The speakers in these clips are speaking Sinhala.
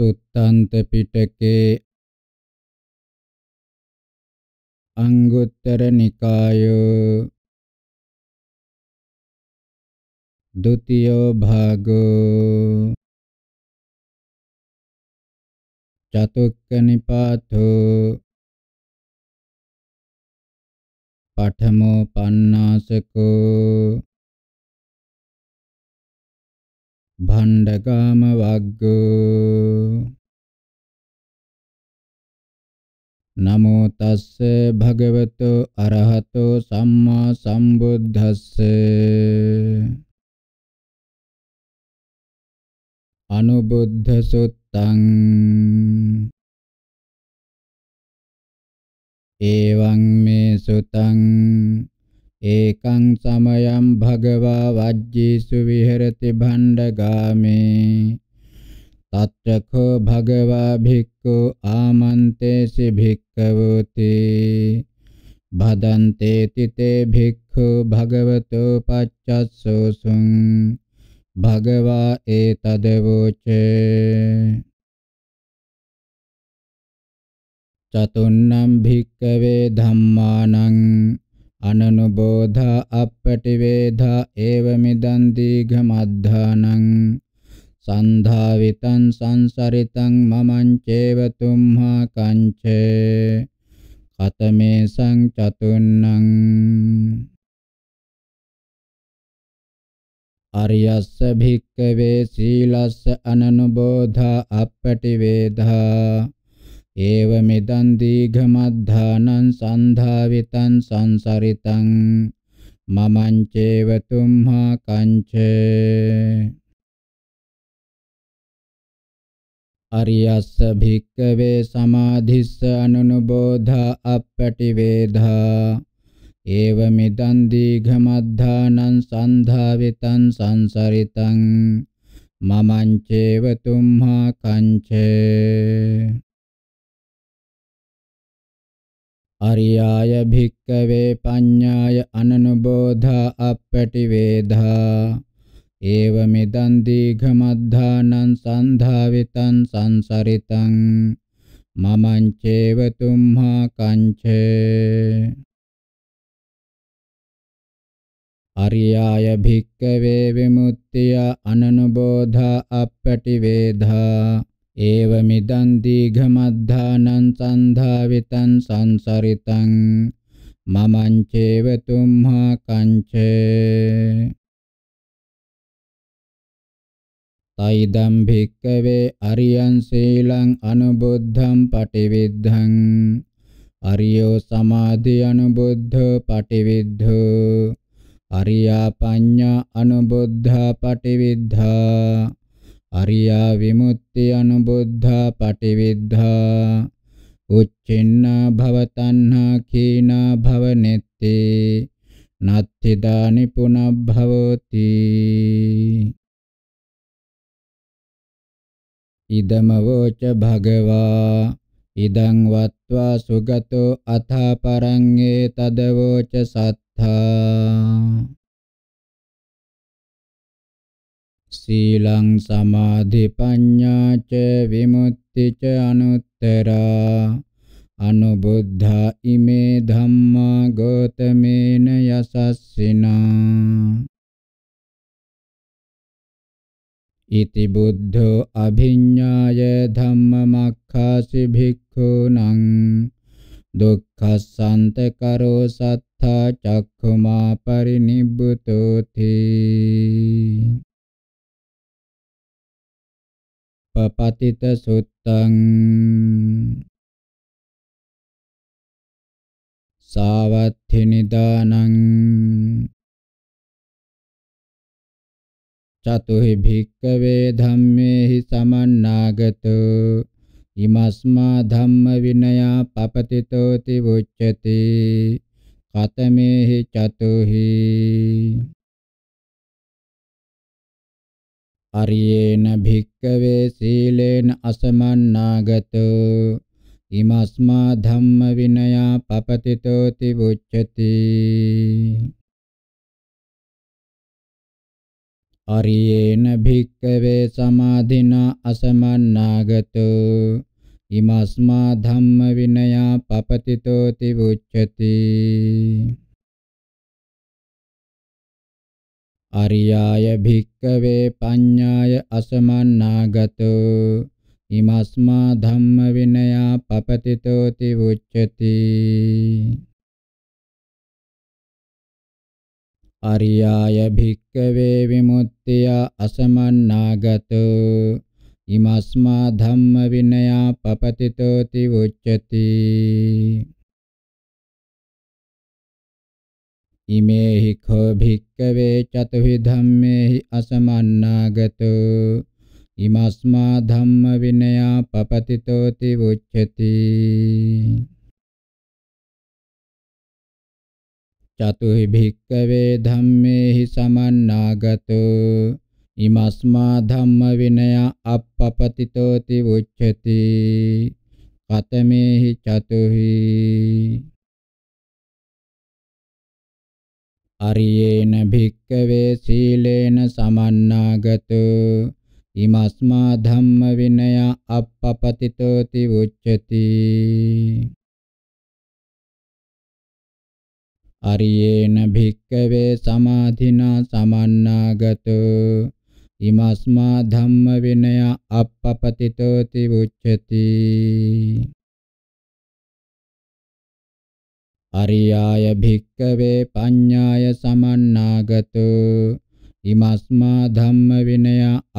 සුත්තන්ත පිටකේ අංගුත්තර නිකායෝ ဒုတိ ය භාගෝ චතුක්ක නිපාතෝ පඨමෝ පඤ්ඤාසකෝ භණ්ඩකාම වග්ගෝ නමෝ තස්ස භගවතු අරහතෝ සම්මා සම්බුද්දස්ස අනුබුද්ධ සුත්තං එවං මේ සුතං ඒකං සමයං භගවා වජ්ජේසු විහෙරති භණ්ඩගාමේ තත්‍රකෝ භගවා භික්ඛු ආමන්තේසි භික්ඛවෝති භදන්තේ තිතේ භික්ඛු භගවතෝ පච්චස්සෝසුං භගවා ඒතදවෝච චතුන්නම් භික්කවේ ධම්මානං අනනුබෝධා අප්පටිවේධා ඒව මිදන් දීඝමද්ධානං සන්ධාවිතං සංසරිතං මමං චේව තුම්හා කංචේ කතමේසං චතුන්නං අරියස්ස භික්කවේ සීලස්ස අනනුබෝධා අප්පටිවේධා ඒව මෙදන් දීඝමද්ධානං සන්ධාවිතං සංසරිතං මමං චේව තුම්හා කංච අරියස්ස භික්කවේ සමාධිස්ස අනුනුබෝධා අපටි වේධා ඒව මිදන් දීඝමද්ධානං සන්ධාවිතං සංසරිතං මමං චේව තුම්හා කංචේ අරියාය භික්කවේ පඤ්ඤාය අනනුබෝධා අප්පටිවේධා ඒව මිදන් දීඝමද්ධානං සන්ධාවිතං සංසරිතං මමං චේව තුම්හා කංචේ අරියාය භික්කවේ විමුක්තිය අනනුබෝධා අප්පටිවේධා ඒවමිදන් දීඝමද්ධානං සන්ධාවිතං සංසරිතං මමං චේව තුම්හා කංචේ තයිදම් භික්කවේ අරියං සීලං අනුබුද්ධං පටිවිද්ධං අරියෝ සමාධි අනුබුද්ධ පටිවිද්ධෝ අරියා පඤ්ඤා අනුබුද්ධ පටිවිද්ධා අරියා විමුක්ති අනුබුද්ධා පටිවිද්ධා උච්චින්නා භවතණ්හා කීනා භවනෙත්ති නත්ති දානි පුනබ්භවති ඉදම වෝච භගවා ඉදං වත්වා සුගතෝ අථා පරං ඒ තදවෝච සත්තා සීලං සමාධි පඤ්ඤා ච විමුක්ති ච අනුත්තරා අනුබුද්ධා ඉමේ ධම්මා ගෝතමේන යසස්සිනා ඉති බුද්ධෝ අභිඤ්ඤාය ධම්මමක්ඛාසි භික්ඛුනං දුක්ඛසන්ත කරෝ සත්තා චක්ඛුමා පරිනිබ්බුතෝති පපතිත සුත්තං සාවත්ථි නිදානං චතුහි භික්කවේ ධම්මේහි සමන්නාගත ඉමස්මා ධම්ම විනයා පපතිතෝති වුච්චති කතමේහි චතුහි අරියේන භික්කවේ සීලේන අසමන්නාගතෝ ඉමස්මා ධම්ම විනයා පපතිතෝති වුච්චති අරියේන භික්කවේ සමාධිනා අසමන්නාගතෝ ඉමස්මා ධම්ම විනයා පපතිතෝති වුච්චති අරියාය භික්කවේ පඤ්ඤාය අසමන්නාගතෝ ඉමස්මා ධම්ම විනයා පපතිතෝති උච්චති අරියාය භික්කවේ විමුක්තිය අසමන්නාගතෝ ඉමස්මා ධම්ම විනයා පපතිතෝති උච්චති ඉමේහි කෝ භික්කවේ චතුහි ධම්මේහි අසමන්නාගතෝ ඉමස්මා ධම්ම විනයා පපතිතෝති උච්චති චතුහි භික්කවේ ධම්මේහි සමන්නාගතෝ ඉමස්මා ධම්ම විනයා අපපතිතෝති උච්චති කතමේහි චතුහි හරියේන භික්කවේ සීලේන සමන්නාගතු ඉමස්මා ධම්ම විනය අප්පපතිතෝති උච්චති අරියේන භික්කවේ සමාධිනා සමන්නාගතු ඉමස්මා ධම්ම විනය අප්පපතිතෝති උච්චති අරියාය භික්කවේ පඤ්ඤාය සමන්නාගතු ඉමස්මා ධම්ම විනය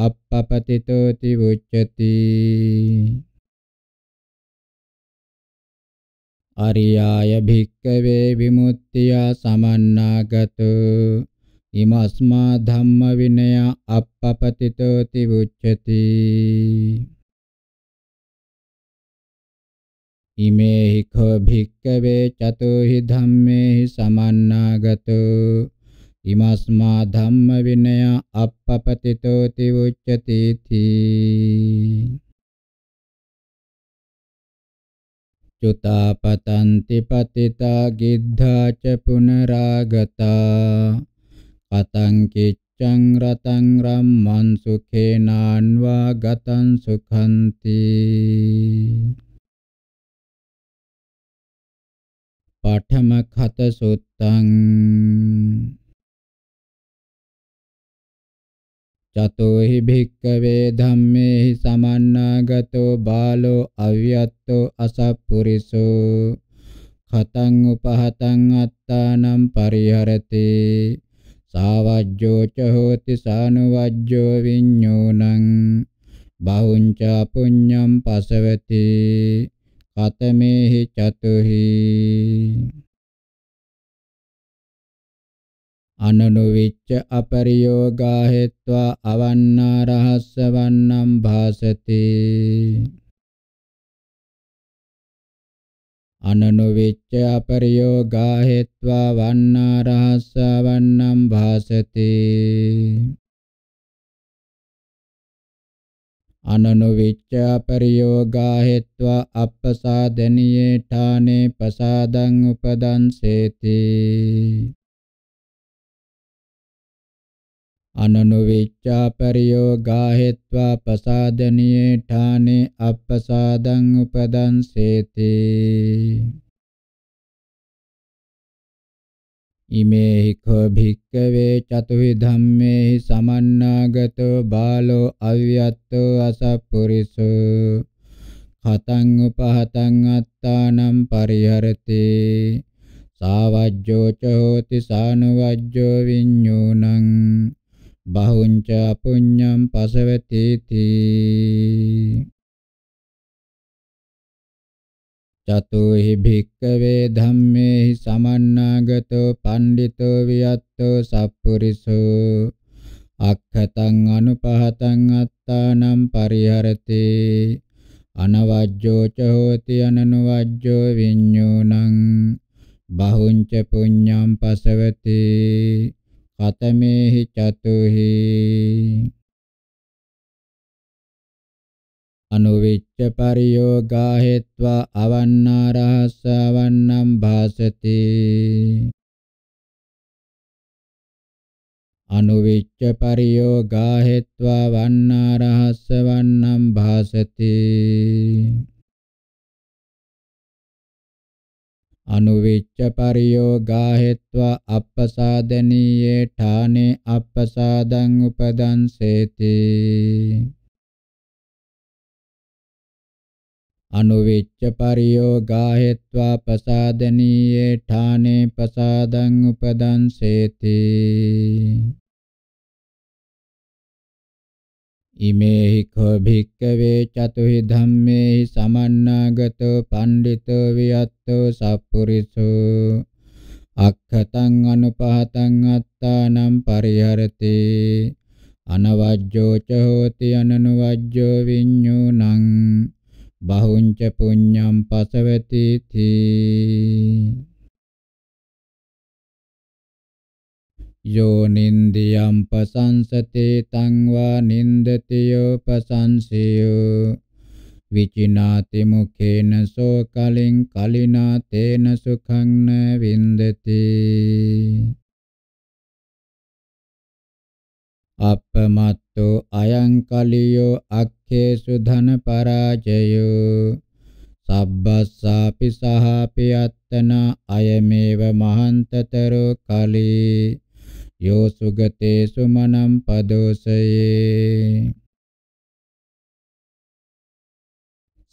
අප්පපතිතෝ තිවුච්චති අරියාය භික්කවේ විමුක්තිය සමන්නාගතු ඉමස්මා ධම්ම විනය අප්පපතිතෝ තිවුච්චති ඉමේහි කෝ භික්කවේ චතුහි ධම්මේහි සමන්නාගතෝ ඉමස්මා ධම්ම විනය අපපතිතෝ තිවුච්චති තී චුතාපතන්ති පතිතා ගිද්ධා ච පුනරාගතා පතං කිච්ඡං රතං රම්මං සුඛේනාන්වා ගතං සුඛන්ති පඨමඛත සුත්තං චතෝහි භික්කවේ ධම්මේහි සමන්නාගතෝ බාලෝ අව්‍යත්තෝ අසප්පුරිසෝ ඛතං උපහතං අත්තානම් පරිහරති සාවජ්ජෝ ච හෝති සානුවජ්ජෝ විඤ්ඤෝණං බහුංච පුඤ්ඤම් පසවති කතමේහි චතුහි අනනුවිච්ච අපරියෝගා හේत्वा අවන්නා රහස්ස වන්නම් භාසති අනනුවිච්ච අපරියෝගා හේत्वा වන්නා රහස්ස වන්නම් භාසති අනනුවිච්ච අපරියෝගා හෙත්වා අප්පසාදනීයේ ඨානේ පසාදං උපදන්සේති අනනුවිච්ච අපරියෝගා හෙත්වා පසාදනීයේ ඨානේ අප්පසාදං උපදන්සේති ඉමේහි කෝ භික්කවේ චතුහි ධම්මේහි සමන්නාගතෝ බාලෝ අව්‍යත්තෝ අසප්පුරිසෝ කතං උපහතං අත්තානම් පරිහරති සාවජ්ජෝ ච හෝති සානුවජ්ජෝ විඤ්ඤූණං බහුංච අපුඤ්ඤම් පසවති තී චතෝ හි භික්කවේ ධම්මේහි සමන්නාගතෝ පණ්ඩිතෝ වියත්තෝ සප්පුරිසෝ අක්ඛතං අනුපහතං අත්තානම් පරිහරති අනවජ්ජෝ ච හෝති අනනුවජ්ජෝ විඤ්ඤෝණං බහුංච පුඤ්ඤං පසවති කතමේහි චතුහි අනුවිච්ච පරියෝගා හේत्वा අවන්නාරහස්සවන්නම් භාසති අනුවිච්ච පරියෝගා හේत्वा වන්නාරහස්සවන්නම් භාසති අනුවිච්ච පරියෝගා හේत्वा අප්පසාදනීයේ ඨානේ අප්පසාදං උපදංසේති අනුවිච්ඡ පරියෝගා හෙත්වා පසාදනීයේ ඨානේ පසාදං උපදංසේති ඉමේහි කෝ භික්කවේ චතුහි ධම්මේහි සමන්නාගතෝ පණ්ඩිතෝ වියත්තෝ සප්පුරිසෝ අක්ඛතං අනුපහතං අත්තානම් පරිහරති අනවජ්ජෝ ච හෝති අනනුවජ්ජෝ විඤ්ඤුණං බහුංච පුඤ්ඤම් පසවති තී යෝ නින්දියම් පසංසතේ තං වා නින්දති යෝ පසංසයෝ විචිනාති මුඛේන සෝ කලින් කලිනා තේන සුඛං න වින්දති අපමත් तो අයං කලියෝ අක්ඛේසු ධන පරාජයෝ සබ්බස්සාපි සහාපි අත්තන අයමේව මහන්තතරෝ කලී යෝ සුගතේ සුමනම් පදෝසයේ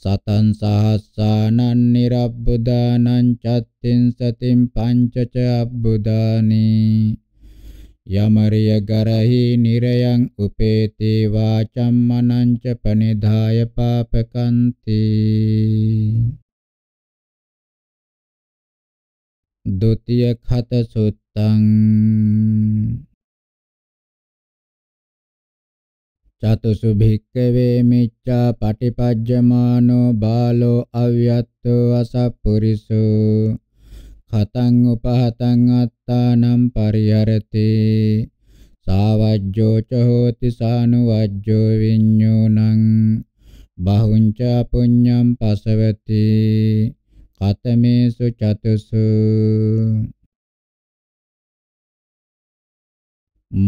සතං සහස්සානං නිරබ්බුදානං චත්තින් සතින් පංචච අබ්බුදානී යමරියගරහි නිරයන් උපේති වාචම්මනංච පනිදාය පාපකන්ති ဒုတိယ khata suttaṃ චතුසු භික්කවේ මිච්ඡා පටිපජ්ජමානෝ බාලෝ අව්‍යත්තෝ අසප්පුරිසෝ කතං උපහතං අත්තානම් පරිහරති සාවජ්ජෝ ච හෝති සානුවජ්ජෝ විඤ්ඤෝණං බහුංච පුඤ්ඤම් පසවති කතමේසු චතුසු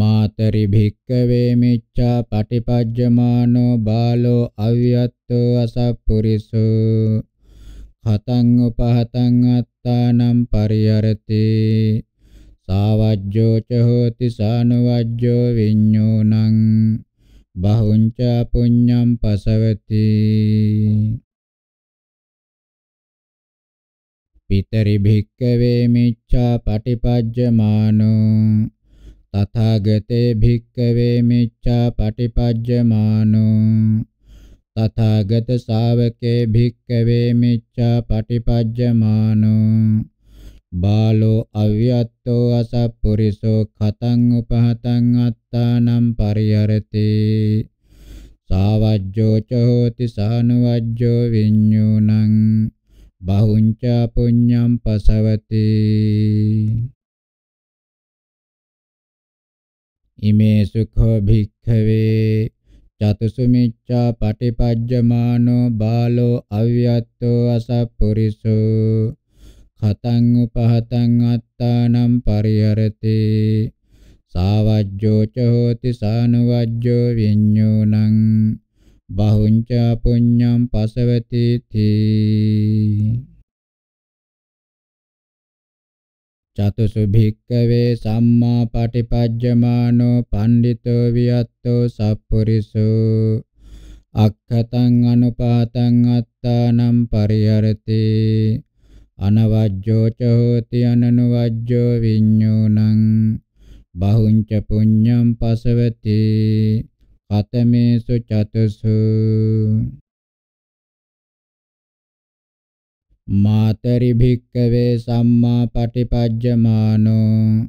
මාතරි භික්කවේ මිච්ඡා පටිපජ්ජමානෝ බාලෝ අව්‍යත්තෝ අසප්පුරිසෝ හතං උපහතං අත්තානම් පරිහරති සාවජ්ජෝ ච හෝති සානුවජ්ජෝ විඤ්ඤෝණං බහුංච පුඤ්ඤම් පසවති පිතරි භික්කවේ මිච්ඡා පටිපජ්ජමානෝ තථාගතේ භික්කවේ මිච්ඡා පටිපජ්ජමානෝ තථාගත ශාවකේ භික්කවේ මිච්ඡා පටිපජ්ජමානෝ බාලෝ අව්‍යත්තෝ අසප්පුරිසෝ ඛතං උපහතං අත්තානම් පරිහරති සාවජ්ජෝ චෝති සානුවජ්ජෝ විඤ්ඤුණං බහුංච පුඤ්ඤම් පසවති ඉමේ සුඛෝ භික්ඛවේ චතුසුමිච්ඡා පටිපජ්ජමානෝ බාලෝ අව්‍යත්තෝ අසප්පුරිසෝ කතං උපහතං අත්තානම් පරිහරති සාවජ්ජෝ ච හෝති සානුවජ්ජෝ විඤ්ඤුණං බහුංච පුඤ්ඤම් පසවති තී චතුසු භික්කවේ සම්මා පටිපජ්ජමානෝ පණ්ඩිතෝ වියත්තෝ සප්පුරිසෝ අක්ඛතං අනුපාතං අත්තානම් පරිහරති අනවජ්ජෝ ච හෝති අනනුවජ්ජෝ විඤ්ඤුණං බහුංච පුඤ්ඤං පසවති කතමේසු චතුසු මාතරි භික්කවේ සම්මා පටිපජ්ජමානෝ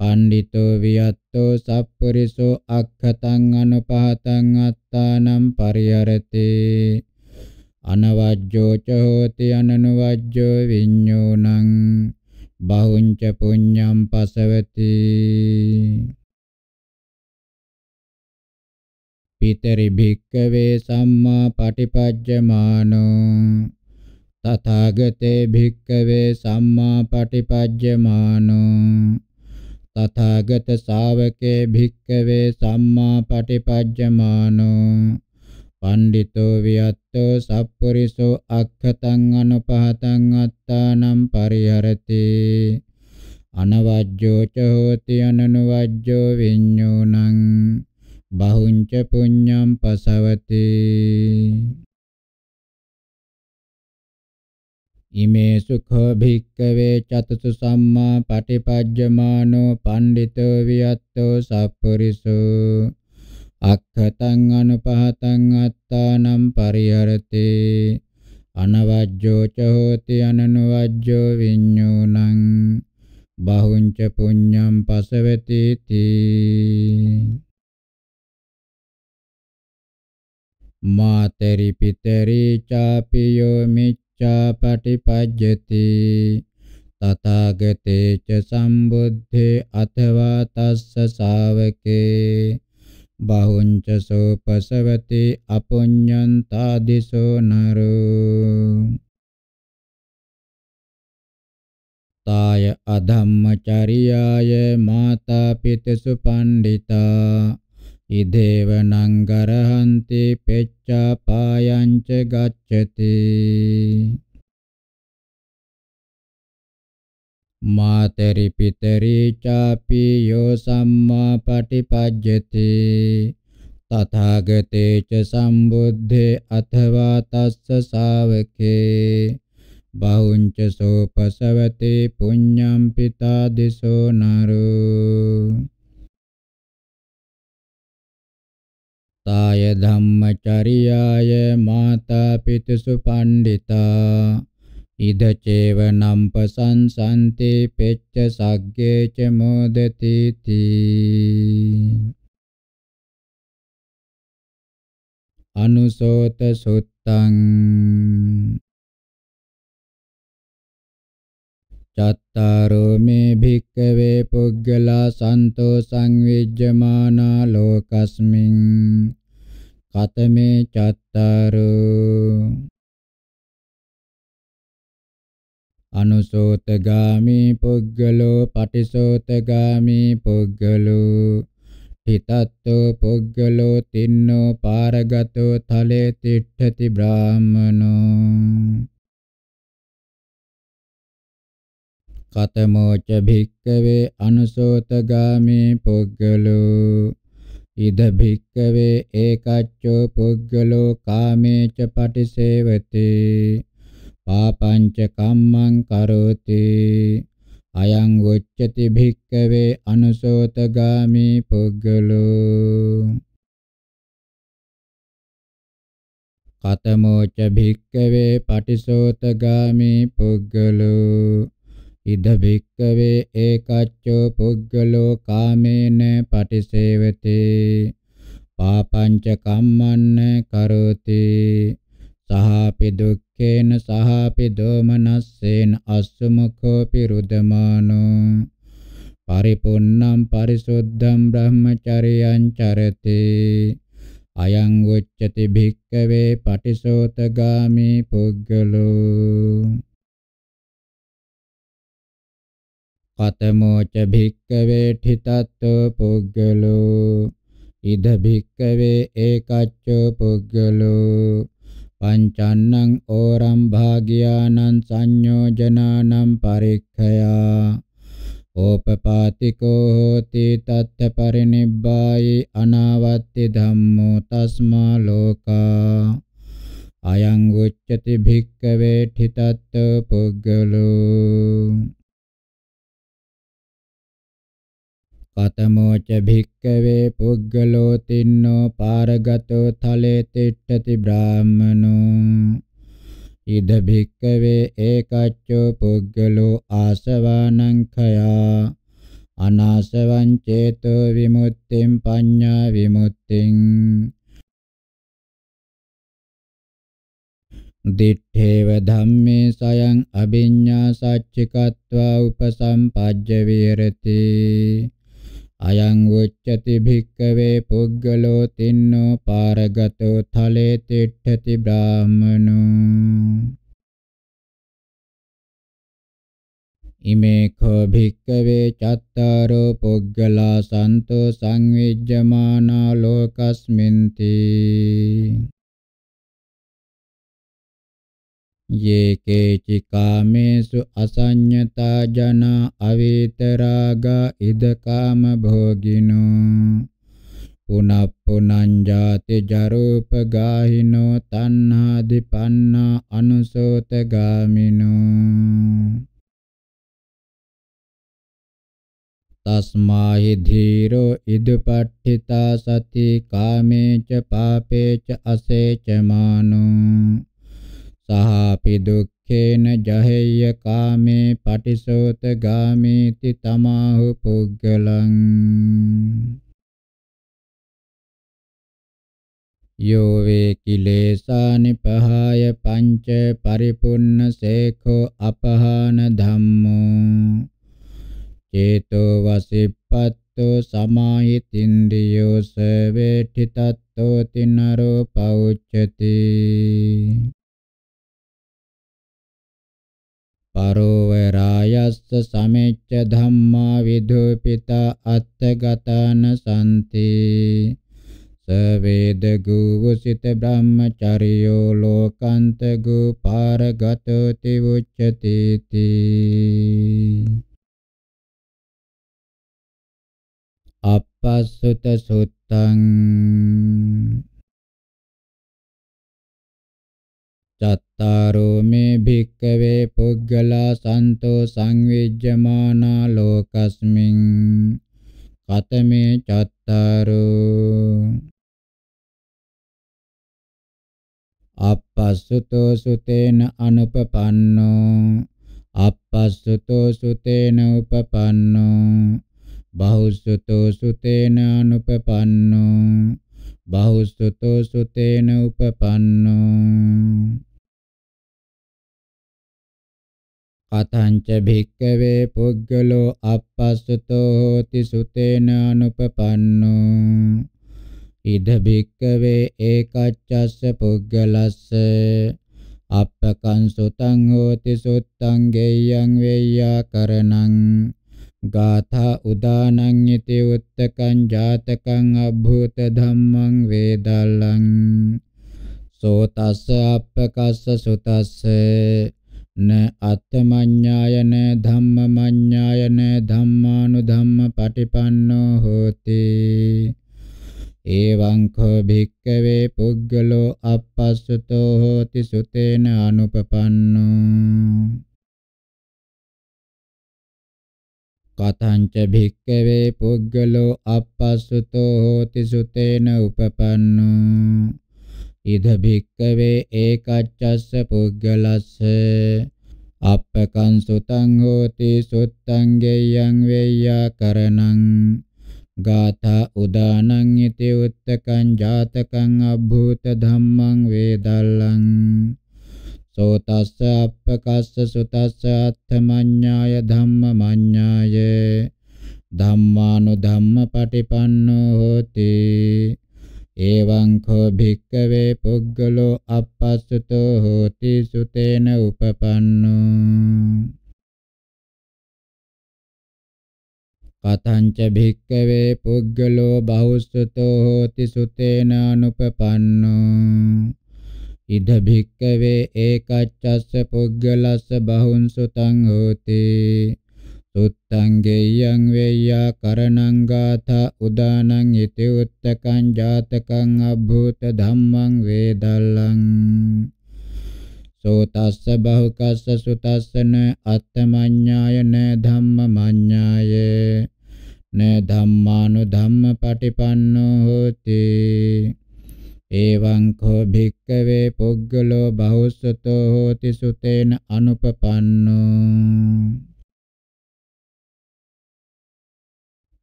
පණ්ඩිතෝ වියත්තෝ සප්පුරිසෝ අක්ඛතං අනුපහතං අත්තානම් පරිහරති අනවජ්ජෝ ච හෝති අනනුවජ්ජෝ විඤ්ඤෝණං බහුංච පුඤ්ඤම් පසවති පිතරි භික්කවේ සම්මා පටිපජ්ජමානෝ තථාගතේ භික්කවේ සම්මා පටිපජ්ජමානෝ තථාගත ශාවකේ භික්කවේ සම්මා පටිපජ්ජමානෝ පණ්ඩිතෝ වියත්තෝ සප්පුරිසෝ අක්ඛතං අනුපහතං අත්තානම් පරිහරති අනවජ්ජෝ ච හෝති අනනුවජ්ජෝ විඤ්ඤෝණං බහුංච පුඤ්ඤම් පසවති ඉමේ සුඛෝ භික්ඛවේ චතුසු සම්මා පටිපජ්ජමානෝ පණ්ඩිතෝ වියත්තෝ සප්පුරිසෝ අක්ඛතං අනුපහතං අත්තානම් පරිහරති අනවජ්ජෝ ච හෝති අනනුවජ්ජෝ විඤ්ඤූණං බහුංච පුඤ්ඤම් පසවති තී මාතරි පිතරි චාපියෝ මිච්ඡ චපටිපජ්ජති තථාගතේ ච සම්බුද්ධේ අथवा තස්ස ශාවකේ බහුංච සෝපසවති අපුඤ්ඤන්තාදිසෝ නරෝ තාය අධම්මචරියාය මාතා පිතසු පණ්ඩිතා ඉදේවනං ගරහන්ති පෙච්චාපායංච ගච්ඡති මාතරි පිතරි චාපි යෝ සම්මා පටිපජ්ජති තථාගතේ ච සම්බුද්ධේ අथवा තස්ස ශාවකේ බහුංච සෝපසවතේ පුඤ්ඤම් පිතා දිසෝ නරෝ තාය ධම්මචරියාය මාතා පිතසු පණ්ඩිතා ඉද චේව නම්පසංසන්ති පෙච්ච සග්ගේ ච මොදති තී අනුසෝත සුත්තං චත්තාරෝ මේ භික්කවේ පුග්ගලා සන්තෝ සංවිජ්ජමානා ලෝකස්මින් කතමේ චත්තාරෝ අනුසෝතගාමි පුද්ගලෝ පටිසෝතගාමි පුද්ගලෝ හිතත්තෝ පුද්ගලෝ තින්නෝ පාරගතෝ තලේ තිට්ඨති බ්‍රාහමනෝ කතමෝච භික්කවේ අනුසෝතගාමි පුද්ගලෝ ඉද භික්කවේ ඒකච්චෝ පුද්ගලෝ කාමේච පටිසේවති පාපංච කම්මං කරෝති අයං උච්චති භික්කවේ අනුසෝතගාමි පුද්ගලෝ කතමෝච භික්කවේ පටිසෝතගාමි පුද්ගලෝ ඉද භික්කවේ ඒකච්චෝ පුද්ගලෝ කාමේන පටිසේවතේ පාපංච කම්මන්න කරෝති සහාපි දුක්ඛේන සහාපි දෝමනස්සේන අස්සමුඛෝ පිරුදමානෝ පරිපුන්නම් පරිසුද්ධම් බ්‍රහ්මචරියං චරති අයං උච්චති භික්කවේ පටිසෝතගාමි පුද්ගලෝ කතමෝ ච භික්කවේ ඨිතත්ව පුග්ගලෝ ඉද භික්කවේ ඒකච්ච පුග්ගලෝ පංචන්නං ඕරම් භාගියානං සංයෝජනානම් පරික්ඛයා ඕපපාතිකෝ හෝති තත්ත පරිනිබ්බායි අනාවත්ති ධම්මෝ තස්මා ලෝකා අයං උච්චති භික්කවේ ඨිතත්ව පුග්ගලෝ පතමෝච භික්කවේ පුද්ගලෝ තින්නෝ පාරගතෝ තලේ තිට්ඨති බ්‍රාහමනෝ ඉද භික්කවේ ඒකච්චෝ පුද්ගලෝ ආසවානං khයා අනාසවං චේතෝ විමුක්තිං පඤ්ඤා විමුක්තිං දිත්තේව ධම්මේ සයං අභිඤ්ඤා සච්චිකत्वा උපසම්පජ්ජ විරති අයං උච්චති භික්කවේ පුද්ගලෝ තින්නෝ පාරගතෝ තලේ තිට්ඨති බ්‍රාහමනෝ ඉමේ කෝ භික්කවේ චත්තාරෝ පුද්ගලා සන්තෝ සංවිජ්ජමානා ලෝකස්මින්ති ये केचि कामेषु असंयता जना अवीतरागा इद कामभोगिनो पुनः पुनञ्जाति जरूपगाहिनो तन्नादिपन्ना अनुसोतगामिनो तस्माहि धीरो इदुपठिता सति कामे च पापे च असेचमानो සහපි දුක්ඛේන ජහෙය්‍ය කාමේ පටිසෝත ගාමේති තමාහු පුග්ගලං යෝ වේ කිලේසානි පහය පංච පරිපුන්න සේඛෝ අපහාන ධම්මෝ චේතෝ වසිප්පත්තෝ සමාහිතින්දියෝ සවේටි තත්තෝ තිනරෝ පෞච්චති පරෝවරායස්ස සමෙච්ච ධම්මා විදුපිතා අත්තගතාන සම්ති සවේද ගුවසිත බ්‍රහ්මචර්යෝ ලෝකාන්ත ගුපාරගතෝ තිවුච්චති අපස්සුත සුත්තං අත්තාරෝ මේ භික්කවේ පුද්ගලා සන්තෝ සංවිජ්ජමානා ලෝකස්මින් කතමේ චත්තාරෝ අපස්සුතෝ සුතේන අනුපපන්නෝ අපස්සුතෝ සුතේන උපපන්නෝ බහුසුතෝ සුතේන අනුපපන්නෝ බහුසුතෝ සුතේන උපපන්නෝ කතංච භික්කවේ පුද්ගලෝ අපස්සතෝ හෝති සුතේන අනුපපන්නෝ ඉද භික්කවේ ඒකච්චස්ස පුද්ගලස්ස අප්පකං සුතං හෝති සුත්තං ගෙය්‍යං වෙය්‍යා කරණං ගාථා උදානං යති උත්තකං ජාතකං අභූත ධම්මං වේදල්ලං සෝතස්ස අප්පකස්ස සුතස්ස න අත්තමඤ්ඤායන ධම්මමඤ්ඤායන ධම්මානුධම්ම පටිපන්නෝ හෝති එවං කෝ භික්කවේ පුද්ගලෝ අපස්සතෝ හෝති සුතේන අනුපපන්නෝ කතංච භික්කවේ පුද්ගලෝ අපස්සතෝ හෝති සුතේන උපපන්නෝ ඉද භික්කවේ ඒකච්චස්ස පුද්ගලස්ස අප්පකං සුතං හෝති සුත්තං ගෙයං වේයා කරණං ගාථා උදානං ඉති උත්තකං ජාතකං අභූත ධම්මං වේදල්ලං සෝතස්ස අප්පකස්ස සුතස්ස අත්ථමඤ්ඤාය ධම්මමඤ්ඤාය ධම්මානුධම්ම පටිපන්නෝ හෝති එවං කෝ භික්කවේ පුද්ගලෝ අපස්සතෝ හෝති සුතේන උපපන්නෝ කතංච භික්කවේ පුද්ගලෝ බහුස්සතෝ හෝති සුතේන අනුපපන්නෝ ඉද භික්කවේ ඒකච්චස්ස පුද්ගලස්ස බහුන් සුතං හෝති තුත්තංගෙයං වේයා කරණං ගාථා උදානං ඉති උත්තකං ජාතකං අභූත ධම්මං වේදල්ලං සෝතස්ස බහුකස්ස සුතස්සන අත්තමඤ්ඤාය න ධම්මමඤ්ඤාය න ධම්මානු ධම්ම පටිපන්නෝ හෝති එවං කෝ භික්කවේ පුග්ගලෝ බහුසතෝ හෝති සුතේන අනුපපන්නෝ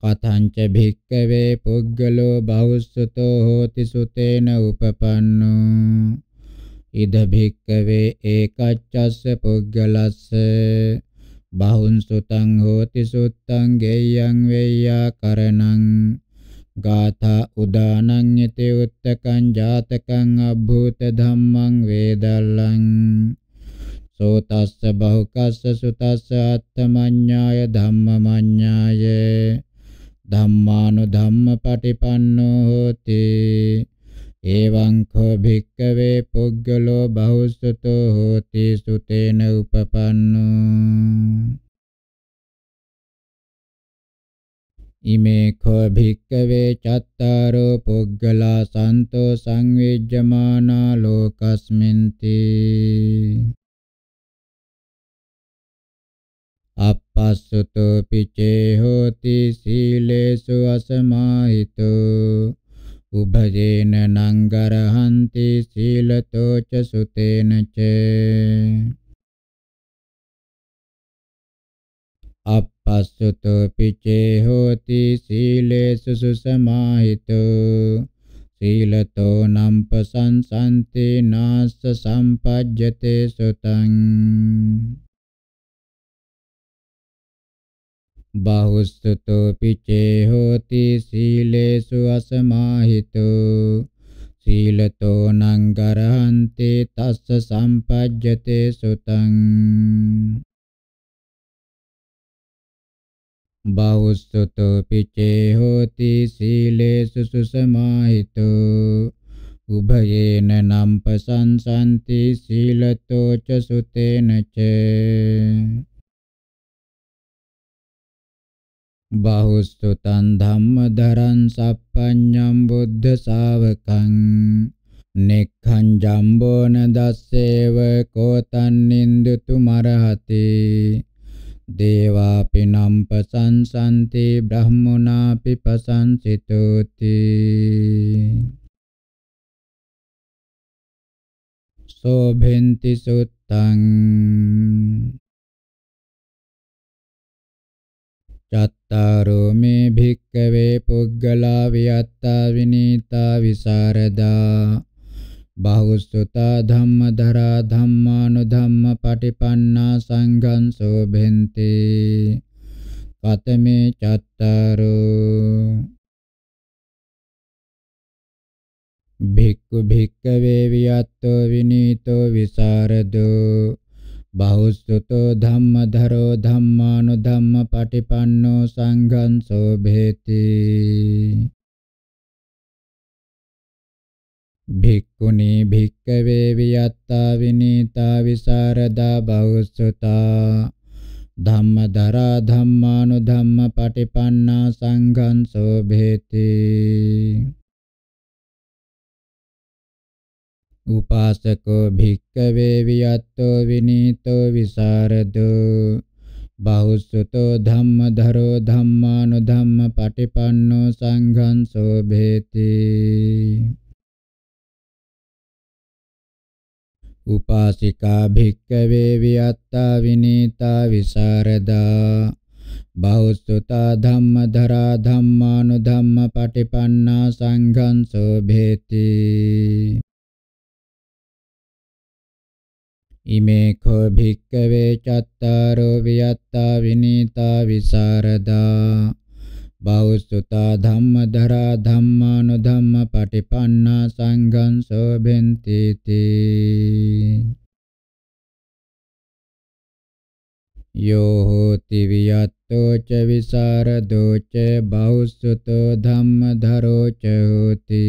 පතංච භික්කවේ පුද්ගලෝ බහුසුතෝ හෝති සුතේන උපපන්නෝ ඉද භික්කවේ ඒකච්චස්ස පුද්ගලස්ස බහුන් සුතං හෝති සුත්තං ගෙයං වේයා කරණං ගාථා උදානං යති උත්තකං ජාතකං අභූත ධම්මං වේදල්ලං සෝතස්ස බහුකස්ස සුතස්ස අත්තමඤ්ඤාය ධම්මමඤ්ඤාය ධම්මානු ධම්ම පටිපන්නෝ හෝති එවං කෝ භික්කවේ පුද්ගලෝ බහුසුතෝ හෝති සුතේන උපපන්නෝ ඉමේ කෝ භික්කවේ චත්තාරෝ පුද්ගලා සන්තෝ සංවිජ්ජමානා ලෝකස්මින්ති අපස්සුතෝ පිචේ හෝති සීලේසු අසමාහිතෝ උභජේන නංගරහන්ති සීලතෝ ච සුතේන ච අපස්සුතෝ පිචේ හෝති සීලේසු සුසමාහිතෝ සීලතෝ නම්පසංසන්ති නාස්ස සම්පජ්ජතේ සුතං බහුස්සුතෝ පිචේ හෝති සීලේසු අසමාහිතෝ සීලතෝ නං ගරහන්තේ තස්ස සම්පජ්ජතේ සුතං බහුස්සුතෝ පිචේ හෝති සීලේසු සුසමාහිතෝ උභයේන නම්පසංසන්ති සීලතෝ ච සුතේන ච බහුස්තුතං ධම්මදරං සප්පඤ්ඤං බුද්ධ ශාවකං නෙක්ඛං ජම්බෝන දස්සේව කෝතං නින්දතු මරහති දේවාපි නම්පසංසන්ති බ්‍රහ්මනාපි පසංසිතෝති සෝභෙන්ති සුත්තං චත්තාරෝ මේ භික්කවේ පුද්ගලා වියත්තා විනීතා විසරදා බහුසුතා ධම්ම ධරා ධම්මානු ධම්ම පටිපන්නා සංඝං සෝභෙන්ති පතමේ චත්තාරෝ භික්ඛු භික්ඛවේ වියත්තෝ විනීතෝ විසරදෝ බහුසුතෝ ධම්ම ධරෝ ධම්මානු ධම්ම පටිපන්නෝ සංඝං සෝභේති භික්ඛුනි භික්ඛවේ වියත්තා විනීතා විසරදා බෞසුතා ධම්මදරා ධම්මානු ධම්ම පටිපන්නා සංඝං සෝභේති උපාසකෝ භික්කවේ වියත්තෝ විනීතෝ විසරදෝ බහුසුතෝ ධම්ම ධරෝ ධම්මානු ධම්ම පටිපන්නෝ සංඝං සෝභේති උපාසිකා භික්කවේ වියත්තා විනීතා විසරදා බහුසුතා ධම්ම ධරා ධම්මානු ධම්ම පටිපන්නා සංඝං සෝභේති ඉමේඛෝ භික්ඛවේ චත්තාරෝ වියත්තා විනීතා විසරදා බෞසුතා ධම්ම දරා ධම්මානු ධම්ම පටිපන්නා සංඝං සෝබෙන්ති තී යෝ හෝති වියත්තෝ ච විසරදෝ ච බෞසුතෝ ධම්ම දරෝ ච හෝති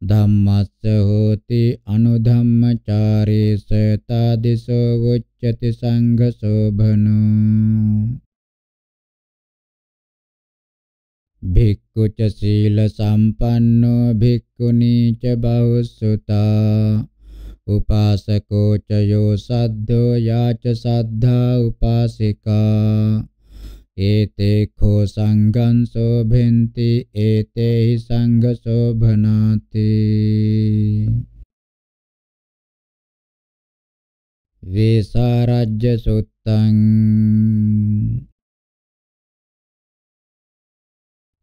ධම්මස්ස හෝති අනුධම්මචාරේස තාදිසෝ වොච්චති සංඝ සෝභනෝ භික්ඛු ච සීල සම්පන්නෝ භික්ඛුනී ච බෞසුතා උපාසකෝ ච යෝ සද්ධෝ යාච සද්ධා උපාසිකා ඒතේ ඛෝ සංඝං සෝභෙන්ති ඒතේහි සංඝ සෝභනාති වේසාරජ්‍ය සුත්තං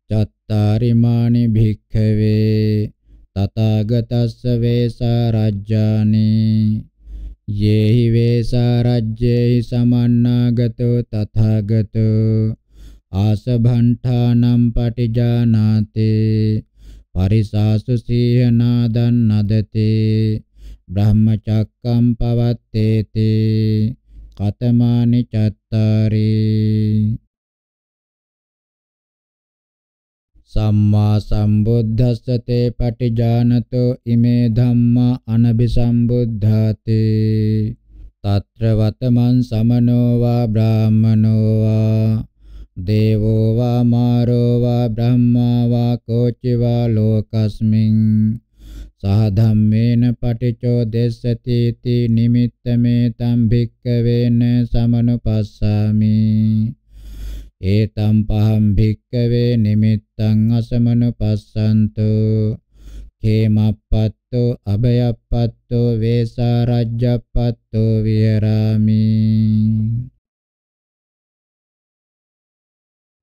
චත්තාරිමානි භික්ඛවේ තථාගතස්ස වේසාරජ්ජානි යේහි වේසා රජ්ජේහි සමන්නාගතෝ තථාගතෝ ආසභණ්ඨානම් පටිජානාතේ පරිසාසු සීහනාදන් නදතේ බ්‍රහ්මචක්කම් පවත්තේතේ කතමානි චත්තාරේ සම්මා සම්බුද්දස්ස තේ පටිජානතෝ ඉමේ ධම්මා අනබිසම්බුද්ධාති తත්‍ර වතමන් සමනෝ වා බ්‍රාහමනෝ වා දේවෝ වා මාරෝ වා බ්‍රහ්මා වා කෝචි වා ලෝකස්මින් සහ ධම්මේන පටිච්චෝදෙස්සති ති නිමිත්තමේ තම් භික්කවේන සමනුපස්සාමි ඒතම් පහම් භික්කවේ නිමිත්තං අසමනුපස්සන්තෝ කේමප්පත්තෝ අබයප්පත්තෝ වේසාරජ්ජප්පත්තෝ විහෙරාමි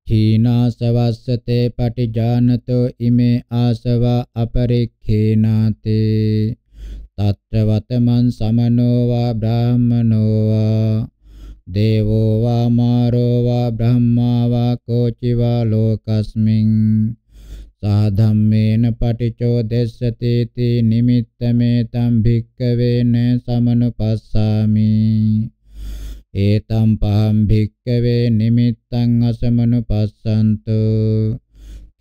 හීනාසවස්සතේ පටිජානතෝ ඉමේ ආසවා අපරික්ඛේනාතේ තත්ත්වතමන් සමනෝවා බ්‍රාහමනෝවා දේවෝ වා මාරෝ වා බ්‍රහ්මා වා කෝචි වා ලෝකස්මින් සා ධම්මේන පටිච්චෝදෙස්සති තී නිමිත්තමේ තම් භික්කවේන සමනුපස්සාමි ඒතම් පහම් භික්කවේ නිමිත්තං අසමනුපස්සන්තු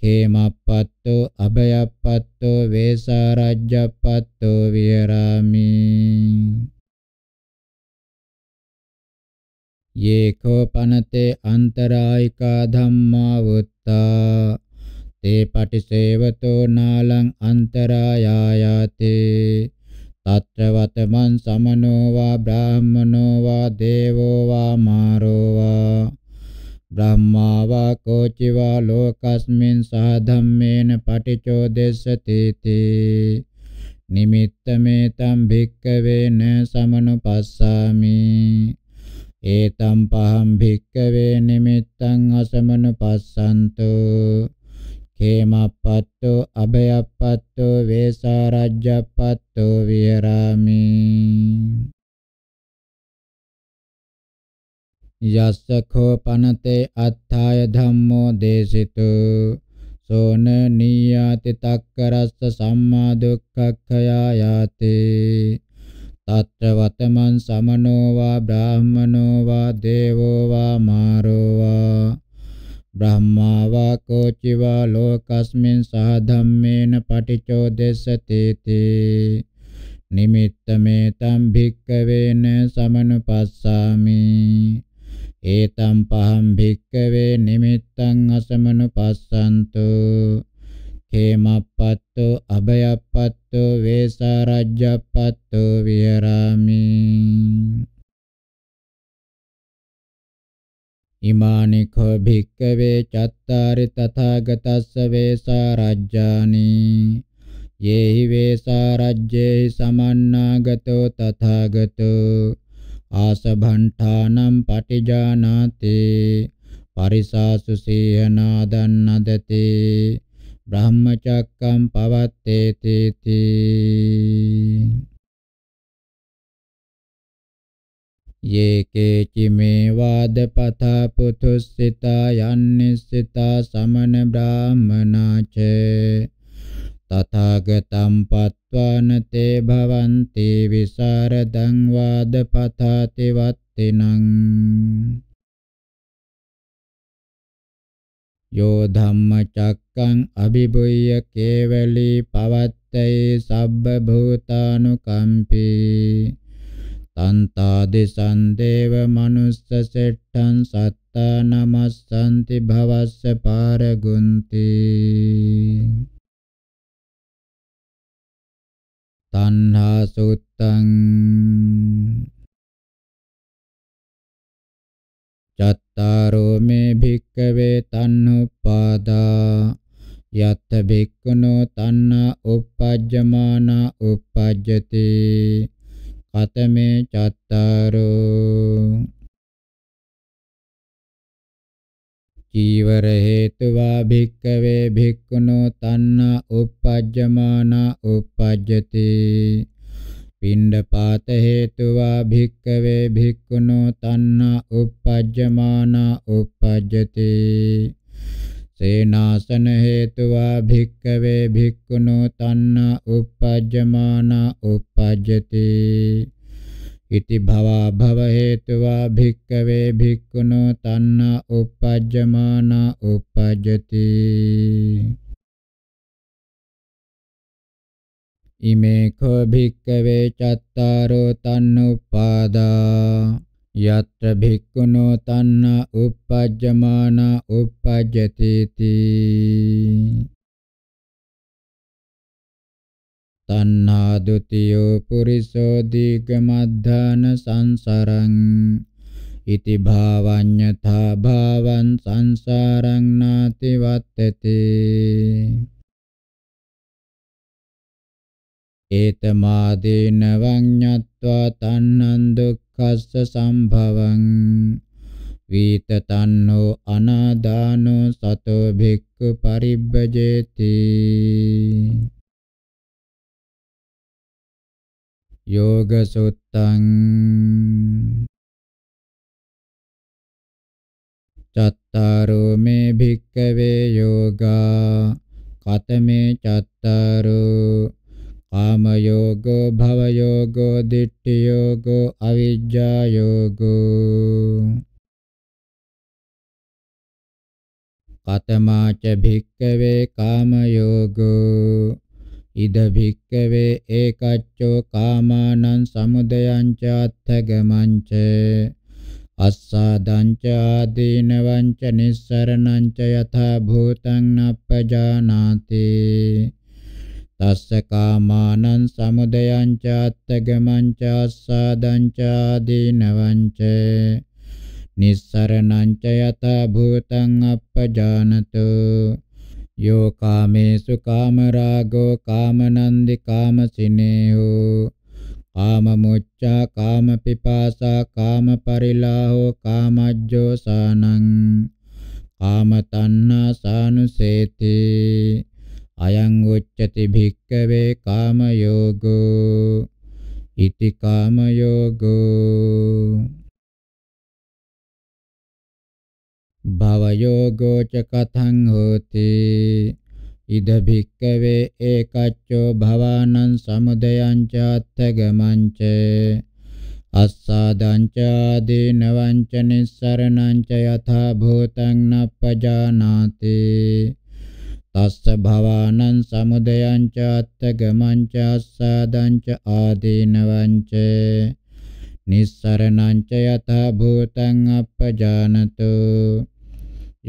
හේමප්පත්තෝ අභයප්පත්තෝ වේසාරජ්ජප්පත්තෝ විරාමි යේකෝ පනතේ අන්තරායිකා ධම්මා වුත්තා තේ පටිසේවතෝ නාලං අන්තරායායතේ තත්‍රවතමන් සමනෝ වා බ්‍රාහ්මනෝ වා දේවෝ වා මාරෝ වා බ්‍රහ්මා වා කෝචිවා ලෝකස්මින් සා ධම්මේන පටිච්චෝදෙස්සති තී නිමිත්තමේ තම් භික්කවේ න සමනුපස්සාමි ඒතම් පහම් භික්කවේ නිමිත්තං අසමනුපස්සන්තු කේමප්පත්තෝ අභයප්පත්තෝ වේසාරජ්ජප්පත්තෝ විහෙරාමි යස්සඛෝ පනතේ අත්ථාය ධම්මෝ දේසිතෝ සෝන නියාති තක්කරස්ස සම්මා දුක්ඛක්ඛයා යාතේ తత్ర వతమన్ సమనోవా బ్రాహ్మణోవా దేవోవా మారోవా బ్రహ్మావా కోచివా లోకస్మిన్ సాధమ్మేన పటిచోదేశతేతి నిమిత్తమేతం భిక్కవేన సమనుపస్సామి ඒතම් පහම් භික්කවේ නිමිත්තං අසමනුපස්සන්තෝ කේමප්පත්තෝ අබයප්පත් පත්තු වේසාරජ්ජප්පත්තු විහරාමි ඉමානි කෝ භික්කවේ චත්තාරි තථාගතස්ස වේසාරජ්ජානි යේහි වේසාරජ්ජේ සමන්නාගතෝ තථාගතෝ ආසභණ්ඨානම් පටිජානාති පරිසාසු සීහනා දන්නදතේ බ්‍රහ්මචක්කම් පවත්තේති යේකේ චිමේ වාදපතා පුතුස්සිතා යන්නිස්සිතා සමන බ්‍රාහමනාච තථාගතම් පත්වානතේ භවන්ති විසරදං වාදපතාති වත්තිනං යෝ ධම්මචක්කං අභිභුය්‍ය කේවලී පවත්තේ සබ්බ භූතානුකම්පී තන්තාදිසං දේව මනුස්ස සෙට්ටං සත්තා නමස්සන්ති භවස්ස පාරගුන්ති තණ්හා සුත්තං චත්තාරෝ මේ භික්කවේ තන්නුප්පාදා යත් භික්ඛුනෝ තන්නා uppajjamana uppajjati කතමේ චත්තාරෝ චීවර හේතුවා භික්කවේ භික්ඛුනෝ තන්නා uppajjamana uppajjati පිණ්ඩපාත හේතුවා භික්කවේ භික්ඛුනෝ තණ්හා uppajjamana uppajjati සේනාසන හේතුවා භික්කවේ භික්ඛුනෝ තණ්හා uppajjamana uppajjati ඉති භවා භව හේතුවා භික්කවේ භික්ඛුනෝ තණ්හා uppajjamana uppajjati ඉමේඛෝ භික්ඛවේ චත්තාරෝ තන්නුපාදා යත්‍ර භික්ඛුනෝ තන්න uppajjamana uppajjatiti තණ්හා ဒ ුතියෝ පුරිසෝ දීගමද්ධාන සංසරං ඉති භාවඤ්ඤතා භාවං සංසාරං නාති වත්තති ඒතමාදීනවං ඤත්වා තන්නං දුක්ඛස්ස සම්භවං වීතතන්නෝ අනාදානෝ සතෝ භික්ඛු පරිබ්බජේති යෝගසුත්තං චත්තාරෝ මේ භික්ඛවේ යෝගා කතමේ චත්තාරෝ ආමයෝගෝ භවයෝගෝ දිට්ඨියෝගෝ අවිජ්ජායෝගෝ කතමාච භික්කවේ කාමයෝගෝ ඉද භික්කවේ ඒකච්චෝ කාමානං සමුදයං ච අත්ථගමං ච අස්සාදංච ආදීනවංච නිස්සරණංච යථා භූතං නප්පජානාති තස්ස කාමානං සමුදයං චාත්තගමං චාස්සාදං චාදීනවං ච නිස්සරණං ච යත භූතං අපජානතු යෝ කාමේසු කාමරාගෝ කාමනන්දි කාමසිනේහෝ කාමමුච්ඡා කාමපිපාසා කාමපරිලාහෝ කාමජ්ජෝ සානං කාමතණ්හා සානුසේතේ අයං උච්චති භික්කවේ කාමයෝගෝ ඉති කාමයෝගෝ භවයෝගෝ ච කතං හෝති ඉද භික්කවේ ඒකච්චෝ භවානං සමුදයං චාත්තගමං ච අස්සාදං චාදීනවං ච නිස්සරණං ච යථා භූතං නප්පජානාති තස්ස භවානං සමුදයං ච අත්තගමං ච අස්සාදං ච ආදීනවං ච නිස්සරණං ච යතා භූතං අපජානතු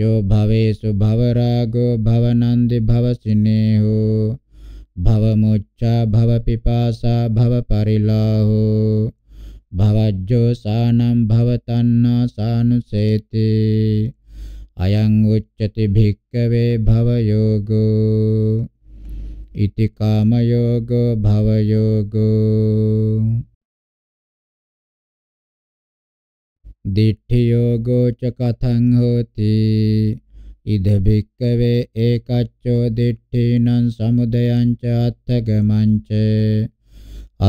යෝ භවේසු භවරාගෝ භවනන්දි භවසිනේහෝ භවමුච්ඡා භවපිපාසා භවපරිලාහෝ භවජ්ජෝ සානම් භවතන්නා සානුසේතේ අයං උච්චති භික්කවේ භවයෝගෝ ඉති කාමයෝගෝ භවයෝගෝ දිට්ඨි යෝගෝ ච කතං හෝති ඉද භික්කවේ ඒකච්චෝ දිට්ඨිනං සමුදයං ච අත්ථගමං ච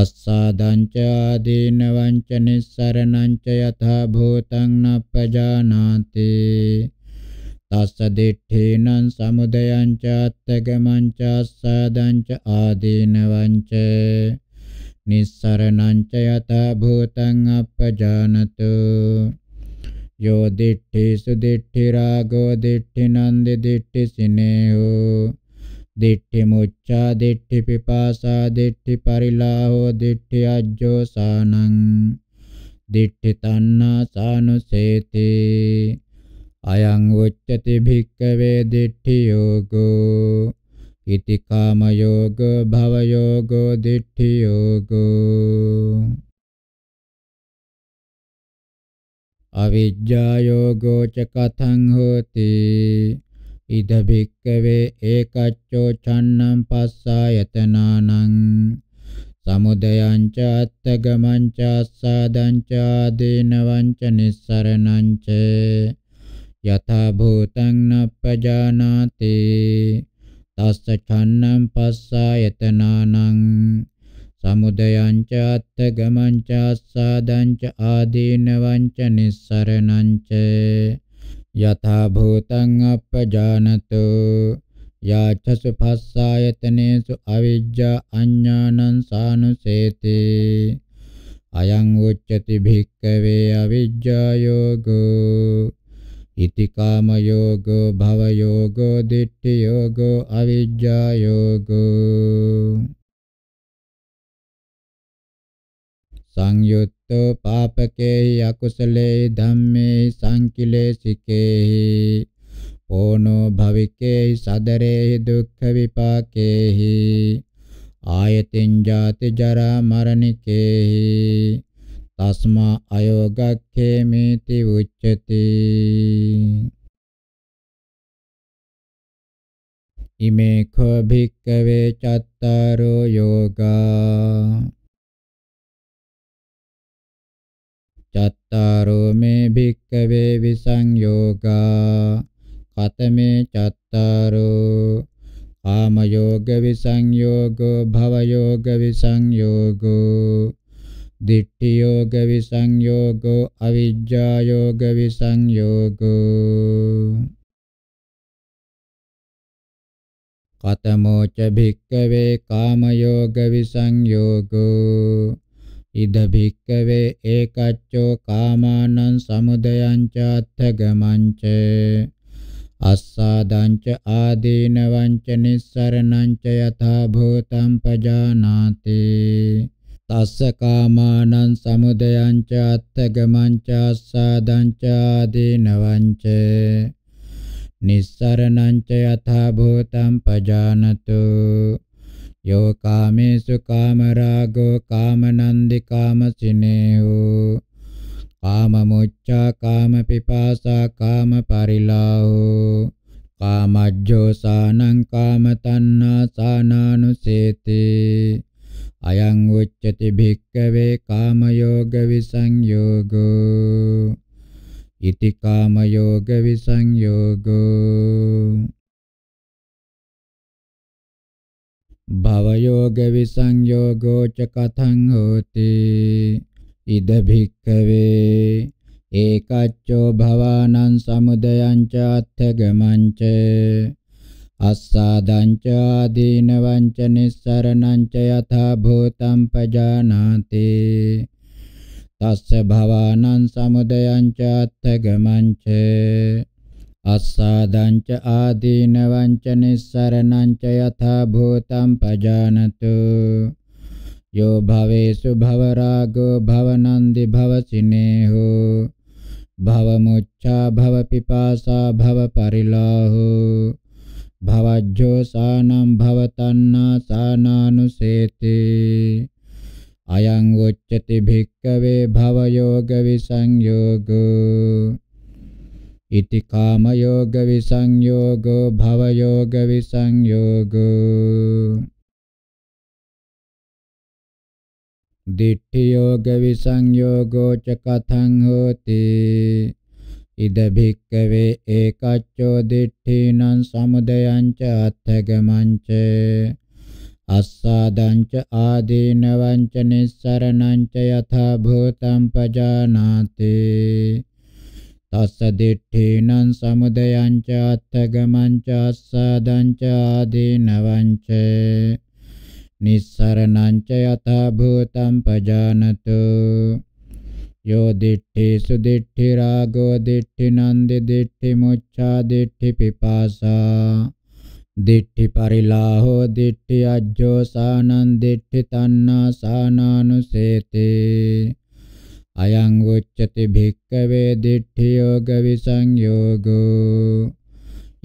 අස්සාදං ච ආදීනවං ච නිස්සරණං ච යථා භූතං නප්පජානාති තස්ස දිඨේනං සමුදයං චාත්තගමං චාස්සාදං ච ආදීනවං ච නිස්සරණං ච යත භූතං අපජානතු යෝ දිඨි සුදිඨි රාගෝ දිඨි නන්දි දිඨි සිනේහෝ දිඨි මුච්ඡා දිඨි පිපාසා දිඨි පරිලාහෝ දිඨි අජ්ජෝ සානං දිඨි තණ්හා සානුසේතේ අයං උච්චති භික්කවේ දිට්ඨි යෝගෝ ඉති කාම යෝග භව යෝග දිට්ඨි යෝග අවිජ්ජා යෝගෝ ච කතං හෝති ඉද භික්කවේ ඒකච්චෝ චන්නම් පස්සායතනානං සමුදයං ච අත්තගමං ච අස්සාදං ච ආදීනවං ච නිස්සරණං ච යථා භූතං නප්පජානාති තස්ස ඡන්නම් පස්සායතනානං සමුදයං ච අත්ථගමං ච ආසාදං ච ආදීනවං ච නිස්සරණං ච යථා භූතං අපජානතු යාචසු පස්සායතනේසු අවිජ්ජා අඥානං සානුසේති අයං උච්චති භික්කවේ අවිජ්ජා යෝගෝ ඉති කාම යෝගෝ භව යෝගෝ දිට්ඨි යෝගෝ අවිජ්ජා යෝගෝ සංයුත්තෝ පාපකේහි අකුසලේ ධම්මේ සංකිලේසිකේහි ඕනෝ භවිකේහි සදරේහි දුක්ඛ විපාකේහි ආයතින් ජාති ජරා මරණිකේහි තස්මා අයෝගක්ඛේමේති උච්චති ඉමේ කෝ භික්කවේ චත්තාරෝ යෝගා චත්තාරෝ මේ භික්කවේ විසංයෝගා කතමේ චත්තාරෝ කාමයෝග විසංයෝගෝ භවයෝග විසංයෝගෝ දිට්ඨි යෝග විසංයෝගෝ අවිජ්ජා යෝග විසංයෝගෝ කතමෝ ච භික්කවේ කාම යෝග විසංයෝගෝ ඉද භික්කවේ ඒකච්චෝ කාමානං සමුදයං ච අත්ථගමං ච අස්සාදං ච ආදීනවං ච නිස්සරණං ච යථා භූතං පජානාති තස්ස කාමානං සමුදයං ච අත්තගමං ච ආසාදං ච ආදීනවං ච නිස්සරණං ච යථා භූතං පජානතු යෝ කාමේසු කාමරාගෝ කාමනන්දි කාමසිනේහෝ කාමමුච්ඡා කාමපිපාසා කාමපරිලාහෝ කාමජ්ජෝසානං කාමතණ්හා සානානුසේතේ අයං උච්චති භික්කවේ කාමයෝග විසංයෝගෝ ඉති කාමයෝග විසංයෝගෝ භවයෝග විසංයෝගෝ ච කතං හෝති ඉද භික්කවේ ඒකච්චෝ භවානං සමුදයං ච අත්ථගමං ච අස්සාදංච ආදීනවංච නිස්සරණංච යථා භූතං පජානාති තස්ස භවානං සමුදයංච අත්ථගමංච අස්සාදංච ආදීනවංච නිස්සරණංච යථා භූතං පජානතු යෝ භවේසු භවරාගෝ භවනන්දි භවසිනේහෝ භවමුච්ඡා භවපිපාසා භවපරිලාහෝ භවජ්ජෝ සානම් භවතන්නා සානානුසේති අයං උච්චති භික්කවේ භවයෝග විසංයෝගෝ ඉති කාමයෝග විසංයෝගෝ භවයෝග විසංයෝගෝ දිට්ඨියෝග විසංයෝගෝ ච කතං හෝති ඉද භික්කවේ ඒකච්චෝ දිට්ඨිනං සමුදයං ච අත්ථගමං ච අස්සාදං ච ආදීනවං ච නිස්සරණං ච යථා භූතං පජානාති තස්ස දිට්ඨිනං සමුදයං ච අත්ථගමං ච අස්සාදං ච ආදීනවං ච නිස්සරණං ච යථා භූතං පජානතෝ यो दिट्ठि सुदिट्ठि रागो दिट्ठि नंद दिट्ठि मुच्छा दिट्ठि पिपासा दिट्ठि परिलाहो दिट्ठि अज्जो सानं दिट्ठि तन्ना सानानुसेते अयं उच्यते भिक्खवे दिट्ठि योग विसंयोगो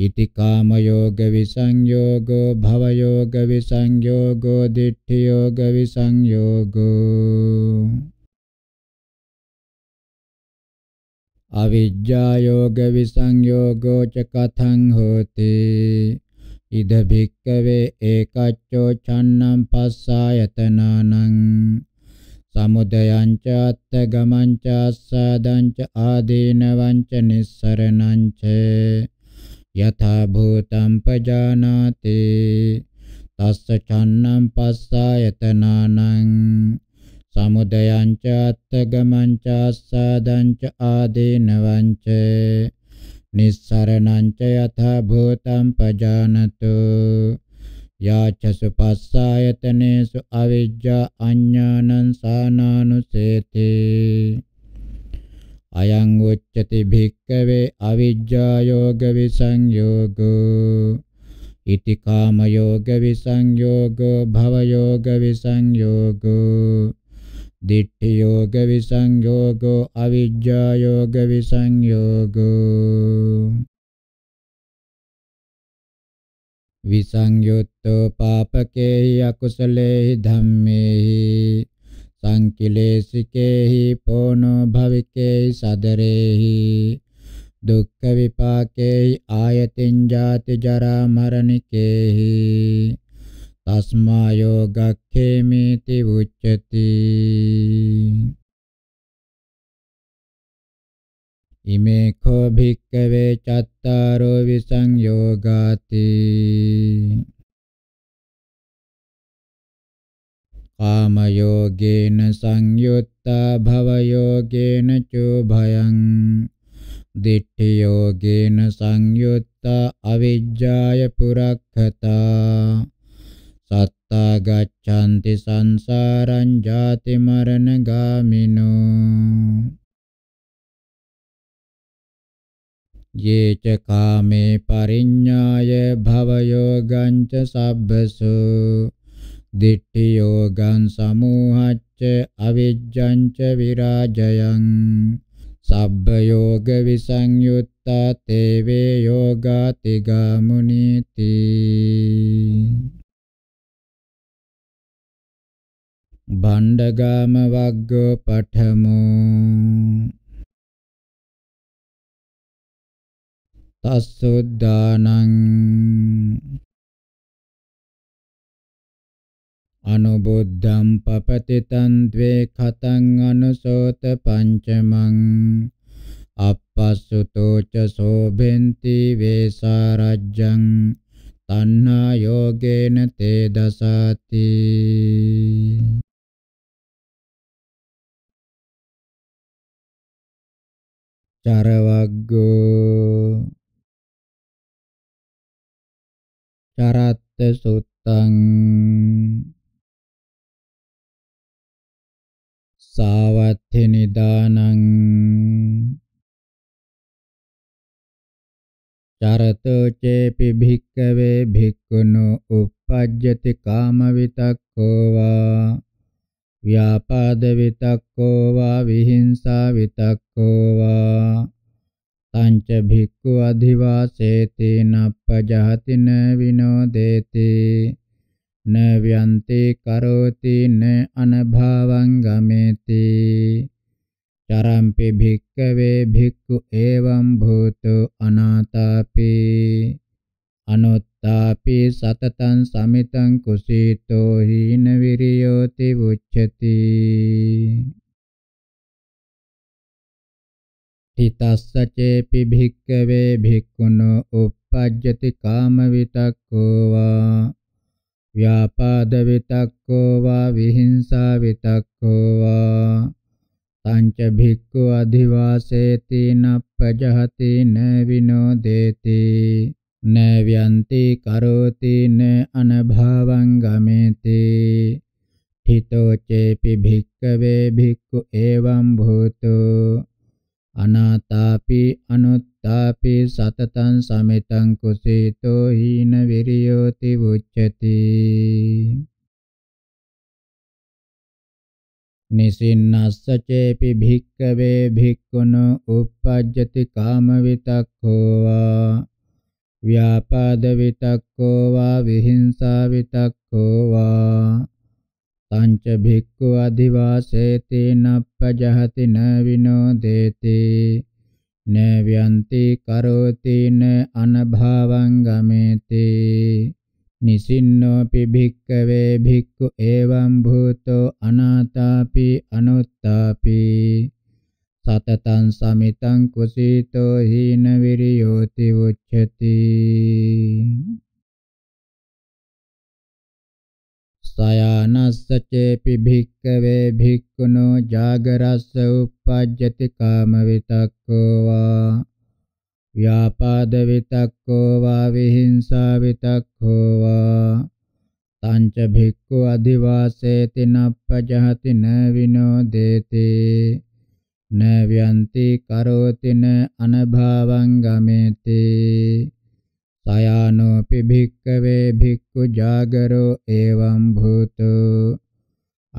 इति काम योग विसंयोगो भव योग विसंयोगो दिट्ठि योग विसंयोगो අවිජ්ජායෝග විසංයෝගෝ ච කතං හෝති ඉද භික්කවේ ඒකච්චෝ ඡන්නම් පස්සායතනානං සමුදයං ච අත්ථ ගමං ච ආසාදං ච ආදීනවං ච නිස්සරණං ච යථා භූතං පජානාති තස්ස ඡන්නම් පස්සායතනානං සමුදයං ච අත්තගමං ච ආසාදං ච ආදීනවං ච නිස්සරණං ච යථා භූතං පජානතු යාච සුපස්සායතනේසු අවිජ්ජා අඥානං සානානුසේති අයං උච්චති භික්කවේ අවිජ්ජා යෝග විසංයෝගෝ ඉති කාම යෝග විසංයෝගෝ භව යෝග විසංයෝගෝ දිට්ඨි යෝග විසංයෝගෝ අවිජ්ජා යෝග විසංයෝගෝ විසංයුත්තෝ පාපකේහි අකුසලේහි ධම්මේහි සංකිලේසිකේහි පොනෝ භවිකේහි සදරේහි දුක්ඛ විපාකේහි ආයතින් ජාති ජරා මරණිකේහි තස්මා යෝගක්ඛේමේති උච්චති ඉමේ කෝ භික්කවේ චත්තාරෝ විසංයෝගාති කාමයෝගේන සංයුත්තා භවයෝගේන චෝ භයං දිට්ඨියෝගේන සංයුත්තා අවිජ්ජාය පුරක්ඛතා සත්තා ගච්ඡanti සංසාරං ජාති මරණ ගාමිනෝ යේච කාමේ පරිඤ්ඤාය භවයෝගං ච සබ්බසෝ දිට්ඨි යෝගං සමෝහච්ච අවිජ්ජං ච විරාජයං සබ්බ යෝග විසංයුත්තා තේවේ යෝගාති ගාමුනීති භණ්ඩගාම වග්ගෝ පඨමෝ තස්සුද්ධානං අනුබුද්ධම් පපතිතං ද්වේ ඛතං අනුසෝත පංචමං අපස්සුතෝ ච සෝභෙන්ති වේසාරජ්ජං තණ්හා යෝගේන තේ දසාති චරවග්ගෝ චරත්ත සුත්තං සාවත්ථි නිදානං චරතෝ චේපි භික්කවේ භික්ඛුනෝ uppajjati කාම විතක්කෝ වා ව්‍යාපාද විතක්කෝ වා විහිංසා විතක්කෝ වා තංච භික්ඛු අධිවාසේති නප්පජාතින විනෝදේති න ව්‍යන්ති කරෝති න අනභවං ගමේති චරම්පි භික්ඛවේ භික්ඛු එවං භූතෝ අනාතාපි අනුත් තාපි සතතං සමිතං කුසීතෝ හීන විරියෝති උච්චති තිතස්ස චේපි භික්ඛවේ භික්ඛුනෝ uppajjati කාම විතක්කෝ වා ව්‍යාපාද විතක්කෝ වා විහිංසා විතක්කෝ වා තංච භික්ඛු අධිවාසේති නප්පජහති න විනෝදේති न व्यन्ति करोति न अनभावं गमेति ठितो चेपि भिक्खवे भिक्खु एवं भूतो अनातापि अनुत्तापि सततं समितं कुसितो हीनवीर्योति उच्यति නිසින්නස්ස චේපි භික්කවේ භික්ඛුනෝ uppajjati කාමවිතක්ඛෝවා ව්‍යාපාද විතක්කෝ වා විහිංසා විතක්කෝ වා තංච භික්ඛු අධිවාසේති නප්පජහති න විනෝදේති න ව්‍යන්ති කරෝති න අනභවං ගමේති නිසින්නෝපි භික්ඛවේ භික්ඛු එවං භූතෝ අනාතාපි අනුත්තාපි සතතං සමිතං කුසීතෝ හීන විරියෝති උච්චති සයනස්ස චේපි භික්කවේ භික්ඛුනෝ ජාගරස්ස uppajjati කාම විතක්කෝ වා ව්‍යාපාද විතක්කෝ වා විහිංසා විතක්කෝ වා තංච භික්ඛු අධිවාසේති නප්පජහති න විනෝදේති න ව්‍යන්ති කරෝතින අනභවං ගමේති සයානෝපි භික්කවේ භික්ඛු ජාගරෝ එවං භූතු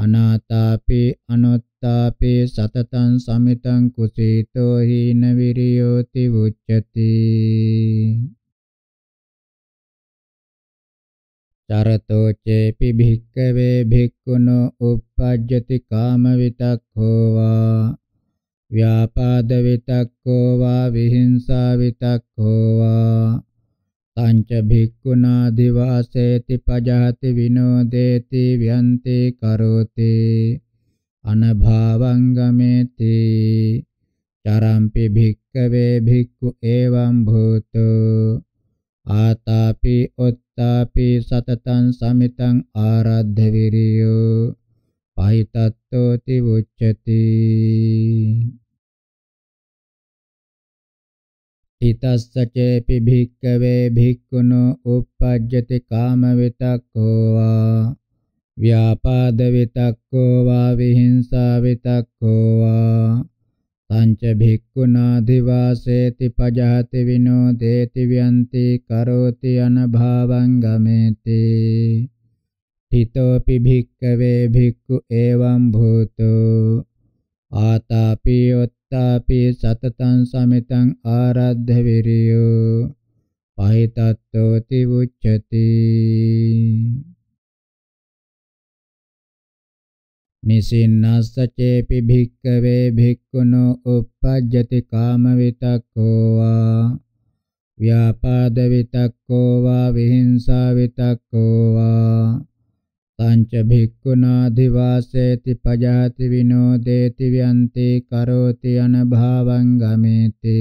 අනාතාපි අනුත්තාපි සතතං සමිතං කුසීතෝ හීන විරියෝති උච්චති චරතෝ චේපි භික්කවේ භික්ඛුනෝ uppajjati කාම විතක්ඛෝ වා ව්‍යාපාද විතක්කෝ වා විහිංසා විතක්කෝ වා තංච භික්ඛුනා දිවාසේති පජහති විනෝදේති ව්‍යන්ති කරෝති අනභාවං ගමේති චරම්පි භික්ඛවේ භික්ඛු එවං භූතෝ ආතාපි උත්තාපි සතතං සමිතං ආරද්ධ විරියෝ පහිතත්තෝති උච්චති හිතස්සචේපි භික්කවේ භික්ඛුනෝ uppajjati කාම විතක්කෝ වා ව්‍යාපාද විතක්කෝ වා විහිංසා විතක්කෝ වා සංච භික්ඛුනාදිවාසේති පජහති විනෝදේති ව්‍යන්ති කරෝති අනභාවං ගමේති හිතෝපි භික්කවේ භික්ඛු එවං භූතෝ ආතාපියොත් තාපේ සතතං සමිතං ආරද්ධ විරියෝ පහිතත්තෝති උච්චති නිසින්නස්ස චේපි භික්කවේ භික්ඛුනෝ uppajjati kāma vitakkho vā ව්‍යාපාද විතක්කෝ වා විහිංසා විතක්කෝ වා තංච භික්ඛුනා දිවාසේති පජාති විනෝදේති ව්‍යන්ති කරෝති අනභාවං ගමේති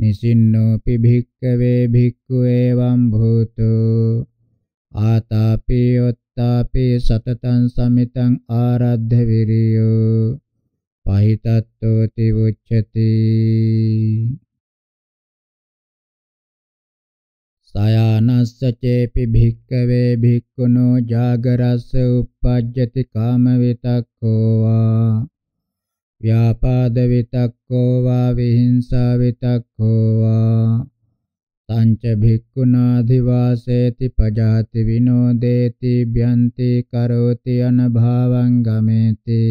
නිසින්නෝපි භික්ඛවේ භික්ඛු එවං භූතෝ ආතාපි යොත්තාපි සතතං සමිතං ආරද්ධ විරියෝ පහිතත්තෝති උච්චති සයානස්ස චේපි භික්කවේ භික්ඛුනෝ ජාගරස්ස uppajjati කාම විතක්කෝ වා ව්‍යාපාද විතක්කෝ වා විහිංසා විතක්කෝ වා තංච භික්ඛුනාධිවාසේති පජාති විනෝදේති භ්‍යන්ති කරෝති අනභාවං ගමේති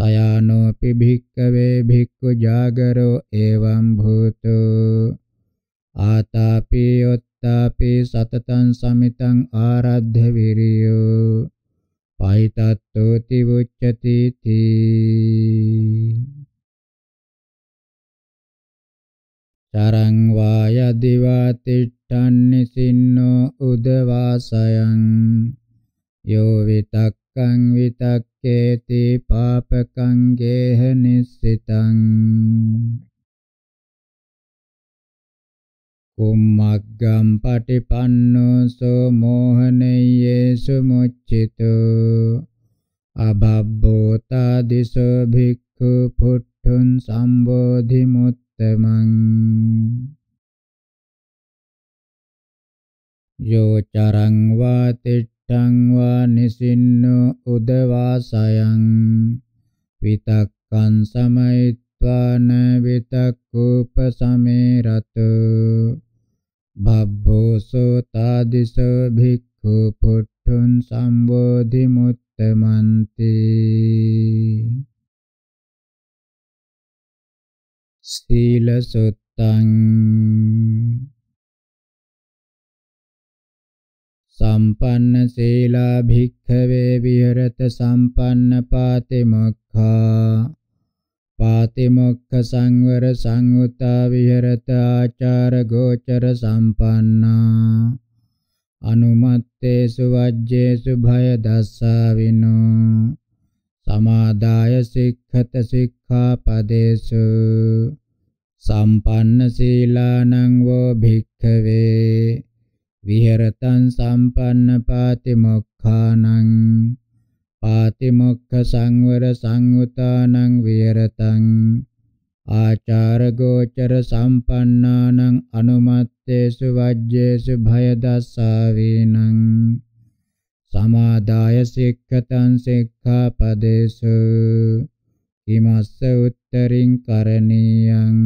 සයානෝපි භික්කවේ භික්ඛු ජාගරෝ එවං භූතෝ ආතාපේ යොත්තාපේ සතතං සමිතං ආරද්ධ විරියෝ පයිතත්තෝති වුච්චති තී චරං වාය දිවා තිට්ඨන්නි සින්නෝ උදවාසයං යෝ විතක්කං විතක්කේති පාපකං ගේහ නිස්සිතං කුම්මග්ගම් පටිපන්නෝ සෝ මෝහනේයේසු මුච්චිතෝ අබබ්බෝතා දිසෝ භික්ඛු පුට්ඨුන් සම්බෝධි මුත්තමං යෝ චරං වා තිට්ඨං වා නිසින්නෝ උදවාසයං විතක්කං සමයිත් ත්වාන විතක්කූප සමේ රතු භබ්බෝසෝ තාදිසෝ භික්ඛු පුට්ඨුන් සම්බෝධි මුත්තමන්ති සීල සුත්තං සම්පන්න සීලා භික්ඛවේ විහෙරත සම්පන්න පාති මොක්ඛා පාතිමොක්ඛ සංවර සංයුතා විහෙරත ආචාර ගෝචර සම්පන්නා අනුමත්තේසු වජ්ජේසු භය දස්සාවිනෝ සමාදාය සික්ඛත සික්ඛාපදේසු සම්පන්න සීලානං වෝ භික්ඛවේ විහෙරතං සම්පන්න පාතිමොක්ඛානං පාතිමොක්ඛ සංවර සංයුතානං විහෙරතං ආචාර ගෝචර සම්පන්නානං අනුමත්තේසු වජ්ජේසු භය දස්සාවීනං සමාදාය සික්ඛතං සික්ඛාපදේසු ඉමස්ස උත්තරින් කරණීයං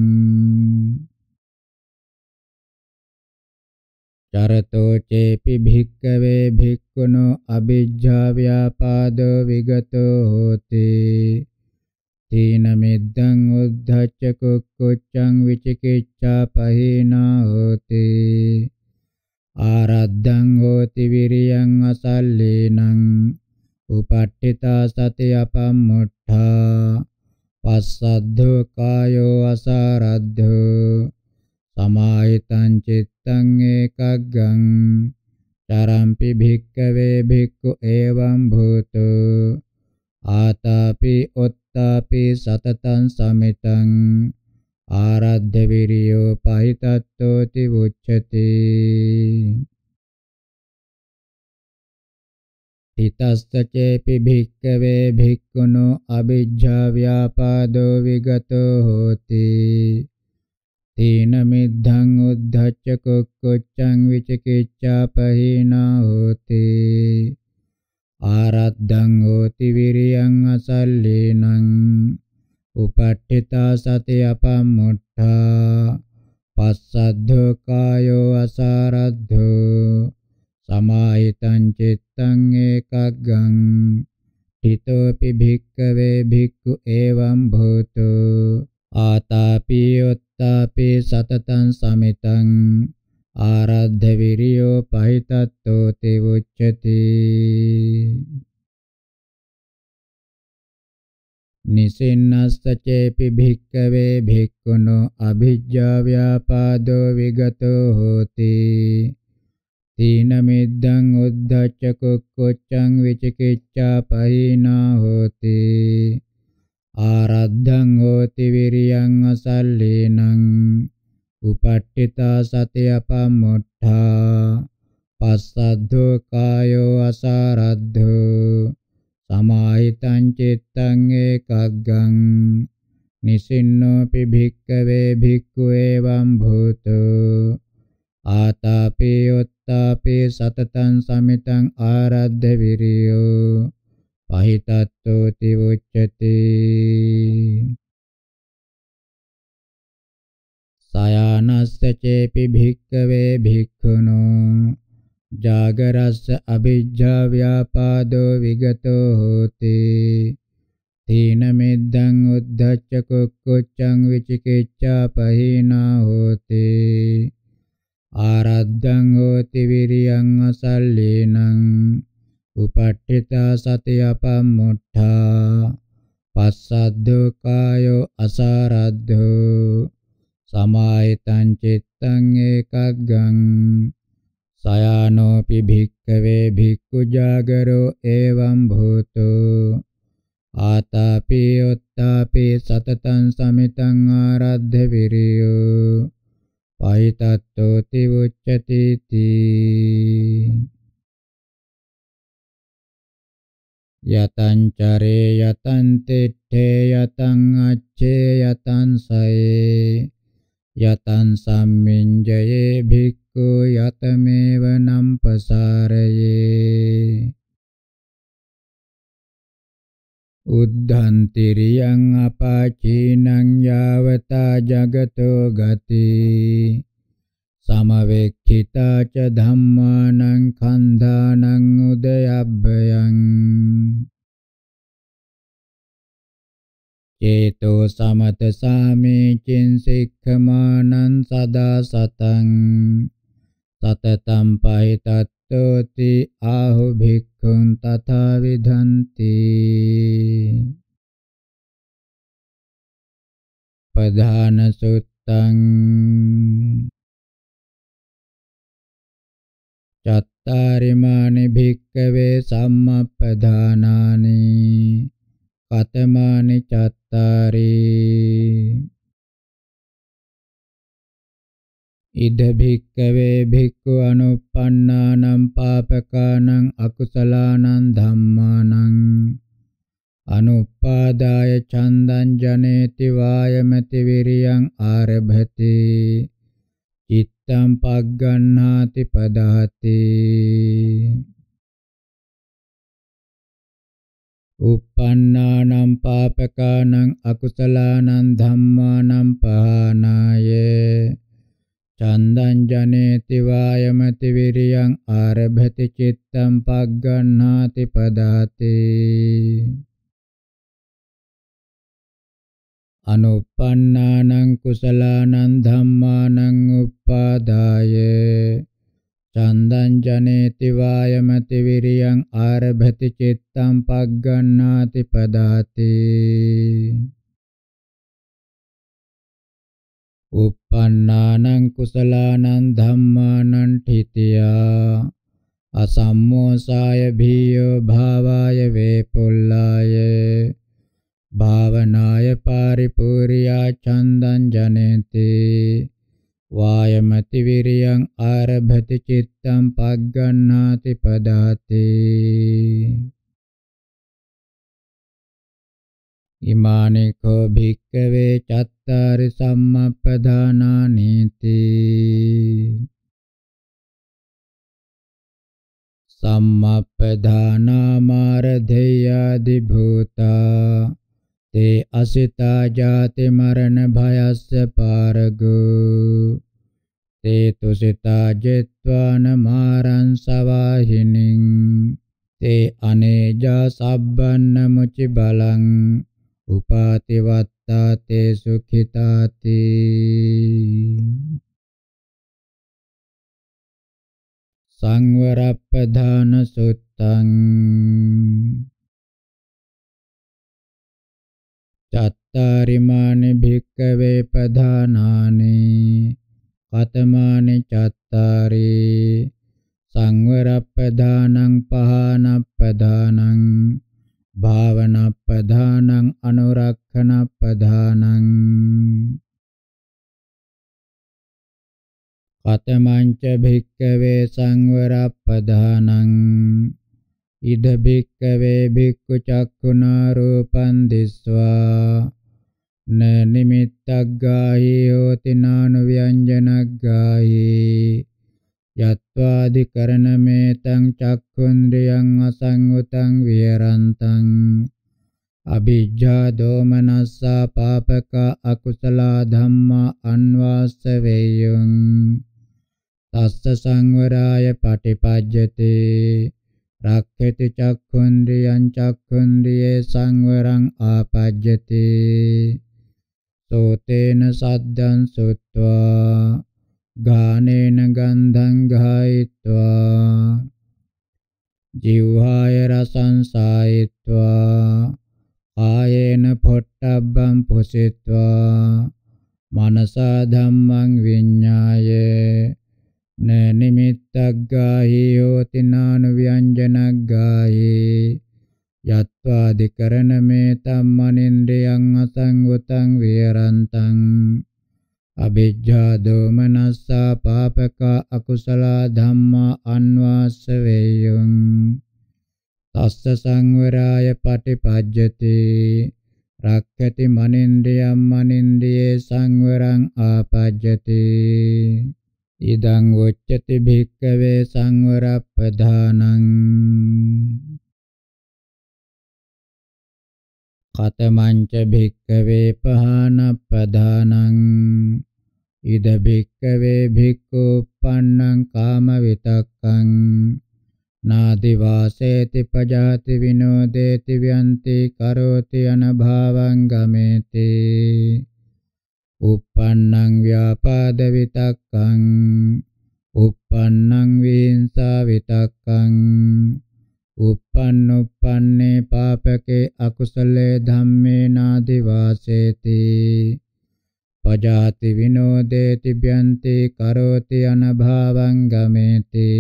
චරතෝ චේපි භික්කවේ භික්ඛුනෝ අවිජ්ජා ව්‍යාපාදෝ විගතෝ හෝති තීන මිද්දං උද්ධච්ච කුක්කුච්ඡං විචිකිච්ඡා පහේනා හෝති ආරද්ධං හෝති විරියං අසල්ලේනං උපට්ඨිතා සති අපම්මුඨා පස්සද්ධෝ කායෝ අසාරද්ධෝ සමායතං චිත්ත තං ඒකග්ගං චරම්පි භික්කවේ භික්ඛු එවං භූතු ආතාපි ඔත්තාපි සතතං සමිතං ආරද්ධ විරියෝ පහිතත්තෝති උච්චති තිතස්සචේපි භික්කවේ භික්ඛුනෝ අවිජ්ජා ව්‍යාපාදෝ විගතෝ හෝති තේන මිද්ධං උද්ධච්ච කුක්කුච්ඡං විචිකිච්ඡා පහිනා හෝති ආරද්ධං හෝති විරියං අසල්ලේනං උපට්ඨිතා සති අපම්මුට්ඨා පස්සද්ධෝ කායෝ අසාරද්ධෝ සමාහිතං චිත්තං ඒකග්ගං හිතෝපි භික්කවේ භික්ඛු එවං භූතෝ ආතාපියොත් තාපේ සතතං සමිතං ආරද්ධ විරියෝ පහිතත්තෝ තේ උච්චති නිසින්නස්ස චේපි භික්කවේ භික්ඛුනෝ අභිජ්ජා ව්‍යාපාදෝ විගතෝ හෝති තීන මිද්දං උද්ධච්ච කුක්කුච්ඡං විචිකිච්ඡා පහිනා හෝති ආරද්ධං හෝති විරියං අසල්ලේනං උපට්ඨිතා සතිය පම්මුට්ඨා පස්සද්ධෝ කායෝ අසාරද්ධෝ සමාහිතං චිත්තං ඒකග්ගං නිසින්නෝපි භික්කවේ භික්ඛු එවං භූතෝ ආතාපේ යොත්තාපේ සතතං සමිතං ආරද්ධ විරියෝ පහිතත්තෝති උච්චති සයානස්ස චේපි භික්කවේ භික්ඛුනෝ ජාගරස්ස අභිජ්ජා ව්‍යාපාදෝ විගතෝ හෝති තීන මිද්දං උද්ධච්ච කුක්කුච්ඡං විචිකිච්ඡා පහීනා හෝති ආරද්ධං හෝති විරියං අසල්ලේනං උපට්ඨිතා සතිය පම්මුඨා පස්සද්ධෝ කායෝ අසාරද්ධෝ සමායතං චිත්තං ඒකග්ගං සයානෝපි භික්ඛවේ භික්ඛු ජාගරෝ එවං භූතෝ ආතාපි ඔත්තාපි සතතං සමිතං ආරද්ධ විරියෝ පයිතත්තෝ ති උච්චති තී යතං චරේ යතං තෙට්ඨේ යතං අච්චේ යතං සයේ යතං සම්මින්ජයේ භික්ඛු යතමේව නම්පසාරයේ උද්ධන්ති රියං අපාචීනං යාවතා ජගතෝ ගති समवेक्षिता च धम्मानं खन्धानम् उदयाभ्ययम् චේතෝ සමත සාමේචින් සික්ඛමානං සදා සතං සතතම් පහිතත්තෝති ආහු භික්ඛුන් තථා විධන්ති පධාන සුත්තං චත්තාරිමානි භික්කවේ සම්මප්පදානානි කතමානි චත්තාරී ඉද භික්කවේ භික්ඛු අනුප්පන්නානම් පාපකානම් අකුසලානම් ධම්මානම් අනුපාදාය චන්දං ජනේති වායමති විරියං ආරභතේ චිත්තම් පග්ගණ්ණාති පදාති uppannānaṁ pāpakānaṁ akusalānaṁ dhammānaṁ pahānāye චන්දං ජනේති වායමති විරියං ආරභති චිත්තං පග්ගණ්ණාති පදාති අනුප්පන්නානං කුසලානං ධම්මානං උප්පාදාය චන්දං ජනේති වායමති විරියං ආරභති චිත්තං පග්ගණ්ණාති පදාති උප්පන්නානං කුසලානං ධම්මානං ඨිතියා අසම්මෝසාය භීයෝ භාවාය වේපුල්ලාය භාවනාය පාරිපූර්යා චන්දං ජනේති වායමති විරියං ආරභති චිත්තං පග්ගණ්ණාති පදාති ඉමානේ කෝ භික්කවේ චත්තාරි සම්මප්පදානානීති සම්මප්පදානාමාරධේයාදි භූතා ते असिता जाति मरण भयस्य पारगो ते तुसिता जित्वा न मारं सवाहिनीं ते अनेजा सब्बन्न मुचि बलं उपातिवत्ता ते सुखिताति සංවරප්පදාන සුත්තං චත්තාරිමානි භික්කවේ පධානානි කතමානි චත්තාරේ සංවරප්පදානං පහනප්පදානං භාවනප්පදානං අනුරක්ඛනප්පදානං කතමංච භික්කවේ සංවරප්පදානං ඉද භික්කවේ භික්ඛු චක්ඛුනා රූපං දිස්වා න නිමිත්තග්ගාහි හෝති නානුව්‍යංජනග්ගාහි යත්වාදිකරණ මේතං චක්ඛුන්ද්‍රියං අසංගතං විහරන්තං අභිජ්ජා දෝමනස්සා පාපක අකුසල ධම්මා අන්වාස්ස වේයං තස්ස සංවරාය පටිපජ්ජතේ රක්ඛේති චක්ඛුන්ද්‍රියං චක්ඛුන්ද්‍රියේ සංවරං ආපජ්ජති සෝතේන සද්දං සුත්වා ගානේන ගන්ධං ගායित्वा ජීවහාය රසං සායित्वा ආයේන පොට්ටබ්බං පුසිत्वा මනසා ධම්මං විඤ්ඤායේ න නිමිත්තග්ගාහි හෝති නානුව්‍යංජනග්ගාහි යත්වාදිකරණ මේ තම්මනින්ද්‍රයන් අසංගතං විරන්තං අවිජ්ජා දෝමනස්සා පාපක අකුසල ධම්මා අන්වාස්ස වේයං තස්ස සංවරාය පටිපජ්ජති රක්ඛති මනින්ද්‍රියම් මනින්ද්‍රියේ සංවරං ආපජ්ජති ඉදං උච්චති භික්කවේ සංවරප්පදානං කතමංච භික්කවේ පහනප්පදානං ඉද භික්කවේ භික්ඛුප්පන්නං කාම විතක්කං නාදි වාසේති පජාති විනෝදේති ව්‍යන්ති කරෝති අනභාවං ගමේති uppannang vyapada vitakkang uppannang vinsa vitakkang uppannuppanne papake akusale dhamme nadivaseeti pajati vinodeti byanti karoti anabhavang gameti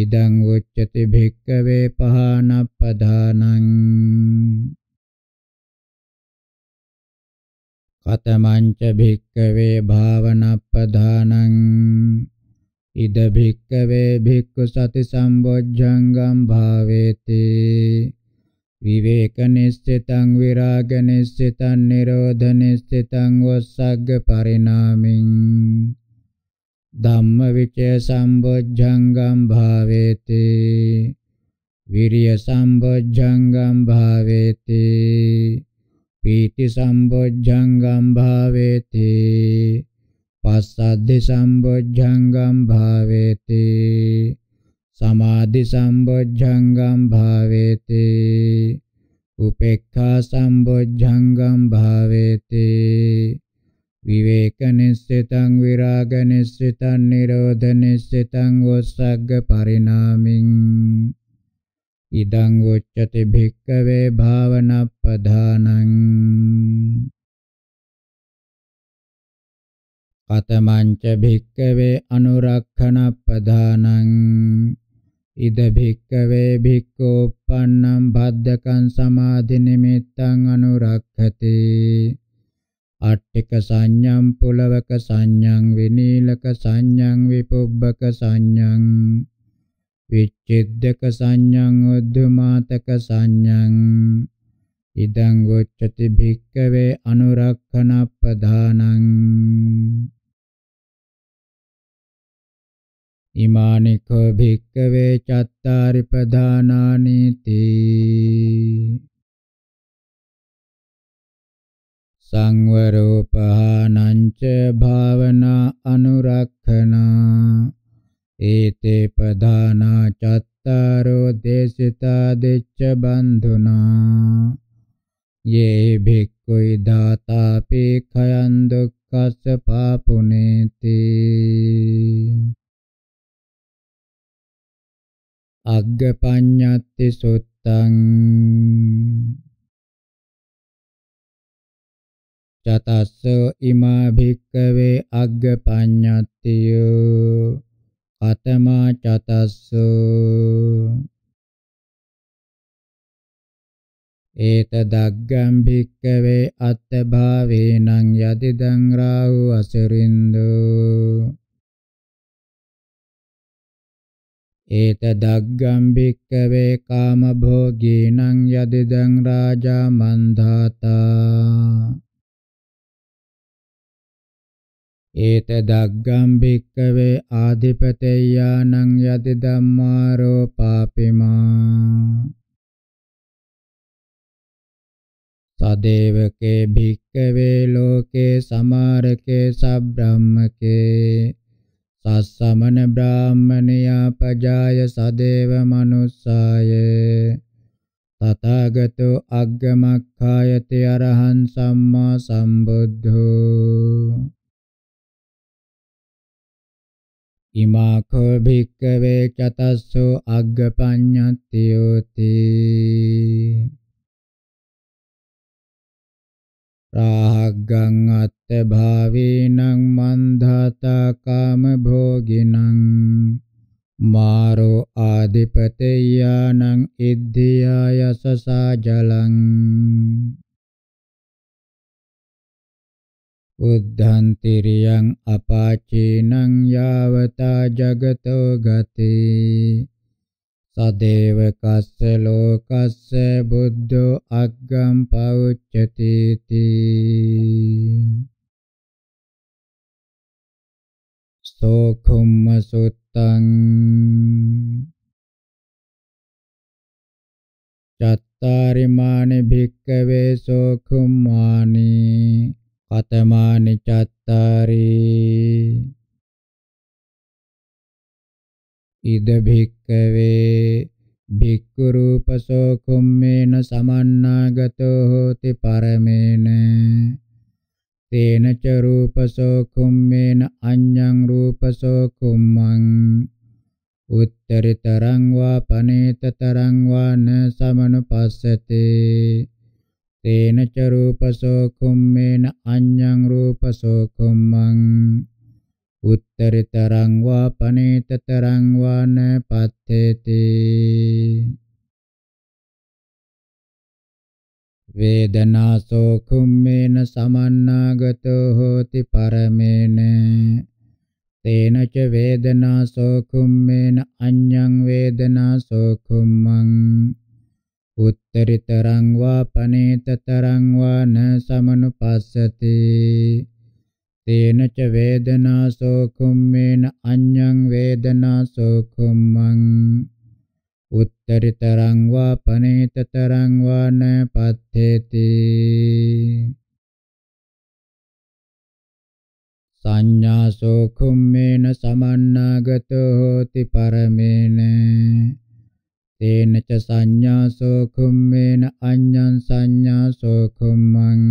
idang uccati bhikkave pahanappadhanang කතමංච භික්කවේ භාවනප්පදානං ඉද භික්කවේ භික්ඛු සති සම්බොජ්ජංගම් භාවේති විවේක නිස්සිතං විරාග නිස්සිතං නිරෝධ නිස්සිතං වස්සග්ග පරිණාමින් ධම්ම විචය සම්බොජ්ජංගම් භාවේති විරිය සම්බොජ්ජංගම් භාවේති පීති සම්බොජ්ජංගම් භාවේති පස්සද්ධි සම්බොජ්ජංගම් භාවේති සමාධි සම්බොජ්ජංගම් භාවේති උපේක්ඛා සම්බොජ්ජංගම් භාවේති විවේක නිස්සිතං විරාග නිස්සිතං නිරෝධ නිස්සිතං වස්සග්ග පරිණාමින් ඉදං උච්චති භික්කවේ භාවනප්පදානං කතමංච භික්කවේ අනුරක්ඛනප්පදානං ඉද භික්කවේ භික්ඛෝප්පන්නං භද්දකං සමාධි නිමිත්තං අනුරක්ඛති අට්ඨික සංඤ්ඤම් පුලවක සංඤ්ඤං විනීලක සංඤ්ඤං විපුබ්බක සංඤ්ඤං විච්ඡේදක සංඤං උද්ධමාතක සංඤං ඉදං ගොච්ඡති භික්ඛවේ අනුරක්ඛනප්පදානං ඉමානිකෝ භික්ඛවේ චත්තාරි ප්‍රධානානි තී සංවරෝපහානං ච භාවනා අනුරක්ඛනා ඒතේ පදානා චත්තාරෝ දේශිතා දෙච්ච බන්ධුනා යේ භික්ඛුයි දාතාපේ khයන් දුක්ඛස්ස පාපුනේති අග්ගපඤ්ඤත්ති සුත්තං චතස්ස ඉමා භික්ඛවේ අග්ගපඤ්ඤත්තියෝ පතමා චතස්සු ඒත දග්ගම් භික්කවේ අත්ථභාවේනං යතිදං රාහු අසරින්දු ඒත දග්ගම් භික්කවේ කාමභෝගීනං යතිදං රාජා මන්ධාතා ඒතදග්ගම් භික්කවේ ආධිපතේයානං යති ධම්මාරෝ පාපිමා සදේවකේ භික්කවේ ලෝකේ සමාරකේ සබ්‍රාහ්මකේ සස්සමන බ්‍රාහ්මණයා පජාය සදේව මනුස්සාය තථාගතෝ අග්ගමක්ඛායති අරහං සම්මා සම්බුද්ධෝ ඉමාකෝ භික්කවේ චතස්සෝ අග්ගපඤ්ඤත්තියෝති රාහග්ගං අත්ථ භාවේනං මන්ධාතා කාම භෝගිනං මාරෝ ආදිපතේයානං ඉද්ධියා යසසා ජලං උද්ධන්තිරියං අපාචීනං යාවතා ජගතෝ ගතේ සදේව කස්ස ලෝකස්ස බුද්ධෝ අග්ගම් පෞච්චති සෝඛුම්ම සුත්තං චත්තාරිමානි භික්කවේ සෝඛුම්මානි කතමානි චත්තාරී ඉද භික්කවේ භික්ඛු රූපසෝ කුම්මේන සමන්නාගතෝ හෝති පරමේන තේන ච රූපසෝ කුම්මේන අඤ්ඤං රූපසෝ කුම්මං උත්තරිතරං වා පනේතතරං වා න සමනුපස්සතේ තේන ච රූපසෝ කුම්මේන අඤ්ඤං රූපසෝ කුම්මං උත්තරිතරං වා පනේතතරං වා නපත්තේති වේදනා සෝකුම්මේන සමන්නාගතෝ හෝති පරමේන තේන ච වේදනා සෝකුම්මේන අඤ්ඤං වේදනා සෝකුම්මං උත්තරිතරං වා පනේතතරං වා න සමනුපස්සති තේන ච වේදනා සෝකුම්මේන අඤ්ඤං වේදනා සෝකුම්මං උත්තරිතරං වා පනේතතරං වා න පත්තේති සංඥා සෝකුම්මේන සමන්නාගතෝ හෝති පරමේන තේන ච සංඥා සෝඛුම්මේන අඤ්ඤං සංඥා සෝඛුම්මං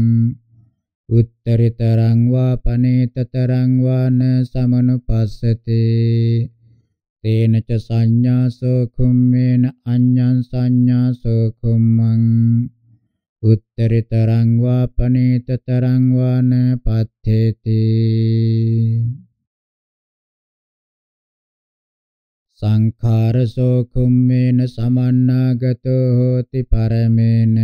උත්තරිතරං වා පනේතතරං වාන සමනුපස්සතේ තේන ච සංඥා සෝඛුම්මේන අඤ්ඤං සංඥා සෝඛුම්මං උත්තරිතරං වා පනේතතරං වාන පත්තේති සංඛාරසෝ කුම්මේන සමන්නාගතෝ හෝති පරමේන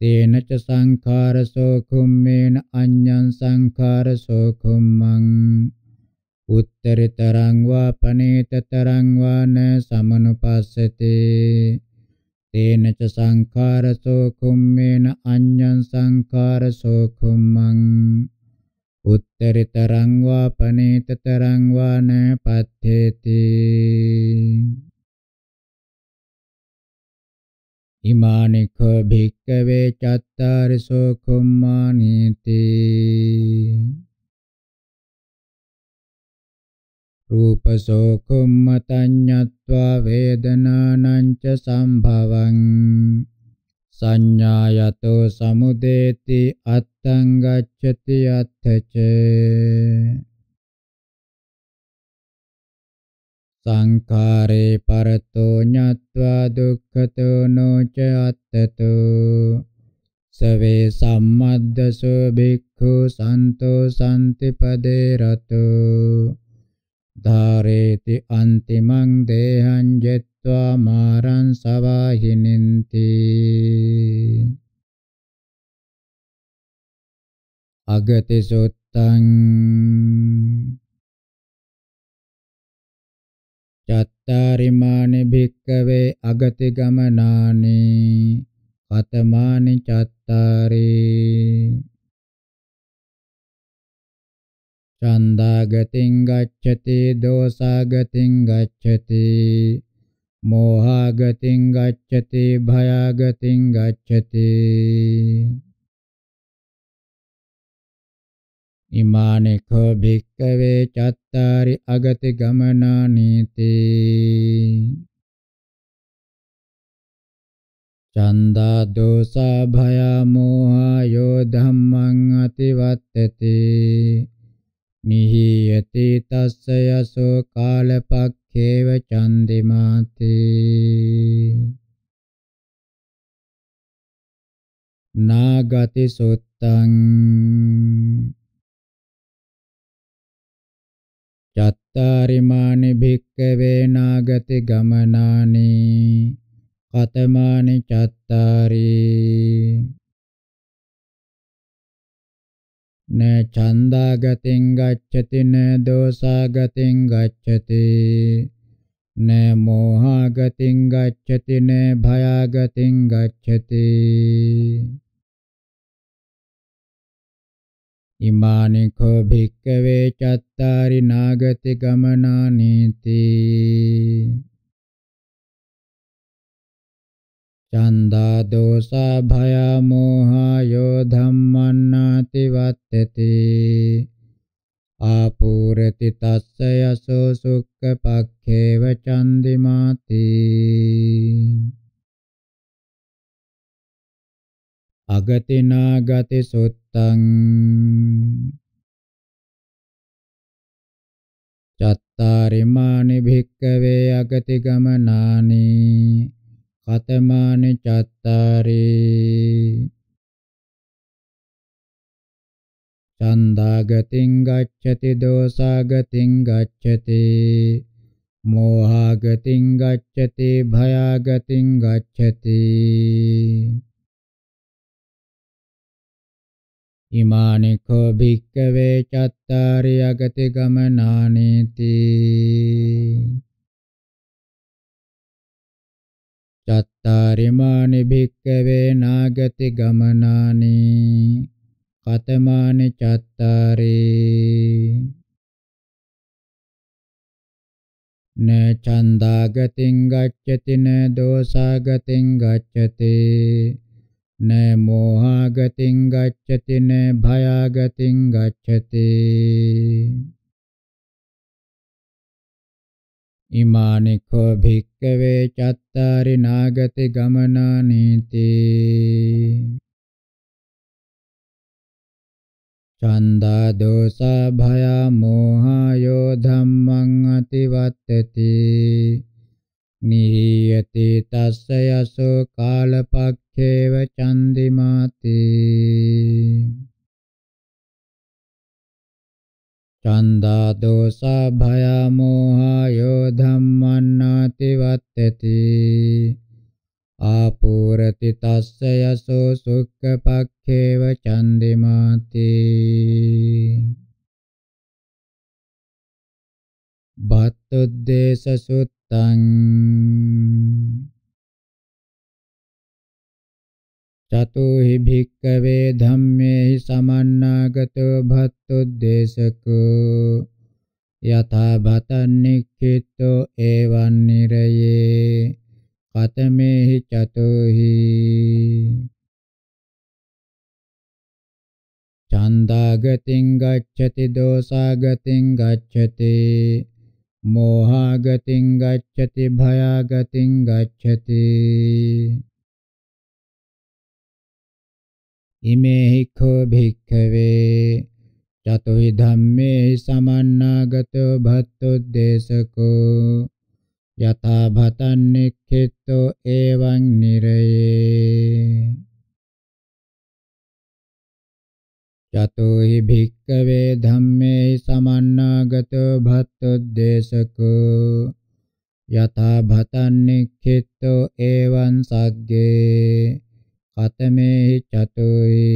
තේන ච සංඛාරසෝ කුම්මේන අඤ්ඤං සංඛාරසෝ කුම්මං උත්තරිතරං වා පනේතතරං වා න සමනුපස්සතේ තේන ච සංඛාරසෝ කුම්මේන අඤ්ඤං සංඛාරසෝ කුම්මං උත්තරිතරං වා පනේතතරං වා න පත්තේති ඉමානි කෝ භික්කවේ චත්තාරිසෝ කුම්මානීති රූපසෝ කුම්මතඤ්ඤත්වා වේදනානං ච සම්භවං සංඥායතෝ සමුදේති අත්තං ගච්ඡති අත්ථච සංඛාරේ පරතෝ ඤත්වා දුක්ඛතෝ නොච අත්තතෝ සවේ සම්මද්දසෝ භික්ඛු සන්තෝ සම්තිපදේ රතෝ ධාරේති අන්තිමං දේහං ජෙත් ත්වා මාරං සවාහිනින්ති අගති සුත්තං චත්තාරිමානි භික්කවේ අගති ගමනානි කතමානි චත්තාරේ ඡන්දාගතින් ගච්ඡති දෝසාගතින් ගච්ඡති मोहागतिं गच्छति भयागतिं गच्छति इमानि खो भिक्कवे चत्तारि अगतिगमनानि ते චන්දා දෝසා භය මෝහා යෝ ධම්මං අතිවත්තති නිහියති තස්ස යසෝ කාලපක් කේව චන්දිමාතේ නාගති සුත්තං චත්තාරිමානි භික්කවේ නාගති ගමනානි කතමානි චත්තාරී න ඡන්දාගතින් ගච්ඡති න දෝසාගතින් ගච්ඡති න මෝහාගතින් ගච්ඡති න භයාගතින් ගච්ඡති ඉමානි කෝ භික්කවේ චත්තාරි නාගති ගමනානීති චන්දා දෝස භය මෝහ යෝ ධම්මන්නාති වත්තති ආපූර්ති තස්ස යසෝ සුක්ඛ පක්ඛේව චන්දිමාති අගතිනා ගති සුත්තං චත්තාරිමානි භික්කවේ අගති ගමනානි කතමානි චත්තාරේ චන්දාගතින් ගච්ඡති දෝසාගතින් ගච්ඡති මෝහාගතින් ගච්ඡති භයාගතින් ගච්ඡති ඉමානි කෝ භික්කවේ චත්තාරි අගති ගමනානේති චත්තාරිමානි භික්කවේ නාගති ගමනානි කතමානි චත්තාරේ න චන්දාගතින් ගච්ඡති න දෝසාගතින් ගච්ඡති න මෝහාගතින් ගච්ඡති න භයාගතින් ගච්ඡති ඉමානිකෝ භික්කවේ චත්තාරි නාගති ගමනානීති චන්දා දෝසා භය මෝහා යෝ ධම්මං අතිවත්තති නිහියති තස්ස යසෝ කාලපක්ඛේව චන්දිමාති චන්දා දෝස භය මෝහය ධම්මන්නාති වත්තති ආපූරති තස්ස යසෝ සුක්ඛ පක්ඛේව චන්දිමාති බත්තුද්දේශ සුත්තං චතු හි භික්කවේ ධම්මේහි සමන්නාගතෝ භත්තුද්දේශකෝ යථා භතන්නික්ඛිතෝ එවං නිරයේ කතමේහි චතුහි චන්දාගතින් ගච්ඡති දෝසාගතින් ගච්ඡති මෝහාගතින් ගච්ඡති භයාගතින් ගච්ඡති ඉමේහි කෝ භික්ඛවේ චතුහි ධම්මේ සමන්නාගතෝ භත්තුද්දේශකෝ යතා භතන්නෙක්ඛිතෝ එවං නිරයේ චතුහි භික්ඛවේ ධම්මේ සමන්නාගතෝ භත්තුද්දේශකෝ යතා භතන්නෙක්ඛිතෝ එවං සග්ගේ කතමේ චතුයි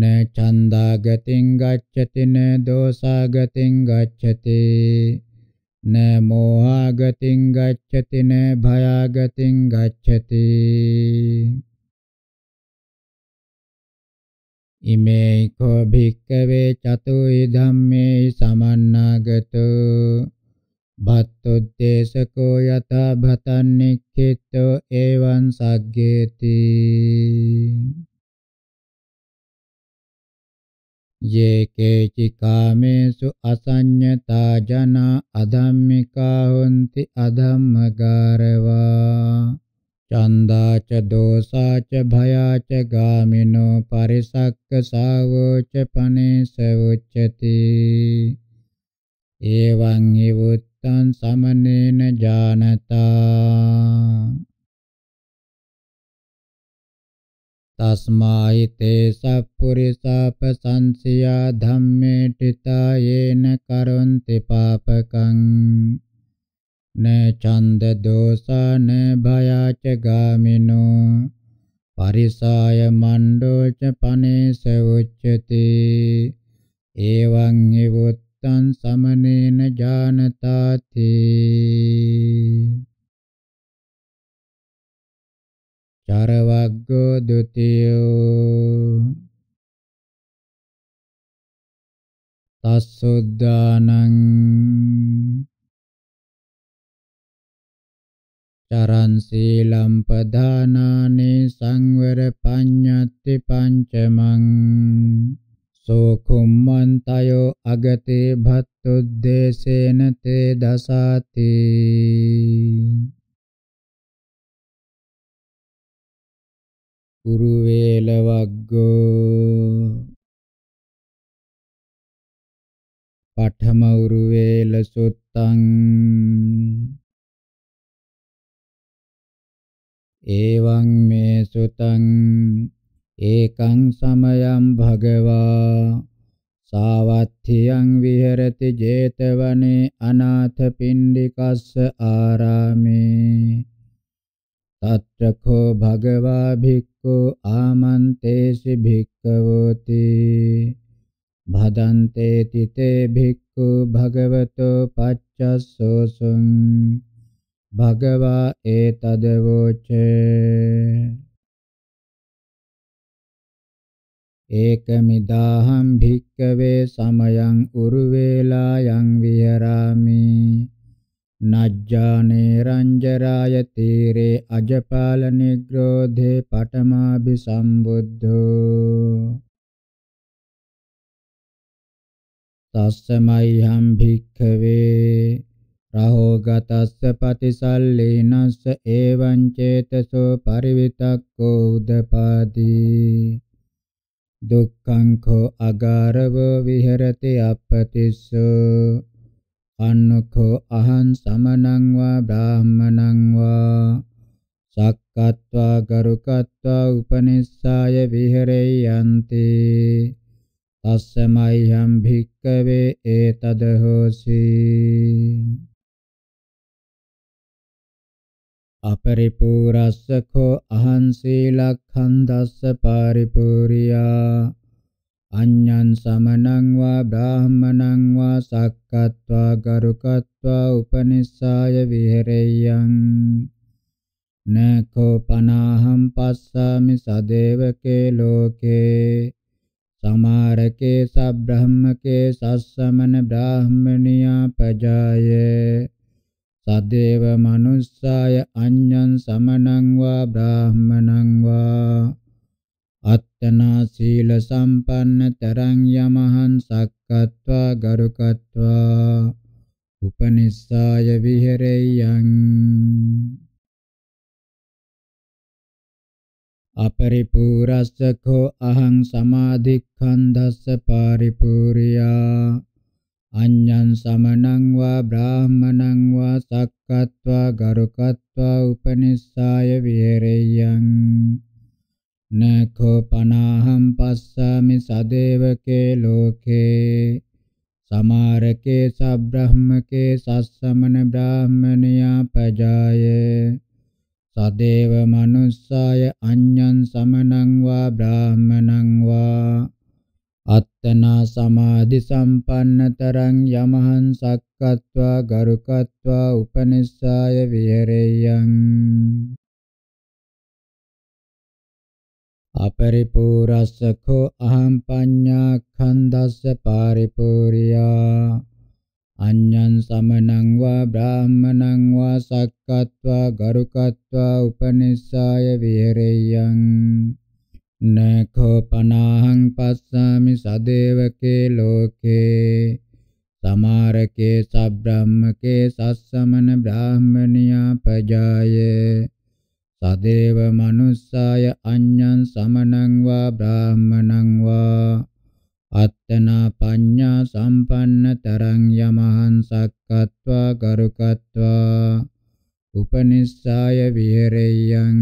න චන්දා ගතින් ගච්ඡති න දෝසා ගතින් ගච්ඡති න මෝහා ගතින් ගච්ඡති න භයා ගතින් ගච්ඡති ඉමේ කෝ භික්කවේ චතුයි ධම්මේ සමන්නාගතෝ බත්තොද්දේශකෝ යතා භතන් නික්ඛිතෝ එවං සග්ගේති ये केचि कामेषु असंयता जना अधम्मिका हुन्ति अधम्मगारवा चन्दा च दोषा च भया च गामिनो परिसक्कसावो च पनेष उच्यति एवं हि තං සමනේන ජානතා තස්මායි තේ සප්පුරිසාපසංසියා ධම්මේ ඨිතා යේන කරොන්ති පාපකං න ඡන්ද දෝසා න භයාච ගාමිනෝ පරිසාය මණ්ඩෝච පනේස උච්චති එවං හිවොත් චිත්තං සමනේන ඥානතාති චරවග්ගෝ ဒ ුතියෝ තස්සුද්ධානං චරං සීලම් පදානානේ සංවර පඤ්ඤත්ති පංචමං සෝකුම්මන්තයෝ අගතේ භත්තුද්දේශේන තේ දසාති ගුරු වේල වග්ගෝ පඨම උරු වේල සුත්තං එවං මේ සුතං ඒකං සමයං භගවා සාවත්ථියං විහෙරති 제තවනේ අනාථ පිණ්ඩිකස්ස ආරාමේ තත්‍රකෝ භගවා භික්ඛු ආමන්තේසි භික්ඛවෝති භදන්තේ තිතේ භික්ඛු භගවතෝ පච්චස්සෝසුං භගවා ඒතදවෝචේ ඒකමිදාහම් භික්කවේ සමයං උරුවේලායන් විහරාමි නජ්ජානේ රංජරාය තීරේ අජපාල නිග්‍රෝධේ පඨමාභි සම්බුද්ධෝ තස්සමයිහම් භික්ඛවේ රහෝගතස්ස පතිසල්ලේනස්ස එවං චේතසෝ පරිවිතක්කෝ උදපාදී දුක්ඛං කෝ අගාරවෝ විහෙරති අපතිස්සෝ අනුඛෝ අහං සමනං වා බ්‍රාහ්මණං වා සක්කත්වා ගරුකත්වා උපනිස්සාය විහෙරේ යන්ති තස්සමයිහම් භික්කවේ ඒතද හෝසි අපරිපූරස්සකෝ අහං සීලක්ඛන්දස්ස පරිපූර්යා අඤ්ඤං සමනං වා බ්‍රාහමණං වා සක්කත්වා ගරුකත්වා උපනිස්සාය විහෙරෙය්‍යං නකෝ පනාහම් පස්සාමි සදේවකේ ලෝකේ සමාරකේ සබ්‍රහ්මකේ සස්සමන බ්‍රාහමණියා පජායේ සදේව මනුස්සාය අඤ්ඤං සමනං වා බ්‍රාහ්මණං වා අත්තනා සීල සම්පන්න තරං යමහං සක්කत्वा ගරුකत्वा උපනිස්සාය විහෙරෙයං අපරිපූරස්සකෝ අහං සමාධික්ඛන්දස්ස පාරිපූර්යා අඤ්ඤං සමණං වා බ්‍රාහමණං වා සක්කත්වා ගරුකත්වා උපනිස්සාය විහෙරෙය්‍යං නඛෝ පනාහම් පස්සාමි සදේවකේ ලෝකේ සමාරකේ සබ්‍රහ්මකේ සස්සමන බ්‍රාහමණයා පජායේ සදේව මනුස්සාය අඤ්ඤං සමණං වා බ්‍රාහමණං වා අත්තනා සමාධි සම්පන්නතරං යමහං සක්කත්වා ගරුකත්වා උපනිස්සාය විහෙරෙයං අපරිපූරස්සකෝ අහං පඤ්ඤා ඛන්දස්ස පාරිපූර්යා අඤ්ඤං සමනං වා බ්‍රාහ්මණං වා සක්කත්වා ගරුකත්වා උපනිස්සාය විහෙරෙයං නඛෝ පනාහං පස්සාමි සදේවකේ ලෝකේ සමාරකේ සබ්‍රාහ්මකේ සස්සමන බ්‍රාහ්මනියා පජාය සදේව මනුස්සාය අඤ්ඤං සමනං වා බ්‍රාහ්මණං වා අත්තනා පඤ්ඤා සම්පන්න තරං යමහං සක්කත්වා ගරුකත්වා උපනිස්සාය විහෙරෙයං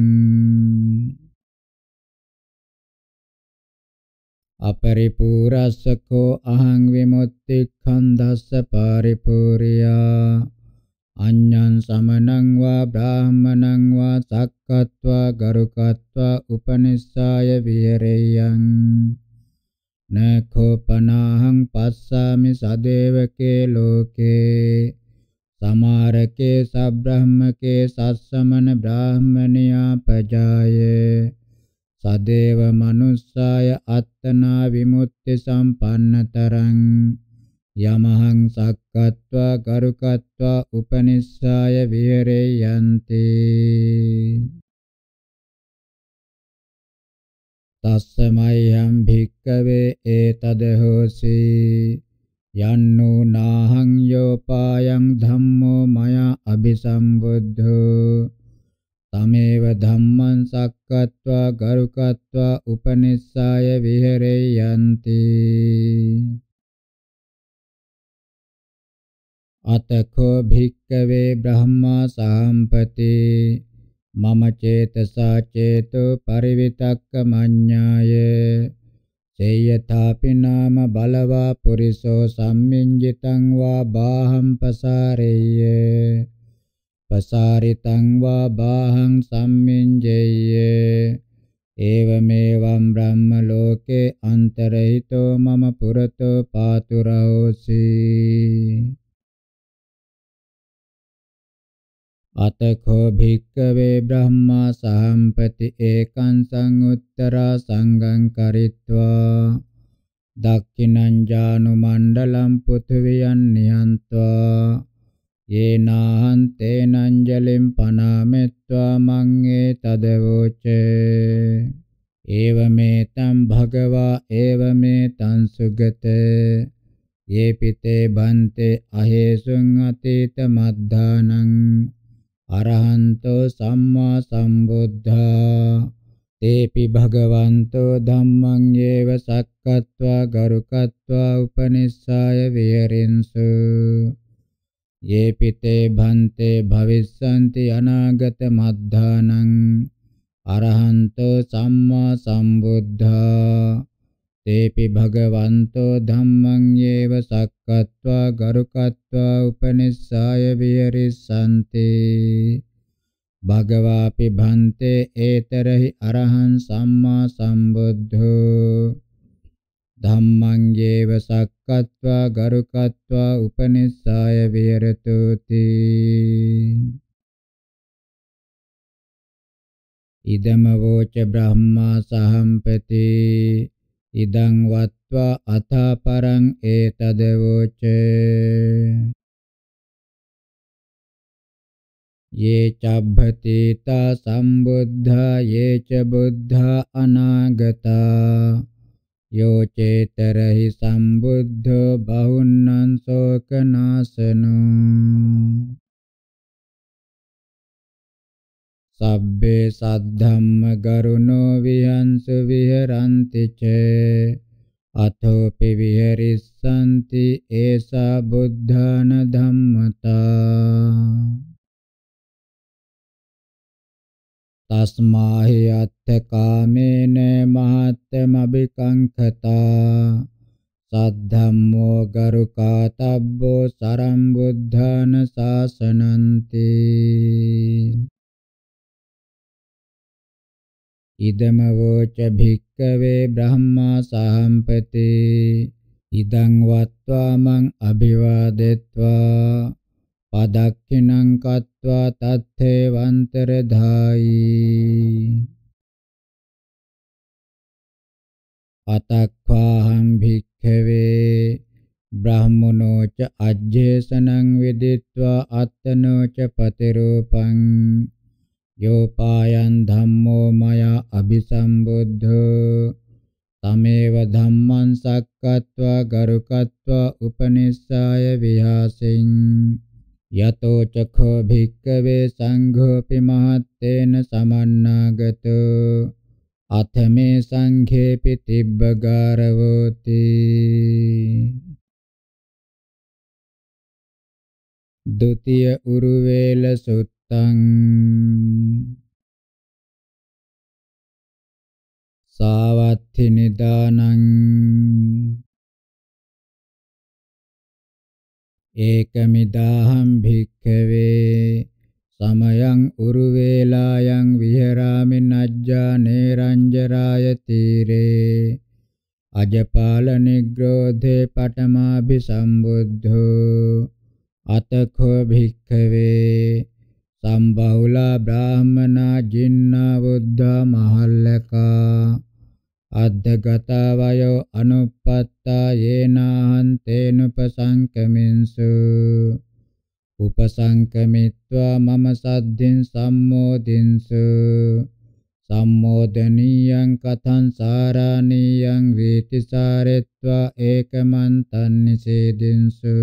අපරිපූරස්සකෝ අහං විමුක්තිඛන්දස්ස පරිපූර්යා අඤ්ඤං සමනං වා බ්‍රාහමණං වා සක්කත්වා ගරුකත්වා උපනිස්සාය විහෙරෙයං නඛෝපනාහං පස්සාමි සදේවකේ ලෝකේ සමාරකේ සබ්‍රාහ්මකේ සස්සමන බ්‍රාහ්මනියා පජායේ සදේව මනුස්සාය අත්තනා විමුක්ති සම්පන්නතරං යමහං සක්කත්වා කරුකත්වා උපනිස්සාය විහෙරේ යන්ති තස්සමයිහම් භික්කවේ ඒතද හෝසි යන්නෝ නාහං යෝපායං ධම්මෝ මයා අபிසම්බුද්ධෝ තමේව ධම්මං සක්කत्वा ගරුකत्वा උපනිස්සාය විහෙරෙයන්ති අතකෝ භික්කවේ බ්‍රහ්මා සාම්පති මම චේතසා චේතෝ පරිවිතක්ක මඤ්ඤාය සේයථාපි නාම බලවා පුරිසෝ සම්මින්ජිතං වා බාහම් පසාරේය පසාරිතං වා බාහං සම්මින්ජේය ඒවමේවම් බ්‍රහ්ම ලෝකේ අන්තරහිතෝ මම පුරතෝ පාතු රෝසී අතකෝ භික්කවේ බ්‍රහ්මා සහම්පති ඒකං සංඋත්තරා සංගං කරිත්වා දක්ඛිනං ජානු මණ්ඩලම් පෘථුවියන් නියන්ත්වා යේනාහං තේනං ජලෙම් පනාමෙත්වා මං ඒ තදවෝච ඒවමෙතං භගවා ඒවමෙතං සුගත යේපිතේ බන්තේ අහේසුං අතීත මද්ධානං අරහන්තෝ සම්මා සම්බුද්ධා තේපි භගවන්තෝ ධම්මං යේව සක්කत्वा ගරුකत्वा උපනිස්සාය විහෙරින්සු ये पिते भन्ते भविष्यन्ति अनागत मद्धानं अरहन्तो सम्मा सम्बुद्धा तेपि भगवन्तो धम्मं एव सक्कत्वा गरुकत्वा उपनिस्साय विहरिष्यन्ति भगवापि भन्ते एतरहि अरहं सम्मा सम्बुद्धो ධම්මං ජේව සක්කत्वा ගරුකत्वा උපනිස්සාය විහෙරතුති ඉදම වෝච බ්‍රහ්මා සහම්පති ඉදං වත්වා අථාපරං ඒතද වෝච ये चभ्यतीता सम्बुद्धा ये च बुद्धा अनागता यो चेतरहि सम्बुद्धो बहुन्नं शोकनाशनो සබ්බේ සද්ධම්ම ගරුණෝ විහංසු විහරಂತಿ ච අතෝපි විහෙරිස්සanti ඒසා බුද්ධාන ධම්මතා තස්මාහි අත්ථ කාමේන මහත්මබිකංඛතා සද්ධම්මෝ ගරුකාතබ්බෝ සරම් බුද්ධාන සාසනන්ති ඉදම වෝච භික්කවේ බ්‍රහ්මා සහම්පති ඉදං වත්වා මං අභිවාදෙත්වා පදක්ඛිනං කତ୍වා තත්ථේ වන්තර ධායි අතක්ඛාහං භික්ඛවේ බ්‍රාහමනෝ ච අජ්ජේසනං විදිත්වා අත්තනෝ ච පතිරූපං යෝපායන් ධම්මෝ මයා අபிසම්බුද්ධෝ තමේව ධම්මං සක්කत्वा ගරුකत्वा උපනිස්සාය විහාසින් යතෝ චඛෝ භික්ඛවේ සංඝෝපි මහත්තේන සමන්නාගතෝ අත මේ සංඝේපි තිබ්බගාරවෝති දුතිය උරුවේල සුත්තං සාවත්ති නිදානං ඒකමිදාහම් භික්ඛවේ සමයං උරුවේලායන් විහෙරාමි නජ්ජා නේරංජරාය තීරේ අජපාල නිග්‍රෝධේ පඨමාභි සම්බුද්ධෝ අතඛෝ භික්ඛවේ සම්බහුලා බ්‍රාහ්මනා ජින්නා බුද්ධ මහල්ලකා අද්දගතවයෝ අනුපත්තා යේනාහන්තේනුපසංකමින්සු උපසංකමිත්වා මම සද්ධින් සම්මෝදින්සු සම්මෝදනීයං කතං සාරාණීයං වේති සාරෙත්වා ඒකමන්තං නිසේදින්සු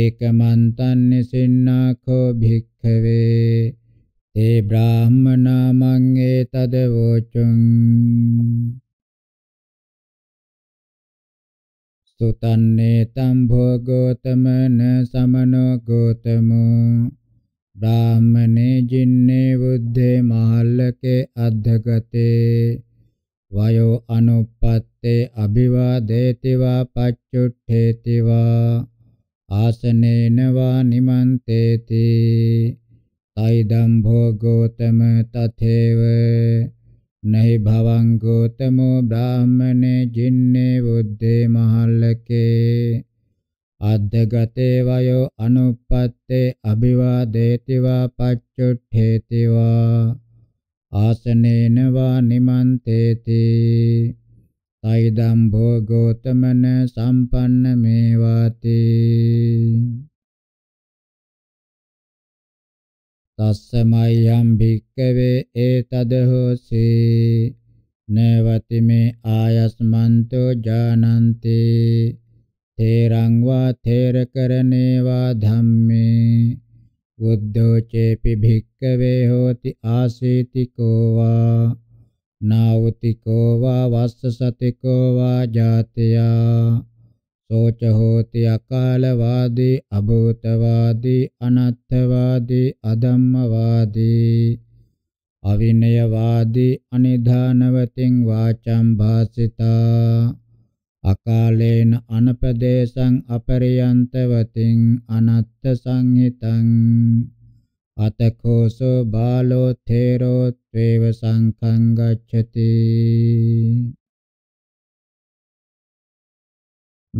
ඒකමන්තං නිසින්නාඛෝ භික්ඛවේ ඒ බ්‍රාහ්මනා මං ඒතද වෝචුං සුතන්නේ තම් භෝගෝතමන සමනෝ ගෝතමෝ බ්‍රාහ්මනේ ජින්නේ බුද්ධේ මහල්ලකේ අධගතේ වයෝ අනුපත්තේ අභිවාදේතිවා පච්චුට්ඨේතිවා ආසනේන වා නිමන්තේති තයිදම් භෝගෝතම තථේව නහි භවං ගෝතමෝ බ්‍රාහමනේ ජින්නේ බුද්දේ මහල්ලකේ අද්දගතේ වයෝ අනුපත්තේ අභිවාදේති වා පච්චුට්ඨේති වා ආසනේන වා නිමන්තේති තයිදම් භෝගෝතමන සම්පන්න මේවාති තස්සමයම් භික්කවේ ඒතද හොසි නවති මේ ආයස්මන්තෝ ජානන්ති තේරං වා තේරකරණේ වා ධම්මේ බුද්ධෝ චේපි භික්කවේ හෝති ආසීතිකෝ වා නාවතිකෝ වා වස්සසතිකෝ වා ජාතියා සෝච හෝති අකාලවාදී අභූතවාදී අනත්තවාදී අධම්මවාදී අවිනයවාදී අනිධානවතින් වාචම් භාසිතා අකාලේන අනපදේශං අපරියන්තවතින් අනත්ත සංහිතං අතකෝසෝ බාලෝ තේරෝ ත්වේව සංඛං ගච්ඡති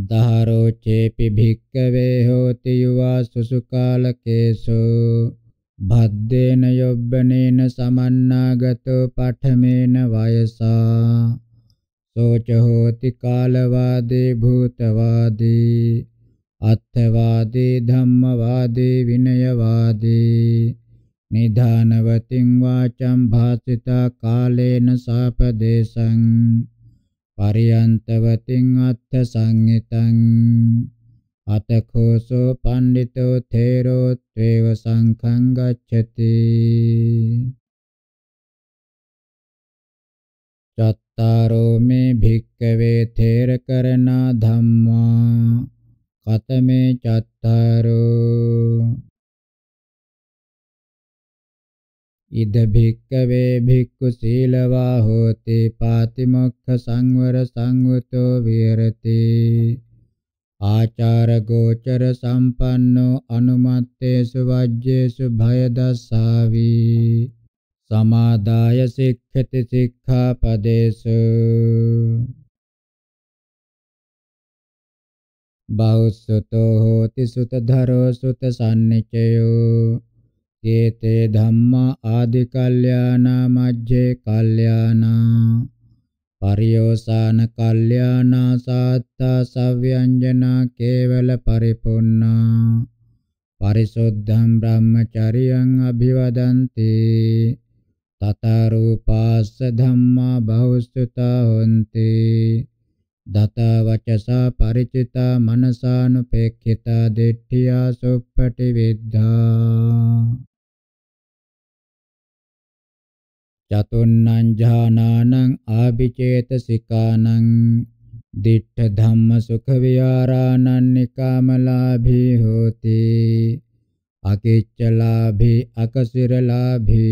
දහරෝ චේපි භික්කවේ හෝති යුවා සුසුකාලකේසු භද්දේන යොබ්බනේන සමන්නාගතෝ පඨමේන වයසා සෝච හෝති කාලවාදී භූතවාදී අත්ථවාදී ධම්මවාදී විනයවාදී නිධානවතින් වාචම් භාසිතා කාලේන සාපදේශං පරියන්තවතින් අත්ථ සංහිතං අතකෝසෝ පණ්ඩිතෝ තේරෝ ත්වේව සංඛං ගච්ඡති චත්තාරෝ මේ භික්කවේ තේරකරණා ධම්මා කතමේ චත්තාරෝ ඉද භික්කවේ භික්ඛු සීලවා හෝති පාතිමොක්ඛ සංවර සංවතෝ විහෙරති ආචාර ගෝචර සම්පන්නෝ අනුමත්තේසු වජ්ජේසු භය දස්සාවි සමාදාය සික්ඛති සික්ඛාපදේසු බෞසුතෝ හෝති සුත ධරෝ සුත සම්නිචයෝ ඒතේ ධම්මා ආදි කල්යාණා මජ්ජේ කල්යාණා පරියෝසాన කල්යාණා සාත්තා සව්‍යංජනා කේවල පරිපුන්නා පරිසුද්ධං බ්‍රහ්මචරියං අභිවදන්ති තථා රූපාස්ස ධම්මා බහුසුතා හොಂತಿ දතා වචසා ಪರಿචිතා මනසානුපේක්ඛිතා දෙට්ඨියා සුප්පටි විද්ධා චතුන්නං ඥානානං ආභිචේතසිකානං දිඨ ධම්ම සුඛ විහරාණං නිකාමලාභී හෝති අකිච්චලාභී අකසිරලාභී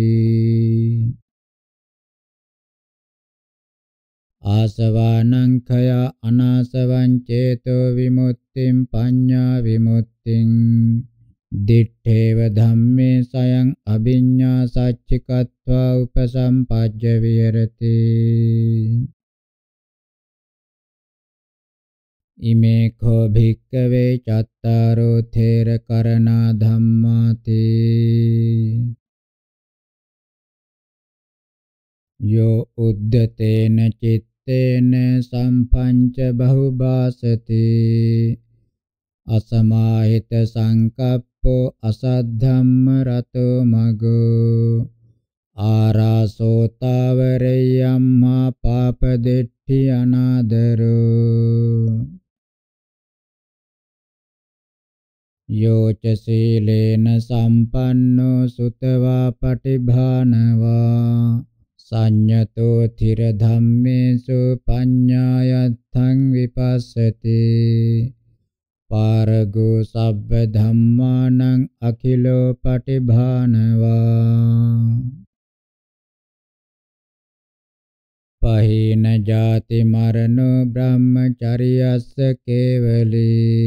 ආසවානං khය අනාසවං චේතෝ විමුක්තිං පඤ්ඤා විමුක්තිං දිත්තේව ධම්මේ සයං අභිඤ්ඤා සච්චිකत्वा උපසම්පජ්ජ විහෙරති ඉමේ කෝ භික්කවේ චත්තාරෝ තේර කරණා ධම්මාති යෝ උද්දතේන චිත්තේන සම්පංච බහුබාසති අසමාහිත සංකප්ප අසද්ධම්ම රතෝ මගෝ ආරාසෝ తాවරේයම්මා පාපදෙට්ටි අනාදරෝ යෝච සීලේන සම්පන්නෝ සුතවා පටිභානවා සංයතෝ තිර ධම්මේසු පඤ්ඤායත්තං විපස්සතේ පාරගෝ සබ්බ ධම්මානං අකිලෝ පටිභානවා පහේන ජාති මරණෝ බ්‍රහ්මචරියස්ස කේවලී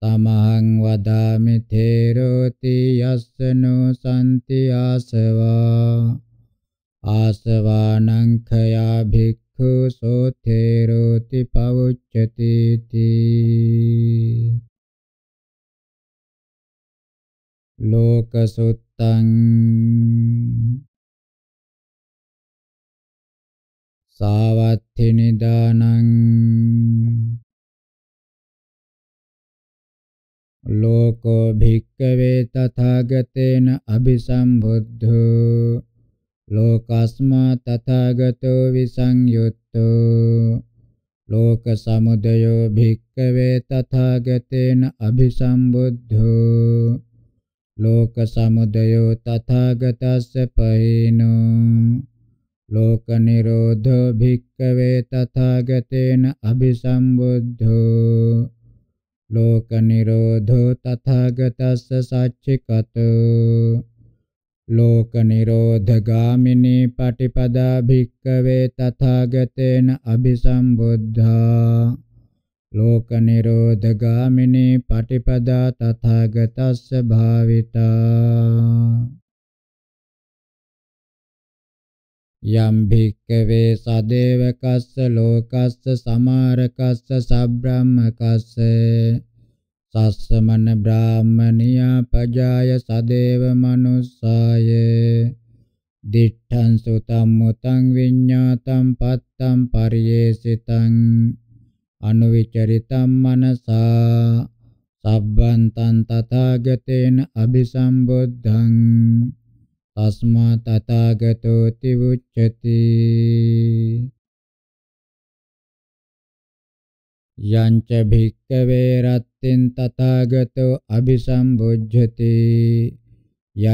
තමහං වදාමි තේරෝති යස්සනෝ සම්ති ආසවා ආසවානං khया භික් භික්ඛු සෝතේ රෝති පවුච්චති තී ලෝකසුත්තං සාවත්ථි නිදානං ලෝකෝ භික්ඛවේ තථාගතේන අபிසම්බුද්ධෝ ලෝකස්මා තථාගතෝ විසංයුත්තෝ ලෝක සමුදයෝ භික්ඛවේ තථාගතේන අභිසම්බුද්ධෝ ලෝක සමුදයෝ තථාගතස්ස පහිනෝ ලෝක නිරෝධෝ භික්ඛවේ තථාගතේන අභිසම්බුද්ධෝ ලෝක නිරෝධෝ තථාගතස්ස සච්චිකතෝ ලෝක නිරෝධගාමිනී පටිපදා භික්කවේ තථාගතේන අභිසම්බුද්ධා ලෝක නිරෝධගාමිනී පටිපදා තථාගතස්ස භාවිතා යම් භික්කවේ සදේවකස්ස ලෝකස්ස සමාරකස්ස සබ්‍රාහ්මකස්ස සස්සමන බ්‍රාහ්මනියා පජාය සදේව මනුස්සාය දිඨං සුතං මුතං විඤ්ඤාතං පත්තං පරියේසිතං අනුවිචරිතං මනසා සබ්බන්තං තථාගතේන අபிසම්බුද්ධං තස්මා තථාගතෝ ති උච්චති යංච භික්කවේ රත්තෙන් තථාගතෝ අபிසම්බුද්ධති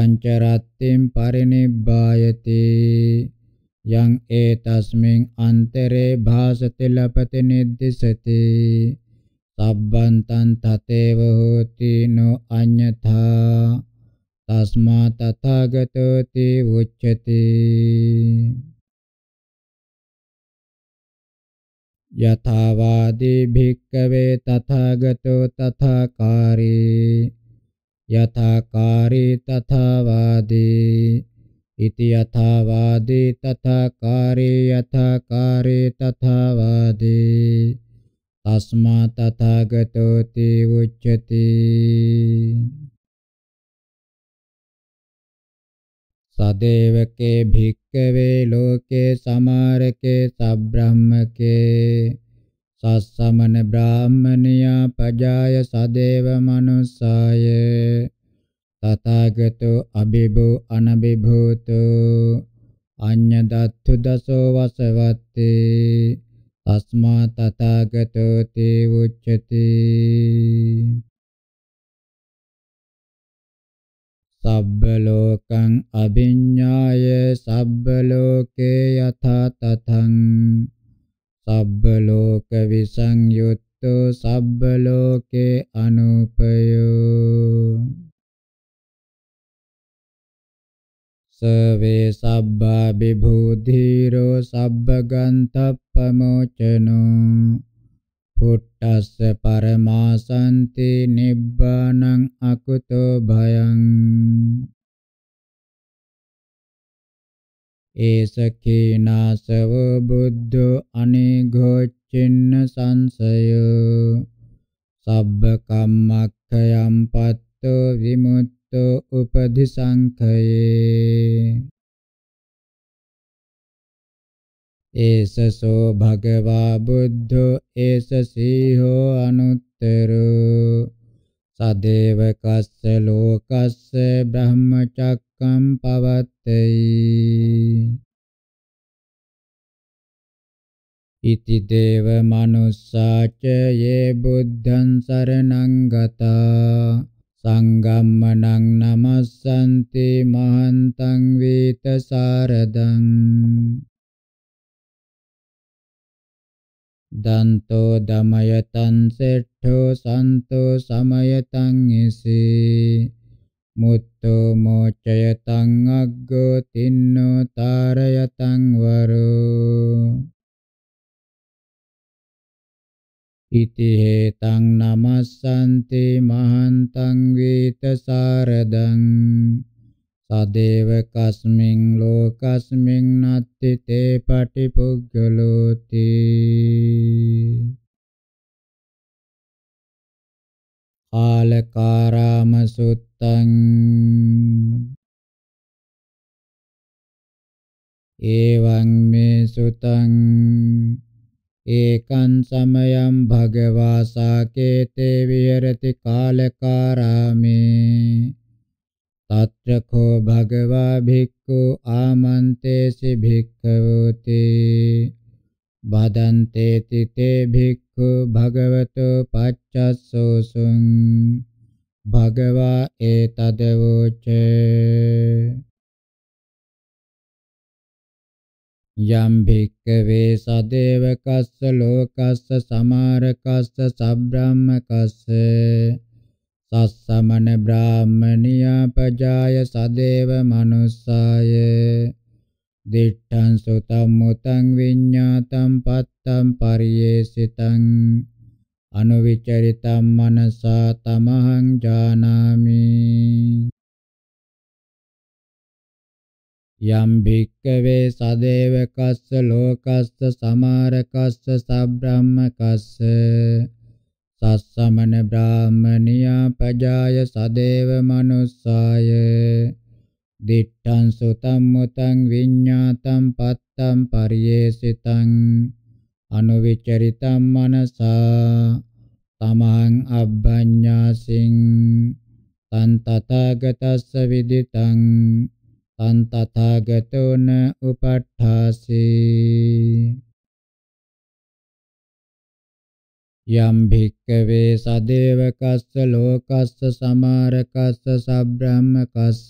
යංච රත්තෙන් පරිනිබ්බායති යං ඒතස්මින් අන්තරේ භාසති ලපති නිද්දසති සබ්බන්තං තතේව හෝති නො අඤ්ඤතා තස්මා තථාගතෝ තී උච්චති යථාවාදී භික්කවේ තථාගතෝ තථාකාරී යථාකාරී තථාවාදී ඉති යථාවාදී තථාකාරී යථාකාරී තථාවාදී තස්මා තථාගතෝ තී උච්චති සදේවකේ භික් භික්කවේ ලෝකේ සමාරකේ සබ්‍රාහ්මකේ සස්සමන බ්‍රාහ්මනියා පජාය සදේව මනුස්සාය තථාගතෝ අබිබෝ අනබිභූතෝ අඤ්ඤ දත්තු දසෝ වසවත්තේ තස්මා තථාගතෝ තේ උච්චති සබ්බ ලෝකං අභිඤ්ඤාය සබ්බ ලෝකේ යථා තතං සබ්බ ලෝක විසංයුත්තෝ සබ්බ ලෝකේ අනුපයෝ සවේ සබ්බා විභූධීරෝ සබ්බ ගන්තප්පමෝචනෝ පුට්ටස්ස පරමාසන්ති නිබ්බානං අකුතෝ භයං ඒසකේනාසව බුද්ධෝ අනේඝොච්චින්න සංසයෝ සබ්බ කම්මක්ඛයම් පත්තෝ විමුක්තෝ උපදිසංඛයේ ඒස සෝ භගවා බුද්ධෝ ඒස සීහෝ අනුත්තරෝ සදේව කස්ස ලෝකස්ස බ්‍රහ්මචක්කම් පවත්තේ ඉති දේව මනුස්සාච යේ බුද්ධං සරණං ගතා සංගම්මනං නමස්සන්ති මහන්තං වේත සාරදං දන්තෝ දමයතං සෙට්ඨෝ සන්තෝ සමයතං ඉසී මුත්තෝ මෝචයතං අග්ගෝ තින්නෝ තාරයතං වරෝ ඉති හේතං නමස්සන්ති මහන්තං වේත සාරදං තදේව කස්මින් ලෝකස්මින් නත්ති තේ පටිපුග්ගලෝති ආලකාරාම සුත්තං එවං මේ සුතං ඒකං සමයං භගවා සාකේතේ විහෙරති කාලකාරාමේ తత్రకో భగవా భిక్కు ఆమంతేసి భిక్కవోతి వదంతేతి తే భిక్కు భగవతో పచ్చసోసుం భగవా ఏతదవోచే යම් භික්කවේ සදේව කස්ස ලෝකස්ස සමාර කස්ස සබ්‍රාහ්ම කස්ස සස්සමන බ්‍රාහ්මනියා පජාය සදේව මනුස්සාය දිට්ඨං සුතං මුතං විඤ්ඤාතං පත්තං පරියේසිතං අනුවිචරිතං මනසා තමහං ජානාමි යම් භික්කවේ සදේව කස්ස ලෝකස්ස සමාර කස්ස සබ්‍රාහ්ම කස්ස සස්සමන බ්‍රාහ්මනියා පජාය සදේව මනුස්සාය දිට්ඨං සුතං මුතං විඤ්ඤාතං පත්තං පරියේසිතං අනුවිචරිතං මනසා තමං අබ්බඤ්ඤාසින් තං තථාගතස්ස විදිතං තං තථාගතෝන උපට්ඨාසී යම් භික්කවේ සදේවකස්ස ලෝකස්ස සමාරකස්ස සබ්‍රාහ්මකස්ස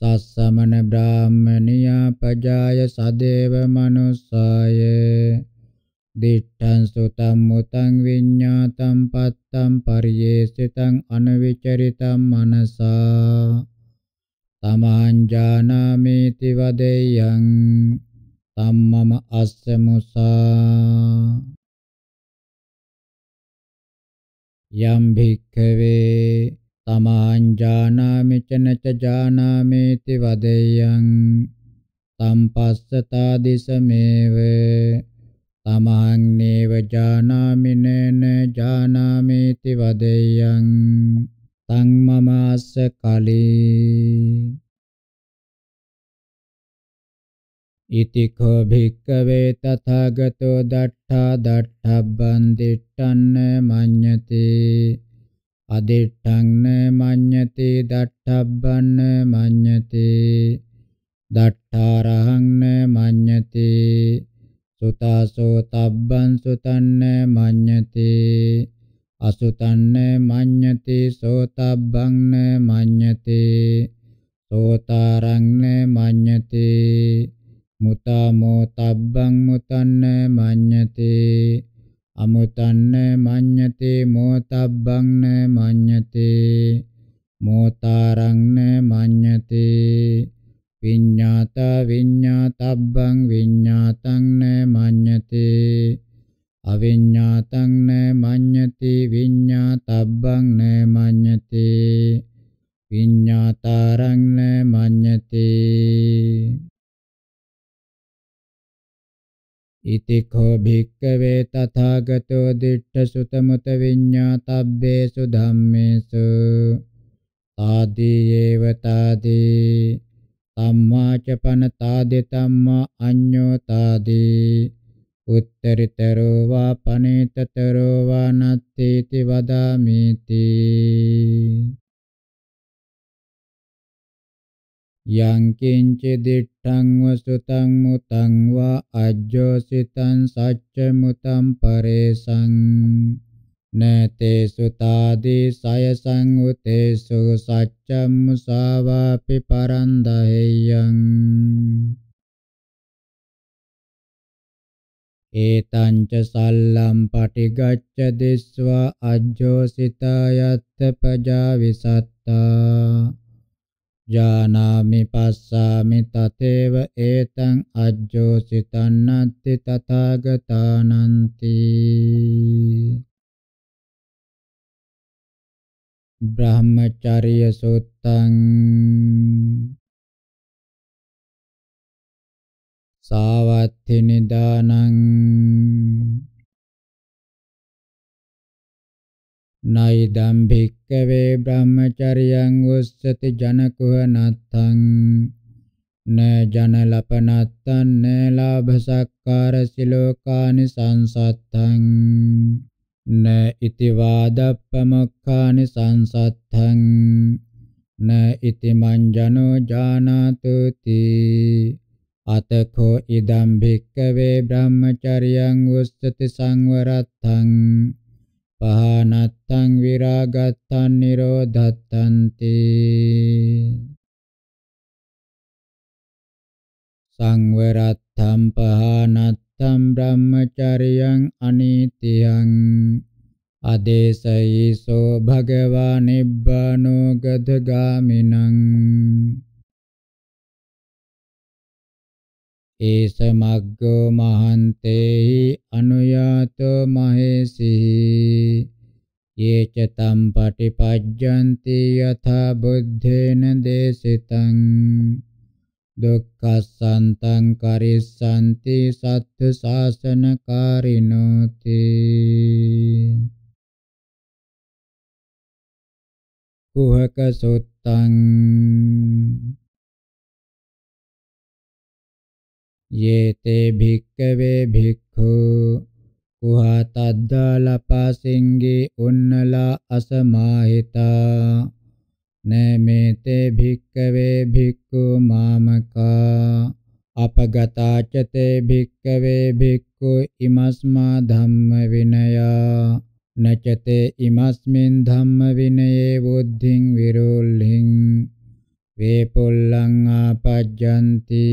සස්සමන බ්‍රාහ්මනියා පජාය සදේව මනුස්සාය දිට්ඨං සුතං මුතං විඤ්ඤාතං පත්තං පරියේසිතං අනවිචරිතං මනසා තමං ජානාමේති වදෙයං තම්මම අස්ස මුසා යම් භික්ඛවේ තමාං ජානාමි චනච ජානාමේති වදෙයං තම් පස්සතා දිසමේව තමහං නේව ජානාමි නේන ජානාමේති වදෙයං තං මමාස්ස කලී ඉති කෝ භික්කවේ තථාගතෝ දට්ඨා දට්ඨබ්බං දිට්ඨන්න මඤ්ඤති අදිට්ඨං මඤ්ඤති දට්ඨබ්බං මඤ්ඤති දට්ඨාරහං මඤ්ඤති සුතාසෝ තබ්බං සුතන්න මඤ්ඤති අසුතන්න මඤ්ඤති සෝතබ්බං මඤ්ඤති සෝතාරං මඤ්ඤති මුතාමෝ තබ්බං මුතන්න මඤ්ඤතේ අමුතන්න මඤ්ඤතේ මෝතබ්බං න මඤ්ඤතේ මෝතරං න මඤ්ඤතේ විඤ්ඤාත විඤ්ඤාතබ්බං විඤ්ඤාතං න මඤ්ඤතේ අවිඤ්ඤාතං න මඤ්ඤති විඤ්ඤාතබ්බං න මඤ්ඤතේ විඤ්ඤාතරං න මඤ්ඤතේ ඉති කෝ භික්කවේ තථාගතෝ දිට්ඨ සුතමුත විඤ්ඤාතබ්බේසු ධම්මේසු ආදී ඒව තාදී අම්මා චපන තාදේ තම්මා අඤ්ඤෝ තාදී උත්තරිතරෝ වා පනේතතරෝ වා නත්තේති වදාමේති yang kinci dittang vasutang mutang va ajyositan sacca mutam paresang nete sutadi sayasang utesu saccam musavapi parandaheyang ඒතංච සල්ලම් පටිගච්ඡ දිස්වා අජ්ජෝසිතා යත්ත පජා විසත්තා ජානාමි පස්සාමි තතේව ඒතං අජ්ජෝසිතන්නත්ති තථාගතානන්ති බ්‍රහ්මචාරිය සුත්තං සාවත්ති නිදානං නයිදම් භික්කවේ බ්‍රහ්මචරියං උස්සති ජනකුහ නත්තං න ජන ලපනත්තං න ලාභ සක්කාර සිලෝකානි සංසත්තං න ඉති වාදප්පමක්ඛානි සංසත්තං න ඉති මංජනෝ ජානාතු තී අතකෝ ඉදම් භික්කවේ බ්‍රහ්මචරියං උස්සති සංවරත්තං පහනත්තං විරාගත්තං නිරෝධත්තන්ති සංවරත්තං පහනත්තං බ්‍රහ්මචරියං අනීතියං අදේශයීසෝ භගවා නිබ්බානෝ ගදගාමිනං ඒස මග්ගෝ මහන්තේහි අනුයාතෝ මහේසිහි යේච තම් පටිපජ්ජන්ති යථා බුද්ධේන දේශිතං දුක්ඛසන්තං කරිස්සanti සත්තු ශාසනකාරිනෝති කුහක සුත්තං යේතේ භික්කවේ භික්ඛු කුහතද්දාලපසින්ගේ උන්නලා අසමාහිතා නමෙතේ භික්කවේ භික්ඛු මාමකා අපගතාචතේ භික්කවේ භික්ඛු ඉමස්මා ධම්ම විනයා නචතේ ඉමස්මින් ධම්ම විනයේ බුද්ධින් විරෝල්හිං වේපොල්ලං ආපජ්ජಂತಿ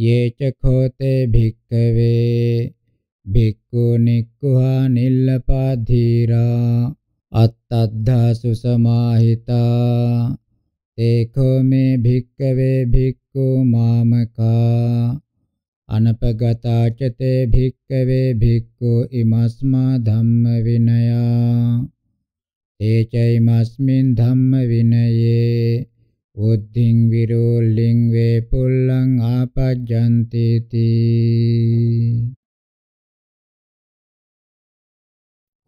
ये च खोते भिक्कवे भिक्खु निक्कुहा निल्लपाधीरा अत्तद्धा सुसमाहिता तेखो मे भिक्कवे भिक्खु मामका අනපගතා චතේ භික්කවේ භික්ඛු ඉමස්මා ධම්ම විනයා ඒචෛමස්මින් ධම්ම විනයේ උත්තිං විරෝල්ලිං වේ පුල්ලං ආපජ්ජන්ති තී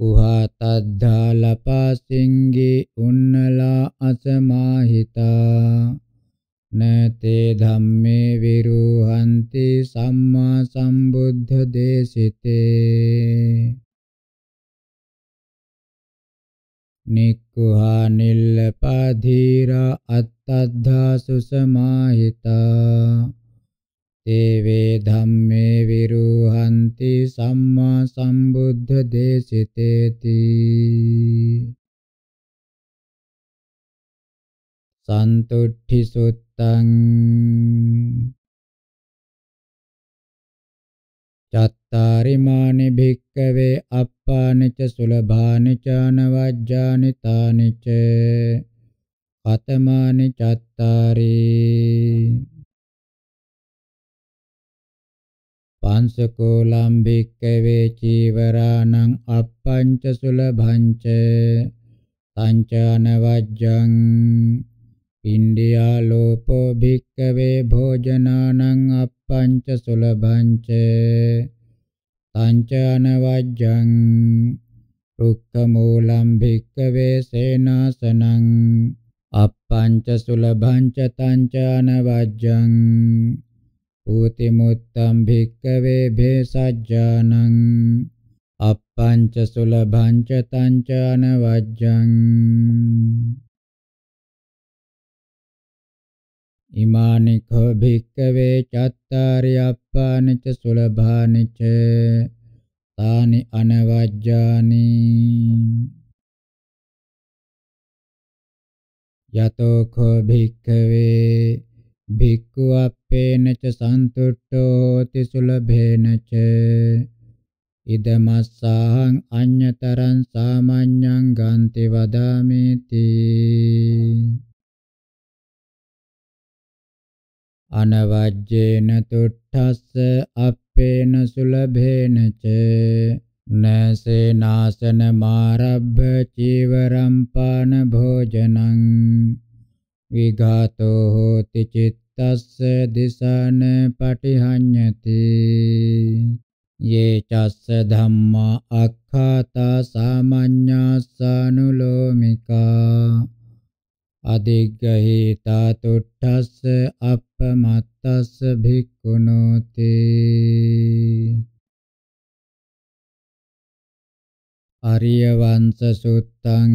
උහතද්ධා ලපසින්ගි උන්නලා අසමාහිතා නතේ ධම්මේ විරුහන්ති සම්මා සම්බුද්ධ දේශිතේ නික්කුහා නිල්ලපධීරා අත්තද්ධා සුසමාහිතා තේවේ ධම්මේ විරුහන්ති සම්මා සම්බුද්ධ දේශිතේති සන්තුට්ඨි සුත්තං චත් තාරිමානි භික්කවේ අප්පානිච සුලභානි චානවජ්ජානි තානිච කතමානි චත්තාරී පංසකෝලම් භික්කවේ චීවරාණං අප්පංච සුලභංච තංචානවජ්ජං ඉන්දියා ලෝපෝ භික්කවේ භෝජනානං අප්පංච සුලභංච තංචාන වජ්ජං රුක්ඛමූලම් භික්ඛවේ සේනාසනං අප්පංච සුලභංච තංචාන වජ්ජං ඌති මුත්තම් භික්ඛවේ භේසජ්ජානං අප්පංච සුලභංච තංචාන වජ්ජං ඉමානි කෝ භික්කවේ චත්තාරි අප්පානි ච සුලභානි ච තානි අනවජ්ජානි යතෝ කෝ භික්කවේ භික්ඛු අප්පේන ච සන්තුට්ඨෝ හෝති සුලභේන ච ඉදමස්සාහං අඤ්‍යතරං සාමාඤ්ඤං ගාන්ති වදාමේති අනවජ්ජේන තුට්ඨස්ස අප්පේන සුලභේන ච නසේනාසන මාරබ්බ චීවරම් පාන භෝජනං විඝාතෝ හෝති චිත්තස්ස දිසාන පටිහඤ්ඤති යේ චස්ස ධම්මා අක්ඛාතා සාමඤ්ඤාසානුලෝමිකා අදිග්ගහීතා තුට්ඨස්ස අප අපමත්තස්ස භික්ඛුනෝති අරිය වංශ සුත්තං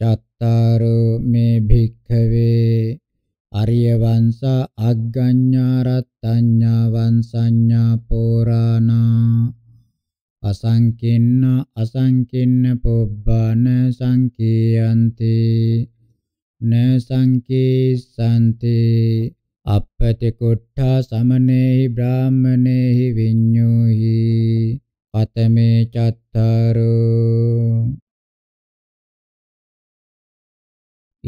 චත්තාරෝ මේ භික්ඛවේ අරිය වංශ අග්ගඤ්ඤා රත්ත්‍ඤා වංශඤ්ඤා පෝරාණා අසංකින්න අසංකින්න පුබ්බාන සංකීයන්ති න සංකීසන්ති අපපති කුට්ඨා සමනේහි බ්‍රාහමනේහි විඤ්ඤෝහි පතමේ චත්තාරෝ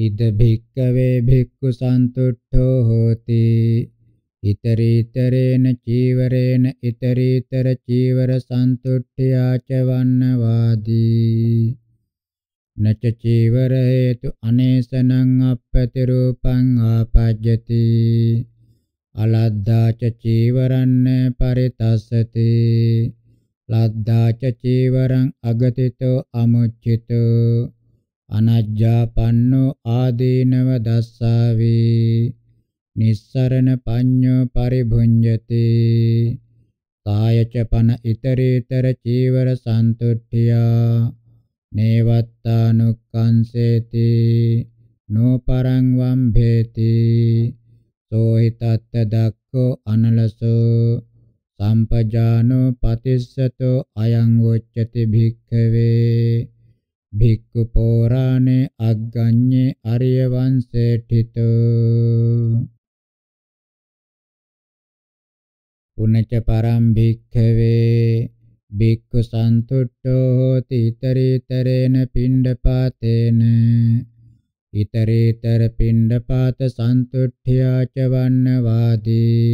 ඉද භික්කවේ භික්ඛු සන්තුට්ඨෝ හෝති ඉතරීතරේන චීවරේන ඉතරීතර චීවර සන්තුට්ඨියාච වන්නවාදී නච චීවර හේතු අනේසනං අප්පති රූපං ආපජ්ජති අලද්දාච චීවරන්න පරිතස්සති ලද්දාච චීවරං අගතිතෝ අමුච්චිතෝ අනජ්ජාපන්නෝ ආදීනව දස්සාවේ නිස්සරණ පඤ්ඤෝ පරිභුඤ්ජති තායච පන itereතර චීවර සන්තුට්ඨියා නේවත්තානුක්ඛංසේති නෝපරං වම්භේති සෝහිතත්ත දක්ඛෝ අනලසෝ සම්පජානෝ පතිස්සතෝ අයං වොච්චති භික්ඛවේ භික්ඛු පෝරාණේ අග්ගඤ්ඤේ අරිය වංශේඨිතෝ උනච පරම් භික්ඛවේ භික්ඛු සන්තුට්ඨෝ හෝති ඊතරීතරේන පිණ්ඩපාතේන ඊතරීතර පිණ්ඩපාත සන්තුට්ඨියාච වන්නවාදී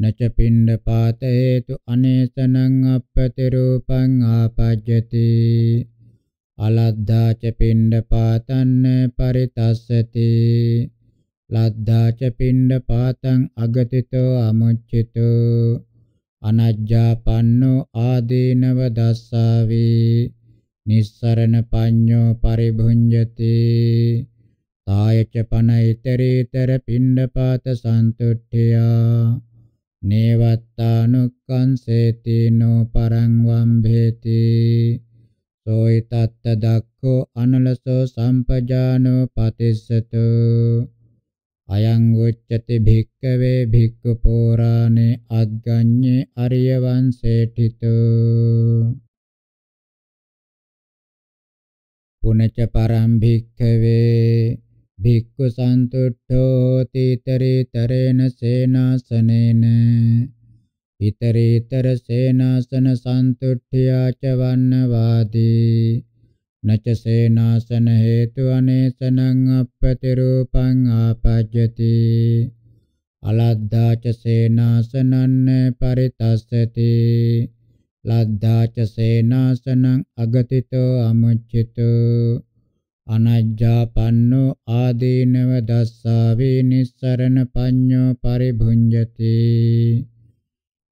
නච පිණ්ඩපාත හේතු අනේසනං අප්පති රූපං ආපජ්ජති අලද්ධාච පිණ්ඩපාතන්න පරිතස්සති ලද්දාච පිණ්ඩ පාතං අගතිතෝ අමුච්චිතෝ අනජ්ජාපන්නෝ ආදීනව දස්සාවේ නිස්සරණ පඤ්ඤෝ පරිභුඤ්ජති තායච පනයිතරීතර පිණ්ඩ පාත සන්තුට්ඨියා නේවත්තානුක්ඛංසේති නෝ පරං වම්භේති සෝයි තත්ත දක්ඛෝ අනලසෝ සම්පජානෝ පතිස්සතෝ අයං උච්චති භික්කවේ භික්ඛු පුරාණේ අග්ගඤ්ඤේ අරිය වංශේඨිතෝ පුනච පරම් භික්ඛවේ භික්ඛු සන්තුට්ඨෝ තීතරීතරේන සේනාසනේන ඊතරීතර සේනාසන සන්තුට්ඨියා ච වන්නවාදී නච සේනාසන හේතු අනේසනං අපතිරූපං ආපජ්ජති අලද්දාච සේනාසනන්න පරිතස්සති ලද්දාච සේනාසනං අගතිතෝ අමුච්චිතෝ අනජ්ජාපන්නෝ ආදීනව දස්සාවි නිස්සරණ පඤ්ඤෝ පරිභුඤ්ජති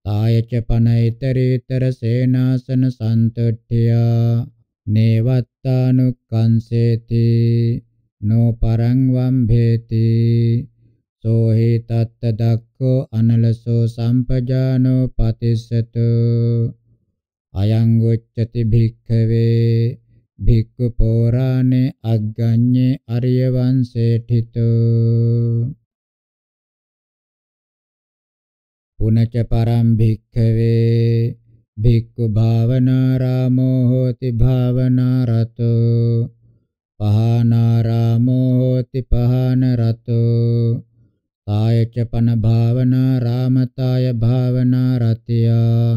තායච පනයිතරීතර සේනාසන සන්තුට්ඨියා नेवत्तानुकंसेति नो परं वम्भेति सोहि तत्तदक्को अनलसो सम्पजानो पतिष्ठतो අයං උච්චති භික්ඛවේ භික්ඛු පෝරාණේ අග්ගඤ්ඤේ අරිය වංශේඨිතෝ පුනච පරම් භික්ඛවේ භික්ඛු භාවනාරාමෝ හෝති භාවනාරතෝ පහනාරාමෝ හෝති පහනරතෝ කායච පන භාවනාරාමතාය භාවනාරතියා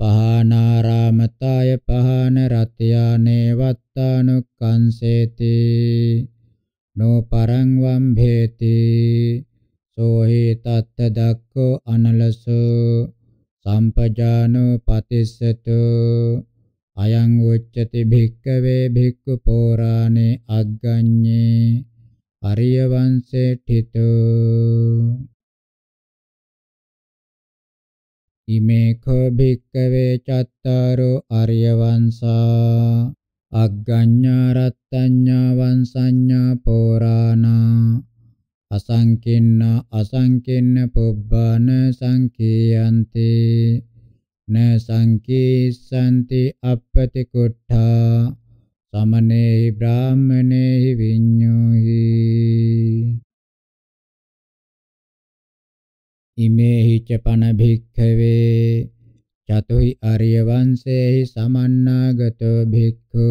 පහනාරාමතාය පහනරතියා නේවත්තානුක්කංසේති නෝපරං වම්භේති සෝහි තත්ත දක්ඛෝ අනලසෝ සම්පජානෝ පතිස්සතු අයං උච්චති භික්කවේ භික්ඛු පෝරාණේ අග්ගඤ්ඤේ අරිය වංශේ ඨිතෝ ඉමේ කෝ භික්කවේ චත්තාරෝ අරිය වංශා අග්ගඤ්ඤා රත්ත්‍ඤා වංශඤ්ඤා පෝරාණා අසංකින්න අසංකින්න පුබ්බාන සංකීයන්ති න සංකීසන්ති අපපති කුට්ඨා සමනේ බ්‍රාහමනේ විඤ්ඤෝහි ඉමේහි ච පන භික්ඛවේ චතුහි ආර්ය වංශේහි සමන්නාගතෝ භික්ඛු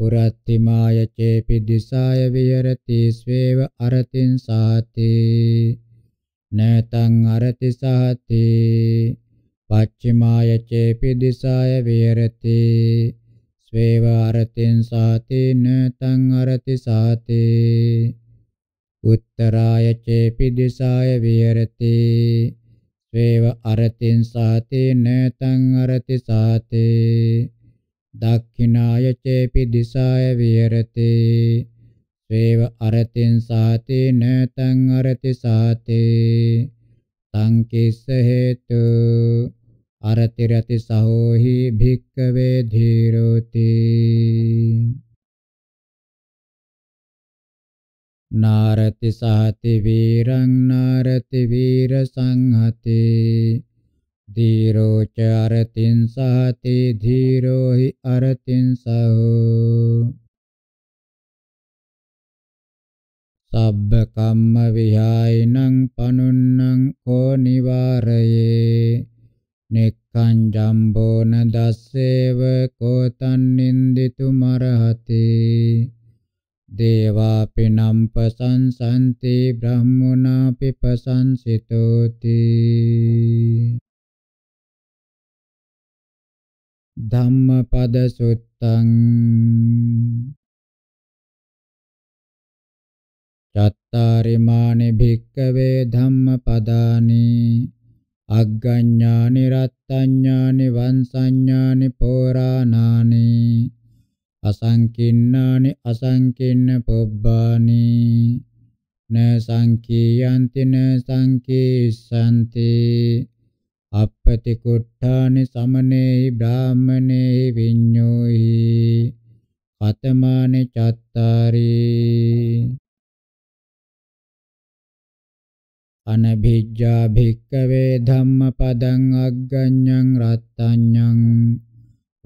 පුරත්තිමාය චේපි දිසාය විහෙරති ස්වේව අරතින් සාති නේතං අරති සාති පච්චිමාය චේපි දිසාය විහෙරති ස්වේව අරතින් සාති නේතං අරති සාති උත්තරාය චේපි දිසාය විහෙරති ස්වේව අරතින් සාති නේතං අරති සාති දක්ඛිනාය චේපි දිසාය විහෙරති සේව අරතින් සාතේ නතං අරති සාතේ තං කිස්ස හේතු අරති රති සහෝහි භික්ඛවේ ධීරෝති නාරති සහති වීරං නාරති වීර සංහතේ धीरो च अरतिं सहति धीरो हि अरतिं सहो සබ්බ කම්ම විහායිනං පනුන්නං කෝ නිවාරයේ නෙක්ඛං ජම්බෝන දස්සේව කෝ තන්නින්දිතු මරහති දේවා පිනම්පසංසන්ති බ්‍රහ්මනා පිපසංසිතෝති ධම්මපද සුත්තං චත්තාරිමානි භික්කවේ ධම්මපදානි අග්ගඤ්ඤානි රත්ත්‍ඤ්ඤානි වංසඤ්ඤානි පෝරාණානි අසංකින්නානි අසංකින්න පොබ්බානි න සංකීයන්ති න සංකීසන්ති අපපතිකුට්ඨානි සමනේහි බ්‍රාහමනේහි විඤ්ඤෝහි කතමානි චත්තාරී අනභිජ්ජා භික්කවේ ධම්මපදං අග්ගඤ්ඤං රත්ත්‍ඤ්ඤං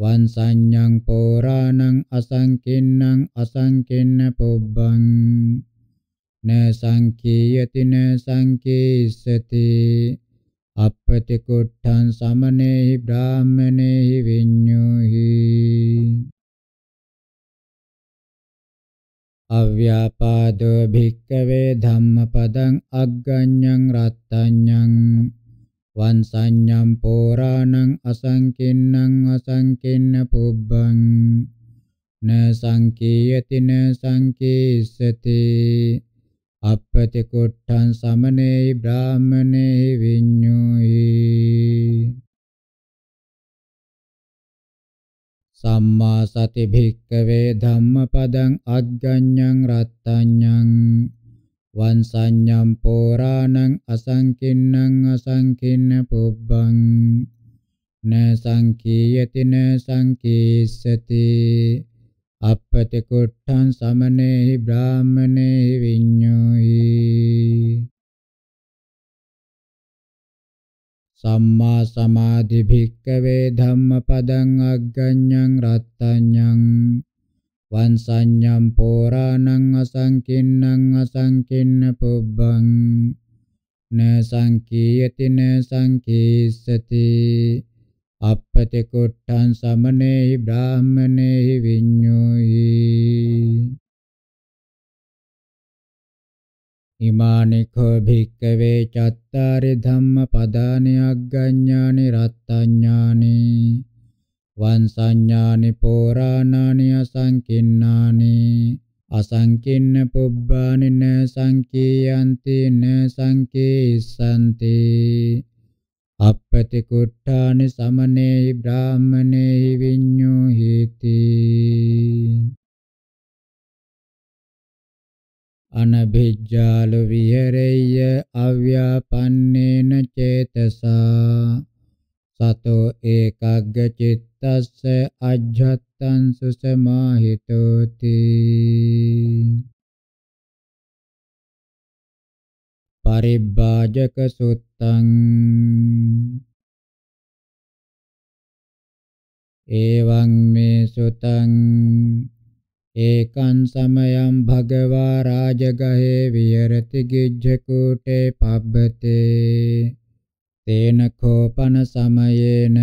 වංසඤ්ඤං පෝරාණං අසංකින්නං අසංකින්න පොබ්බං න සංකීයති න සංකීස්සති අපපතිකුට්ඨං සමනේහි බ්‍රාහමනේහි විඤ්ඤෝහි අව්‍යාපාදෝ භික්කවේ ධම්මපදං අග්ගඤ්ඤං රත්ත්‍ඤ්ඤං වංසඤ්ඤං පෝරාණං අසංකින්නං අසංකින්න පුබ්බං න සංකීයති න සංකීස්සති අපපතිකොට්ටං සමනේ බ්‍රාහමනේ විඤ්ඤුයි සම්මා සති භික්කවේ ධම්මපදං අග්ගඤ්ඤං රත්ත්‍ඤ්ඤං වංසඤ්ඤම් පෝරාණං අසංකින්නං අසංකින්න පුබ්බං න සංකීයති න සංකීස්සති අපපති කුට්ඨං සමනේ බ්‍රාහමනේ විඤ්ඤෝහි සම්මා සමාධි භික්කවේ ධම්මපදං අග්ගඤ්ඤං රත්ත්‍ඤං වංසඤ්ඤම් පෝරාණං අසංකින්නං අසංකින්න පුබ්බං න සංකීයති න සංකීස්සති අපපති කුට්ටං සමනේ බ්‍රාහමනේ විඤ්ඤෝයි ඉමානිකෝ භික්කවේ චත්තාරි ධම්ම පදානි අග්ගඥානි රත්ත්‍ඥානි වංසඤ්ඤානි පෝරාණානි අසංකින්නානි අසංකින්න පුබ්බානි න සංකීයන්ති න සංකීස්සන්ති අපපතිකුට්ඨාන සමනේ බ්‍රාහමනේ විඤ්ඤෝ හේති අනභිජ්ජාල විහෙරෙය්‍ය අව්‍යාපන්නේන චේතසා සතෝ ඒකග්ග චිත්තස්ස අජ්ජත්තං සුසමාහිතෝති පරිබ්බාජක සුත්තං එවං මේ සුතං ඒකං සමයං භගවා රාජගහේ විහෙරති ගිජ්ජකූටේ පබ්බතේ තේන කෝපන සමයේන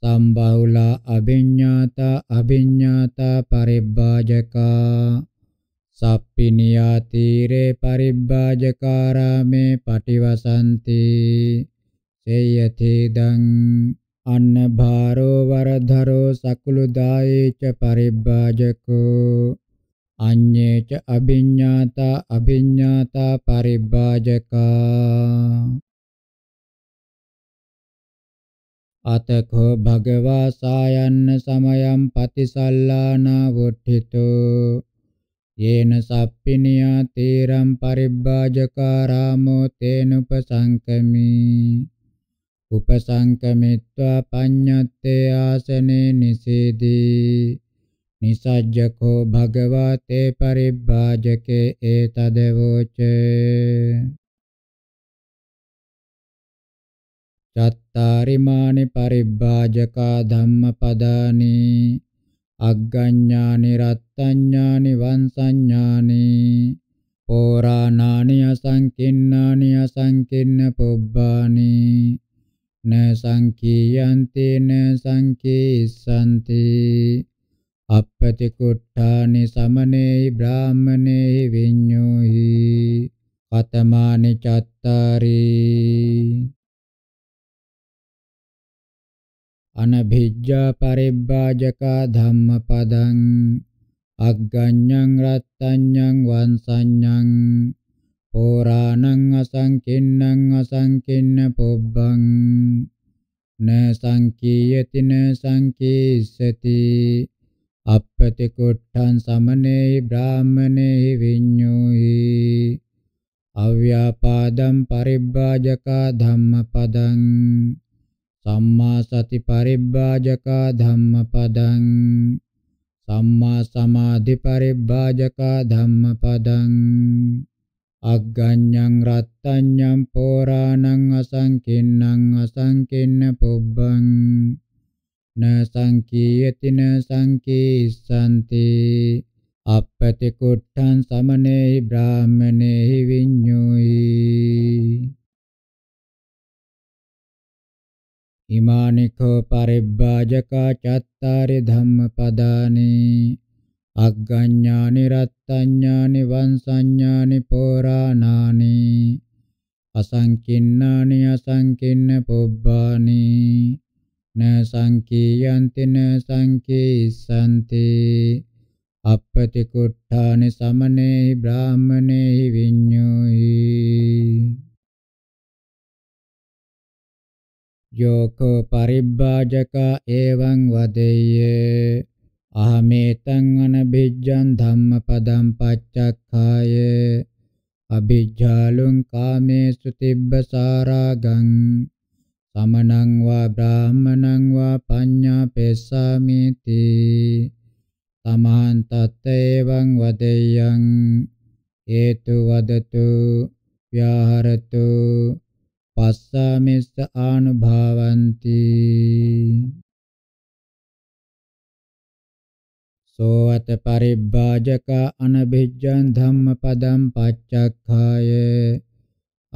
සම්බහුලා අභිඤ්ඤාතා අභිඤ්ඤාතා පරිබ්බාජකා සප්පිනියා තීරේ පරිබ්බාජකාරාමේ පටිවසන්ති සේයතේදං අන්න භාරෝ වරධරෝ සකුළුදායේච පරිබ්බාජකෝ අඤ්ඤේච අභිඤ්ඤාතා අභිඤ්ඤාතා පරිබ්බාජකා අතකෝ භගවා සායන්න සමයම් පතිසල්ලානා වොට්ඨිතෝ යේන සප්පිනියා තීරම් පරිබ්බාජකා රාමෝ තේනුපසංකමි උපසංකමිත්වා පඤ්ඤත්තේ ආසනේ නිසීදී නිසජ්ජකෝ භගවතේ පරිබ්බාජකේ ඒතදවෝච චත්තාරිමානි පරිබ්බාජකා ධම්මපදානී අග්ගඥානෙ රත්ත්‍ඥානෙ වංසඥානෙ පෝරාණානි අසංකින්නානි අසංකින්න පුබ්බානි න සංකීයන්ති න සංකීස්සන්ති අපපති කුට්ඨානි සමනේ බ්‍රාහමනේ විඤ්ඤෝහි පතමානි චත්තාරේ අනභිජ්ජා පරිබ්බාජකා ධම්මපදං අග්ගඤ්ඤං රත්ත්‍ඤ්ඤං වංසඤ්ඤං පෝරාණං අසංකින්නං අසංකින්න පොබ්බං න සංකීයති න සංකීස්සති අපපති කුට්ඨං සමනේ බ්‍රාහමනේ විඤ්ඤෝහි අව්‍යාපාදං පරිබ්බාජකා ධම්මපදං සම්මා සති පරිබ්බාජකා ධම්මපදං සම්මා සමාධි පරිබ්බාජකා ධම්මපදං අග්ගඤ්ඤං රත්ත්‍ඤ්ඤං පෝරාණං අසංකින්නං අසංකින්න පුබ්බං න සංකීයති න සංකීස්සන්ති අපපති කුට්ඨං සමනේහි බ්‍රාහමනේහි විඤ්ඤෝයි හිමානිකෝ පරිබ්බාජකා චත්තාරි ධම්මපදානේ අග්ගඤ්ඤානි රත්ත්‍ඤානි වංසඤ්ඤානි පෝරාණානි අසංකින්නානි අසංකින්න පොබ්බානි න සංකීයන්ති න සංකීසන්ති අපපති කුට්ඨානි සමනේ බ්‍රාහමනේ විඤ්ඤෝහි යෝකෝ පරිබ්බාජකා එවං වදෙය්‍ය අහමෙතං අනබිජ්ජං ධම්මපදං පච්චක්ඛාය අබිජ්ජාලුං කාමේසු තිබ්බසාරාගං සමනං වා බ්‍රාහමනං වා පඤ්ඤා පෙස්සාමිති තමහන් තත් එවං වදෙය්‍යං හේතු වදතු ව්‍යාහරතු පස්සාමිස්ස ආනුභාවಂತಿ සෝවත පරිබ්බාජක අනබිජ්ජං ධම්මපදං පච්චක්ඛාය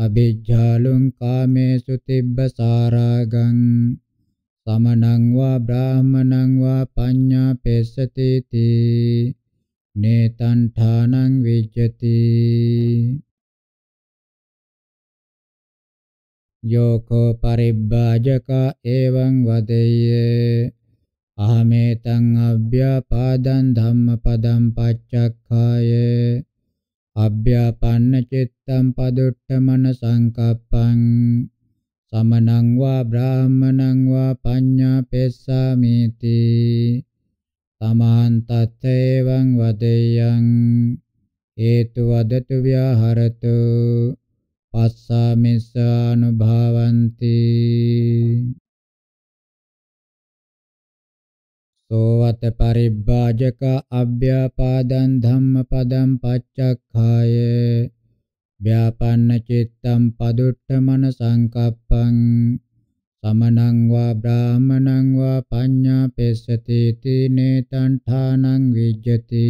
අබිජ්ජාලුං කාමේසු තිබ්බසාරාගං සමනං වා බ්‍රාහමනං වා පඤ්ඤා පෙස්සති තී නේතං ඨානං විජ්ජති යෝකෝ පරිබ්බාජකා එවං වදෙය්‍ය අහමෙතං අභ්‍යාපාදං ධම්මපදං පච්චක්ඛාය අභ්‍යාපන්න චිත්තං පදුට්ඨමන සංකප්පං සමනං වා බ්‍රාහමනං වා පඤ්ඤාපෙස්සාමිති තමාන් තත්තේවං වදෙයං හේතු වදතු ව්‍යහරතු පස්සාමිස්සානුභාවಂತಿ සෝවත පරිබ්බාජක අභ්‍යාපාදං ධම්මපදං පච්චක්ඛාය ව්‍යාපන්න චිත්තම් පදුට්ඨ මන සංකප්පං සමනං වා බ්‍රාහමනං වා පඤ්ඤා පෙස්සති තීනේ තණ්ඨානං විජ්ජති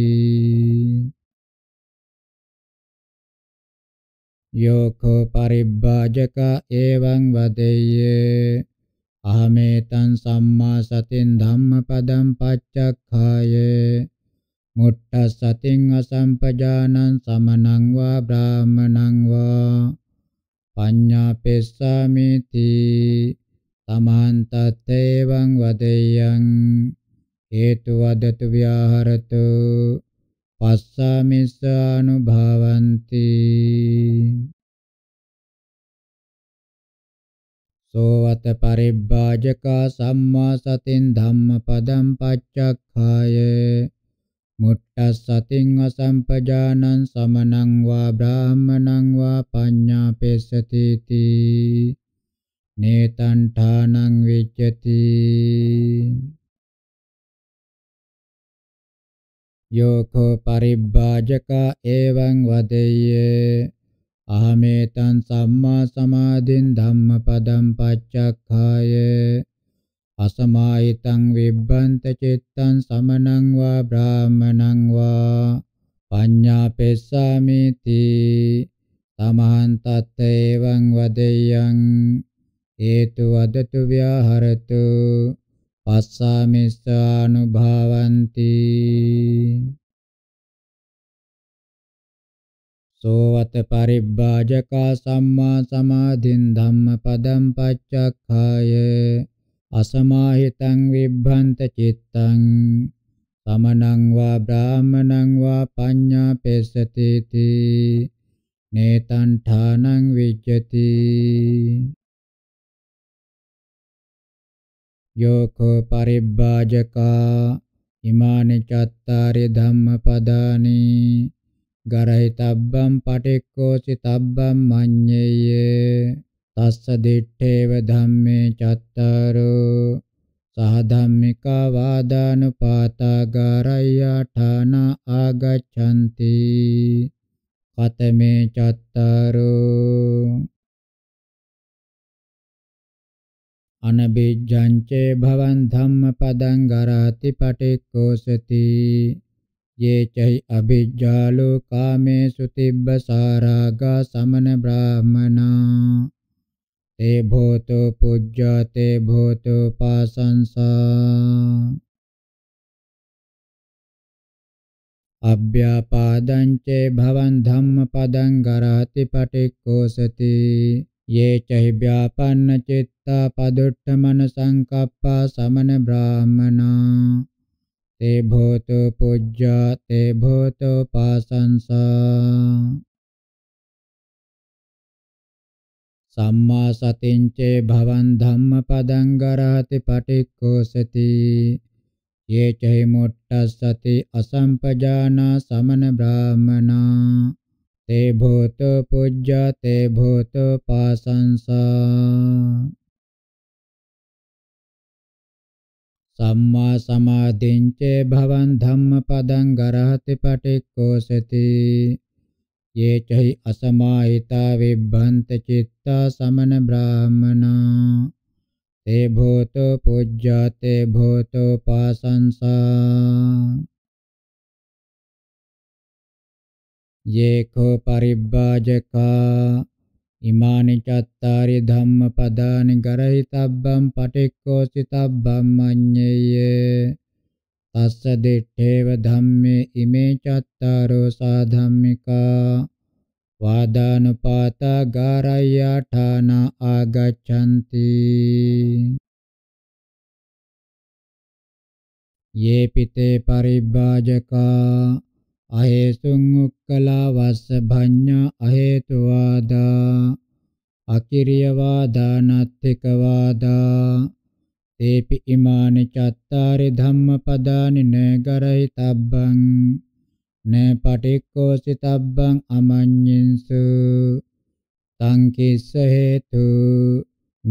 යෝකෝ පරිබ්බාජක එවං වදෙය්‍ය අහමෙතං සම්මා සතින් ධම්මපදං පච්චක්ඛාය මුට්ඨ සතින් අසම්පජානං සමනං වා බ්‍රාහමණං වා පඤ්ඤාපෙස්සාමිති තමන් තත්තේවං වදෙය්‍යං හේතු වදතු ව්‍යාහරතු පස්සාමිස්සානුභාවಂತಿ සෝවත පරිබ්බාජකා සම්මා සතින් ධම්මපදම් පච්චක්ඛාය මුට්ටස්සතින් අසම්පජානං සමනං වා බ්‍රාහමණං වා පඤ්ඤාපෙස්සති තී නේතං ඨානං විච්ඡති යෝකෝ පරිබ්බාජකා එවං වදෙය්‍ය අහමෙතං සම්මා සමාධින් ධම්මපදං පච්චක්ඛාය අසමායිතං විබ්බන්ත චිත්තං සමනං වා බ්‍රාහමනං වා පඤ්ඤාපෙස්සාමිති තමහන් තත් එවං වදෙය්‍යං හේතු වදතු ව්‍යාහරතු පස්සාමිස්සානුභාවಂತಿ සෝවත පරිබ්බාජකා සම්මා සමාධින් ධම්මපදම් පච්චක්ඛාය අසමාහිතං විභ්‍රන්ත චිත්තං සමනං වා බ්‍රාහමනං වා පඤ්ඤාපේසතේති නේතං ඨානං විජ්ජති යෝකෝ පරිබ්බාජකා ඉමානි චත්තාරි ධම්මපදානි ගරහිතබ්බම් පටික්කෝසි තබ්බම් මඤ්ඤේය තස්ස දිත්තේව ධම්මේ චත්තාරෝ සහ ධම්මිකා වාදානුපාතාගාරය්‍යා ඨාන ආගච්ඡanti කතමේ චත්තාරෝ අනබිජ්ජංචේ භවං ධම්මපදං ගරාති පටික්ඛෝසති යේ චෛ අබිජ්ජා ලෝකාමේසු තිබ්බ සාරාගා සමන බ්‍රාහමනා තේ භෝතෝ පුජ්ජා තේ භෝතෝ පාසංසා අභ්‍යාපාදං චේ භවං ධම්මපදං ගරාති පටික්ඛෝසති යේ චෛ ව්‍යාපන්න චිත් යථා පදොට්ඨමන සංකප්පා සමන බ්‍රාහමනා තේ භෝතු පුජ්ජා තේ භෝතු පාසංසා සම්මා සතින්චේ භවන් ධම්මපදං ගරහති පටික්ඛෝසති යේ චෛ මොට්ටස්සති අසම්පජානා සමන බ්‍රාහමනා ते भूत पूज्य ते भूत पासंसा සම්මා සමාධිංචේ භවන් ධම්මපදං ගරහති පටික්කෝසති යේචහි අසමාහිතා විබ්බන්ත චිත්තා සමන බ්‍රාහමනා තේ භෝතෝ පුජ්ජාතේ භෝතෝ පාසංසා යේකෝ පරිබ්බාජකා ඉමානි චත්තාරි ධම්මපදානි ගරහිතබ්බම් පටික්කෝසිතබ්බම් මඤ්ඤේය තස්ස දිත්තේව ධම්මේ ඉමේ චත්තාරෝ සාධම්මිකා වාදානුපාතා ගාරය්‍යාඨාන ආගච්ඡanti යේ පිතේ පරිබ්බාජකා අහේසුං උක්කලා වස්ස භඤ්ඤා අහේතු වාදා අකිරිය වාදා නත්තික වාදා තේපි ඉමානි චත්තාරි ධම්මපදානි නගරහිතබ්බං න පටික්කෝසිතබ්බං අමඤ්ඤින්සු තං කිස්ස හේතු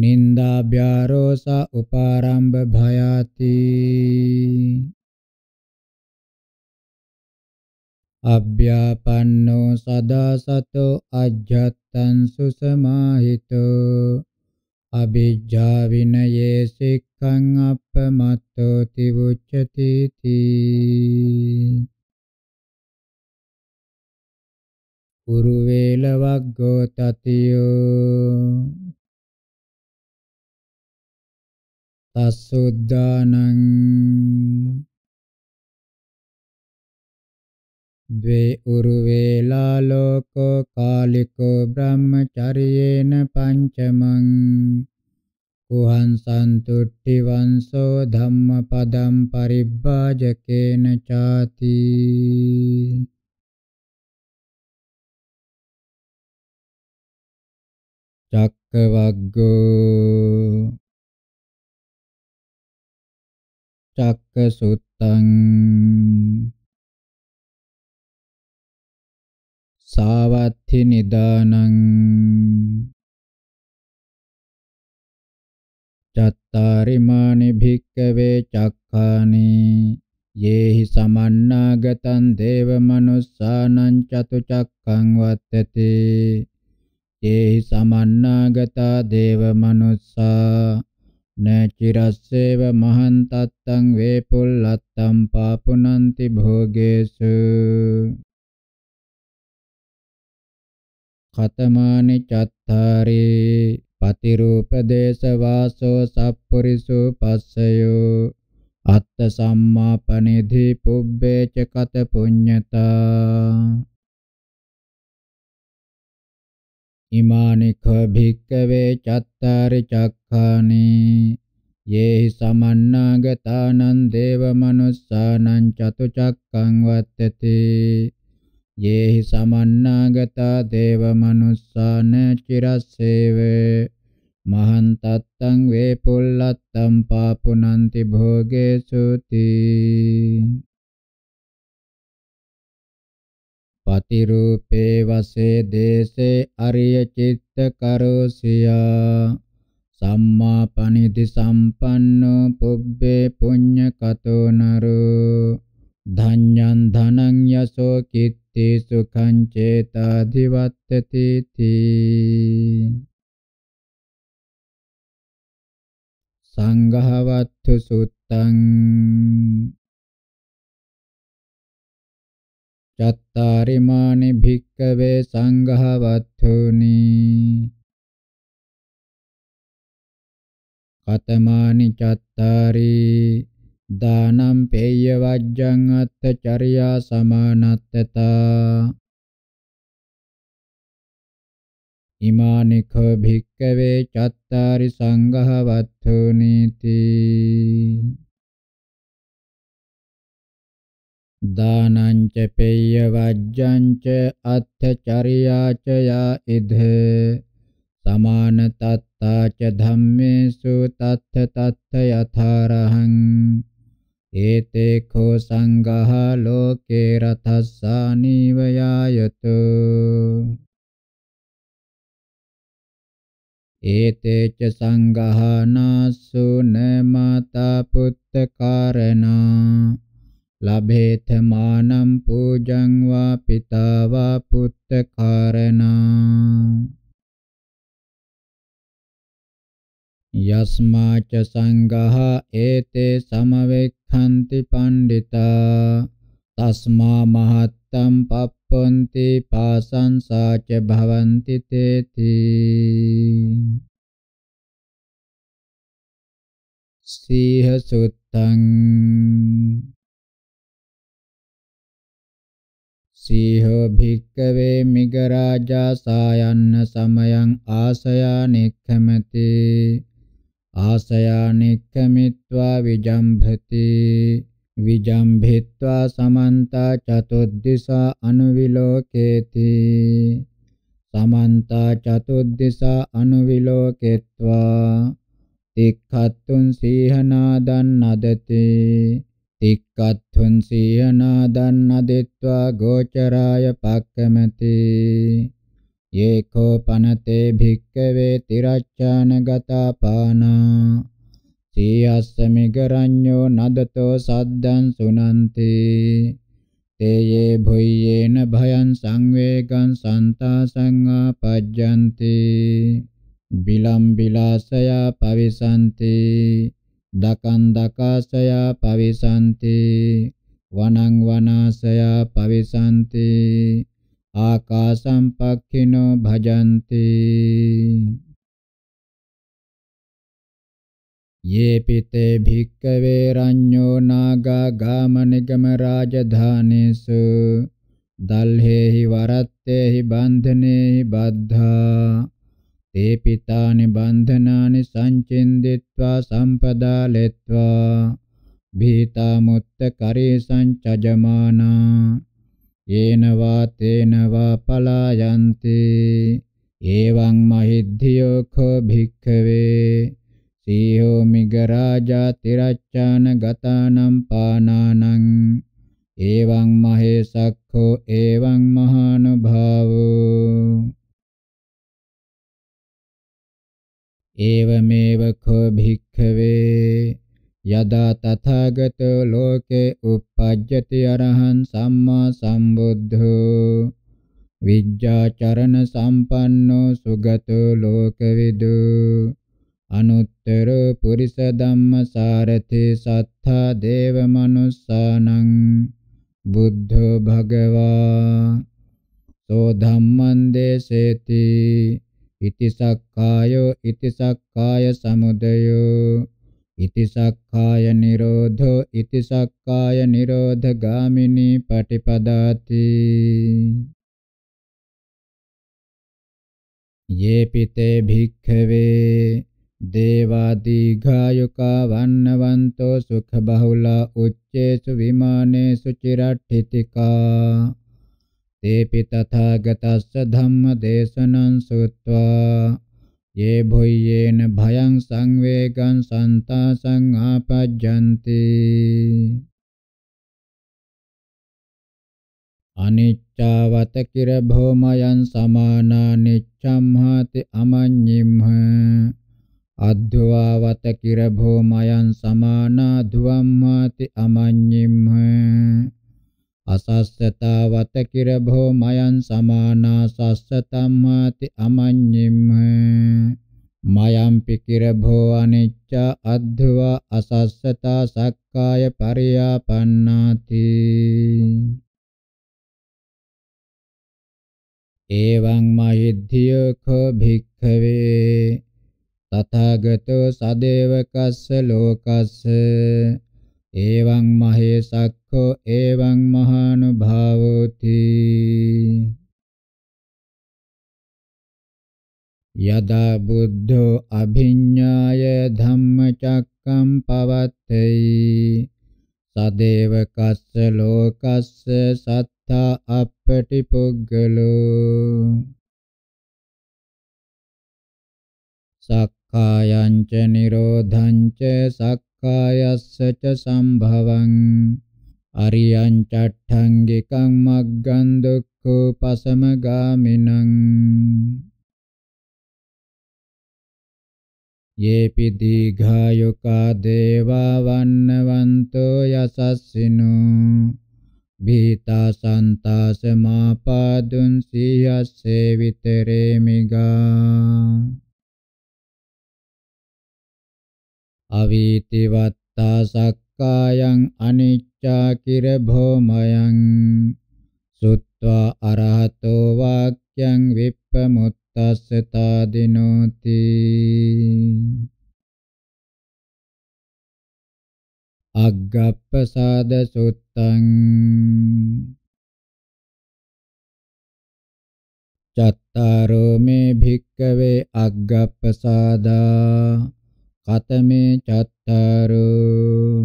නින්දා බ්‍යාරෝස උපාරම්භ භයාති අභ්‍යාපන්නෝ සදා සතෝ අජ්ජත්තං සුසමාහිතෝ අභිජ්ජා විනයේ සික්ඛං අප්පමත්තෝ තිවුච්චති තී කුරු වේලවග්ගෝ තතියෝ තස්සුද්ධානං ද්වේ උරුවේලා ලෝකෝ කාලිකෝ බ්‍රහ්මචරියේන පංචමං කුහං සන්තුට්ටි වංසෝ ධම්මපදම් පරිබ්බාජකේන ചാති චක්කවග්ගෝ චක්කසුත්තං සාවත්ථි නිදානං චත්තාරිමානි භික්කවේ චක්ඛානි යේහි සමන්නාගතං දේව මනුස්සානං චතුචක්ඛං වත්තති යේහි සමන්නාගතා දේව මනුස්සා නචිරස්සේව මහන්තත්තං වේපුල්ලත්තං පාපුනන්ති භෝගේසු කතමානි චත්තාරේ පතිරූප දේශ වාසෝ සප්පුරිසු පස්සයෝ අත්ත සම්මාපනිධි පුබ්බේච කත පුඤ්ඤතා ඉමානි ඛ භික්කවේ චත්තාරි චක්ඛානි යේහි සමන්නාගතානං දේව මනුස්සානං චතුචක්ඛං වත්තති යේහි සමන්නාගතා දේව මනුස්සාන චිරස්සේවේ මහන් තත්තං වේ පුල්ලත්තම් පාපුනන්ති භෝගේසුති පතිරූපේ වසේ දේසේ අරිය චිත්ත කරෝසියා සම්මා පනිදි සම්පන්නෝ පුබ්බේ පුඤ්ඤ කතෝ නරෝ ධඤ්ඤං ධනං යසෝ කිත්ති සුඛං චේතාදිවත්තති තී සංඝවත්තු සුත්තං චත්තාරිමානි භික්කවේ සංඝවත්තුනි කතමානි චත්තාරී දානම් පේය වජ්ජං අත්තචරියා සමානත්තතා ඉමානිඛ භික්කවේ චත්තාරි සංඝහ වත්තුනීති දානං ච පේය වජ්ජං ච අත්තචරියා ච යා ඉද සමාන තත්තා ච ධම්මේසු තත්ථ තත්ථ යථාරහං ඒතේඛෝ සංඝහ ලෝකේ රතස්සා නිවයායතු ඒතේච සංඝහනාසුන මාතා පුත්ත කාරණා ලබේත මානම් පූජං වා පිතා වා පුත්ත කාරණා යස්මාච සංඝහ ඒතේ සමවෙක්ඛන්ති පණ්ඩිතා තස්මා මහත්තම් පප්පන්ති පාසංසාච භවಂತಿ තේති සීහ සුත්තං සීහෝ භික්කවේ මිගරාජා සායන්න සමයං ආසයා නික්ඛමති ආසයානික්කමිत्वा විජම්භති විජම්භිत्वा සමන්ත චතුද්දිසා අනුවිලෝකේති සමන්ත චතුද්දිසා අනුවිලෝකෙත්වා තික්ඛත්තුන් සීහනාදන් නදති තික්ඛත්තුන් සීහනාදන් නදෙත්වා ගෝචරාය පක්කමති යේකෝ පනතේ භික්කවේ තිරච්ඡාන ගතා පානා සීයස්සමිගරඤ්ඤෝ නදතෝ සද්දං සුනන්තේ තේයේ භුයේන භයං සංවේගං සන්තාසං ආපජ්ජන්ති බිලම් බිලාසය පවිසන්ති දකන් දකාසය පවිසන්ති වනං වනාසය පවිසන්ති ආකාසම්පක්ඛිනෝ භජන්ති ये पिते भिक्कवे रञ्यो नागागामनिगमराजधानेषु दल्हे हि वरत्ते हि बन्धने हि बद्धा ते पितानि बन्धनानि सञ्चिन्दित्वा सम्पदा लेत्वा भीतामुत्तकरी सञ्चजमाना යේනවා තේනවා පලායන්ති එවං මහිද්ධියෝ කෝ භික්ඛවේ සීහෝ මිගරාජා තිරච්ඡාන ගතානම් පානානං එවං මහේසක්ඛෝ එවං මහානුභාවෝ एवमेव खो भिक्खवे යදා තථාගතෝ ලෝකේ uppajjati arahan samma sambuddho විජ්ජාචරණ සම්පන්නෝ සුගතෝ ලෝකවිදු අනුත්තර පුරිස ධම්ම සාරති සත්තා දේව මනුස්සානං බුද්ධෝ භගවා සෝ ධම්මං දේසේති ඉති සක්කායෝ ඉති සක්කාය සමුදයෝ ඉති සක්ඛාය නිරෝධෝ ඉති සක්ඛාය නිරෝධ ගාමිනී පටිපදාති යේ පිතේ භික්ඛවේ දේවා දීඝායුකා වන්නවන්තෝ සුඛ බහුලා උච්චේසු විමානේසු චිරට්ඨිතිකා තේපි තථාගතස්ස ධම්ම දේශනං සුත්වා ये भुय्येन भयं संवेगं सन्तासं आपज्जन्ति අනිච්චාවත කිර භෝමයන් සමානා නිච්ඡම්හාති අමඤ්ඤිම්හ අද්වාවත කිර භෝමයන් සමානා ධුවම්මාති අමඤ්ඤිම්හ අසස්සතාවත කිරභෝ මයන් සමානා සස්ස තම්මාති අමඤ්ඤිම්හ මයම් පිකිරභෝ අනිච්ච අද්ධව අසස්සතා සක්කාය පරියාපන්නාති එවං මහිද්ධිය කෝ භික්ඛවේ තථාගතෝ සදේවකස්ස ලෝකස්ස එවං මහේසක්ඛෝ එවං මහානුභාවෝති යදා බුද්ධෝ අභිඤ්ඤාය ධම්මචක්කම් පවත්තේ සදේව කස්ස ලෝකස්ස සත්තා අපටි පුග්ගලෝ සක්ඛායං ච නිරෝධං ච සක් කායස්ස ච සම්භවං අරියං චට්ඨංගිකං මග්ගං දුක්ඛෝපසමගාමිනං යේපි දීඝායුකා දේවා වන්නවන්තෝ යසස්සිනෝ බීතා සන්තාසමාපාදුන් සියස්සේ විතරේ මිගා අවීතිවත්තා සක්කායං අනිච්චා කිර භෝමයං සුත්වා අරහතෝ වාක්‍යං විප්පමුත්තස්සතා දිනෝති අග්ගප්පසාද සුත්තං චත්තාරෝ මේ භික්කවේ අග්ගප්පසාදා කතමේ චත්තාරෝ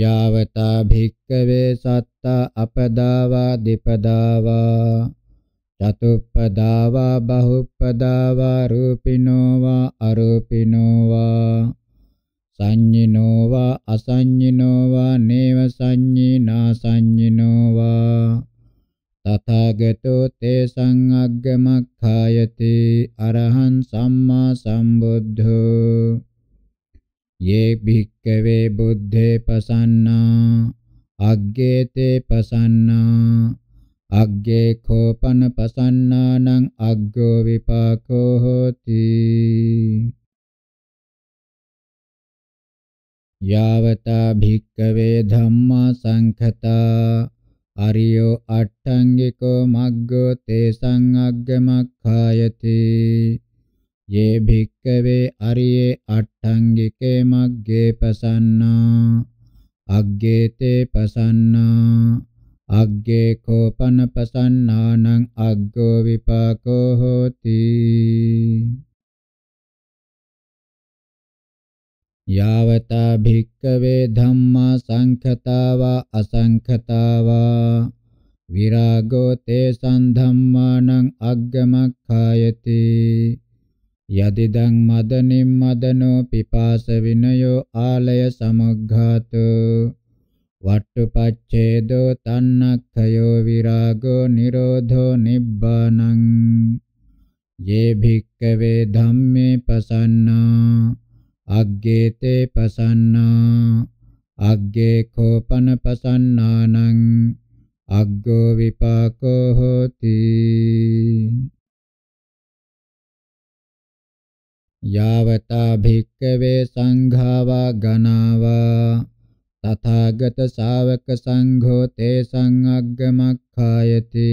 යාවතා භික්කවේ සත්ත අපදාවා දීපදාවා චතුප්පදාවා බහුප්පදාවා රූපිනෝ වා අරූපිනෝ වා සංඤිනෝ වා අසංඤිනෝ වා නේව සංඤිනා සංඤිනෝ වා තථාගතෝ තේසං අග්ගමක්ඛායති අරහං සම්මා සම්බුද්ධෝ යේ භික්ඛවේ බුද්ධේ පසන්නා අග්ගේතේ පසන්නා අග්ගේ කෝපන පසන්නානං අග්ගෝ විපාකෝ හෝති යාවතා භික්ඛවේ ධම්මා සංඛතා අරියෝ අට්ඨංගිකෝ මග්ගෝ තේසං අග්ගමක්ඛායති යේ භික්කවේ අරියේ අට්ඨංගිකේ මග්ගේ පසන්නා අග්ගේතේ පසන්නා අග්ගේ කෝපන පසන්නානං අග්ගෝ විපාකෝ හෝති यावता भिक्कवे धम्मा सङ्खता वा असङ्खता वा विरागो तेषां धम्मानं अग्गमखायति यदिदं मदनिं मदनो पिपासविनयो आलयसमुद्घातो वट्टुपच्छेदो तन्नक्षयो विरागो निरोधो निब्बानम् ये भिक्कवे धम्मे प्रसन्ना අග්ගේතේ පසන්නා අග්ගේ කෝපන පසන්නානං අග්ගෝ විපාකෝ හෝති යාවතා භික්කවේ සංඝාවා ගණාවා තථාගත ශාවක සංඝෝ තේසං අග්ගමක්ඛායති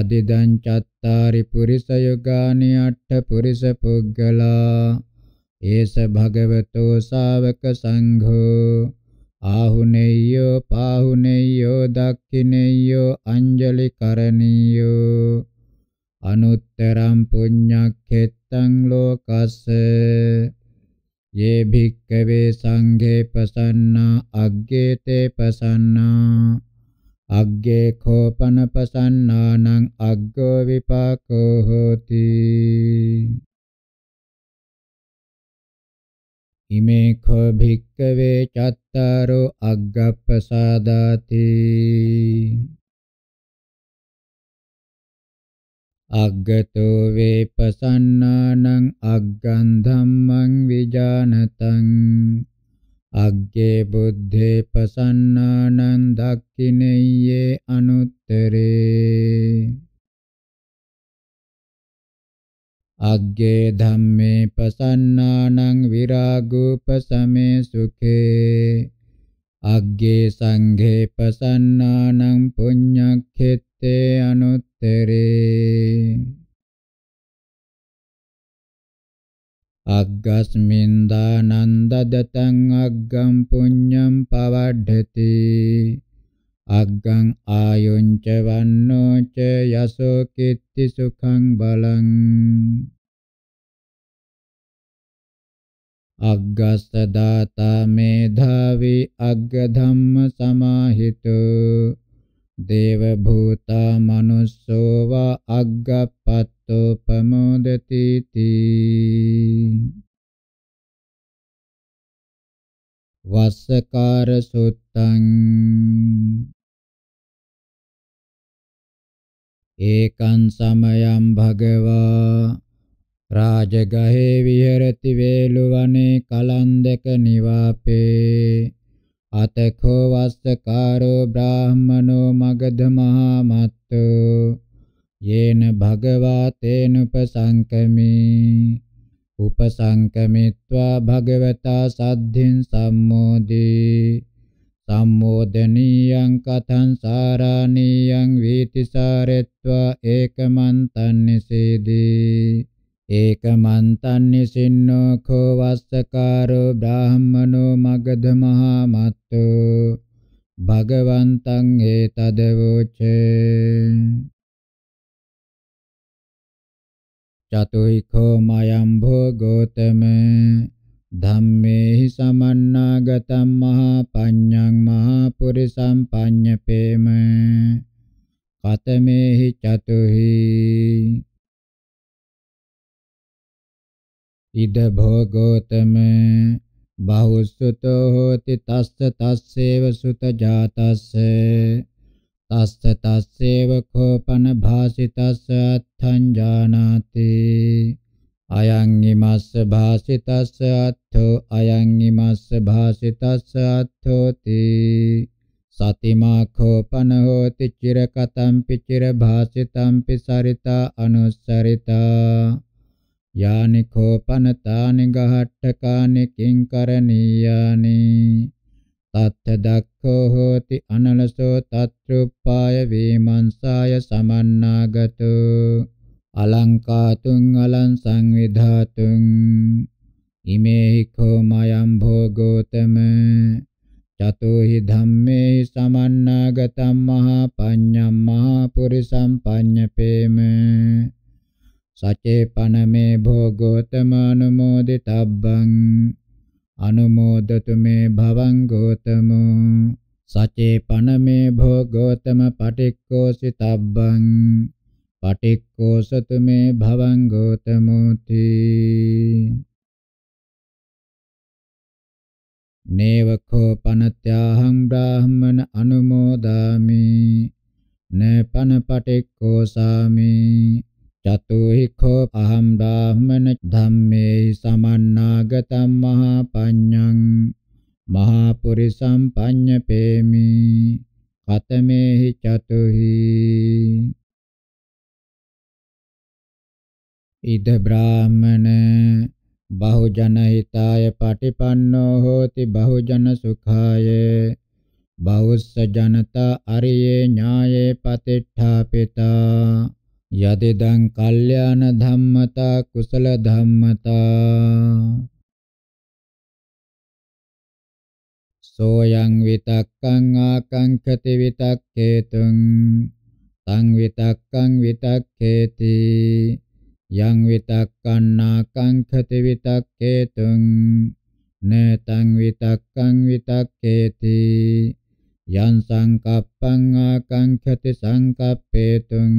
යදිදං චත්තාරි පුරිස යෝගානි අට්ඨ පුරිස පුග්ගලා ඒස භගවතෝ ශාවක සංඝෝ ආහුනේයෝ පාහුනේයෝ දක්ඛිනේයෝ අංජලි කරණීයෝ අනුත්තරම් පුඤ්ඤක්ඛෙත්තං ලෝකස්ස යේ භික්ඛවේ සංඝේ පසන්නා අග්ගේතේ පසන්නා අග්ගේ කෝපන පසන්නානං අග්ගෝ විපාකෝ හෝති ඉමේඛෝ භික්කවේ චත්තාරෝ අග්ගප්පසාදාති අග්ගතෝ වේපසන්නානං අග්ගං ධම්මං විජානතං අග්ගේ බුද්ධේ පසන්නානං දක්ඛිනෙය්‍යේ අනුත්තරේ අග්ගේ ධම්මේ පසන්නානං විරාගෝපසමේ සුඛේ අග්ගේ සංඝේ පසන්නානං පුඤ්ඤක්ඛෙත්තේ අනුත්තරේ අග්ගස්මින් දානන්ද දතං අග්ගම් පුඤ්ඤම් පවඩ්ඩති අග්ගං ආයුංච වන්නෝ ච යසෝ කිත්ති සුඛං බලං අග්ගස්ස දාතා මේධාවි අග්ග ධම්ම සමාහිතෝ දේව භූතා මනුස්සෝ වා අග්ගප්පත්තෝ ප්‍රමෝදති තී වස්සකාර සුත්තං ඒකං සමයං භගවා රාජගහේ විහෙරති වේලුවනේ කලන්දක නිවාපේ අතකෝ වස්සකාරෝ බ්‍රාහමනෝ මගධ මහා මත්තෝ යේන භගවා තේනුපසංකමේ උපසංකමිත්වා භගවතා සද්ධින් සම්මෝදී සම්මෝදනීයං කතං සාරාණීයං වීතිසාරෙත්වා ඒකමන්තං නිසීදී ඒකමන්තං නිසින්නෝ කෝ වස්සකාරෝ බ්‍රාහ්මනෝ මගධ මහා මත්තෝ භගවන්තං ඒතදවෝචේ චතුයිඛෝ මයම් භෝ ගෝතම ධම්මේහි සමන්නාගතම් මහා පඤ්ඤං මහා පුරිසම් පඤ්ඤපේම කතමේහි චතුහි ඉද භෝගෝතම බහුසුතෝ හෝති තස්ස තස්සේව සුත ජාතස්ස තස්ස තස්සේව කෝපන භාසිතස්ස අත්ථං ජානාති අයං ීමස්ස භාසිතස්ස අත්ථෝ අයං ීමස්ස භාසිතස්ස අත්ථෝති සතිමා කෝපන හෝති චිර කතම් පිචිර භාසිතම් පිසරිතා අනුස්සරිතා යානි කෝපන තානි ගහට්ටකානි කිංකරණීයානි තත්ථ දක්ඛෝ හෝති අනලසෝ තත්රුප්පාය වේමංසාය සමන්නාගතෝ අලංකාතුං අලං සංවිධාතුං ඉමේහි කෝමයම් භෝගෝතම චතුහි ධම්මේ සමන්නාගතම් මහා පඤ්ඤම් මහා පුරිසම් පඤ්ඤපේම සචේ පනමේ භෝගෝතම අනුමෝදිතබ්බං අනුමෝදතු මේ භවං ගෝතමෝ සචේ පනමේ භෝගෝතම පටික්කෝසිතබ්බං පටික්කෝ සතු මේ භවං ගෝතමෝති නේවකෝ පනත්‍යාහං බ්‍රාහ්මන අනුමෝදාමි නපන පටික්කෝ සාමි චතුහිඛෝ අහං බ්‍රාහ්මන ධම්මේ සමන්නාගතම් මහා පඤ්ඤං මහා පුරිසම් පඤ්ඤපේමි කතමේහි චතුහි ඉද බ්‍රාහමන බහුජන හිතාය පටිපන්නෝ හෝති බහුජන සුඛාය බහුස්ස ජනතා අරියේ ඥායේ පතිට්ඨාපිතා යදිදං කල්යාණ ධම්මතා කුසල ධම්මතා සෝයං විතක්කං ආකංකති විතක්කේතුං තං විතක්කං විතක්කේති yang vitakkanna kankati vitakketuṃ netaṃ vitakkaṃ vitakkheti yang saṅkappaṃ akankati saṅkappetuṃ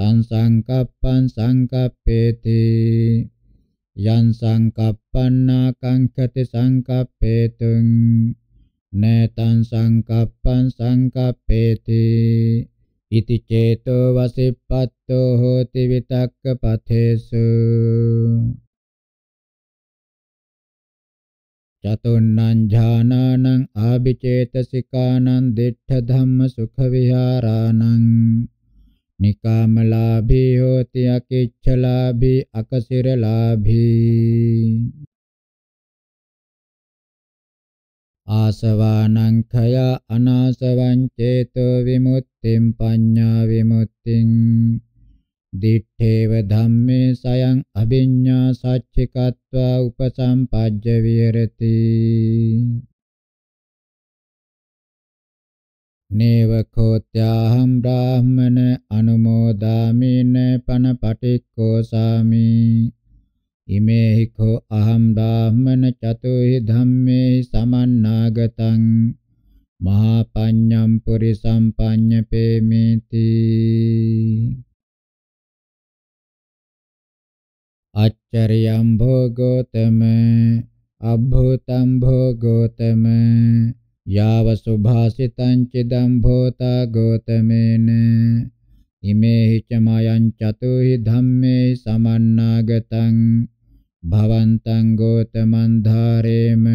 taṃ saṅkappaṃ saṅkappeti yang saṅkappanna kankati saṅkappetuṃ netaṃ saṅkappaṃ saṅkappeti ඉති චේතෝ වසිප්පත්තෝ හෝති විතක්ක පතේසු චතුන්නං ඥානං ආභිචේතසිකානං දිඨ ධම්ම සුඛ විහරාණං නිකාමලාභී හෝති අකිච්ඡලාභී අකසිරලාභී ආසවානංඛය අනාසවං චේතෝ විමුක්තිම් පඤ්ඤා විමුක්තිං දිත්තේව ධම්මේ සයං අභිඤ්ඤා සච්චිකत्वा උපසම්පජ්ජ විහෙරති නේව කෝත්‍යාහම් බ්‍රාහ්මන අනුමෝදාමින පන පටික්කෝසාමි ඉමේහි කෝ අහම් බ්‍රාහ්මන චතුහි ධම්මේ සමන්නාගතං මහා පඤ්ඤම් පුරිසම් පඤ්ඤපේමේති අච්චරියම් භෝගෝතම අභූතම් භෝගෝතම යාව සුභාසිතං චිදම් භෝතා ගෝතමේන ඉමේ හිච මයං චතුහි ධම්මේ සමන්නාගතං භවන්තං ගෝතමන් ධාරේම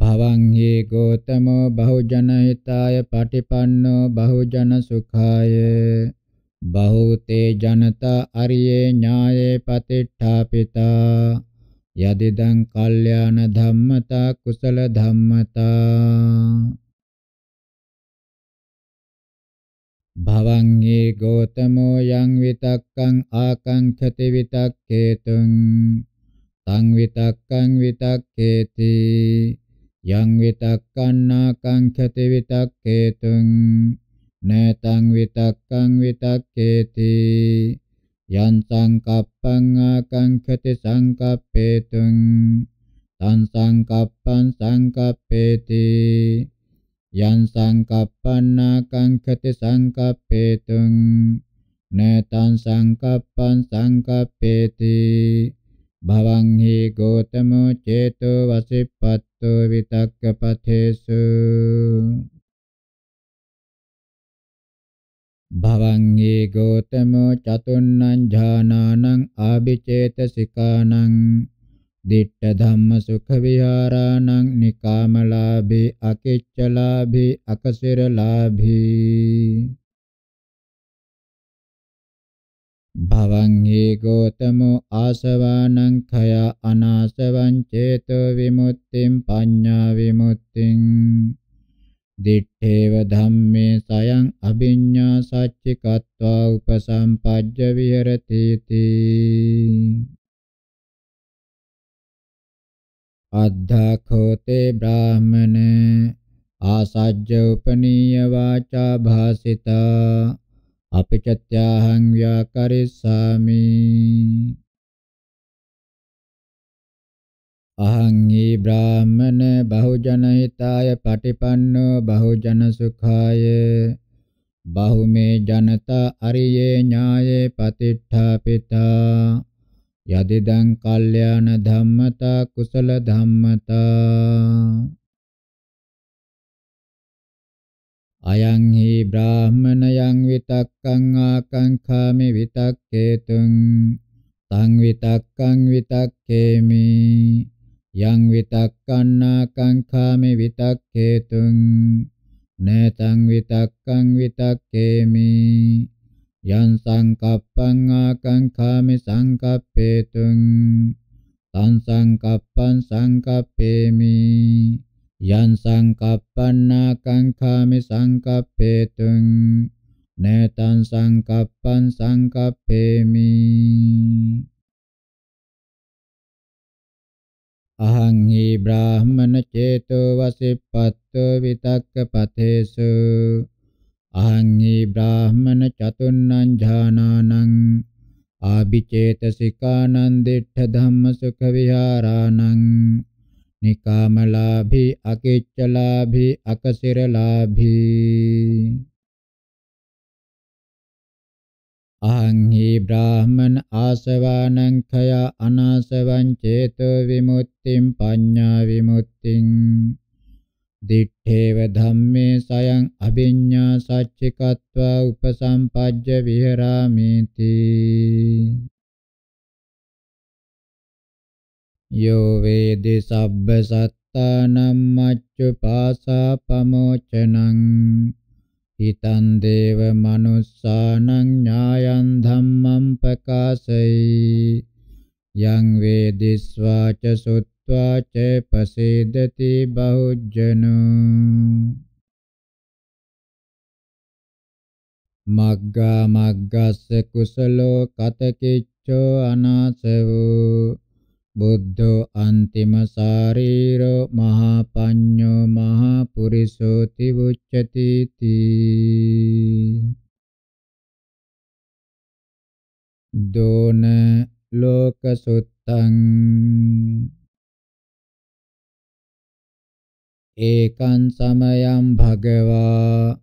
භවං හේ ගෝතමෝ බහුජන හිතාය පටිපන්නෝ බහුජන සුඛාය බහූතේ ජනතා අරියේ ඥායේ පතිට්ඨාපිතා යදිදං කල්යාණ ධම්මතා කුසල ධම්මතා භවං හි ගෝතමෝ යං විතක්කං ආකංඛති විතක්කේතුං තං විතක්කං විතක්කේති යං විතක්කන්නාකංඛති විතක්කේතුං නේතං විතක්කං විතක්කේති යං සංකප්පං ආකංඛති සංකප්පේතුං තං සංකප්පං සංකප්පේති Yan sangkappana kangkati sangkappetung netan sangkappan sangkappeti bhavang hi gotamo ceto vasippatto vitakkapathesu bhavang hi gotamo catunnan jhananang abicetasikanang දිට්ඨ ධම්ම සුඛ විහරණං නිකාමලාභේ අකෙච්චලාභේ අකසිරලාභේ භවං හේ ගෝතමෝ ආසවානං khය අනාසවං චේතෝ විමුක්තිං පඤ්ඤා විමුක්තිං දිත්තේව ධම්මේ සයං අභිඤ්ඤා සච්චිකत्वा උපසම්පජ්ජ විහෙරති තී අද්ධාඛෝතේ බ්‍රාහමන ආසජ්ජ උපනීය වාචා භාසිතා අපිචත්‍යාහං ව්‍යාකරිස්සාමි අහං හි බ්‍රාහමන බහුජන හිතාය පටිපන්නෝ බහුජන සුඛාය බහුමේ ජනතා අරියේ ඥායේ පතිට්ඨාපිතා යදිදං කල්යාණ ධම්මතා කුසල ධම්මතා අයං හි බ්‍රාහමණයං විතක්කං ආකංඛාමි විතක්කේතුං තං විතක්කං විතක්කේමි යං විතක්කන්නාකංඛාමි විතක්කේතුං නේතං විතක්කං විතක්කේමි Yan sankappan akankami sankappetung Tan sankappan sankappemi Yan sankappan akankami sankappetung Netan sankappan sankappemi අහං හි බ්‍රාහමන චේතෝ වසිප්පත්තු විතක්ක පතේසු අහං හි බ්‍රාහමන චතුන්නං ඥානානං ආභිචේතසිකානං දිට්ඨ ධම්ම සුඛ විහාරානං නිකාමලාභී අකිච්චලාභී අකසිරලාභී අහං හි බ්‍රාහමන ආසවානං khaya අනාසවං චේතෝ විමුක්තිං පඤ්ඤා විමුක්තිං දිත්තේව ධම්මේ සයං අභිඤ්ඤා සච්චිකत्वा උපසම්පජ්ජ විහෙරාමේති යෝ වේදි සබ්බ සත්තානම් මච්චුපාසා පමෝචනං හිතං දේව මනුස්සානං ඥායං ධම්මං පකාසයි යං වේදිස්වාච සුත් कृत्वा च पसेदति बहुजनो මග්ගා මග්ගස්ස කුසලෝ කතකිච්ඡෝ අනාසවෝ බුද්ධෝ අන්තිම ශාරීරෝ මහා පඤ්ඤෝ මහා පුරිසෝ තිවුච්චති තී දෝන ලෝක සුත්තං ඒකං සමයං භගවා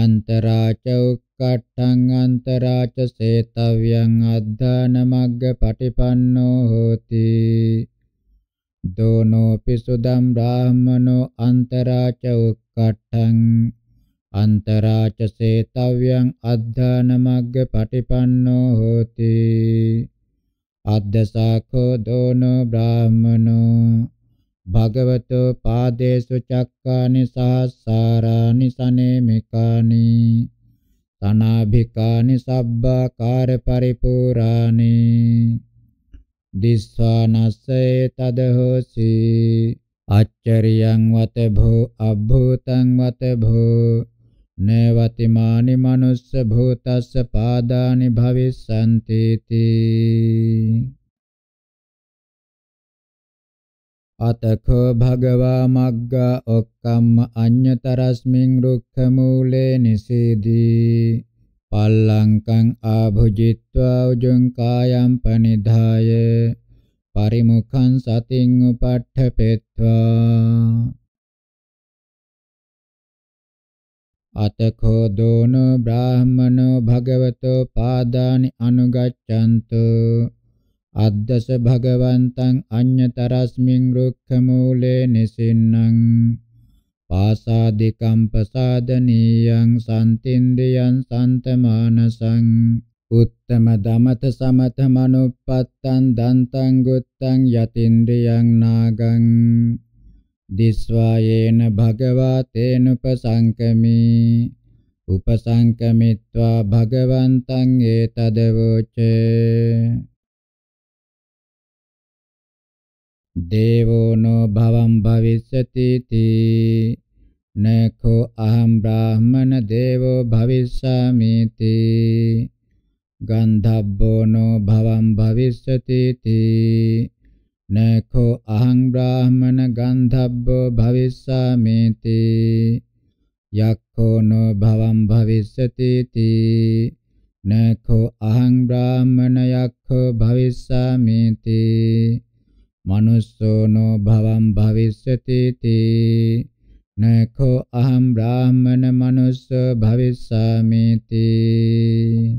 අන්තරාච උක්කට්ඨං අන්තරාච සේතව්‍යං අද්ධාන මග්ග පටිපන්නෝ හෝති දෝනෝපි සුදම් බ්‍රාහ්මනෝ අන්තරාච උක්කට්ඨං අන්තරාච සේතව්‍යං අද්ධාන මග්ග පටිපන්නෝ හෝති අද්දසාඛෝ දෝනෝ බ්‍රාහ්මනෝ භගවතෝ පාදේසු චක්කානි සහස්සාරානි සනේමිකානි තනාභිකානි සබ්බාකාර පරිපූරානි දිස්වානස්සේ තදහෝසි අච්චරියං වත භෝ අභූතං වත භෝ නේවතිමානි මනුස්ස භූතස්ස පාදානි භවිස්සන්ති තී අතකෝ භගවා මග්ගා ඔක්කම්ම අඤ්‍යතරස්මින් රුක්ඛ මූලේ නිසීදී පල්ලංකං ආභුජිත්වා උජුං කායම් පනිධාය පරිමුඛං සතින් උපට්ඨපෙත්වා අතකෝ දෝනෝ බ්‍රාහමනෝ භගවතෝ පාදානි අනුගච්ඡන්තෝ අද්දස භගවන්තං අඤ්‍යතරස්මින් රුක්ඛමූලේ නිසින්නම් පාසාදිකම් පසාදනීයං සම්තින්දියං සන්තමානසං උත්තම දමත සමත මනුප්පත්තං දන්තං ගුත්තං යතින්ද්‍රියං නාගං දිස්වායේන භගවා තේනුපසංකමී උපසංකමිත්වා භගවන්තං ඒතදවෝචේ දේවෝ නො භවං භවිස්සති තී නඛෝ අහං බ්‍රාහමන දේවෝ භවිස්සාමි තී ගන්ධබ්බෝ නො භවං භවිස්සති තී නඛෝ අහං බ්‍රාහමන ගන්ධබ්බෝ භවිස්සාමි තී යක්ඛෝ නො භවං භවිස්සති තී නඛෝ අහං බ්‍රාහමන යක්ඛෝ භවිස්සාමි තී මනුස්සෝ නෝ භවං භවිස්සති තී නඛෝ අහං බ්‍රාහමන මනුස්ස භවිස්සාමි තී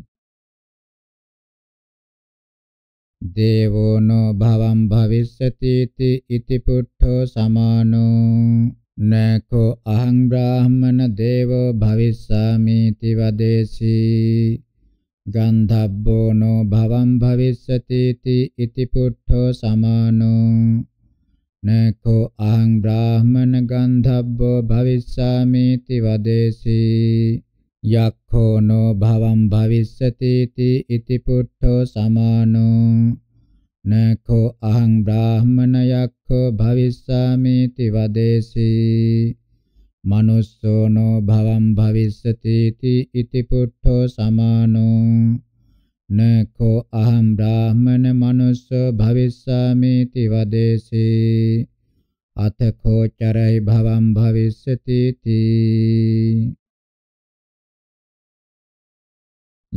දේවෝ නෝ භවං භවිස්සති තී ඉති පුට්ඨෝ සමානෝ නඛෝ අහං බ්‍රාහමන දේවෝ භවිස්සාමි ති වදේසී ගන්ධබ්බෝ නෝ භවං භවිස්සති ඉති පුට්ඨෝ සමානෝ නකෝ අහං බ්‍රාහමන ගන්ධබ්බෝ භවිස්සාමි इति වදේසී යක්ඛෝ නෝ භවං භවිස්සති ඉති පුට්ඨෝ සමානෝ නකෝ අහං බ්‍රාහමන යක්ඛෝ භවිස්සාමි इति වදේසී manusso no bhavam bhavissyati ti iti puttho samano nako aham brahmana manusso bhavissamiti ti vadesi අතකෝ චරයි භවම් භවිස්සති තී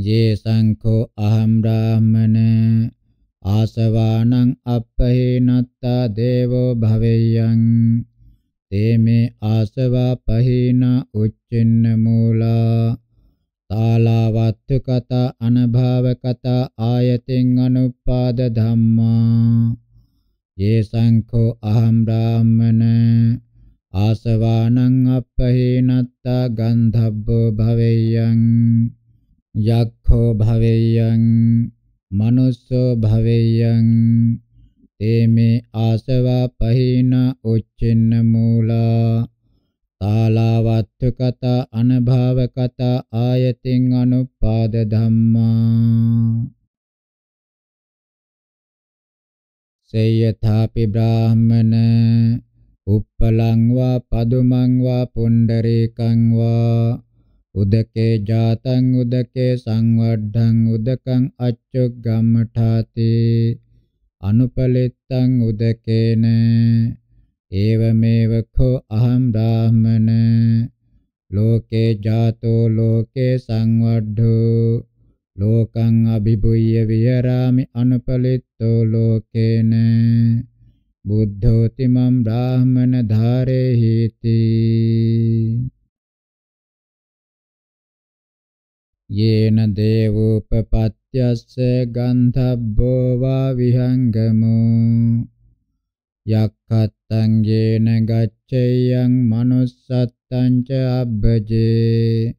යේ සංඛෝ අහම් රාමන ආසවානං අපහේනත්තා දේවෝ භවෙයං ते मे आसवा पहेना उच्चिन्न मूला तालावत्थ कथा अनभाव कथा आयतिं अनुपाद धम्मा ये शङ्खो अहं ब्राह्मण आसवानं अपहीनत्त गन्धब्बो भवेयं यक्षो भवेयं मनुष्यो भवेयं තේමේ ආසවා පහින උච්චින්න මූලා තාලවත්තුකත අනභවකත ආයතින් අනුපාද ධම්මා සේයථාපි බ්‍රාහමන උප්පලං වා පදුමං වා පුණ්ඩරීකං වා උදකේ ජාතං උදකේ සංවර්ධං උදකං අච්චුග්ගම්ඨාතේ අනුපලෙත්තං උදකේන ඒවමේව කෝ අහම් රාමන ලෝකේ ජාතෝ ලෝකේ සංවඩ්ඩෝ ලෝකං අභිභුය්‍ය විහරාමි අනුපලිත්තෝ ලෝකේන බුද්ධෝතිමම් බ්‍රාහමන ධාරේහිති යේන දේවෝපපත්‍යස්ස ගන්ධබ්බෝ වා විහංගමෝ යක්ඛත්තං යේන ගච්ඡයං manussත්තං ච අබ්බජේ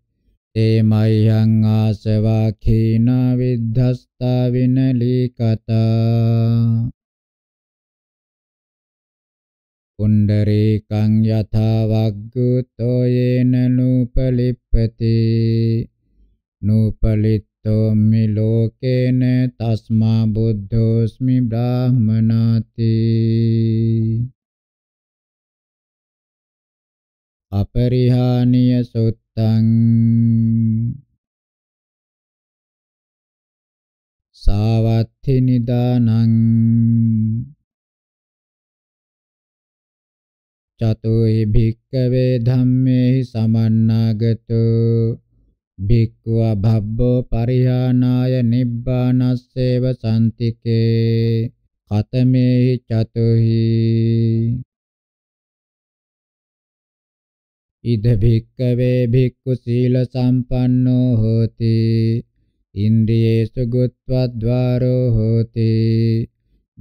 තේමයං ආසවා khīන විද්ධස්තා විනලීකතා කුණ්ඩරේකං යථා වග්ගතෝ යේන නූපලිප්පති නූපලිත්තෝමි ලෝකේන තස්මා බුද්ධෝස්මි බ්‍රාහමනාති අපරිහානීය සුත්තං සාවත්ථි නිදානං චතෝ හි භික්කවේ ධම්මේ සමන්නාගතෝ භික්ඛවා භබ්බෝ පරිහානාය නිබ්බානස්සේව සම්තිකේ කතමේහි චතුහි ඉද භික්කවේ භික්ඛු සීල සම්පන්නෝ හෝති ඉන්ද්‍රියේසු ගුත්වද්වාරෝ හෝති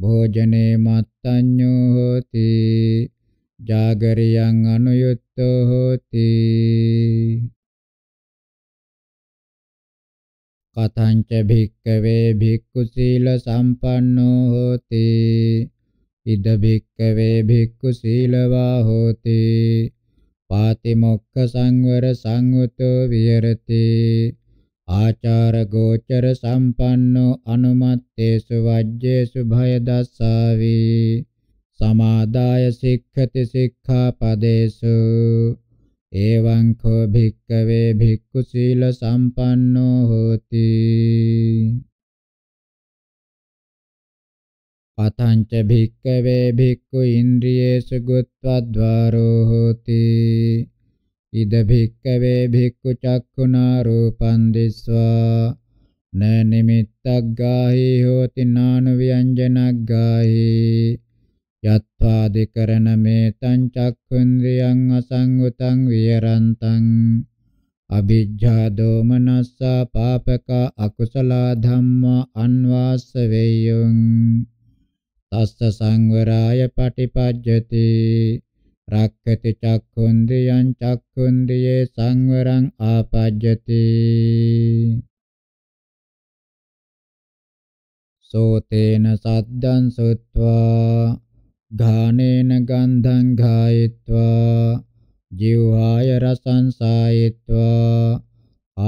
භෝජනේ මත්තඤ්ඤෝ හෝති ජාගරියං අනුයුක්තෝ හෝති කතංච භික්කවේ භික්ඛු සීල සම්පන්නෝ හෝති ඉද භික්කවේ භික්ඛු සීලවා හෝති පාතිමොක්ඛ සංවර සංයුතෝ විහෙරති ආචාර ගෝචර සම්පන්නෝ අනුමත්තේසු වජ්ජේසු භය දස්සාවි සමාදාය සික්ඛති සික්ඛාපදේසු එවං කෝ භික්කවේ භික්ඛු සීල සම්පන්නෝ හෝති පතංච භික්කවේ භික්ඛු ඉන්ද්‍රියේසු ගුත්වද්වාරෝ හෝති ඉද භික්කවේ භික්ඛු චක්ඛුනා රූපං දිස්වා න නිමිත්තග්ගාහි හෝති නානු ව්‍යංජනග්ගාහි යත්වා දෙකරණ මේතං චක්ඛුන්ද්‍රියං අසංගතං විහරන්තං අභිජ්ජා දෝමනස්සා පාපක අකුසල ධම්මා අන්වාස්ස වේයුං තස්ස සංවරාය පටිපජ්ජති රක්ඛති චක්ඛුන්දියං චක්ඛුන්දියේ සංවරං ආපජ්ජති සෝතේන සද්දං සුත්වා घानेन गन्धं घायित्वा जिह्वाय रसं सायित्वा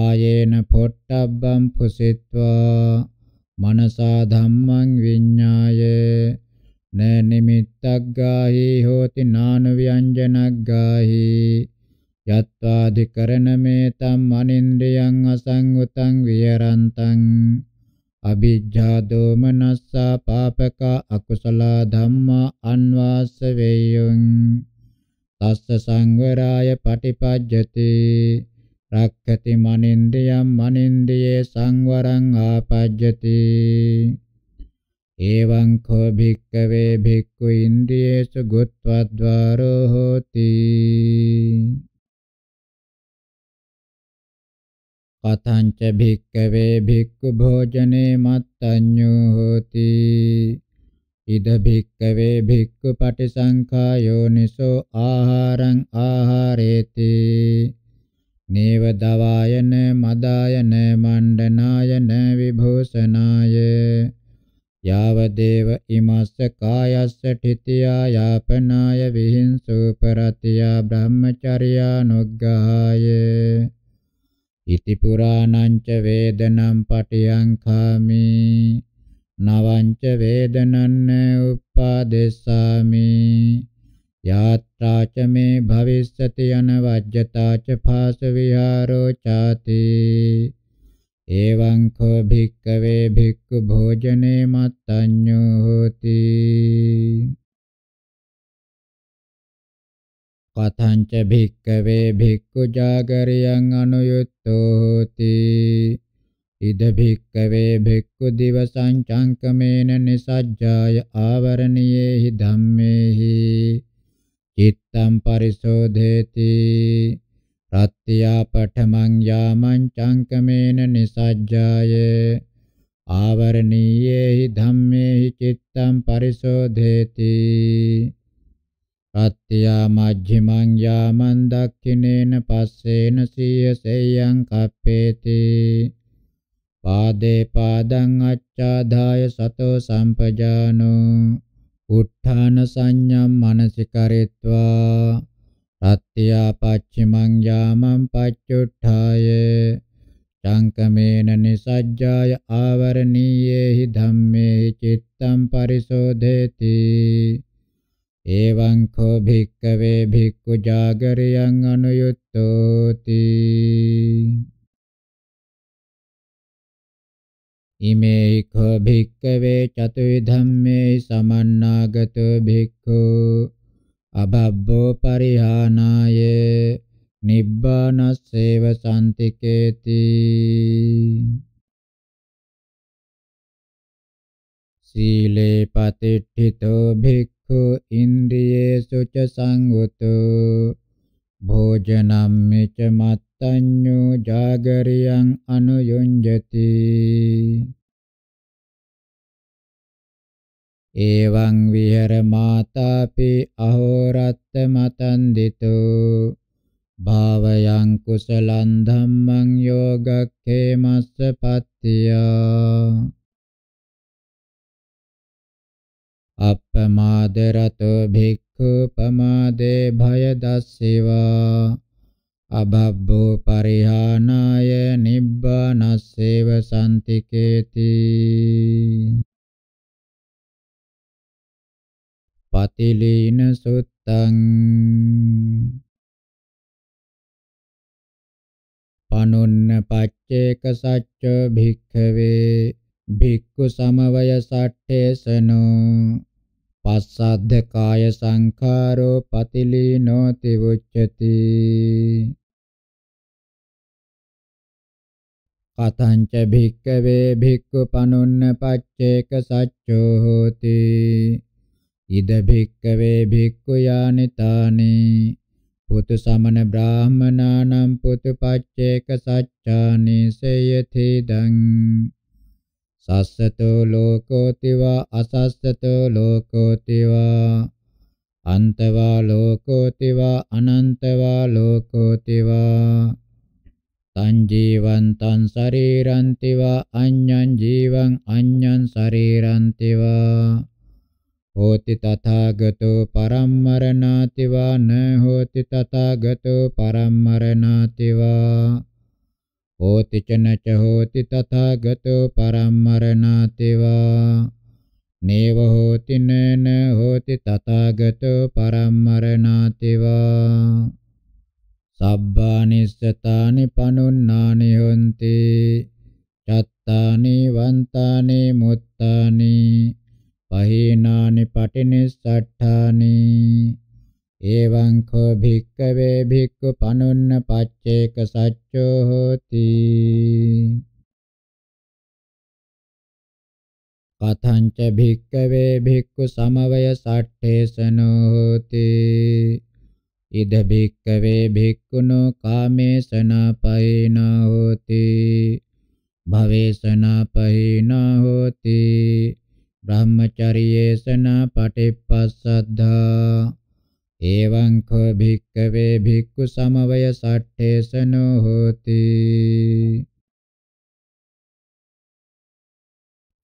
आयेन फोट्टब्बं फुसित्वा मनसा धम्मं विඤ्ञाय न निमित्तग्गाहि होति नानुव्यञ्जनग्गाहि යත්වාධිකරණ මේ තම් අනින්ද්‍රියං අසංගතං විහරන්තං අභිජ්ජා දෝමනස්සා පාපක අකුසල ධම්මා අන්වාස වේයං තස්ස සංවරාය පටිපජ්ජති රක්ඛති මනින්ද්‍රියම් මනින්ද්‍රියේ සංවරං ආපජ්ජති එවං කෝ භික්කවේ භික්ඛු ඉන්ද්‍රියේසු ගුත්වද්වාරෝ හෝති පතංච භික්කවේ භික්ඛු භෝජනේ මත්තඤ්ඤෝ හෝති ඉද භික්කවේ භික්ඛු පටිසංඛා යෝනිසෝ ආහාරං ආහාරේති නේව දවායන මදායන මණ්ඩනායන විභූෂනාය යාව දේව ඉමස්ස කායස්ස ඨිතියා යාපනාය විහිංසූ පරතියා බ්‍රහ්මචර්යානුග්ගාය ඉති පුරාණං ච වේදනම් පටියංඛාමි නවංච වේදනන්න උප්පාදෙස්සාමි යාත්‍රා ච මේ භවිස්සති යන වජ්ජතා ච භාස විහාරෝ ചാති එවං කෝ භික්කවේ භික්ඛු භෝජනේ මත්තඤ්ඤෝ හෝති කතංච භික්කවේ භික්ඛු ජාගරියං අනුයුත්තෝ හෝති ඉද භික්කවේ භික්ඛු දිවසං චංකමේන නිසජ්ජාය ආවරණීයේහි ධම්මේහි චිත්තං පරිසෝධේති රත්ත්‍යා පඨමං යාමං චංකමේන නිසජ්ජාය ආවරණීයේහි ධම්මේහි චිත්තං පරිසෝධේති අත්ත්‍යා මජ්ක්‍ධිමං යාමන් දක්ඛිනේන පස්සේන සීයසෙයං කප්පේති පාදේ පාදං අච්ඡාදාය සතෝ සම්පජානෝ උත්ථාන සංඤම් මනසිකරෙත්වා අත්ත්‍යා පච්චිමං යාමන් පච්චුට්ඨාය චංකමේන නිසජ්ජාය ආවරණීයේහි ධම්මේ චිත්තං පරිසෝදේති එවං කෝ භික්කවේ භික්ඛු జాగරියං අනුයුත්තෝති ඉමේ කෝ භික්කවේ චතුවිධම්මේ සමන්නාගතෝ භික්ඛු අබබ්බෝ පරිහානාය නිබ්බානස්සේව සම්තිකේති සීලේ පතිට්ඨිතෝ භික්ඛු භික්ඛු ඉන්ද්‍රියේසු ච සංගුතෝ භෝජනම්මි ච මත්තඤ්ඤෝ జాగරියං අනුයුඤ්ජති එවං විහෙර මාතාපි අහෝරත්ත මතන්දිතෝ භාවයං කුසලං ධම්මං යෝගක්ඛේමස්ස පත්තියා අප්පමාද රතෝ භික්ඛු පමාදේ භය දස්සේවා අබබ්බෝ පරිහානාය නිබ්බානස්සේව සම්තිකේති පතිලීන සුත්තං පනොන්න පච්චේක සච්ච භික්ඛවේ භික්ඛු සමවය සට්ඨේසනෝ පස්සද්ද කාය සංඛාරෝ පතිලීනෝ තිවුච්ඡති කතංච භික්කවේ භික්ඛු පනුන්න පච්චේක සච්චෝ හෝති ඉද භික්කවේ භික්ඛු යානි තානි පුතු සමන බ්‍රාහමනානම් පුතු පච්චේක සච්ඡානි සේයති දං සස්සතෝ ලෝකෝතිවා අසස්සතෝ ලෝකෝතිවා අන්තවා ලෝකෝතිවා අනන්තවා ලෝකෝතිවා තං ජීවං තං ශරීරන්තිවා අඤ්ඤං ජීවං අඤ්ඤං ශරීරන්තිවා හෝති තථාගතෝ පරම්මරණාතිවා න හෝති තථාගතෝ පරම්මරණාතිවා හෝති චනච හෝති තථාගතෝ පරම්මරණාතිවා නේව හෝති නන හෝති තථාගතෝ පරම්මරණාතිවා සබ්බානිස්සතානි පනුන්නානි හොන්ති චත්තානි වන්තානි මුත්තානි පහේනානි පටිනිස්සට්ඨානි එවං කෝ භික්කවේ භික්ඛු පනුන්න පච්චේක සච්චෝ හෝති කතංච භික්කවේ භික්ඛු සමවය සට්ඨේසනෝ හෝති ඉද භික්කවේ භික්ඛුනෝ කාමේසනාපයිනා හෝති භවේසනාපයිනා හෝති බ්‍රහ්මචර්යේසනා පටිප්පස්සද්ධා एवं खो भिक्खवे भिक्खु समवय साठेसनो होति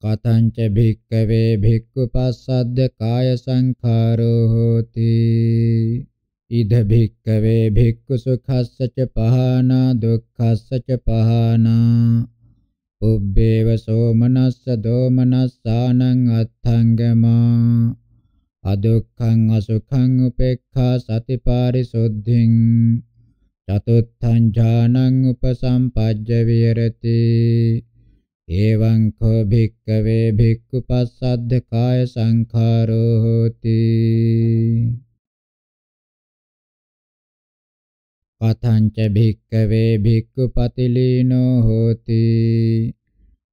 කතංච භික්කවේ භික්ඛු පස්සද්ද කාය සංඛාරෝ හෝති ඉද භික්කවේ භික්ඛු සුඛස්ස ච පහනා දුක්ඛස්ස ච පහනා උබ්බේව සෝමනස්ස දෝමනස්සානං අත්ථංගමා අදුක්ඛං අසුඛං උපේක්ඛා සතිපාරිසුද්ධින් චතුත්ථං ඥානං උපසම්පජ්ජ විහෙරති එවං කෝ භික්කවේ භික්ඛු පස්සද්ධ කාය සංඛාරෝ හෝති පතංච භික්කවේ භික්ඛු පතිලීනෝ හෝති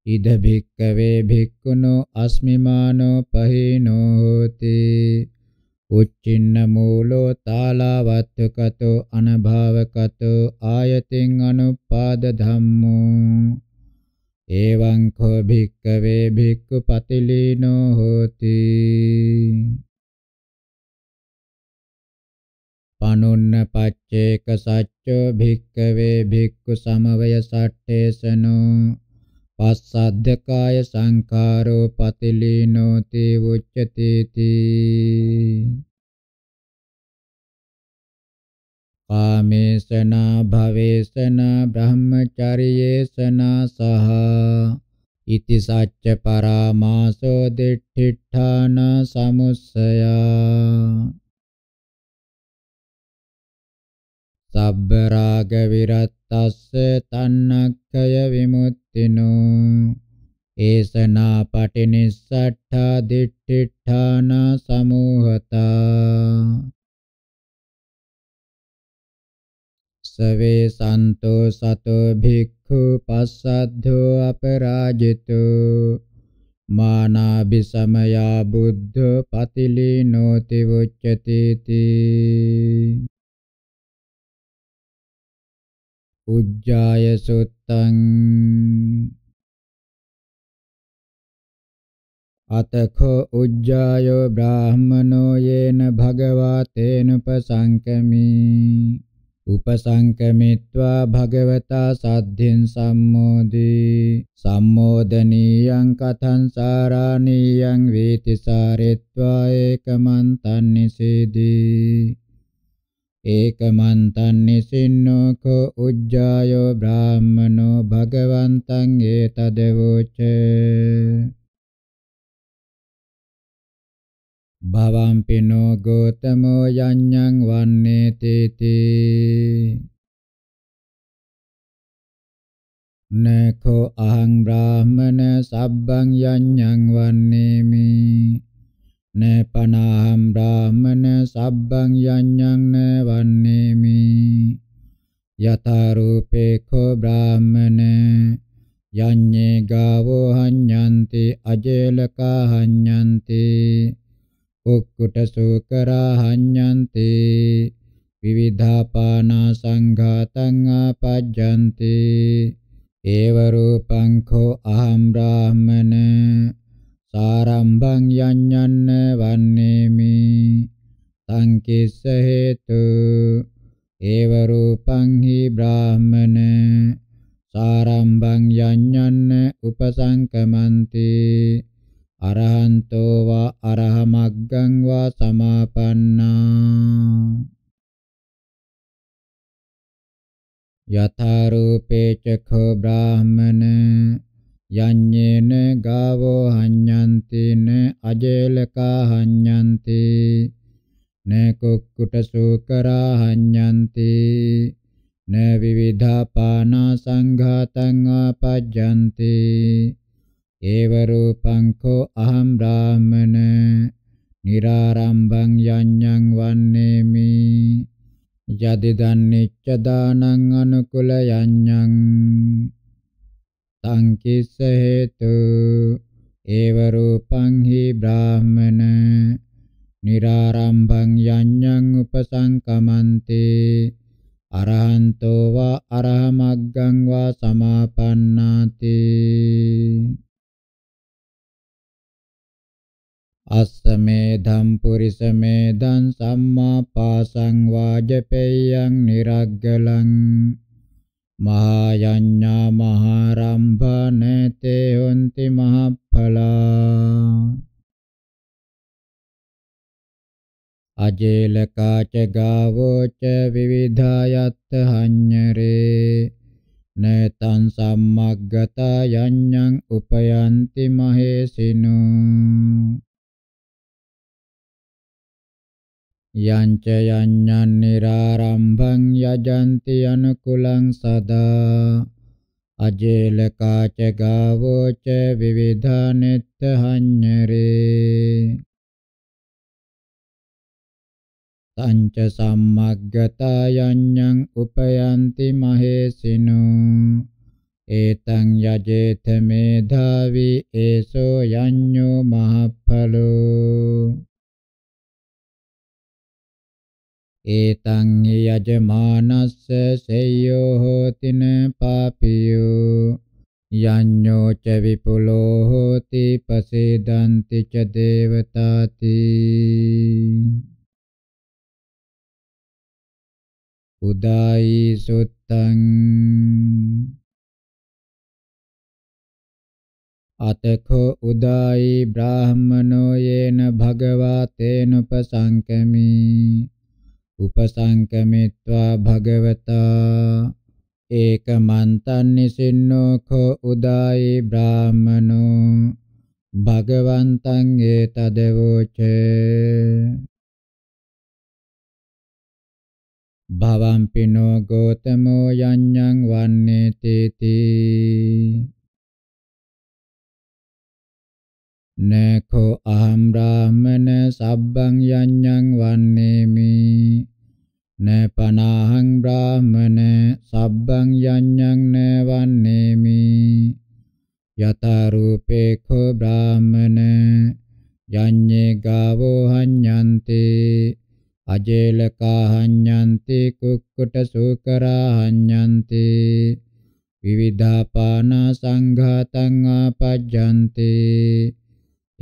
ඉද භික්කවේ භික්ඛුනෝ අස්මිමානෝ පහේනෝ හෝති උච්චින්න මූලෝ තාලවත්කතෝ අනභාවකතෝ ආයතින් අනුපාද ධම්මෝ එවං කෝ භික්කවේ භික්ඛු පතිලීනෝ හෝති පනුන්න පච්චේක සච්චෝ භික්කවේ භික්ඛු සමවය සට්ඨේසනෝ පස්සද්ධකාය සංඛාරෝ පතිලීනෝ තේ උච්චති තී කාමේසනා භවේසනා බ්‍රහ්මචරියේසනා සහ ඉති සච්ච පරාමාසෝ දිට්ඨිඨාන සමුස්සයා සබ්බ රාග විරත් තස්ස තන්නක්ඛය විමුක්තිනෝ ඒසනා පටිනිස්සට්ඨා දිට්ඨිඨාන සමෝහතා සවේ සන්තෝ සතෝ භික්ඛු පස්සද්ධෝ අපරාජිතෝ මානාභි සමයා බුද්ධ පතිලීනෝති වුච්චති තී උජ්ජාය සුත්තං අතඛෝ උජ්ජායෝ බ්‍රාහමනෝ යේන භගවා තේනුපසංකමී උපසංකමිත්වා භගවතා සද්ධින් සම්මෝදී සම්මෝදනීයං කතං සාරාණීයං වේති සාරෙත්වා ඒකමන්තං නිසීදී ඒකමන්තං නිසින්නෝ කෝ උජ්ජායෝ බ්‍රාහමනෝ භගවන්තං ඒතදවෝච භවම්පිනෝ ගෝතමෝ යඤ්ඤං වන්නේ තේති නඛෝ අහං බ්‍රාහමන සබ්බං යඤ්ඤං වන්නේමි න පනාහම් බ්‍රාහමන සබ්බං යඤ්ඤං න වන්නේමි යතරූපේඛෝ බ්‍රාහමන යඤ්ඤේ ගාවෝ හඤ්ඤන්ති අජේලකා හඤ්ඤන්ති කුක්කුට සූකරා හඤ්ඤන්ති විවිධාපානා සංඝාතං ආපජ්ජන්ති ඒව රූපං කෝ අහම් බ්‍රාහමන සාරම්භං යඤ්ඤන්න වන්නේමි සංකිස්ස හේතු ඒව රූපං හි බ්‍රාහමන සාරම්භං යඤ්ඤන්න උපසංකමන්ති අරහන්තෝ වා අරහමග්ගං වා සමාපන්නා යථා රූපේ චඛෝ බ්‍රාහමන යඤ්ඤේන ගාවෝ හඤ්ඤන්තේන අජේලකා හඤ්ඤන්තේ න කුක්කුට සූකරා හඤ්ඤන්තේ න විවිධා පානා සංඝාතං ආපජ්ජන්තේ ඒව රූපං කෝ අහම් බ්‍රාහමන निरारम्भं यज्ञं वन्नेमि यदिदन्निच्च दानं अनुकूलयज्ञम् සංකිස්ස හේතු ඒව රූපං හි බ්‍රාහමන निरारम्भं යඤ්ඤං උපසංකමන්තේ අරහන්තෝ වා අරහමග්ගං වා සමාපන්නාති අස්සමේධම් පුරිසමේධං සම්මා පාසං වාජපේයං නිරග්ගලං මහායඤ්ඤා මහරම්භනතේ හොන්ති මහඵලා අජේලකාච ගාවෝච විවිධායත් හඤ්ඤරේ නේතං සම්මග්ගතා යඤ්ඤං උපයන්ති මහේසිනෝ යංච යඤ්ඤං නිරාරම්භං යජන්ති අනුකුලං සදා අජේලකාච ගාවෝච විවිධානෙත්ත හඤ්ඤරේ තංච සම්මග්ගතා යඤ්ඤං උපයන්ති මහේසිනෝ ඒතං යජේත මේධාවි ඒසෝ යඤ්ඤෝ මහඵලෝ ඒතං යජමානස්ස සෙය්‍යෝ හෝතින පාපියෝ යඤ්ඤෝ ච විපුලෝ හෝති පසේදන්ති ච දේවතාති උදායි සුත්තං අතකෝ උදායි බ්‍රාහමනෝ යේන භගවා තේනුපසංකමී උපසංකමිත්වා භගවතා ඒකමන්තං නිසින්නෝ කෝ උදායි බ්‍රාහමනෝ භගවන්තං ඒතදවෝචේ භවම්පිනෝ ගෝතමෝ යඤ්ඤං වන්නේ තේති නඛෝ අහම් බ්‍රාහමන සබ්බං යඤ්ඤං වන්නේමි නපනාහං බ්‍රාහමන සබ්බං යඤ්ඤං නවන්නේමි යතරූපේඛෝ බ්‍රාහමන යඤ්ඤේ ගාවෝ හඤ්ඤන්තේ අජේලකා හඤ්ඤන්තේ කුක්කුට සූකරා හඤ්ඤන්තේ විවිධාපාන සංඝාතං ආපජ්ජන්තේ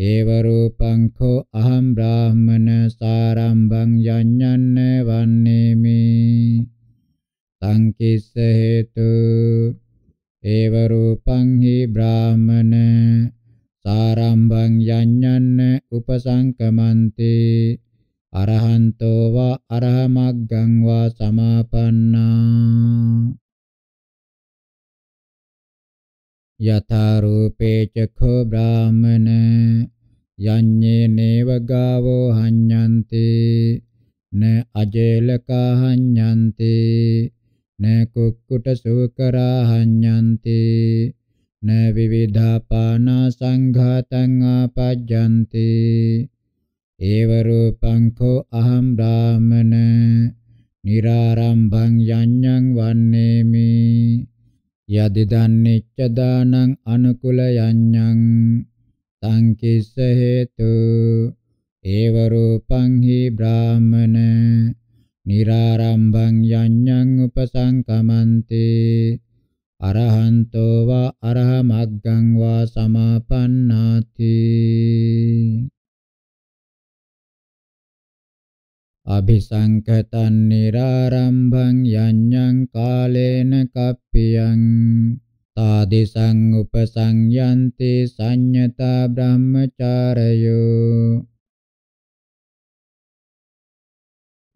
ඒව රූපං කෝ අහං බ්‍රාහමන සාරම්භං යඤ්ඤන්න වන්නේමි තං කිස්ස හේතු ඒව රූපං හි බ්‍රාහමන සාරම්භං යඤ්ඤන්න උපසංකමන්ති අරහන්තෝ වා අරහමග්ගං වා සමාපන්නා යථා රූපේච කෝ බ්‍රාහමන යඤ්ඤේ නේව ගාවෝ හඤ්ඤන්ති න අජේලකා හඤ්ඤන්ති න කුක්කුට සූකරා හඤ්ඤන්ති න විවිධා පානා සංඝාතං ආපජ්ජන්ති ඒව රූපං කෝ අහම් බ්‍රාහමන निरारम्भं यज्ञं वन्नेमि යදිදන්නිච්ච දානං අනුකුල යඤ්ඤං තං කිස්ස හේතු ඒව රූපං හි බ්‍රාහමන निरारम्भं යඤ්ඤං උපසංකමන්ති අරහන්තෝ වා අරහමග්ගං වා සමාපන්නාති අභිසංකතං निराරම්භං යඤ්ඤං කාලේන කප්පියං తాදිසං උපසංයන්ති සංඤතා බ්‍රහ්මචාරයෝ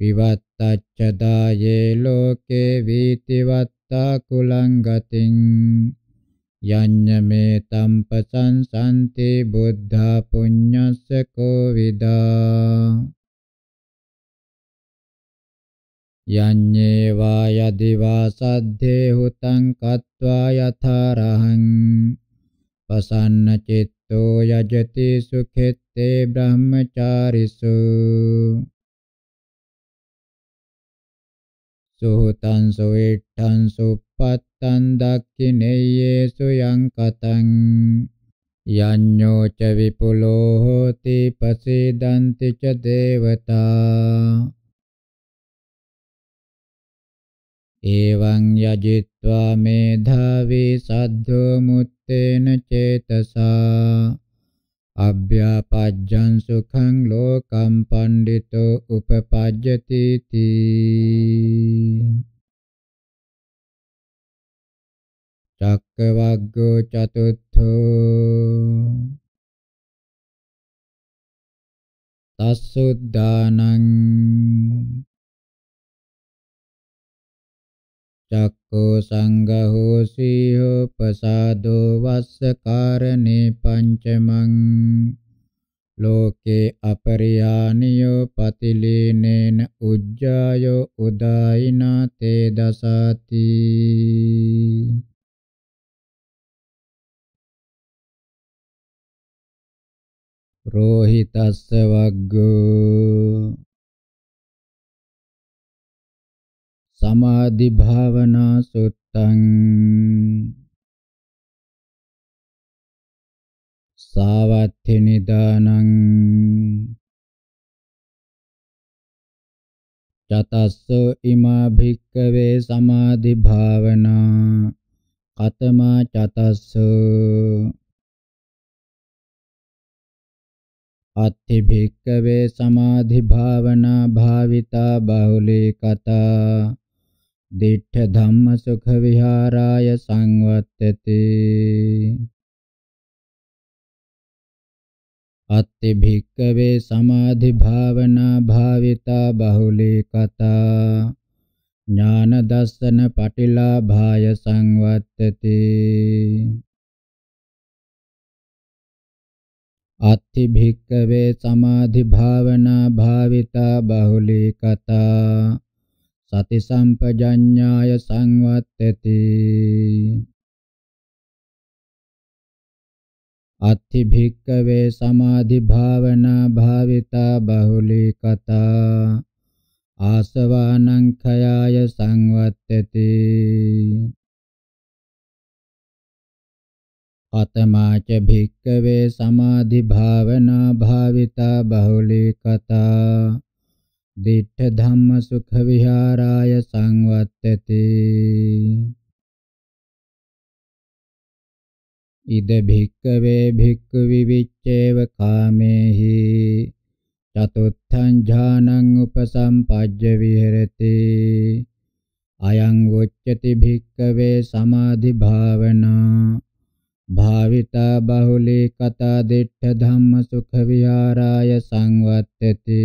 විවත්තච්ඡදා යේ ලෝකේ වීතිවත්තා කුලං ගතින් යඤ්ඤමේ තම්පසං සම්ති බුද්ධා පුඤ්ඤස්ස කෝ විදා යඤ්ඤේවා යදිවා සද්දේ හුතං කତ୍වා යතරහං පසන්න චිත්තෝ යජති සුඛෙත්තේ බ්‍රහ්මචාරිසු සෝතං සෝවිට්ඨං සුප්පත්තං දක්ඛිනේයේසු යං කතං යඤ්ඤෝ ච විපුලෝ හෝති පසීදන්ති ච දේවතා එවං යජිත්වා මේධාවී සද්ධෝ මුත්තේන චේතසා අභ්‍යාපජ්ජං සුඛං ලෝකම් පණ්ඩිතෝ උපපජ්ජති තී චක්කවග්ගෝ චතුත්ථෝ තස්සුද්ධානං චක්ඛෝ සංඝහෝසී උපසාදෝ වස්සකාරණේ පංචමං ලෝකේ අපරියානියෝ පතිලීනේන උජ්ජායෝ උදායිනා තේ දසති රෝහිතස්ස වග්ගෝ සමාධි භාවනා සුත්තං සාවත්ථි නිදානං චතස්සෝ ඉමා භික්කවේ සමාධි භාවනා කතමා චතස්සෝ අත්ථි භික්කවේ සමාධි භාවනා භාවිතා බහුලී කතා දිඨ ධම්ම සුඛ විහාරාය සංවත්තති අත්ති භික්කවේ සමාධි භාවනා භාවිතා බහුලී කතා ඥාන දස්සන පටිලාභාය සංවත්තති අත්ති භික්කවේ සමාධි භාවනා භාවිතා බහුලී කතා සති සම්පජඤ්ඤාය සංවත්තති අත්ථි භික්කවේ සමාධි භාවනා භාවිතා බහුලී කතා ආසවානං khයාය සංවත්තති අතමාච භික්කවේ සමාධි භාවනා භාවිතා බහුලී කතා දිඨ ධම්ම සුඛ විහාරාය සංවත්තති ඉද භික්කවේ භික්ඛු විවිච්ඡේව කාමේහි චතුත්ථං ඥානං උපසම්පජ්ජ විහෙරති අයං වොච්චති භික්කවේ සමාධි භාවනා භාවිතා බහුලී කතා දිට්ඨ ධම්ම සුඛ විහාරාය සංවත්තති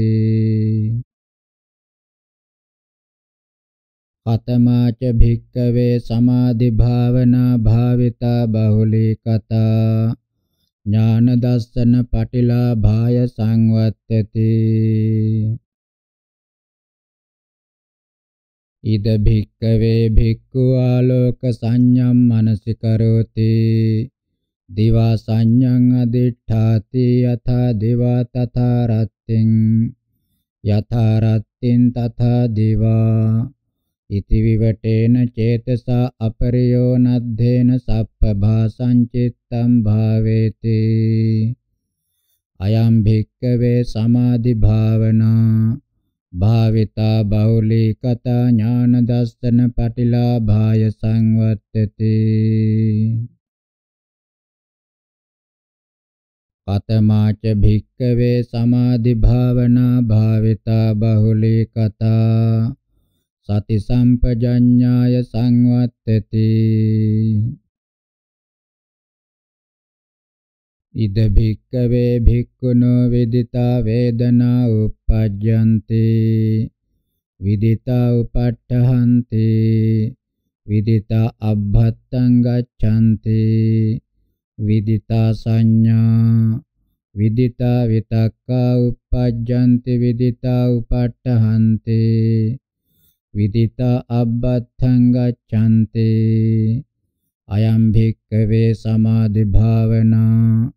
අතමාච භික්කවේ සමාධි භාවනා භාවිතා බහුලී කතා ඥාන දස්සන පටිලාභාය සංවත්තති ඉද භික්කවේ භික්ඛු ආලෝක සංඤම් මනසිකරෝති දිවා සංඤං අදිඨාති යථා දිවා තථා රත්ත්‍ං යථා රත්ත්‍ං තථා දිවා ඉති විවටේන චේතසා අපරියෝ නද්ධේන සප්ප භාසං චිත්තම් භාවේති අයම් භික්කවේ සමාධි භාවනා භාවිතා බහුලී කතා ඥාන දස්සන පටිලාභාය සංවත්තති පතමාච භික්කවේ සමාධි භාවනා භාවිතා බහුලී කතා සති සම්පජඤ්ඤාය සංවත්තති ඉද භික්කවේ භික්ඛුනෝ විදිතා වේදනා uppajjanti විදිතා උපට්ඨහන්ති විදිතා අබ්බත්තං ගච්ඡanti විදිතා සංඥා විදිතා විතක්කා uppajjanti විදිතා උපට්ඨහන්ති විදිතා අබ්බත්ථං ගච්ඡන්තේ අයම් භික්කවේ සමාධි භාවනා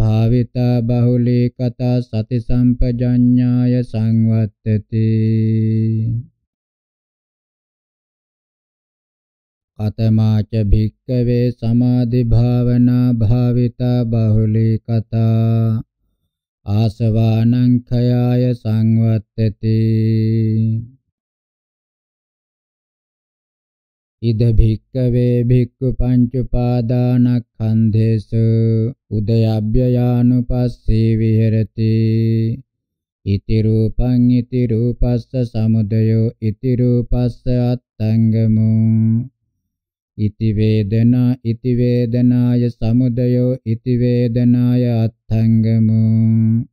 භාවිතා බහුලී කතා සති සම්පජඤ්ඤාය සංවත්තති කතමාච භික්කවේ සමාධි භාවනා භාවිතා බහුලී කතා ආසවානං khයාය සංවත්තති ඉද භික්කවේ භික්ඛු පංච උපාදානස්කන්ධේස උදයබ්බයානුපස්සී විහෙරති ඉති රූපං ඉති රූපස්ස සමුදයෝ ඉති රූපස්ස අත්ංගමෝ ඉති වේදනා ඉති වේදනාය සමුදයෝ ඉති වේදනාය අත්ංගමෝ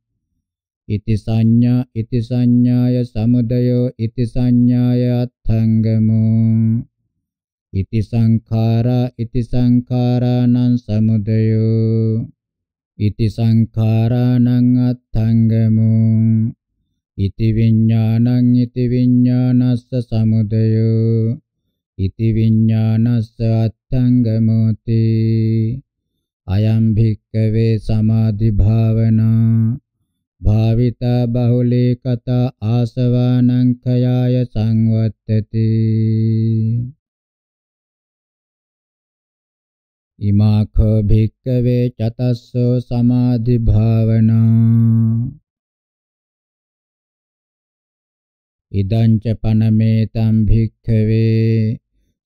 ඉති සංඥා ඉති සංඥාය සමුදයෝ ඉති සංඥාය අත්ංගමෝ ඉති සංඛාරා ඉති සංඛාරාණං සමුදයෝ ඉති සංඛාරාණං අත්ථංගමෝ ඉති විඤ්ඤාණං ඉති විඤ්ඤාණස්ස සමුදයෝ ඉති විඤ්ඤාණස්ස අත්ථංගමෝති අයම් භික්කවේ සමාධි භාවනා භාවිතා බහුලී කතා ආසවානං khයාය සංවත්තති ඉමාඛ භික්කවේ චතස්සෝ සමාධි භාවනා ඉදං ච පනමේතම් භික්ඛවේ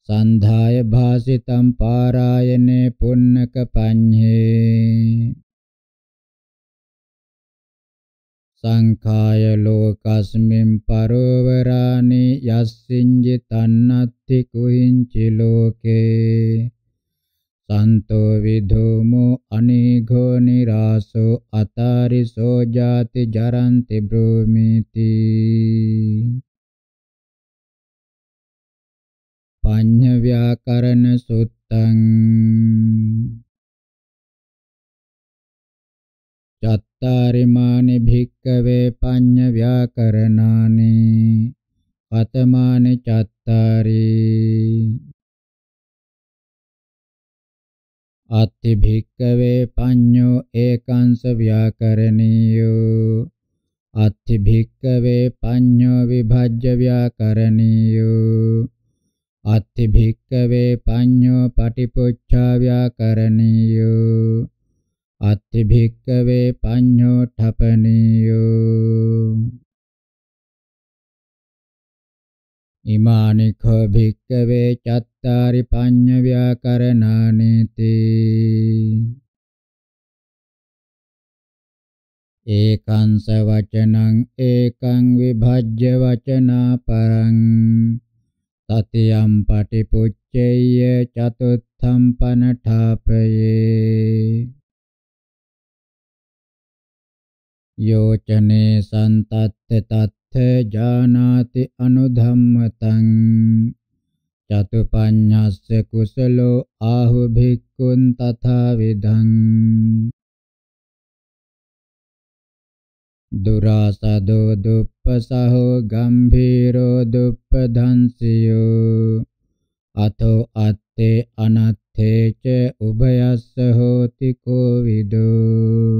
සන්ධාය භාසිතම් පාරායනේ පුන්නක පඤ්ඤේ සංඛාය ලෝකස්මින් පරෝවරානි යස්සින්ජි තන්නත්ති කුහින්චි ලෝකේ සන්තෝ විධුමු අනිඝෝ නිරාසෝ අතාරිසෝ ජාති ජරන්ති බ්‍රෝමිති පඤ්ඤ ව්‍යාකරණ සුත්තං චත්තාරිමානි භික්කවේ පඤ්ඤ ව්‍යාකරණානි පතමානි චත්තාරී අත්ති භික්කවේ පඤ්ඤෝ ඒකාංශ ව්‍යාකරණීයෝ අත්ති භික්කවේ පඤ්ඤෝ විභජ්‍ය ව්‍යාකරණීයෝ අත්ති භික්කවේ පඤ්ඤෝ පටිපොච්ඡා ව්‍යාකරණීයෝ අත්ති භික්කවේ පඤ්ඤෝ ඨපනීයෝ ඉමානිඛෝ භික්ඛවේ චත්තාරි පඤ්ඤ ව්‍යාකරණානේති ඒකං ස වචනං ඒකං විභජ්‍ය වචනා පරං තතියම් පටිපුච්චේය චතුත්ථම් පනඨාපයේ යෝචනේ සන්තත්ත ජානාති අනුධම්මතං චතුපඤ්ඤස්ස කුසලෝ ආහු භික්ඛුන් තථා විදං දුරාසදෝ දුප්පසහෝ ගම්භීරෝ දුප්පධන්සියෝ අතෝ අත්තේ අනත්තේ ච උභයස්ස හෝති කෝවිදෝ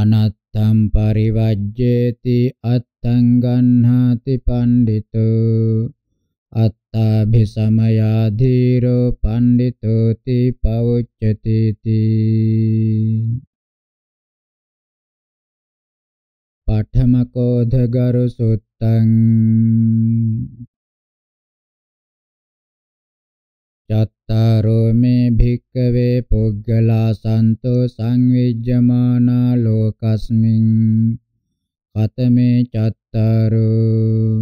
අනත් තම් පරිවජ්ජේති අත්තං ගන්හාති පණ්ඩිතෝ අත්තාභිසමයා ධීරෝ පණ්ඩිතෝති පවුච්චති තී පඨමකෝධ ගරු සුත්තං අත්තාරෝ මේ භික්කවේ පුද්ගලා සන්තෝ සංවිජ්ජමානා ලෝකස්මින් කතමේ චත්තාරෝ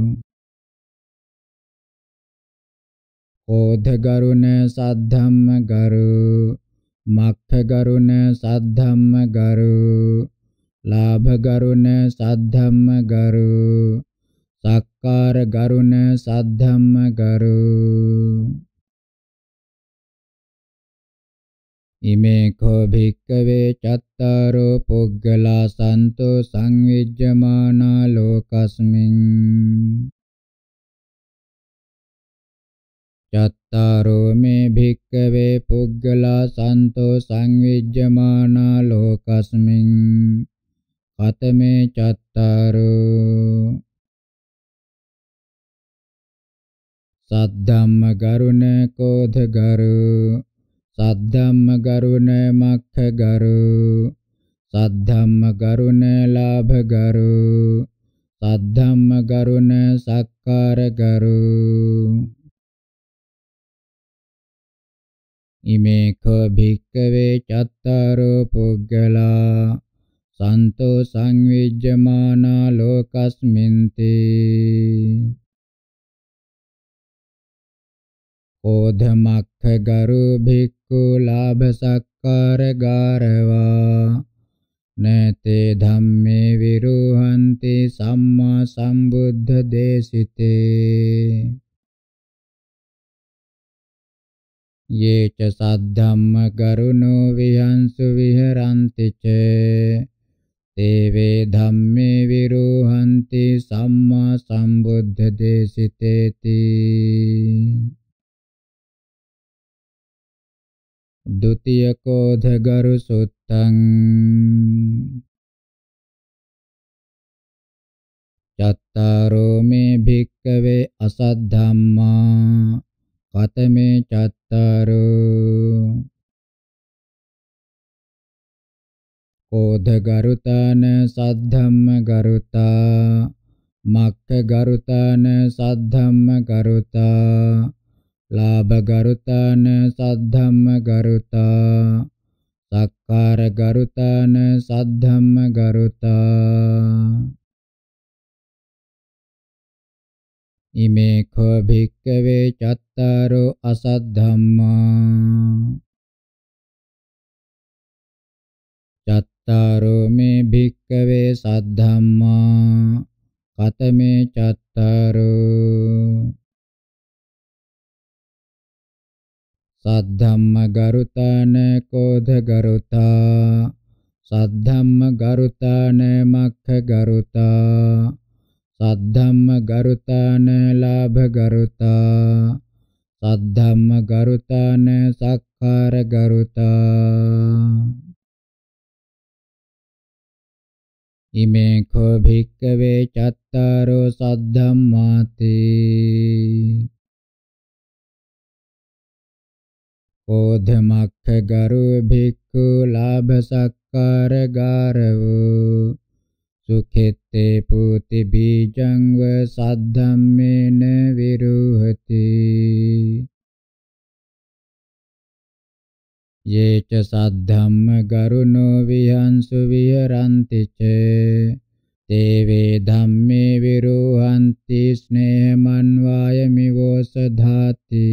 කෝධගරුණ සද්ධම්ම ගරු මක්ඛගරුණ සද්ධම්ම ගරු ලාභගරුණ සද්ධම්ම ගරු සක්කාර ගරුණ සද්ධම්ම ගරු ඉමේඛෝ භික්ඛවේ චත්තාරෝ පුග්ගලා සන්තෝ සංවිජ්ජමානා ලෝකස්මින් චත්තාරෝ මේ භික්ඛවේ පුග්ගලා සන්තෝ සංවිජ්ජමානා ලෝකස්මින් කතමේ චත්තාරෝ සද්ධම්ම ගරුණ කෝධ ගරු සද්ධම්ම ගරුණ මක්ඛ ගරු සද්ධම්ම ගරුණ ලාභ ගරු සද්ධම්ම ගරුණ සක්කාර ගරු ඉමේක භික්කවේ චත්තාරෝ පුග්ගලා සන්තෝ සංවිජ්ජමානා ලෝකස්මින්තේ ඕධමක්ඛ ගරු භික්ඛු ලාභ සක්කාර ගාරවා නේතේ ධම්මේ විරුහන්ති සම්මා සම්බුද්ධ දේශිතේ යේච සද්ධම්ම ගරුණෝ විහංසු විහරන්ති ච තේවේ ධම්මේ විරුහන්ති සම්මා සම්බුද්ධ දේශිතේති द्वितीयकोऽधगरुसुत्तम् චත්තාරෝ මේ භික්කවේ අසද්ධම්මා කතමේ චත්තාරෝ කෝධ ගරුතන සද්ධම්ම ගරුතා මක්ඛ ගරුතන සද්ධම්ම ගරුතා ලාභ ගරුතන සද්ධම්ම ගරුතා සක්කාර ගරුතන සද්ධම්ම ගරුතා ඉමේ කෝ භික්කවේ චත්තාරෝ අසද්ධම්මා චත්තාරෝ මේ භික්කවේ සද්ධම්මා කතමේ චත්තාරෝ සද්ධම්ම ගරුතන කෝධ ගරුතා සද්ධම්ම ගරුතන මක්ඛ ගරුතා සද්ධම්ම ගරුතන ලාභ ගරුතා සද්ධම්ම ගරුතන සක්කාර ගරුතා ඉමේ කෝ භික්කවේ චත්තාරෝ සද්ධම්මාතේ ඕධමක්ඛ ගරු භික්ඛු ලාභ සක්කාර ගාරවෝ සුඛිතේ පුති බීජං ව සද්ධම්මේන විරුහති යේච සද්ධම්ම ගරුණෝ විහංසු විහරන්ති ච තේවේ ධම්මේ විරුහන්ති ස්නේහමන්වාය මිවෝසධාති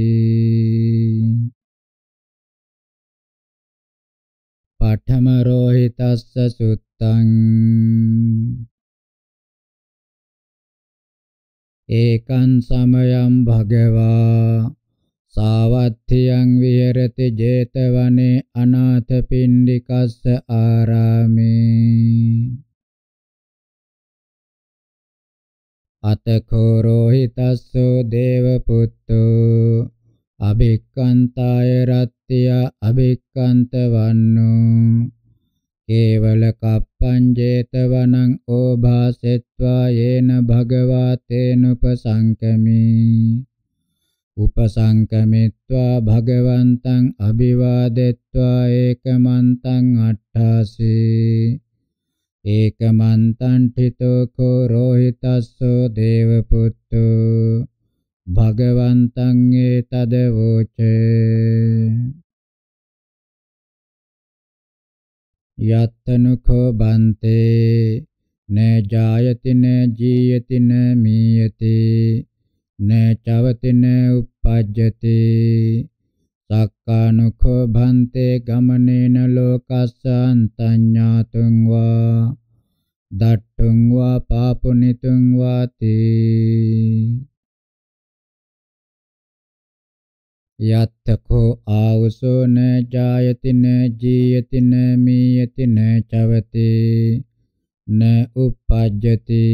පඨම රෝහිතස්ස සුත්තං ඒකං සමයං භගවා සාවත්ථියං විහෙරති 제තවනේ අනාථ පිණ්ඩිකස්ස ආරාමේ අතකෝ රෝහිතස්සෝ දේවපුත්තෝ අභික්කන්තාය රත් තත්ත්‍ය අබෙක්කන්ත වන්නෝ කේවල කප්පං 제තවනං ඕභාසෙත්වා යේන භගවා තේනුපසංකමී උපසංකමිත්වා භගවන්තං අභිවාදෙත්වා ඒකමන්තං අට්ඨාසේ ඒකමන්තං ඨිතෝ කෝ රෝහිතස්සෝ දේවපුත්තෝ භගවන්තං ඒතද වූචේ යත්තනුඛෝ බන්තේ න ජායති න ජීයති න මීයති න චවති න uppajjati සක්කානුඛෝ බන්තේ ගමනේන ලෝකස්සාන්තං ඥාතුං වා දට්ඨුං වා පාපුනිතුං වාති යත්තකෝ ආවසෝ න ජායති න ජීයති න මීයති න චවති න උපජ්ජති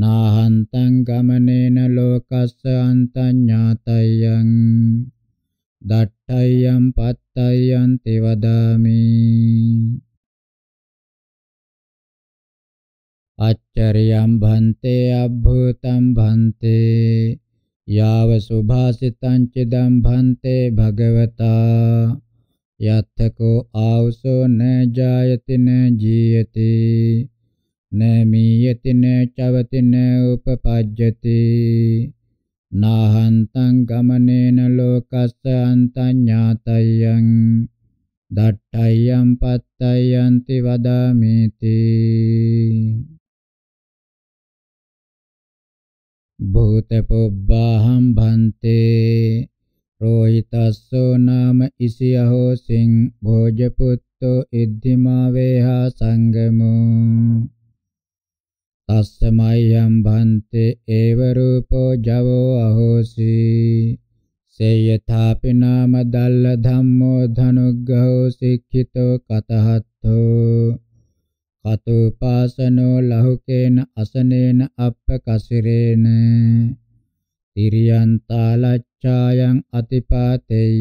නාහන්තං ගමනේන ලෝකස්ස අන්තඤ්ඤාතයං දට්ඨයම් පත්තයන් තෙවදාමි අච්චරියම් භන්තේ අබ්බූතම් භන්තේ යාව සුභාසිතං චිදම් භන්තේ භගවතා යත්තකෝ ආවසෝ න ජායති න ජීයති න මීයති න චවති න උපපජ්ජති නාහන්තං ගමනේන ලෝකස්ස අන්තඤ්ඤාතයං දට්ඨයම් පත්තයන්ති වදාමේති භූතපොබ්බාහම් භන්තේ රෝහිතස්සෝ නාම ඉසියහෝ සිං භෝජපුත්තෝ ඉද්ධිමා වේහා සංගමෝ තස්සමයම් භන්තේ ඒව රූපෝ ජවෝ අහෝසි සේයථාපි නාම දල්ල ධම්මෝ ධනුග්ගහෝ සික්ඛිතෝ කතහත්තෝ කතෝපාසනෝ ලහුකේන අසනේන අප්පකසිරේන තිරියන්තා ලච්ඡායන් අතිපාතේය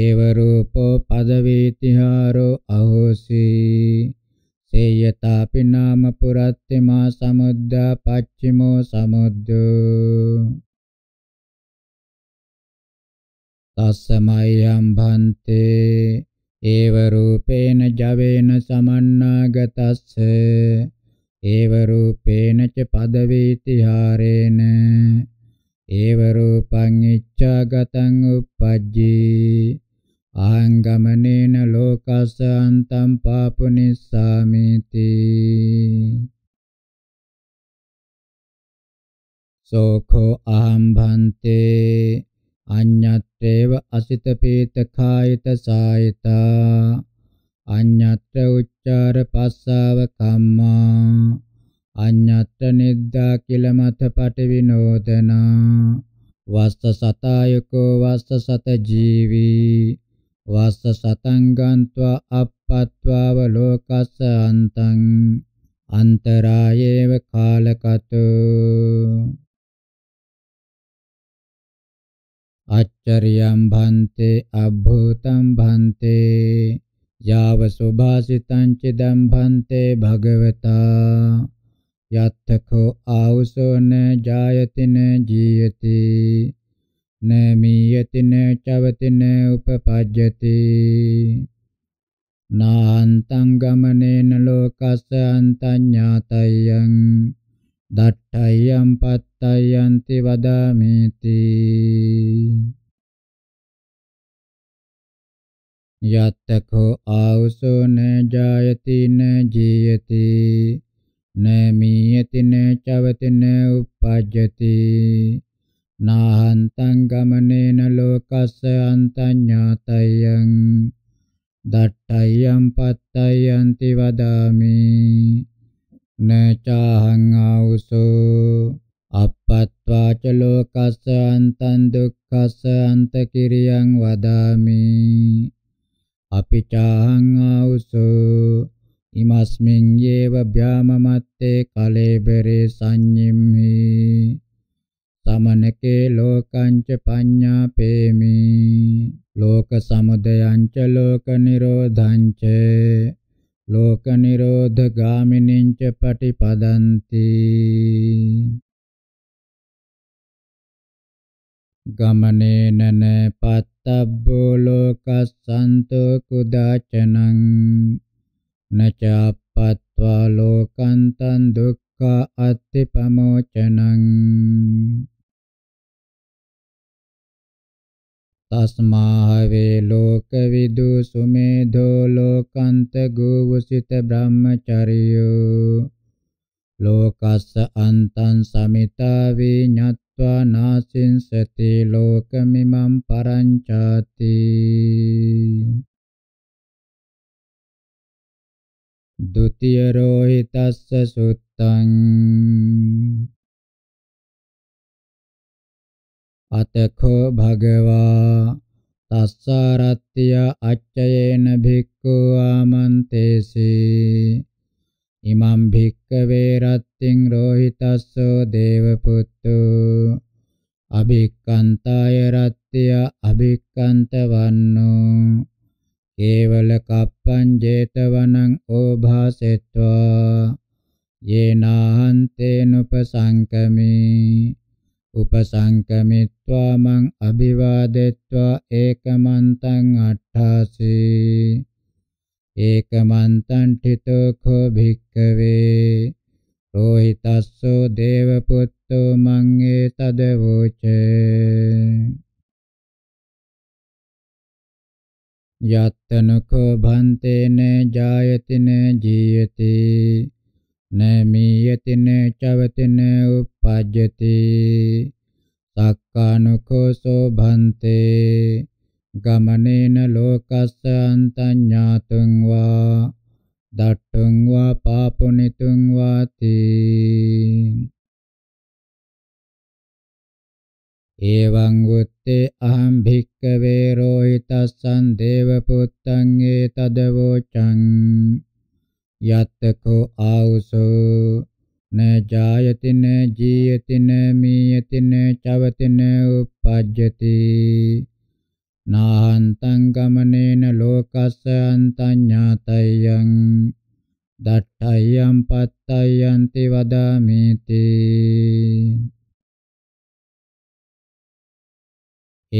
ඒව රූපෝ පදවේතිහාරෝ අහෝසි සේයතාපි නාම පුරත්තිමා සමුද්දා පච්චිමෝ සමුද්දෝ අස්සමයම් භන්තේ ඒව රූපේන ජවේන සමන්නාගතස්ස ඒව රූපේන ච පදවේතිහාරේන ඒව රූපං ඉච්ඡාගතං uppajji ආංගමනේන ලෝකසාන්තම් පාපුනිස්සාමිති සෝඛෝ අහම් භන්තේ අඤ්ඤත් ත්‍රේව අසිත පීත කායිත සායිතා අඤ්ඤත්‍ර උච්චාර පස්සාව කම්මා අඤ්ඤත්‍ර නිද්දා කිල මත පට විනෝදනා වස්ස සතායකෝ වස්ස සත ජීවී වස්ස සතං ගන්त्वा අප්පත්වාව ලෝකස්ස අන්තං අන්තරායේව කාලකතෝ අච්චරියම් භන්තේ අබ්භූතම් භන්තේ යාව සුභාසිතං චිදම් භන්තේ භගවතා යත්තකෝ ආවුසෝ න ජායති න ජීයති න මීයති න චවති න උපපජ්ජති නාන්තං ගමනේන ලෝකස්ස අන්තඤ්ඤාතයං දට්ඨයම් පත් යන්ති වදාමේති යත්තකෝ ආවසෝ න ජායති න ජීයති න මීයති න චවති න උපජ්ජති නාහන්තං ගමනේන ලෝකස්ස අන්තඤ්ඤාතයං දට්ඨයම් පත්තයන්ති වදාමි න චාහං ආවසෝ අප්පත්වාච ලෝකස්ස අන්තං දුක්ඛස්ස අන්ත කිරියං වදාමි අපිචාං ආවුසෝ ඉමස්මින් යේව භ්‍යාමමත්තේ කලේබරේ සංඤිම්හි සමනකේ ලෝකංච පඤ්ඤාපේමි ලෝක සමුදයංච ලෝක නිරෝධංච ලෝක නිරෝධ ගාමිනිංච පටිපදන්ති ගමනේනන පත්තබ්බෝ ලෝකස්සන්තෝ කුදාචනං නචප්පත්වා ලෝකන්තං දුක්ඛ අත්තිපමෝචනං තස්මාහවේ ලෝකවිදු සුමේධෝ ලෝකන්ත ගෝවසිත බ්‍රහ්මචරියෝ ලෝකස්ස අන්තං සමිතා විඤ්ඤත් නාසින් සති ලෝකමිමම් පරංචාති දුතිය රෝහිතස්ස සුත්තං අතකෝ භගවා තස්සරත්ත්‍ය අච්චයේන භික්ඛු ආමන්තේසේ ඉමම් භික්කවේ රත්තිං රෝහිතස්සෝ දේවපුත්තු අභික්කන්තය රත්ත්‍ය අභික්කන්ත වන්නෝ කේවල කප්පං 제තවනං ඕභාසෙත්වා යේනාහන්තේන උපසංකමේ උපසංකමිත්වා මං අභිවාදෙත්වා ඒකමන්තං අට්ඨාසේ ඒකමන්තණ්ඨිතෝ කෝ භික්ඛවේ රෝහිතස්සෝ දේවපුත්තෝ මං ඒතදවෝච යත්තනකෝ භන්තේන ජායතින ජීයති නමීයතින චවතින uppajjati සක්කානුකෝ සෝභන්තේ ගමනේන ලෝකස්ස අන්තඤ්ඤාතුං වා දට්ඨුං වා පාපුනිතුං වාති එවං උත්තේ අහං භික්ඛවේ රෝහිතස්සං දේවපුත්තං ඒතදවෝචං යත්තකෝ ආවුසෝ න ජායති න ජීයති න මීයති න චවති න උපජ්ජති නාහන්තං ගමනේන ලෝකස්ස අන්තඤ්ඤාතයං දට්ඨයම් පත්තයන්ති වදාමේති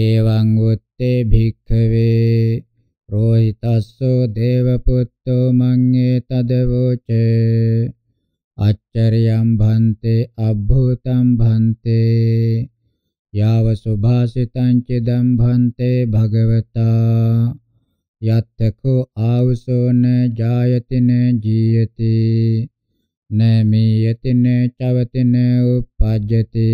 එවං උත්තේ භික්ඛවේ රෝහිතස්සෝ දේවපුත්තෝ මං ඒතදවෝච අච්චරියම් භන්තේ අබ්භූතම් භන්තේ යාව සුභාසිතං චිදම්භන්තේ භගවතා යත්තකෝ ආවසෝ න ජායති න ජීයති න මීයති න චවති න උපජ්ජති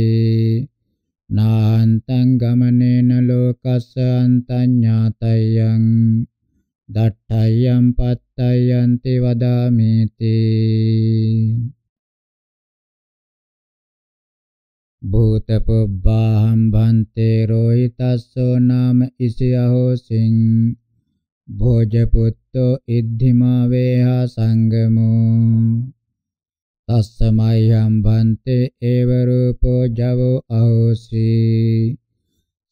නාන්තං ගමනේන ලෝකස්ස අන්තඤ්ඤාතයං දට්ඨයම් පත්තයන්ති වදාමේති භූතපුබ්බාහම් භන්තේ රෝහිතස්සෝ නාම ඉසියහෝසින් භෝජපුත්තෝ ඉද්ධිමා වේහා සංගමෝ තස්සමයිහම් භන්තේ ඒව රූපෝ ජවෝ අහෝසි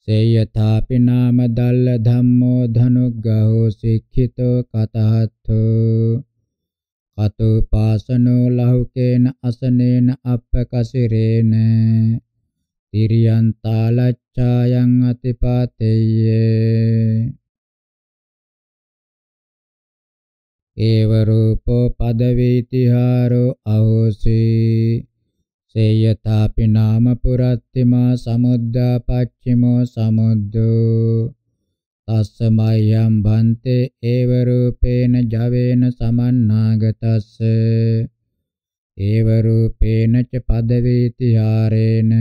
සේයථාපි නාම දල්ල ධම්මෝ ධනුග්ගහෝ සික්ඛිතෝ කතහත්තෝ කතෝපාසනෝ ලහුකේන අසනේන අප්පකසිරේන තිරියන්තා ලච්ඡායන් අතිපාතේය ඒව රූපෝ පදවීතිහාරෝ අහෝසී සේයතාපි නාම පුරත්තිමා සමුද්දා පච්චිමෝ සමුද්දෝ තස්සමයම් භන්තේ ඒව රූපේන ජවේන සමන්නාගතස්ස ඒව රූපේන ච පදවේතිහාරේන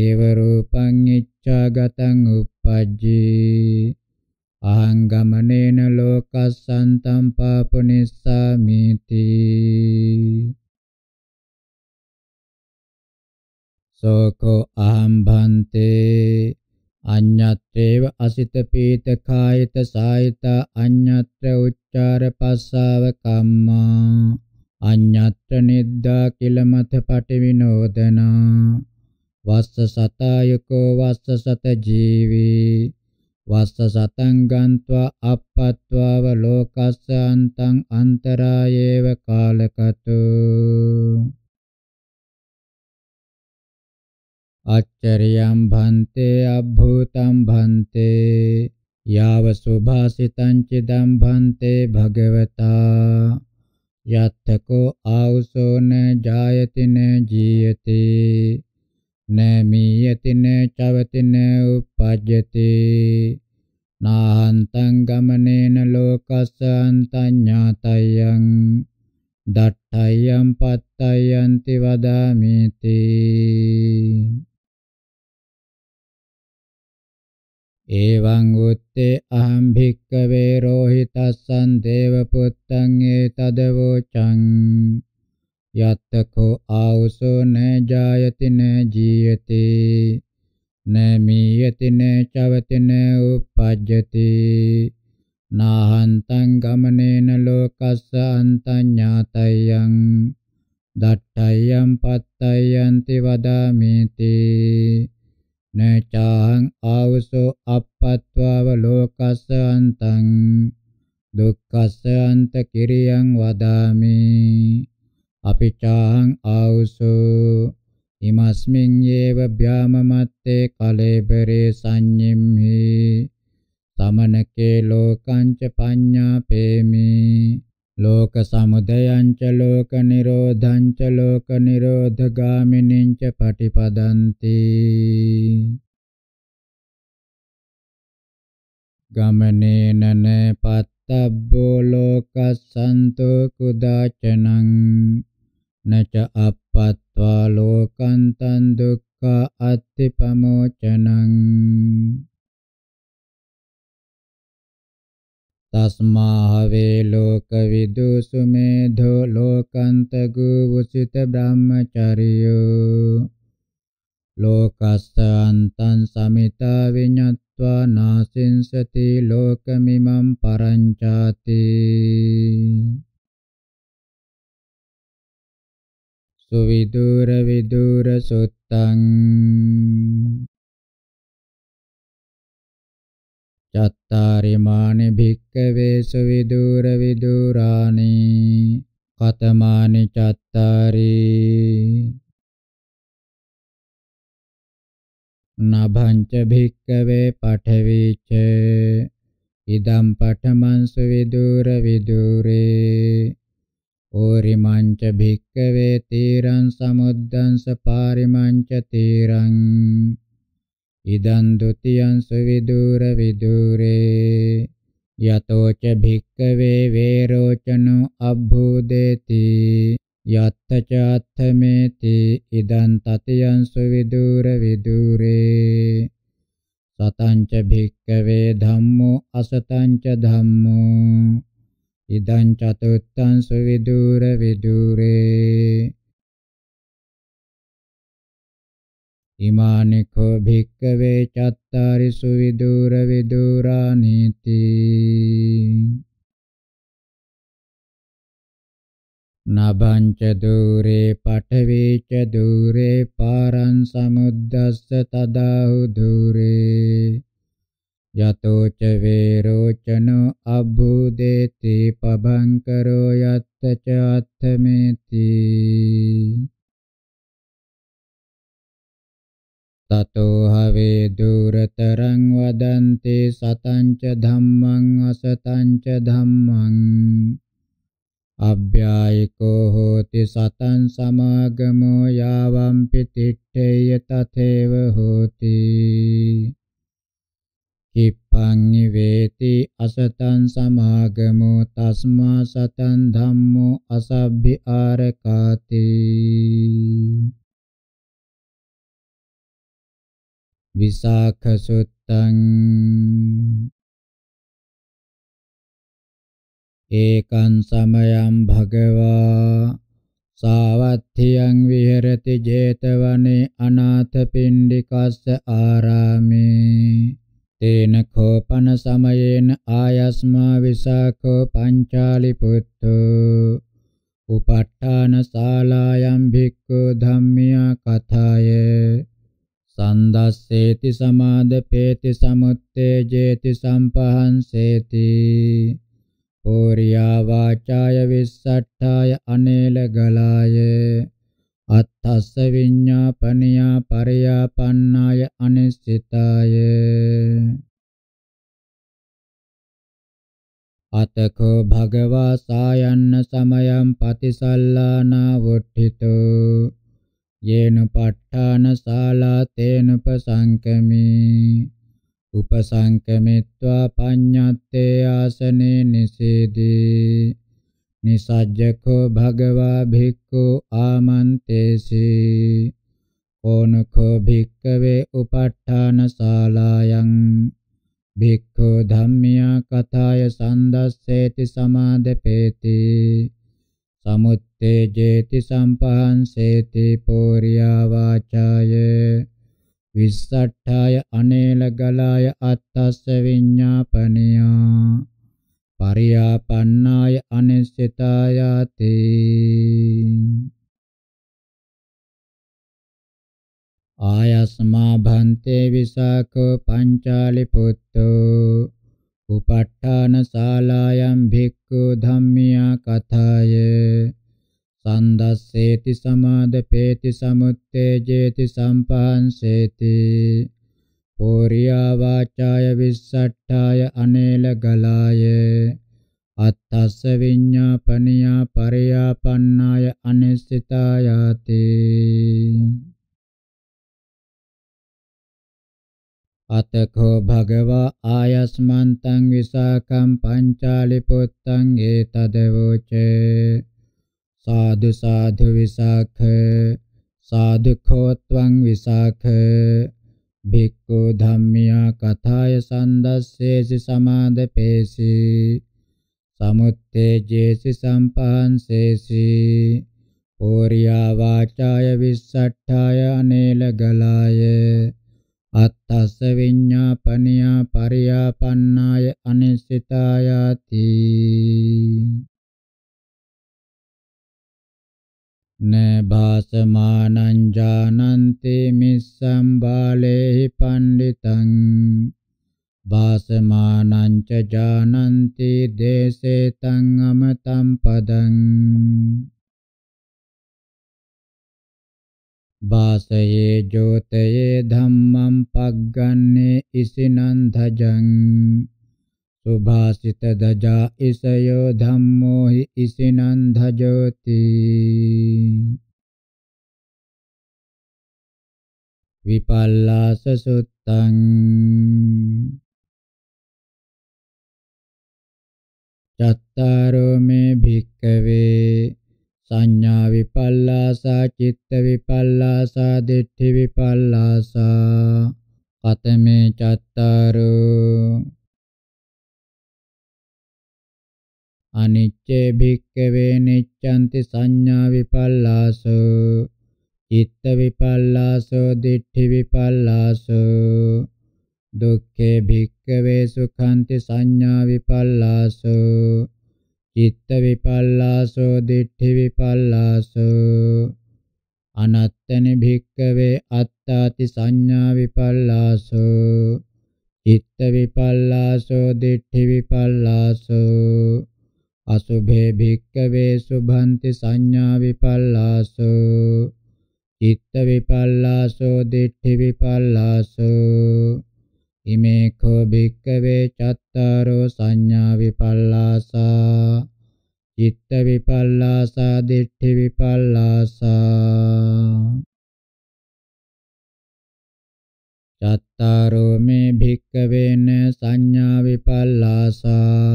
ඒව රූපං ඉච්ඡාගතං uppajji අහං ගමනේන ලෝකස්සන්තම් පාපනිස්සාමිති සෝකෝ අහම් භන්තේ අඤ්ඤත්තේව අසිත පීත කායිත සායිත අඤ්ඤත්‍ර උච්චාර පස්සාව කම්මා අඤ්ඤත්‍ර නිද්දා කිල මත පටි විනෝදනා වස්ස සතායකෝ වස්ස සත ජීවී වස්ස සතං ගන්त्वा අප්පත්වාව ලෝකස්ස අන්තං අන්තරායේව කාලකතෝ අච්චරියම් භන්තේ අබ්භූතම් භන්තේ යාව සුභාසිතං චිදම් භන්තේ භගවතා යත්තකෝ ආවුසෝ න ජායති න ජීයති න මීයති න චවති න උපජ්ජති නාහන්තං ගමනේන ලෝකස්ස අන්තඤ්ඤාතයං දට්ඨයම් පත්තයන්ති වදාමිති එවං උත්තේ අහං භික්කවේ රෝහිතස්සං දේවපුත්තං ඒතදවෝචං යත්තකෝ ආවසෝ න ජායති න ජීයති න මීයති න චවති න උපජ්ජති නාහන්තං ගමනේන ලෝකස්ස අන්තං ඥාතයං දට්ඨයං පත්තයන්ති වදාමිතේ न चाहं आवसो अपत्वाव लोकस्य अन्तං दुःखस्य अन्त किरियं वदामि अपि चाहं आवसो ඉමස්මින් යේව භ්‍යාමමත්තේ කලේබරේ සංඤිම්හි සමනකේ ලෝකංච පඤ්ඤාපේමි ලෝක සමුදයංච ලෝක නිරෝධංච ලෝක නිරෝධගාමිනිංච පටිපදන්ති ගමනේනන පත්තබ්බෝ ලෝකසන්තෝ කුදාචනං නච අප්පත්වා ලෝකන්තං දුක්ඛ අත්තිපමෝචනං තස්මාහවේ ලෝකවිදු සුමේධෝ ලෝකන්තගු උසිත බ්‍රහ්මචරියෝ ලෝකස්ස අන්තං සමිතා විඤ්ඤත්වා නාසින්සති ලෝකමිමම් පරංචාති සුවිදුර විදුර සුත්තං චත්තාරිමානි භික්කවේ සුවිදූර විදූරානි කතමානි චත්තාරි නභංච භික්කවේ පඨවිච ඉදම් පඨමං සුවිදූර විදූරේ ඕරිමංච භික්කවේ තීරං සමුද්දං සපාරිමංච තීරං ඉදං ဒ ුතියං සවිදූර විදූරේ යතෝ ච භික්කවේ වේරෝචනෝ අබ්බෝදේති යත්ත චාත්තමේති ඉදං තතියං සවිදූර විදූරේ සතං ච භික්කවේ ධම්මෝ අසතං ච ධම්මෝ ඉදං චතුත්තං සවිදූර විදූරේ ඉමානිකෝ භික්කවේ චත්තාරිසු විදූර විදූරානීති නබංච දූරේ පඨවේච දූරේ පාරං සමුද්දස්ස තදාහු දූරේ යතෝ ච වේරෝචනෝ අබ්බුදේති පබංකරෝ යත්ත ච අත්ථමේති තතෝ හවේ දුරතරං වදන්ති සතං ච ධම්මං අසතං ච ධම්මං අබ්භ්‍යායිකෝ හෝති සතං සමාගමෝ යාවම් පිතිට්ඨේය තතේව හෝති කිප්පං වේති අසතං සමාගමෝ තස්මා සතං ධම්මෝ අසබ්භි ආරකාති විසාඛ සුත්තං ඒකං සමයං භගවා සාවත්ථියං විහෙරති 제තවනේ අනාථපිණ්ඩිකස්ස ආරාමේ තේන කෝපන සමයේන ආයස්මා විසාඛෝ පංචාලි පුත්තෝ උප ဋ ාණ ශාලායම් භික්ඛු ධම්මියා කථායේ සන්දස්සේති සමාදපේති සමුත්තේජේති සම්පහන්සේති පෝරියා වාචාය විස්සට්ඨාය අනේල ගලාය අත්තස්ස විඤ්ඤාපනියා පරියාපන්නාය අනිශ්චිතාය අතකෝ භගවා සායන්න සමයම් පතිසල්ලානා වොට්ඨිතෝ යේන පට්ඨාන ශාලා තේන පසංකමේ උපසංකමිත්වා පඤ්ඤත්තේ ආසනේ නිසේදී නිසජ්ජකෝ භගවා භික්ඛු ආමන්තේසී ඕනකෝ භික්කවේ උපට්ඨාන ශාලායන් භික්ඛු ධම්මියා කථාය සන්දස්සේති සමාදපේති සමුත්තේජේති සම්පහන්සේති පෝරියා වාචාය විස්සට්ඨාය අනේල ගලාය අත්තස්ස විඤ්ඤාපනියා පරියාපන්නාය අනිශ්චිතායාති ආයස්මා භන්තේ විසාකෝ පංචාලි පුත්තෝ උපට්ඨානශාලායම් භික්ඛු ධම්මියා කථාය සන්දස්සේති සමාදපේති සමුත්තේජේති සම්පහන්සේති පෝරියා වාචාය විස්සට්ඨාය අනේල ගලාය අත්තස්ස විඤ්ඤාපනියා පරයාපන්නාය අනිස්සිතායාතේ අතකෝ භගවා ආයස්මන්තං විසාකම් පංචාලි පුත්තං ඒතදවෝචේ සාදු සාදු විසාඛ සාදුඛෝත්වං විසාඛ භික්ඛු ධම්මියා කථාය සන්දස්සේසි සමාදපේසි සමුත්තේජේසි සම්පහන්සේසි පෝරියා වාචාය විස්සට්ඨාය අනේලගලාය අත්තස්ස විඤ්ඤාපනියා පරියාපන්නාය අනිසිතායාති නභාසමානං ජානන්ති මිස්සම් බාලේහි පණ්ඩිතං භාසමානං ච ජානන්ති දේසේ තං අමතම් පදං වාසයේ ජෝතයේ ධම්මං පග්ගන්නේ ඉසිනං ධජං සුභාසිත දජා ඉසයෝ ධම්මෝ හි ඉසිනං ධජෝති විපල්ලාස සුත්තං චත්තාරෝ මේ භික්කවේ සංඥා විපල්ලාසා චිත්ත විපල්ලාසා දිට්ඨි විපල්ලාසා කතමේ චත්තාරෝ අනිච්චේ භික්කවේ නිච්ඡන්ති සංඥා විපල්ලාසෝ චිත්ත විපල්ලාසෝ දිට්ඨි විපල්ලාසෝ දුක්ඛේ භික්කවේ සුඛන්ති සංඥා විපල්ලාසෝ චිත්ත විපල්ලාසෝ දිට්ඨි විපල්ලාසෝ අනත්තනි භික්කවේ අත්තාති සංඥා විපල්ලාසෝ චිත්ත විපල්ලාසෝ දිට්ඨි විපල්ලාසෝ අසුභේ භික්කවේ සුභන්ති සංඥා විපල්ලාසෝ චිත්ත විපල්ලාසෝ දිට්ඨි විපල්ලාසෝ ඉමේඛෝ භික්ඛවේ චත්තාරෝ සංඥා විපල්ලාසා චිත්ත විපල්ලාසා දිට්ඨි විපල්ලාසා චත්තාරෝ මේ භික්ඛවේන සංඥා විපල්ලාසා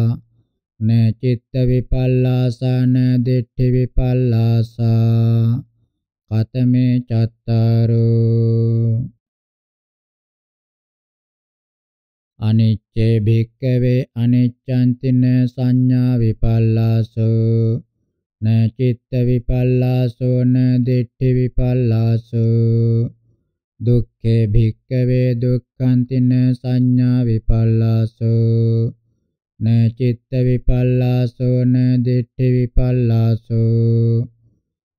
න චිත්ත විපල්ලාසා න දිට්ඨි විපල්ලාසා කතමේ චත්තාරෝ අනිච්චේ භික්කවේ අනිච්ඡන්තින සංඥා විපල්ලාසෝ න චිත්ත විපල්ලාසෝ න දිට්ඨි විපල්ලාසෝ දුක්ඛේ භික්කවේ දුක්ඛන්තින සංඥා විපල්ලාසෝ න චිත්ත විපල්ලාසෝ න දිට්ඨි විපල්ලාසෝ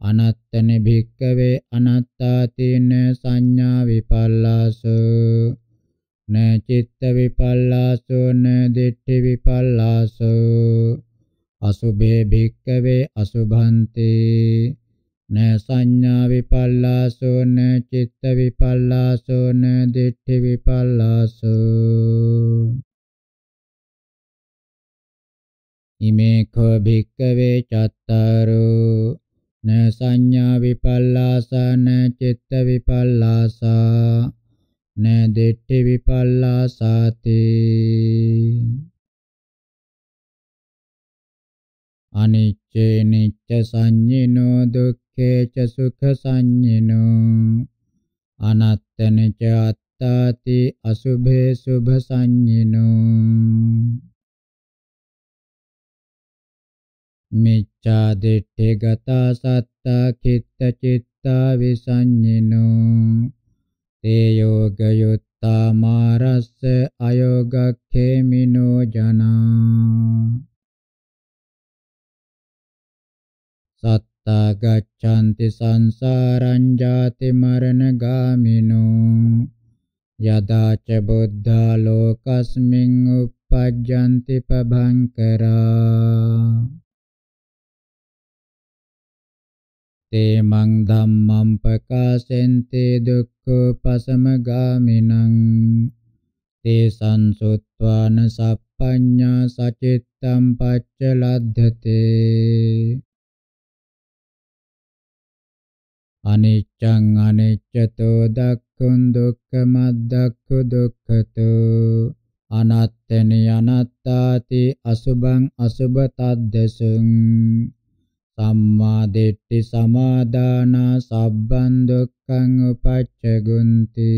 අනත්තන භික්කවේ අනත්තාතින සංඥා විපල්ලාසෝ න චිත්ත විපල්ලාසෝ න දිට්ඨි විපල්ලාසෝ අසුභේ භික්කවේ අසුභන්ති න සංඥා විපල්ලාසෝ න චිත්ත විපල්ලාසෝ න දිට්ඨි විපල්ලාසෝ ඉමේ කෝ භික්කවේ චත්තාරෝ න සංඥා විපල්ලාසා න චිත්ත විපල්ලාසා න දෙට්ටි විපල්ලාසාති අනිච්චේ නිච්ච සංඤිනෝ දුක්ඛේ ච සුඛ සංඤිනෝ අනත්තන ච අත්තාති අසුභේ සුභ සංඤිනෝ මිච්ඡා දිට්ඨි ගතා සත්තා කිත්ත චිත්තා විසඤ්ඤිනෝ තේ යෝගයුත්තා මාරස්ස අයෝගක්ඛේමිනෝ ජනා සත්තා ගච්ඡanti සංසාරං ජාති මරණ ගාමිනෝ යදාච බුද්ධා ලෝකස්මින් uppajjanti pabhankara තේ මං ධම්මං පකාසෙන්තේ දුක්ඛපසමගාමිනං තේ සංසුත්වාන සප්පඤ්ඤා සචිත්තං පච්ච ලද්ධතේ අනිච්ඡං අනිච්ඡතෝ දක්ඛං දුක්ඛමද්දක්ඛ දුක්ඛතෝ අනත්තනි අනත්තාති අසුභං අසුභ තද්දසුං සම්මා දිට්ඨි සමාදාන සබ්බං දුක්ඛං උපච්චගුන්ති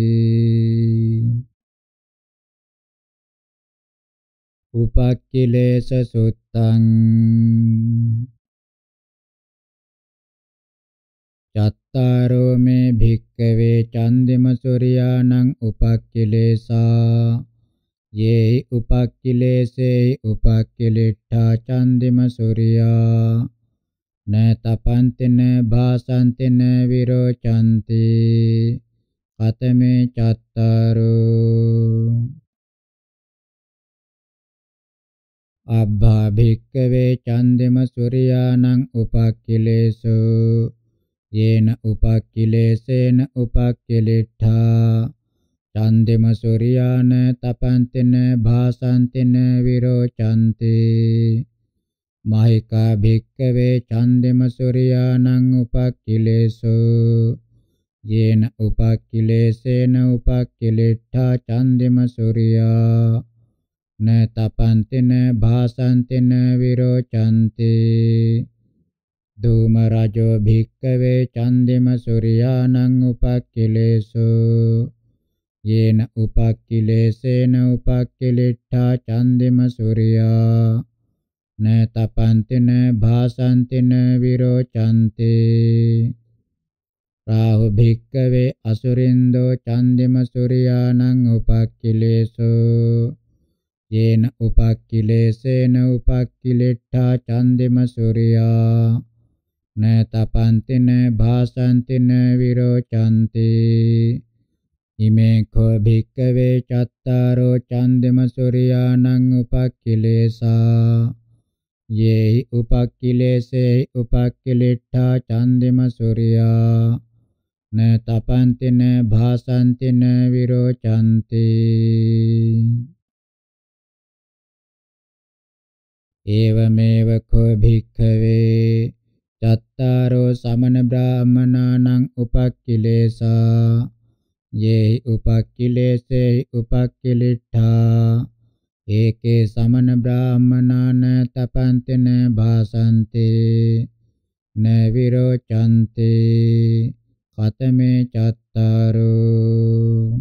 උපක්ඛිලේස සුත්තං චත්තාරෝ මේ භික්ඛවේ චන්දිම සූර්යානං උපක්ඛිලේසා යේ උපක්ඛිලේසේ උපක්ඛිලිට්ඨා චන්දිම සූර්යා න තපන්ති න භාසන්ති න විරෝචන්ති කතමේ චත්තාරෝ අබ්බා භික්කවේ චන්දෙම සූර්යානං උපක්ඛිලේසෝ යේන උපක්ඛිලේසේන උපක්ඛිලිට්ඨා චන්දෙම සූර්යාන තපන්තින භාසන්තින විරෝචන්ති මහිකා භික්කවේ ඡන්දෙම සූර්යානං උපක්ඛිලේසෝ යේන උපක්ඛිලේසේන උපක්ඛිලෙට්ඨා ඡන්දෙම සූර්යා න තපන්තෙන භාසන්තෙන විරෝචන්ති ධූම රජෝ භික්කවේ ඡන්දෙම සූර්යානං උපක්ඛිලේසෝ යේන උපක්ඛිලේසේන උපක්ඛිලෙට්ඨා ඡන්දෙම සූර්යා न तपन्ति न भासन्ति न विरोचन्ति राहु भिक्कवे असुरिन्दो चन्दिम सूर्याणं उपक्किलेषु येन उपक्किलेशेन उपक्किलिट्ठा चन्दिम सूर्या न तपन्ति न भासन्ति न विरोचन्ति इमे खो भिक्कवे चत्तारो चन्दिम सूर्याणं उपक्किलेशा යේහි උපක්ඛිලේසේ උපක්ඛිලිට්ඨා චන්දිම සූර්යා න තපන්ති න භාසන්ති න විරෝචන්ති ඒවමේව කෝ භික්ඛවේ චත්තාරෝ සමන බ්‍රාහමනානං උපක්ඛිලේසා යේහි උපක්ඛිලේසේ උපක්ඛිලිට්ඨා ඒකේ සමන බ්‍රාහ්මනාන තපන්තන භාසන්තේ න විරෝචන්තේ කතමේ චත්තාරෝ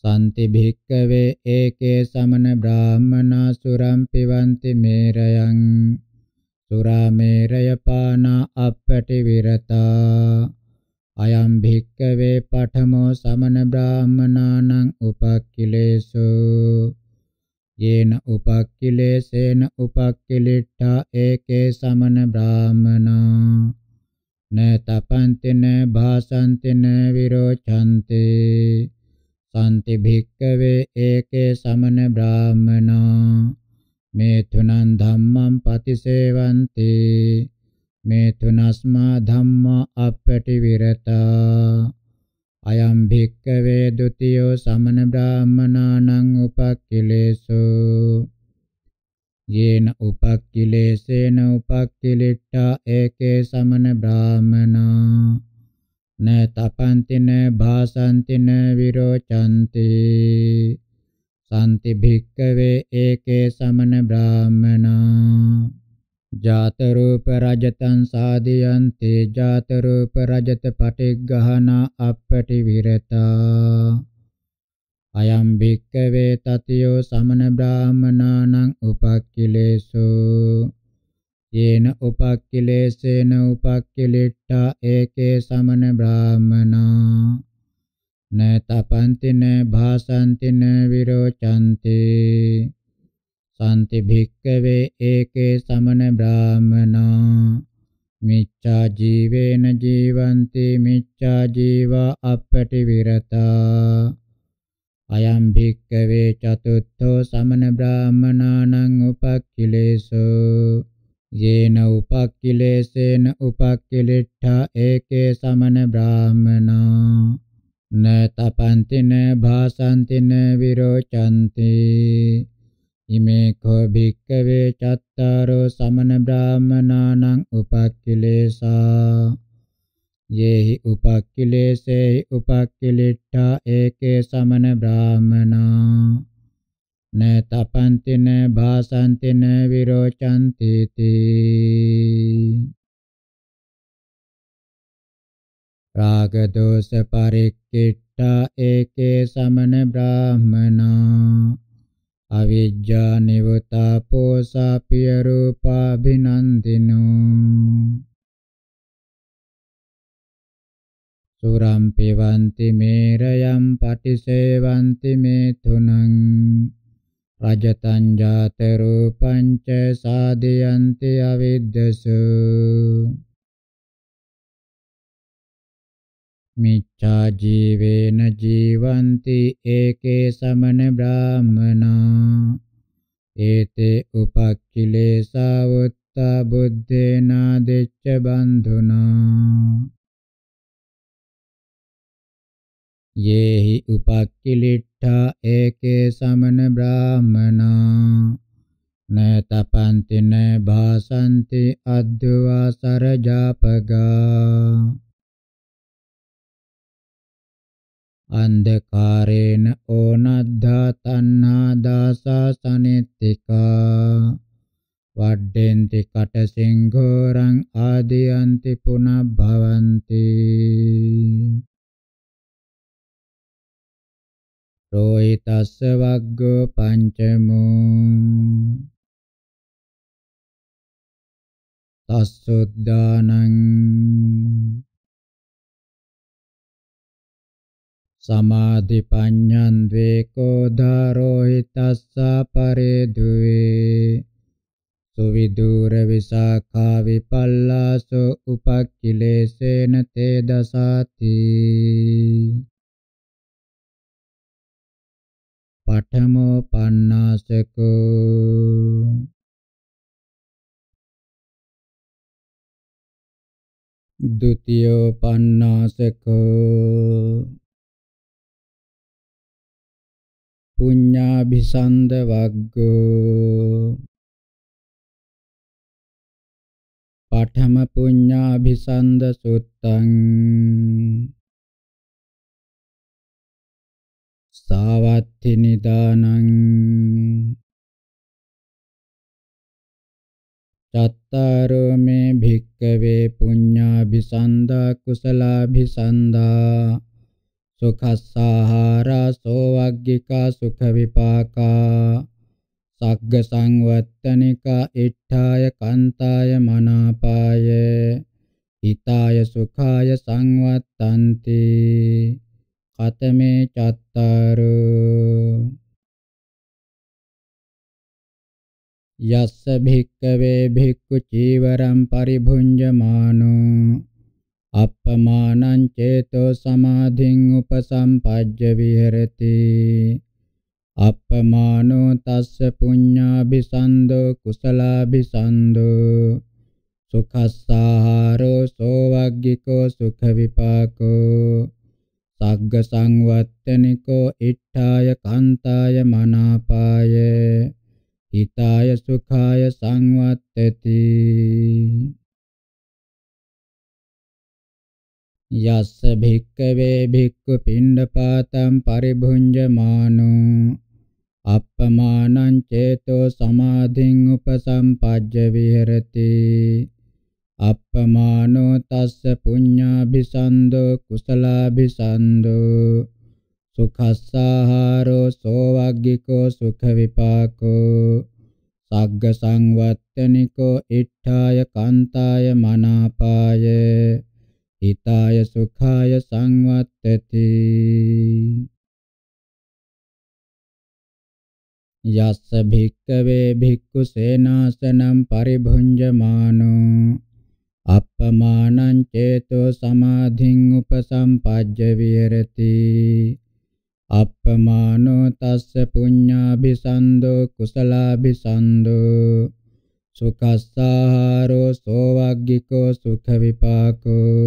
සන්ති භික්කවේ ඒකේ සමන බ්‍රාහ්මනා සුරම් පිවන්ති මේරයන් සුරාමේරය පානා අපටි විරතා අයම් භික්කවේ පඨමෝ සමන බ්‍රාහමනානං උපක්ඛිලේසු යේන උපක්ඛිලේසේන උපක්ඛිලිට්ඨා ඒකේ සමන බ්‍රාහමනා න තපන්ති න භාසන්ති න විරෝචන්ති සම්ති භික්කවේ ඒකේ සමන බ්‍රාහමනා මේ තුනන් ධම්මං පතිසේවන්තේ මේ තුනස්මා ධම්මා අපටි විරතා අයම් භික්කවේ ဒ ුතියෝ සමන බ්‍රාහමනානං උපක්ඛිලේසෝ යේන උපක්ඛිලේසේන උපක්ඛිලිට්ඨා ඒකේ සමන බ්‍රාහමනා න තපන්ති න භාසන්ති න විරෝචන්ති සම්ති භික්කවේ ඒකේ සමන බ්‍රාහමනා ජාතරූප රජතං සාදියන්තේ ජාතරූප රජත පටිග්ගහන අපටි විරතා අයම් භික්කවේ තතියෝ සමන බ්‍රාහමනානං උපක්ඛිලේසෝ යේන උපක්ඛිලේසේන උපක්ඛිලිට්ඨා ඒකේ සමන බ්‍රාහමනා න තපන්ති න භාසන්ති න විරෝචන්ති තන්ති භික්කවේ ඒකේ සමන බ්‍රාහමනා මිච්ඡා ජීවේන ජීවಂತಿ මිච්ඡා ජීවා අපටි විරතා අයම් භික්කවේ චතුත්ථෝ සමන බ්‍රාහමනානං උපක්ඛිලේසෝ යේන උපක්ඛිලේසේන උපක්ඛිලිට්ඨා ඒකේ සමන බ්‍රාහමනා න තපන්ති න භාසන්ති න විරෝචන්ති ඉමේකෝ භික්කවේ චත්තාරෝ සමන බ්‍රාහමනානං උපක්ඛිලේසා යේහි උපක්ඛිලේසේ උපක්ඛිලිට්ඨා ඒකේ සමන බ්‍රාහමනා න තපන්ති න භාසන්ති න විරෝචන්ති තී රාග දෝෂ පරික්කිට්ඨා ඒකේ සමන බ්‍රාහමනා අවිජ්ජා නිවතාපෝ සාපිය රූපාභිනන්දිනෝ සුරම් පිවන්ති මේරයම් පටිසේවන්ති මේතුනං රජතං ජාත රූපං ච සාදයන්ති අවිද්දසෝ මිච්ඡා ජීවේන ජීවಂತಿ ඒකේ සමන බ්‍රාහමනා ඒතේ උපක්ඛිලේසා වත්තා බුද්දේනා දෙච්ච බන්ධුනා යේහි උපක්ඛිලිට්ඨා ඒකේ සමන බ්‍රාහමනා න තපන්ති න භාසන්ති අද්දවා සරජාපගා අන්ධකාරේන ඕනද්ධා තණ්හා දාසා සනෙත්තිකා වඩ්ඩෙන්ති කටසිංහෝරං ආදියන්ති පුනබ්භවන්ති රෝහිතස්ස වග්ගෝ පංචමෝ තස්සුද්දානං සමාධිපඤ්ඤං වේකෝ ධාරෝ හිතස්සා පරේදුවේ සුවිදූර විසාඛා විපල්ලාසෝ උපක්ඛිලේසේන තේ දසාති පඨමෝ පණ්ණාසකෝ द्वितीयो पन्नासको පුඤ්ඤාභිසන්ද වග්ගෝ පඨම පුඤ්ඤාභිසන්ද සුත්තං සාවත්ති නිදානං චත්තාරෝ මේ භික්කවේ පුඤ්ඤාභිසන්දා කුසලාභිසන්දා සුඛස්සාහාරා සෝවග්ගිකා සුඛ විපාකා සග්ග සංවත්තනිකා ඉට්ඨාය කන්තාය මනාපාය හිතාය සුඛාය සංවත්තන්ති කතමේ චත්තාරෝ යස්ස භික්කවේ භික්ඛු චීවරම් පරිභුඤ්ජමානෝ අප්පමානං චේතෝ සමාධින් උපසම්පජ්ජ විහෙරති අප්පමානෝ තස්ස පුඤ්ඤාභිසන්දෝ කුසලාභිසන්දෝ සුඛස්සාහාරෝ සෝවග්ගිකෝ සුඛ විපාකෝ සග්ග සංවත්තනිකෝ ඉට්ඨාය කාන්තාය මනාපාය හිතාය සුඛාය සංවත්තති යස්ස භික්කවේ භික්ඛු පිණ්ඩපාතම් පරිභුඤ්ජමානෝ අප්පමානං චේතෝ සමාධින් උපසම්පජ්ජ විහෙරති අප්පමානෝ තස්ස පුඤ්ඤාභිසන්දෝ කුසලාභිසන්දෝ සුඛස්සාහාරෝ සෝවග්ගිකෝ සුඛ විපාකෝ සග්ග සංවත්තනිකෝ ඉට්ඨාය කාන්තාය මනාපාය හිතාය සුඛාය සංවත්තති යස්ස භික්කවේ භික්ඛු සේනාසනම් පරිභුඤ්ජමානෝ අප්පමානං චේතෝ සමාධින් උපසම්පජ්ජ විහෙරති අප්පමානෝ තස්ස පුඤ්ඤාභිසන්දෝ කුසලාභිසන්දෝ සුකස්සාහාරෝ සෝවග්ගිකෝ සුඛ විපාකෝ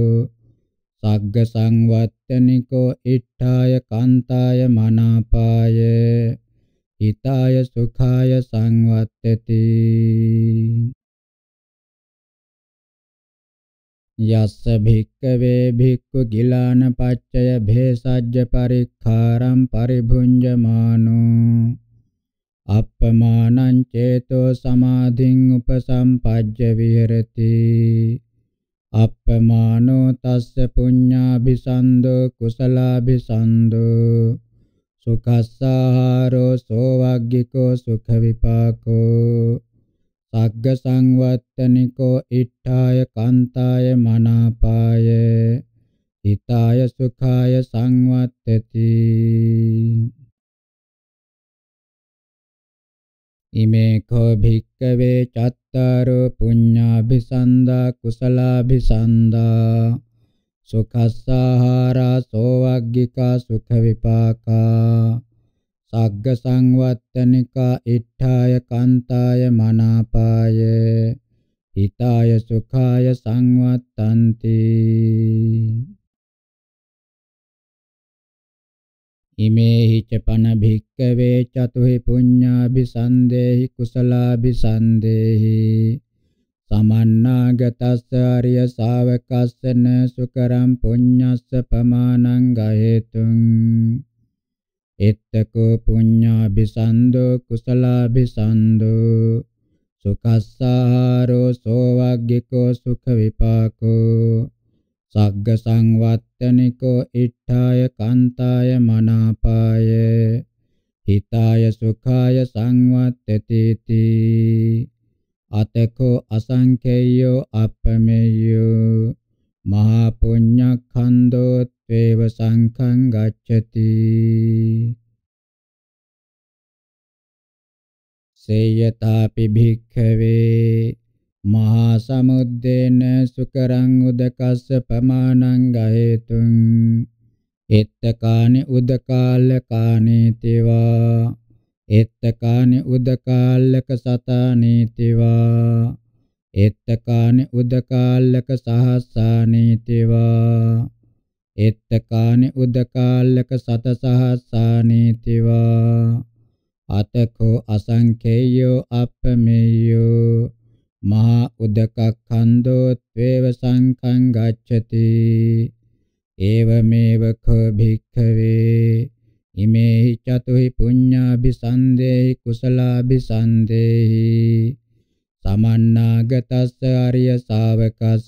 සග්ග සංවත්තනිකෝ ඉට්ඨාය කාන්තාය මනාපාය හිතාය සුඛාය සංවත්තති යස්ස භික්කවේ භික්ඛු ගිලාන පච්චය භේසජ්ජ පරික්ඛාරම් පරිභුඤ්ජමානෝ අප්පමානං චේතෝ සමාධින් උපසම්පජ්ජ විහෙරති අප්පමානෝ තස්ස පුඤ්ඤාභිසන්දෝ කුසලාභිසන්දෝ සුඛස්සාරෝ සෝවග්ගිකෝ සුඛ විපාකෝ සග්ග සංවත්තනිකෝ ඉට්ඨාය කාන්තාය මනාපාය හිතාය සුඛාය සංවත්තති ඉමේකෝ භික්කවේ චත්තාරෝ පුඤ්ඤාභිසන්දා කුසලාභිසන්දා සුඛස්සාහාරා සෝවග්ගිකා සුඛ විපාකා සග්ග සංවත්තනිකා ඉට්ඨාය කාන්තාය මනාපාය හිතාය සුඛාය සංවත්තන්ති ඉමේහි චපන භික්කවේ චතුහි පුඤ්ඤාභිසන්දේහි කුසලාභිසන්දේහි සමන්නාගතස්ස ආර්ය ශාවකස්සන සුකරම් පුඤ්ඤස්ස පමානං ගහෙතුං එත්තකෝ පුඤ්ඤාභිසන්දෝ කුසලාභිසන්දෝ සුකස්සාරෝ සෝවග්ගිකෝ සුඛ විපාකෝ සග්ග සංවත්තනිකෝ ඉට්ඨාය කාන්තාය මනාපාය හිතාය සුඛාය සංවත්තති අතකෝ අසංකේයෝ අපමෙයෝ මහා පුඤ්ඤඛන්‍தோ ත්වේව සංඛං ගච්ඡති සේයතාපි භික්ඛවේ මහා සමුද්දේන සුකරං උදකස්ස පමානං ගහේතුං එත්තකානි උදකාල්ල කානීතිවා එත්තකානි උදකාල්ලක සතානීතිවා එත්තකානි උදකාල්ලක සහස්සානීතිවා එත්තකානි උදකාල්ලක සතසහස්සානීතිවා අතකෝ අසංකේයෝ අපමෙයෝ මහා උදකඛන්‍தோ ත්වේව සංඛං ගච්ඡති ඒවමේව ඛ භික්ඛවේ ඉමේහි චතුහි පුඤ්ඤාභිසන්දේහි කුසලාභිසන්දේහි සමන්නාගතස්ස ආර්ය ශාවකස්ස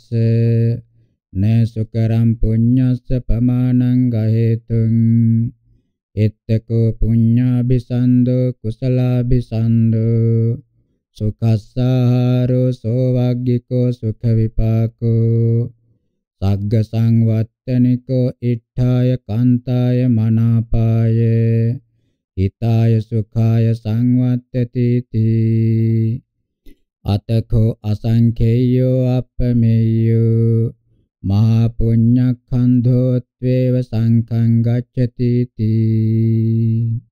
නසුකරම් පුඤ්ඤස්ස පමානං ගහෙතුං එත්තකෝ පුඤ්ඤාභිසන්දෝ කුසලාභිසන්දෝ සුකස්සාහාරෝ සෝවාග්ගිකෝ සුඛ විපාකෝ සග්ග සංවත්තනිකෝ ඉට්ඨාය කාන්තාය මනාපාය හිතාය සුඛාය සංවත්තති තී අතකෝ අසංඛේයෝ අපමෙය්‍යෝ මහා පුඤ්ඤක්ඛන්ධෝත්වේව සංඛං ගච්ඡති තී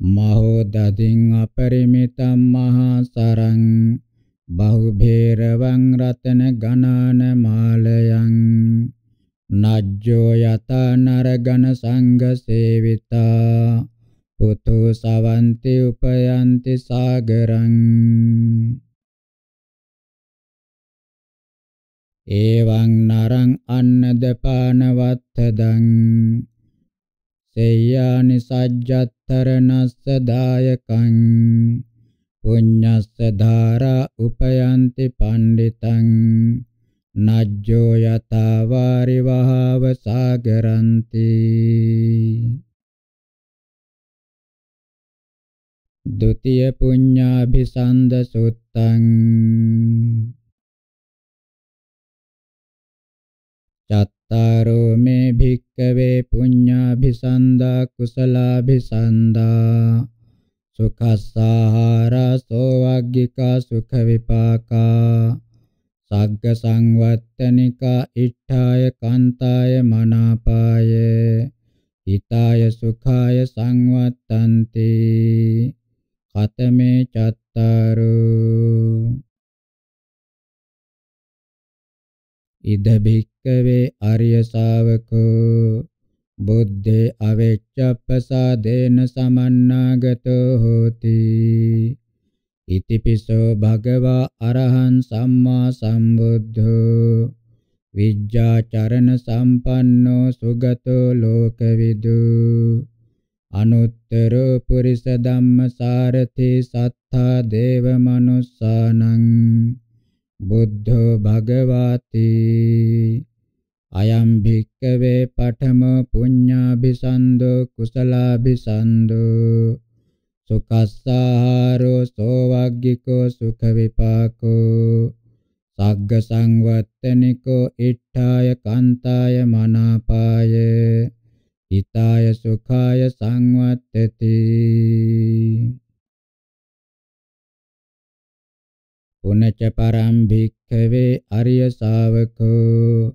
මහෝදතින් අපරිමිතම් මහා සරං බහුභේරවං රතන ගණාන මාලයන් නජ්ජෝ යත නරගණ සංඝ සේවිතා පුතු සවන්ති උපයන්ති සාගරං එවං නරං අන්නද පානවත්තදං සේයානි සජ්ජත් සරණස්ස දායකං පුඤ්ඤස්ස ධාරා උපයන්ති පණ්ඩිතං නජ්ජෝ යතා වාරිවහව සාගරන්ති ද්විතීය පුඤ්ඤාභිසන්ද සුත්තං අත්තාරෝ මේ භික්කවේ පුඤ්ඤාභිසන්දා කුසලාභිසන්දා සුඛස්සාහාරසෝ වග්ගිකා සුඛ විපාකා සග්ග සංවත්තනිකා ඉට්ඨාය කාන්තාය මනාපාය හිතාය සුඛාය සංවත්තන්ති කතමේ චත්තාරෝ ඉද භික්කවේ ආර්ය ශාවකෝ බුද්ධේ අවේච්ඡප්පසාදේන සමන්නාගතෝ හෝති ඉතිපිසෝ භගවා අරහං සම්මා සම්බුද්ධෝ විජ්ජාචරණ සම්පන්නෝ සුගතෝ ලෝකවිදු අනුත්තරෝ පුරිස ධම්මසාරති සත්තා දේව මනුස්සානං බුද්ධෝ භගවාති අයම් භික්කවේ පඨම පුඤ්ඤාභිසන්දෝ කුසලාභිසන්දෝ සුකස්සාහාරෝ සෝවග්ගිකෝ සුඛ විපාකෝ සග්ග සංවත්තනිකෝ ඉට්ඨාය කාන්තාය මනාපාය ිතාය සුඛාය සංවත්තති පුනච පරම් භික්ඛවේ අරිය ශාවකෝ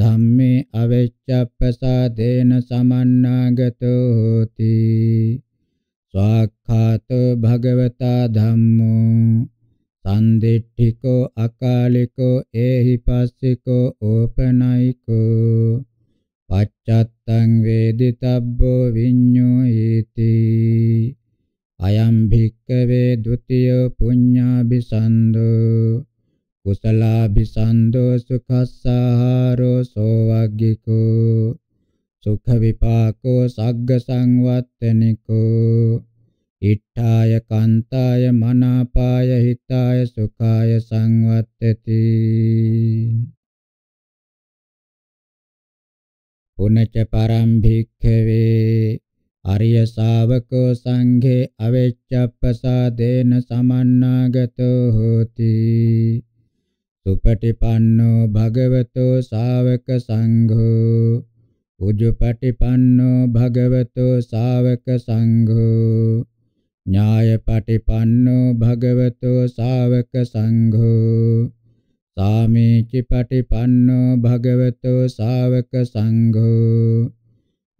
ධම්මේ අවච්ඡප්පසාදේන සමන්නාගතෝ හෝති ස්වාක්ඛාතෝ භගවතා ධම්මෝ සන්දිට්ඨිකෝ අකාලිකෝ ඒහි පස්සිකෝ ඕපනයිකෝ පච්චත්තං වේදිතබ්බෝ විඤ්ඤෝ හේති අයම් භික්කවේ ဒ ුතිය පුඤ්ඤාபிසන්தோ කුසලාபிසන්தோ සුඛස්සාරෝ සෝවග්ගිකෝ සුඛ විපාකෝ සග්ග සංවත්තනිකෝ ඉට්ඨාය කාන්තාය මනාපාය හිතාය සුඛාය සංවත්තති පුනච පරම් භික්ඛවේ අරිය ශාවකෝ සංඝේ අවෙච්ඡප්පසාදේන සමන්නාගතෝ හෝති සුපටිපන්නෝ භගවතෝ ශාවක සංඝෝ උජුපටිපන්නෝ භගවතෝ ශාවක සංඝෝ ඥායපටිපන්නෝ භගවතෝ ශාවක සංඝෝ සාමීචිපටිපන්නෝ භගවතෝ ශාවක සංඝෝ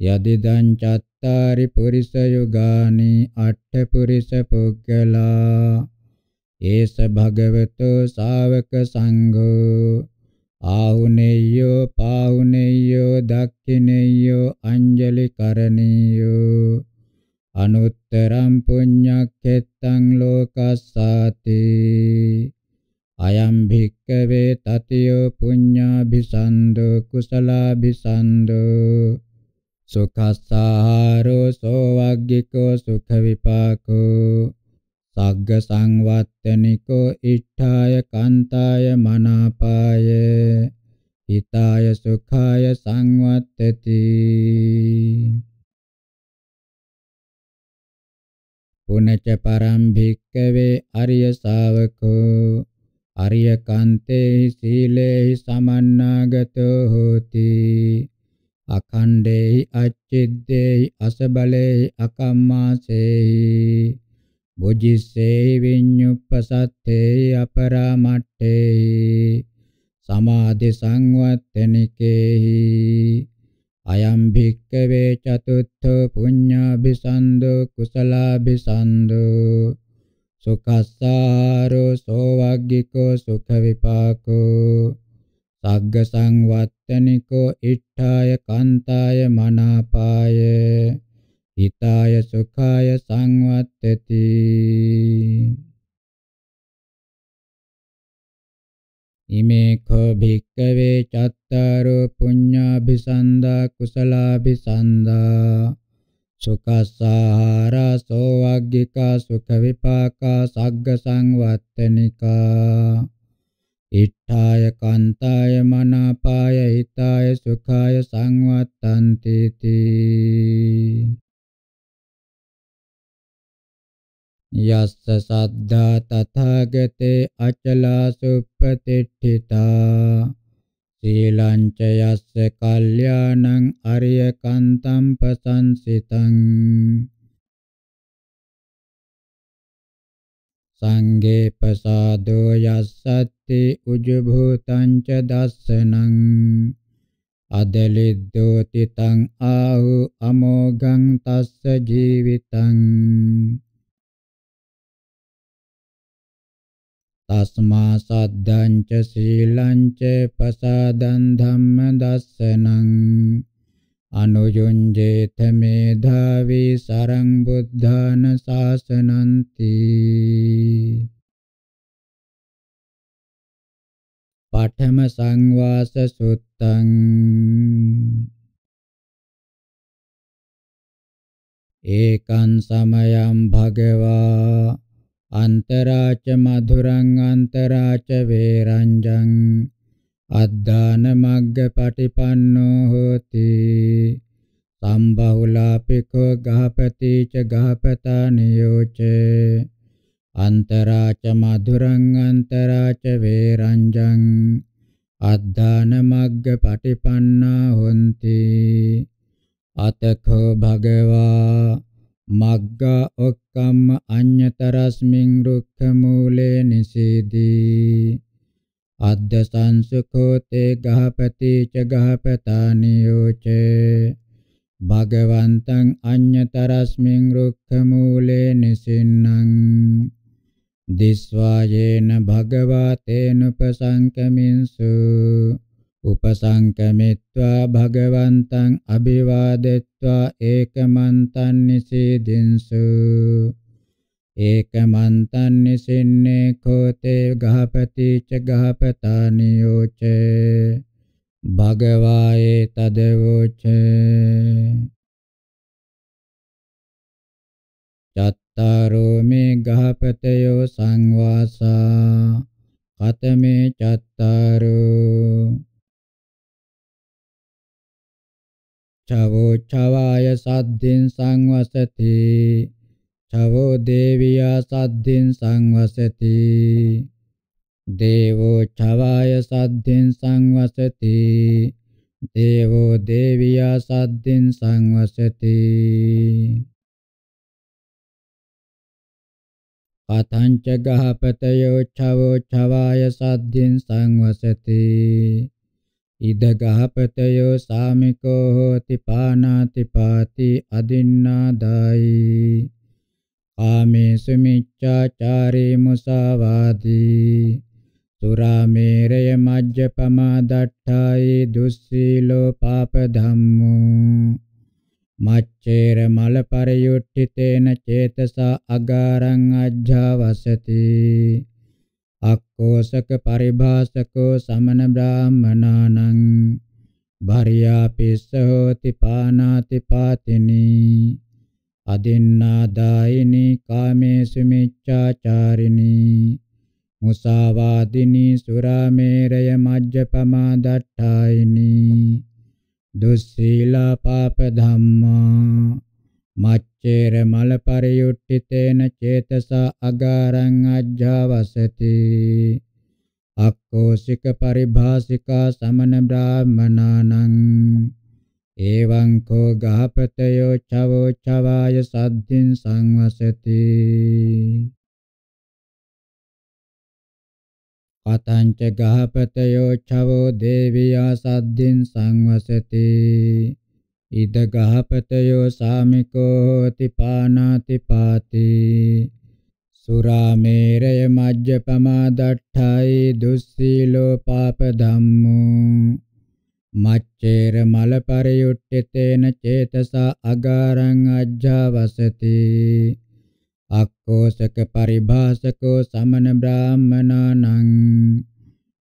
යදිදං චත්තාරි පුරිස යුගානි අට්ඨ පුරිස පුග්ගලා ඒස භගවතෝ ශාවක සංඝෝ ආහුනේයෝ පාහුනේයෝ දක්ඛිනේයෝ අංජලි කරණීයෝ අනුත්තරම් පුඤ්ඤක්ඛෙත්තං ලෝකස්සාති අයම් භික්කවේ තතියෝ පුඤ්ඤාභිසන්දෝ කුසලාභිසන්දෝ සුඛස්සාරෝ සෝවග්ගිකෝ සුඛ විපාකෝ සග්ග සංවත්තනිකෝ ඉඨාය කාන්තාය මනාපාය හිතාය සුඛාය සංවත්තති පුනච පරම් භික්කවේ අරිය ශාවකෝ අරිය කාන්තේ සීලේහි සමන්නාගතෝ හෝති අඛණ්ඩේයි අච්චිද්දේයි අසබලේයි අකම්මාසේයි බුජිස්සේ විඤ්ඤුප්පසත්තේ අපරාමට්ඨේ සමාධි සංවත්තනිකේහි අයම් භික්කවේ චතුත්ථ පුඤ්ඤාභිසන්දෝ කුසලාභිසන්දෝ සුඛස්සාරෝ සෝවග්ගිකෝ සුඛ විපාකෝ සග්ග සංවත්තනිකෝ ඉට්ඨාය කාන්තාය මනාපාය හිතාය සුඛාය සංවත්තති ඉමේ කෝ භික්කවේ චත්තාරෝ පුඤ්ඤාභිසන්දා කුසලාභිසන්දා සුඛසාහාරා සෝවග්ගිකා සුඛ විපාකා සග්ග සංවත්තනිකා ඉට්ඨාය කාන්තාය මනාපාය හිතාය සුඛාය සංවත්තන්ති තී යස්ස සද්ධා තථාගතේ අචලා සුප්පතිට්ඨිතා සීලං ච යස්ස කල්යාණං අරිය කන්තං පසංසිතං සංගේ පසාදෝ යස්සත් නාස්ති උජු භූතං ච දස්සනං අදලිද්දෝති තං ආහු අමෝගං තස්ස ජීවිතං තස්මා සද්ධං ච සීලං ච පසාදං ධම්ම දස්සනං අනුයුංජේත මේධාවී සරං බුද්ධාන සාසනන්ති පඨම සංවාස සුත්තං ඒකං සමයං භගවා අන්තරාච මధుරං අන්තරාච වේරංජං අද්දාන මග්ග පටිපන්නෝ හෝති සම්බහුලාපිකෝ ගහපති ච ගහපතා නියෝචේ අන්තරාච මధుරං අන්තරාච වේරංජං අද්ධාන මග්ග පටිපන්නා හොಂತಿ අතඛෝ භගවා මග්ග ඔක්කම්ම අඤ්‍යතරස්මින් රුක්ඛ මූලේ නිසීදී අද්ද සංසුඛෝ තේ ගහපති ච ගහපතානියෝච භගවන්තං අඤ්‍යතරස්මින් රුක්ඛ මූලේ නිසින්නම් දිස්වායේන භගවතේනුපසංකමින්සු උපසංකමිත්වා භගවන්තං අභිවාදෙත්වා ඒකමන්තං නිසීදින්සු ඒකමන්තං නිසින්නේ කෝතේ ගහපති ච ගහපතානියෝච භගවායේ තදවෝච චත්තාරෝ මේ ගහපතයෝ සංවාසා කතමේ චත්තාරෝ චවෝ චවාය සද්ධින් සංවසති චවෝ දේවියා සද්ධින් සංවසති දේවෝ චවාය සද්ධින් සංවසති දේවෝ දේවියා සද්ධින් සංවසති අතංච ගහපතයෝ ඡවෝ ඡවාය සද්ධින් සංවසති ඉද ගහපතයෝ සාමිකෝ හෝති පානාති පාති අදින්නාදායි ආමේසු මිච්ඡාචාරේ මුසාවාදී සුරාමේරය මජ්ජපමා දට්ඨායි දුස්සීලෝ පාප ධම්මෝ මච්චේර මල පරියුට්ඨිතේන චේතසා අගාරං අජ්ජවසති අක්කෝසක පරිභාසකෝ සමන බ්‍රාහමනානං භාර්යා පිස්සහෝති පානාති පාතිනී අදින්නාදායිනී කාමේසු මිච්ඡාචාරිනී මුසාවාදිනී සුරාමේරය මජ්ජපමා දට්ඨායිනී දුස්සීලා පාප ධම්මා මච්චේර මල පරියුට්ඨිතේන චේතසා අගාරං අජ්ජවසති අක්කෝසික පරිභාසිකා සමන බ්‍රාහ්මනානං එවං කෝ ගහපතයෝ චවෝ චවාය සද්ධින් සංවසති අතංච ගහපතයෝ චවෝ දේවියා සද්දින් සංවසති ඉද ගහපතයෝ සාමිකෝ හෝති පානාති පාති සුරාමේරය මජ්ජපමා දට්ඨයි දුස්සීලෝ පාප ධම්මෝ මච්චේර මල පරියුට්ඨිතේන චේතසා අගාරං අජ්ජා වසති අක්කෝසක පරිභාසකෝ සමන බ්‍රාහ්මනානං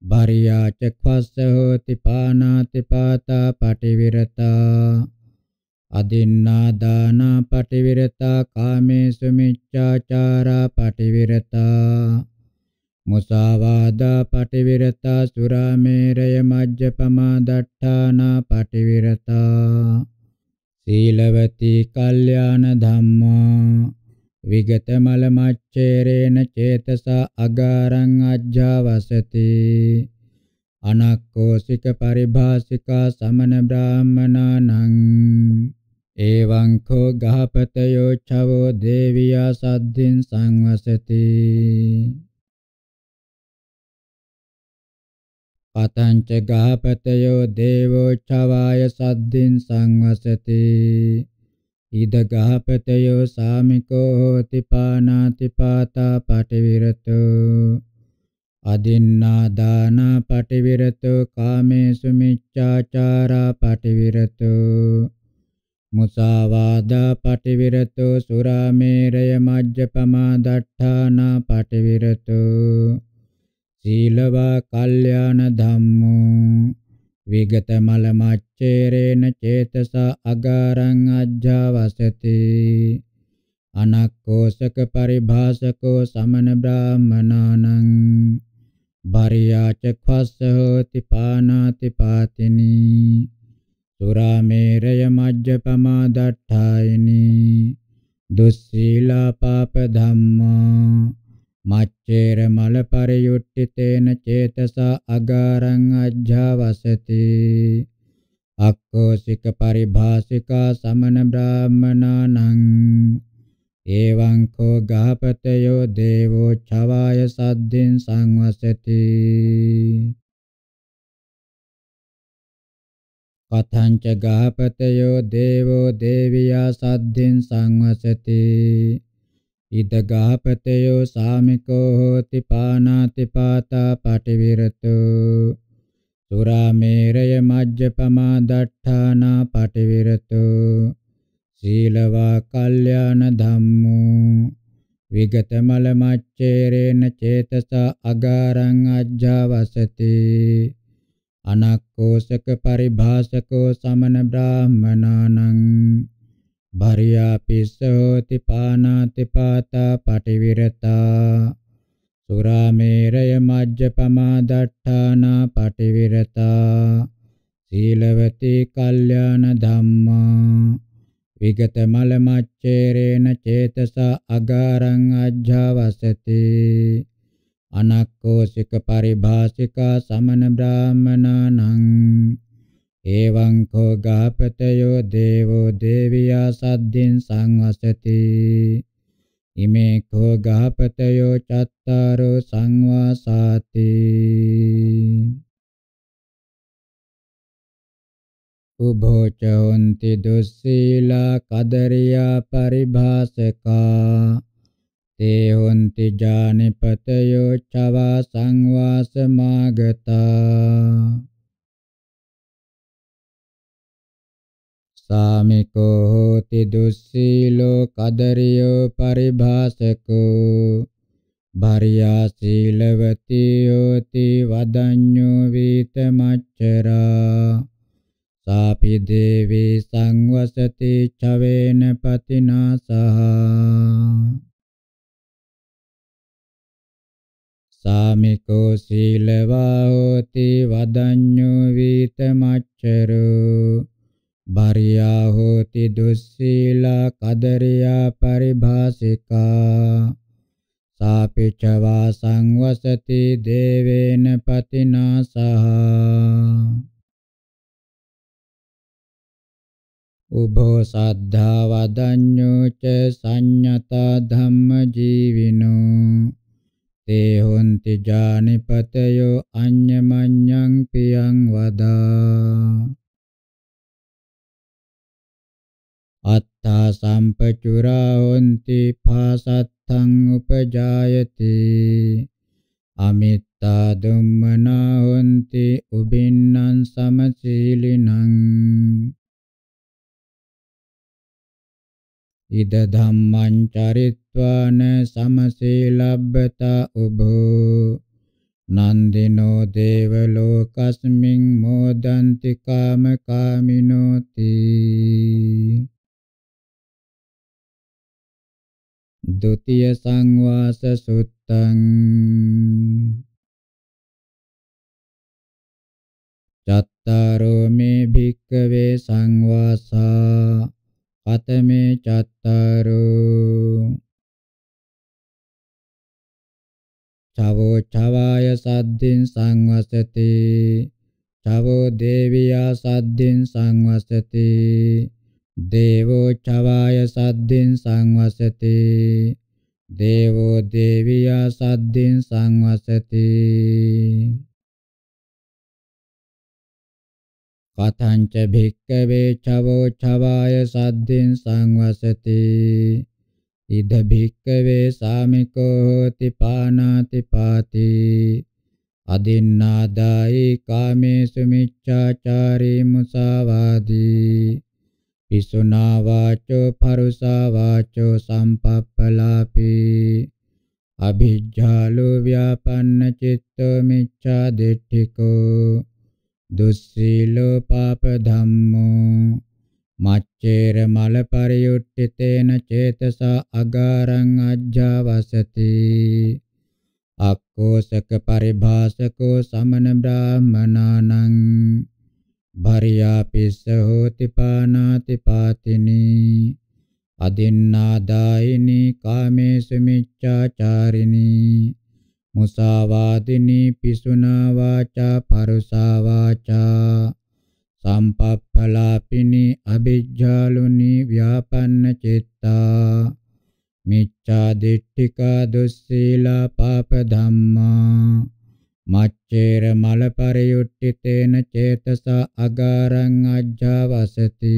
භාරියාච ක්වස්ස හෝති පානාති පාතා පටිවිරතා අදින්නා දාන පටිවිරතා කාමේසු මිච්ඡාචාරා පටිවිරතා මුසාවාදා පටිවිරතා සුරාමේරය මජ්ජපමා දට්ඨානා පටිවිරතා සීලවති කල්යාණ ධම්මා විගතමලමච්චේරේන චේතසා අගාරං අජ්ජාවසති අනක්කෝසික පරිභාසිකා සමන බ්‍රාහමනානං එවං කෝ ගහපතයෝ චවෝ දේවියා සද්ධින් සංවසති පතංච ගහපතයෝ දේවෝ චවාය සද්ධින් සංවසති ඊදගහපතයෝ සාමිකෝ හෝති පානාති පාතා පටිවිරතු අදින්නා දාන පටිවිරතු කාමේසු මිච්ඡාචාරා පටිවිරතු මුසාවාදා පටිවිරතු සුරාමේරය මජ්ජපමා දට්ඨානා පටිවිරතු සීලවා කල්යාණ ධම්මෝ විගත මල මච්චේරේන චේතස අගාරං අජ්ජවසති අනක්කෝසක පරිභාසකෝ සමන බ්‍රාහමනානං භාරියාච ඛස්සහෝති පානාති පාතිනි සුරාමේරය මජ්ජපමා දට්ඨායිනි දුස්සීලා පාප ධම්මා මච්චේර මල පරියුට්ඨිතේන චේතසා අගාරං අජ්ජවසති අක්කෝසික පරිභාසිකා සමන බ්‍රාහ්මනානං එවං කෝ ගහපතයෝ දේවෝ ඡවාය සද්දින් සංවසති කතංච ගහපතයෝ දේවෝ දේවියා සද්දින් සංවසති ඉදගාපතයෝ සාමිකෝ හෝති පානාති පාතා පටිවිරතු සුරාමේරය මජ්ජපමා දට්ඨානා පටිවිරතු සීලවා කල්යාණ ධම්මෝ විගතමල මච්චේරේන චේතසා අගාරං අජ්ජවසති අනක්කෝසක පරිභාසකෝ සමන බ්‍රාහමනානං භාර්යා පිස්සෝති පානාති පාතා පටිවිරතා සුරාමේරය මජ්ජපමා දට්ඨානා පටිවිරතා සීලවති කල්යාණ ධම්මා විගත මල මච්චේරේන චේතසා අගාරං අජ්ජවසති අනක්කෝසික පරිභාසිකා සමන බ්‍රාහමනානං එවං කෝ ගාපතයෝ දේවෝ දේවියා සද්දින් සංවසති ඉමේ කෝ ගාපතයෝ චත්තාරෝ සංවාසාති උභෝචොන්ති දුස්සීලා කදරියා පරිභාසකා තේ හොන්ති ජානිපතයෝ චවා සංවාසමාගතා සාමිකෝ හෝති දුස්සීලෝ කදරියෝ පරිභාසකෝ භාරියා සීලවතී හෝති වදඤ්ඤෝ වීතමච්චරා සාපි දේවී සංවසති චවේන පතිනා සහ සාමිකෝ සීලවා හෝති වදඤ්ඤෝ වීතමච්චරෝ බරියා හෝති දුස්සීලා කදරියා පරිභාසිකා සාපිච්චවා සංවසති දේවේන පතිනා සහ උභෝ සද්ධා වදඤ්ඤෝ ච සංඤතා ධම්ම ජීවිනෝ තේ හොන්ති ජානිපතයෝ අඤ්ඤමඤ්ඤං පියං වදා तासाम्पचुरा हन्ति फासत्थं उपजायति अमित्ता दुम्मना हन्ति उभिन्नं समशीलिनम् ඉද ධම්මං චරිත්වාන සමසීලබ්බත උභෝ නන්දිනෝ දේව ලෝකස්මින් මෝදන්ති කාම කාමිනෝති द्वितीय संवास सुत्तं चत्तारो मे भिक्खवे संवासा कतमे चत्तारो චවෝ චවාය සද්දින් සංවසති චවෝ දේවියා සද්දින් සංවසති දේවෝ චවාය සද්දෙන් සංවසති දේවෝ දේවියා සද්දෙන් සංවසති කතංච භික්කවේ චවෝ චවාය සද්දෙන් සංවසති ඉද භික්කවේ සාමිකෝ හෝති පානාති පාති අදින්නාදායි කාමේසු මිච්ඡාචාරී මුසාවාදී පිසුනා වාචෝ පරුසා වාචෝ සම්පප්පලාපි අභිජ්ජාලෝ ව්‍යාපන්න චිත්තෝ මිච්ඡා දිට්ඨිකෝ දුස්සීලෝ පාප ධම්මෝ මච්චේර මල පරියුට්ඨිතේන චේතසා අගාරං අජ්ජාවසති අක්කෝසක පරිභාසකෝ සමන බ්‍රාහමනානං භරියාපිස්ස හෝති පානාති පාතිනී අදින්නාදායිනී කාමේසු මිච්ඡාචාරිනී මුසාවාදිනී පිසුනා වාචා පරුසා වාචා සම්පප්පලාපිනී අ비ජ්ජාලුනී ව්‍යාපන්න චිත්තා මිච්ඡා දිට්ඨිකා දුස්සීලා පාප ධම්මා මච්චේර මල පරියුට්ඨිතේන චේතසා අගාරං අජ්ජවසති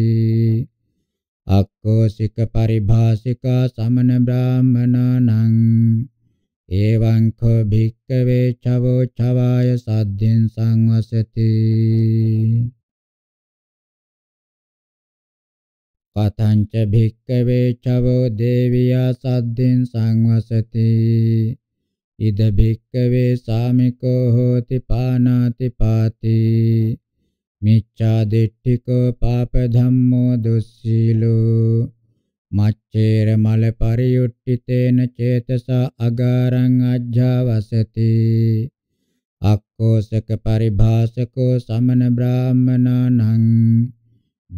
අක්කෝසික පරිභාසිකා සමන බ්‍රාහමනානං එවං කෝ භික්කවේ චවෝ චවාය සද්දෙන් සංවසති කතංච භික්කවේ චවෝ දේවියා සද්දෙන් සංවසති ඉද භික්කවේ සාමිකෝ හෝති පානාති පාති මිච්ඡා දිට්ඨිකෝ පාප ධම්මෝ දුස්සීලෝ මච්චේර මල පරියුට්ඨිතේන චේතසා අගාරං අජ්ජාවසති අක්කෝසක පරිභාසකෝ සමන බ්‍රාහ්මනානං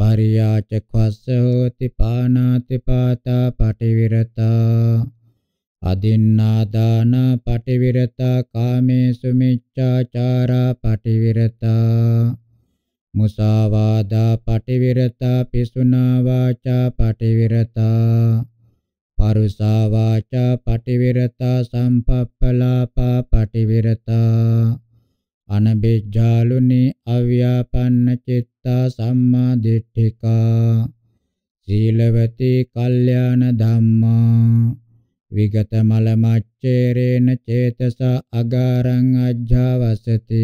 භාරියාච ක්වස්ස හෝති පානාති පාතා පටිවිරතා අදින්නා දාන පටිවිරතා කාමේසු මිච්ඡාචාරා පටිවිරතා මුසාවාදා පටිවිරතා පිසුනා වාචා පටිවිරතා පරුසා වාචා පටිවිරතා සම්පප්පලාපා පටිවිරතා අනබෙජ්ජාලුනි අව්‍යාපන්න චිත්තා සම්මා දිට්ඨිකා සීලවති කල්යාණ ධම්මා විගතමලමච්චේරේන චේතසා අගාරං අජ්ජවසති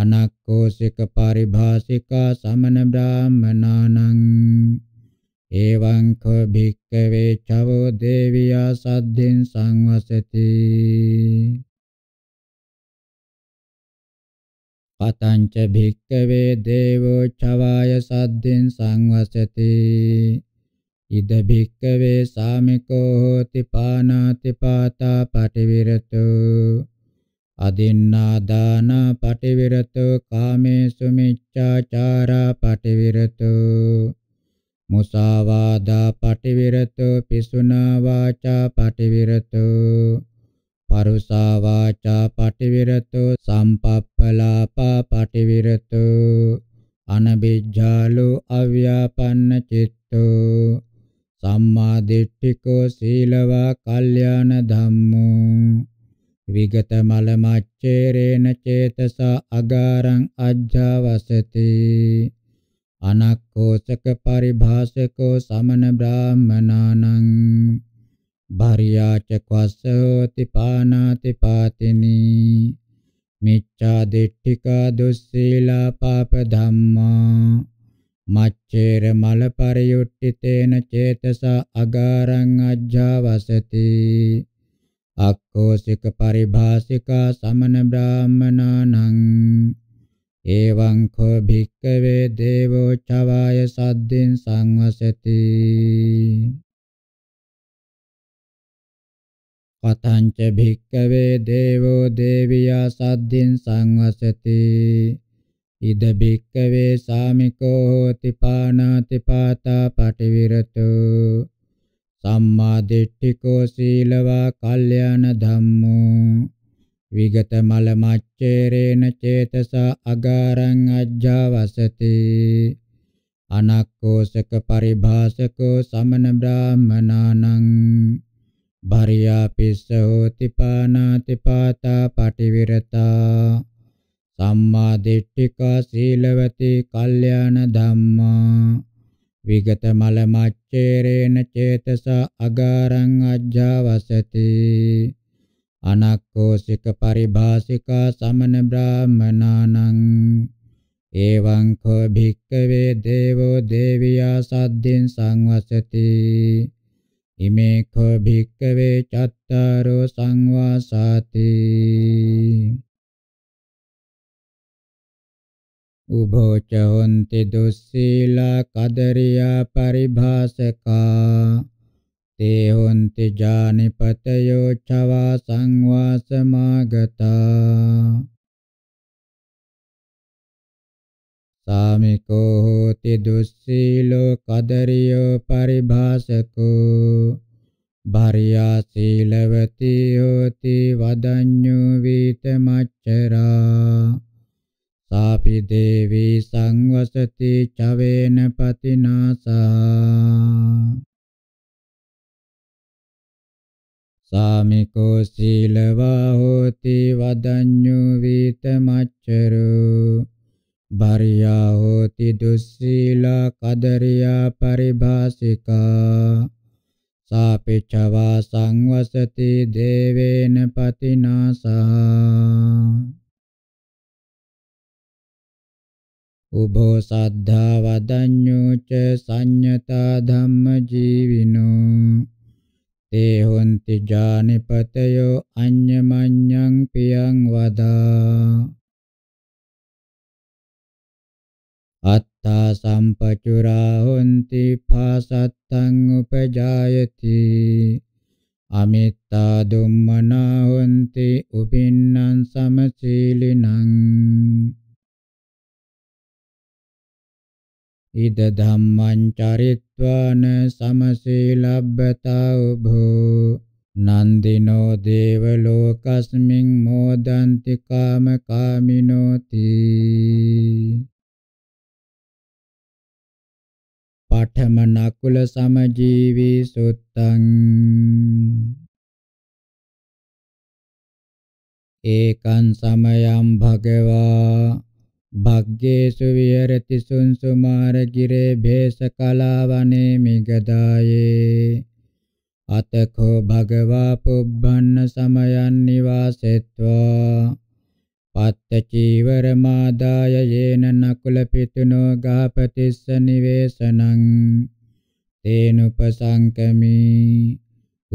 අනක්කෝසික පරිභාසිකා සමන බ්‍රාහමනානං එවං කෝ භික්කවේ චවෝ දේවියා සද්දෙන් සංවසති පතංච භික්කවේ දේවෝ චවාය සද්දෙන් සංවසති ඉද භික්කවේ සාමිකෝ හෝති පානාති පාතා පටිවිරතු අදින්නා දාන පටිවිරතු කාමේසු මිච්ඡාචාරා පටිවිරතු මුසාවාදා පටිවිරතු පිසුනා වාචා පටිවිරතු පරුසා වාචා පටිවිරතු සම්පප්පලාපා පටිවිරතු අනබිජ්ජාලෝ අව්‍යාපන්න චිත්තෝ සම්මා දිට්ඨිකෝ සීලවා කල්යාණ ධම්මෝ විගත මල මච්චේරේන චේතසා අගාරං අජ්ජවසති අනක්කෝසක පරිභාසකෝ සමන බ්‍රාහමනානං භාරියාච කවස්සෝති පානාති පාතිනී මිච්ඡා දිට්ඨිකා දුස්සීලා පාප ධම්මා මච්චේර මල පරියුට්ඨිතේන චේතසා අගාරං අජ්ජාවසති අක්කෝසික පරිභාසිකා සමන බ්‍රාහමනානං එවං කෝ භික්කවේ දේවෝ චවාය සද්දෙන් සංවසති කතංච භික්කවේ දේවෝ දේවියා සද්දෙන් සංවසති ඉද බික්කවේ සාමිකෝ හෝති පානාති පාතා පටිවිරතු සම්මා දිට්ඨිකෝ සීලවා කල්යාණ ධම්මෝ විගත මල මච්චේරේන චේතසා අගාරං අජ්ජවසති අනක්කෝසක පරිභාසකෝ සමන බ්‍රාහමනානං භාරියා පිස්ස හෝති පානාති පාතා පටිවිරතා සම්මා දිට්ඨිකා සීලවතී කල්යාණ ධම්මා විගත මල මච්චේරේන චේතස අගාරං අජ්ජවසති අනක්කෝසික පරිභාසිකා සමන බ්‍රාහමනානං එවං කෝ භික්කවේ දේවෝ දේවියා සද්දින් සංවසති ඉමේ කෝ භික්කවේ චත්තාරෝ සංවාසාති උභෝචොන්ති දුස්සීලා කදරියා පරිභාසකා තේ හොන්ති ජානිපතයෝ චවා සංවාසමාගතා සාමිකෝ හෝති දුස්සීලෝ කදරියෝ පරිභාසකෝ භාරියා සීලවතී හෝති වදඤ්ඤෝ වීතමච්චරා සාපි දේවී සංවසති චවේන පතිනාසා සාමිකෝ සීලවා හෝති වදඤ්ඤෝ වීත මච්චරෝ බරියා හෝති දුස්සීලා කදරියා පරිභාසිකා සාපේචවා සංවසති දේවේන පතිනාසා උභෝ සද්ධා වදඤ්ඤෝ ච සංඤතා ධම්ම ජීවිනෝ තේ හොන්ති ජානිපතයෝ අඤ්ඤමඤ්ඤං පියං වදා අත්තා සම්පචුරා හොන්ති පාසත්තං උපජායති අමිත්තා දුම්මනා හොන්ති උපින්නම් සමචීලිනං ඉද ධම්මං චරිත්වාන සමසීලබ්බතෝ භෝ නන්දිනෝ දේව ලෝකස්මින් මෝදන්ති කාම කාමිනෝති පඨම නකුල සමජීවී සුත්තං ඒකං සමයං භගවා භග්ගේසු විහෙරති සුන්සුමාර ගිරේ භේසකලාවනේ මිගදායේ අතකෝ භගවා පුබ්බන්න සමයන් නිවාසෙත්වා පත්ත චීවර මාදාය යේන නකුල පිටුනෝ ගාපතිස්ස නිවේසනං තේනුපසංකමි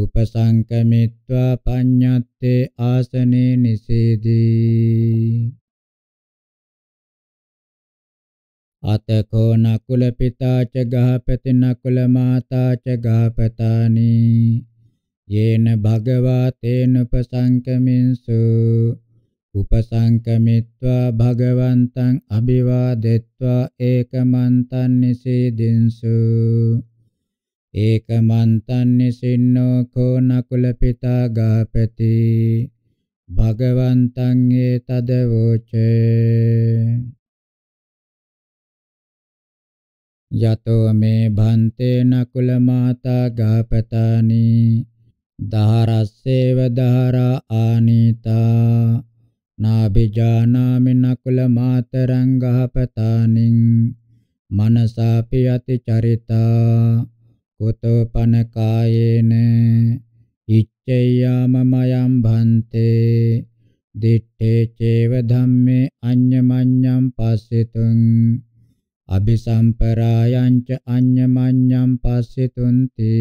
උපසංකමිත්වා පඤ්ඤත්තේ ආසනේ නිසේදී අතකෝ නකුල පිතා ච ගහපති නකුල මාතා ච ගහපතානි යේන භගවා තේන උපසංකමින්සු උපසංකමිත්වා භගවන්තං අභිවාදෙත්වා ඒකමන්තං නිසීදින්සු ඒකමන්තං නිසින්නෝ කෝ නකුල පිතා ගහපති භගවන්තං ඒතදවෝචේ යතෝ මේ භන්තේන කුල මාතා ගාපතානි දහරස්සේව දහරා ආනීතා නාබිජානාමි නකුල මාතරං ගාපතානින් මනසාපි යති චරිතා කුතෝ පනකායේන ඉච්ඡයාම මයම් භන්තේ දිත්තේ චේව ධම්මේ අඤ්ඤමඤ්ඤම් පස්සෙතුං අபிසම්පරායංච අඤ්ඤමඤ්ඤම් පස්සිතුන්ති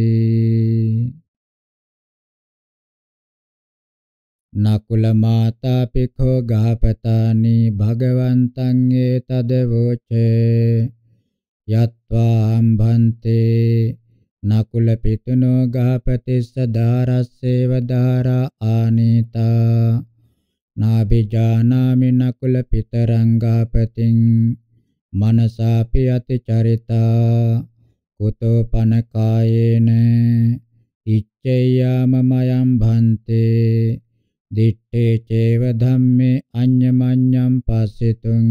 නකුල මාතා පිඛෝ ගාපතානි භගවන්තං ඒතද වෝචේ යත්වාම් භන්තේ නකුල පිටුනෝ ගාපතිස්ස දාරස්සේව දාරා ආනීතා නාබිජානාමි නකුල පිතරං ගාපතිං මනසාපි යති චරිතා කුතෝ පන කායේන ඉච්ඡයාම මයම් භන්තේ දිත්තේ චේව ධම්මේ අඤ්ඤමඤ්ඤම් පස්සෙතුං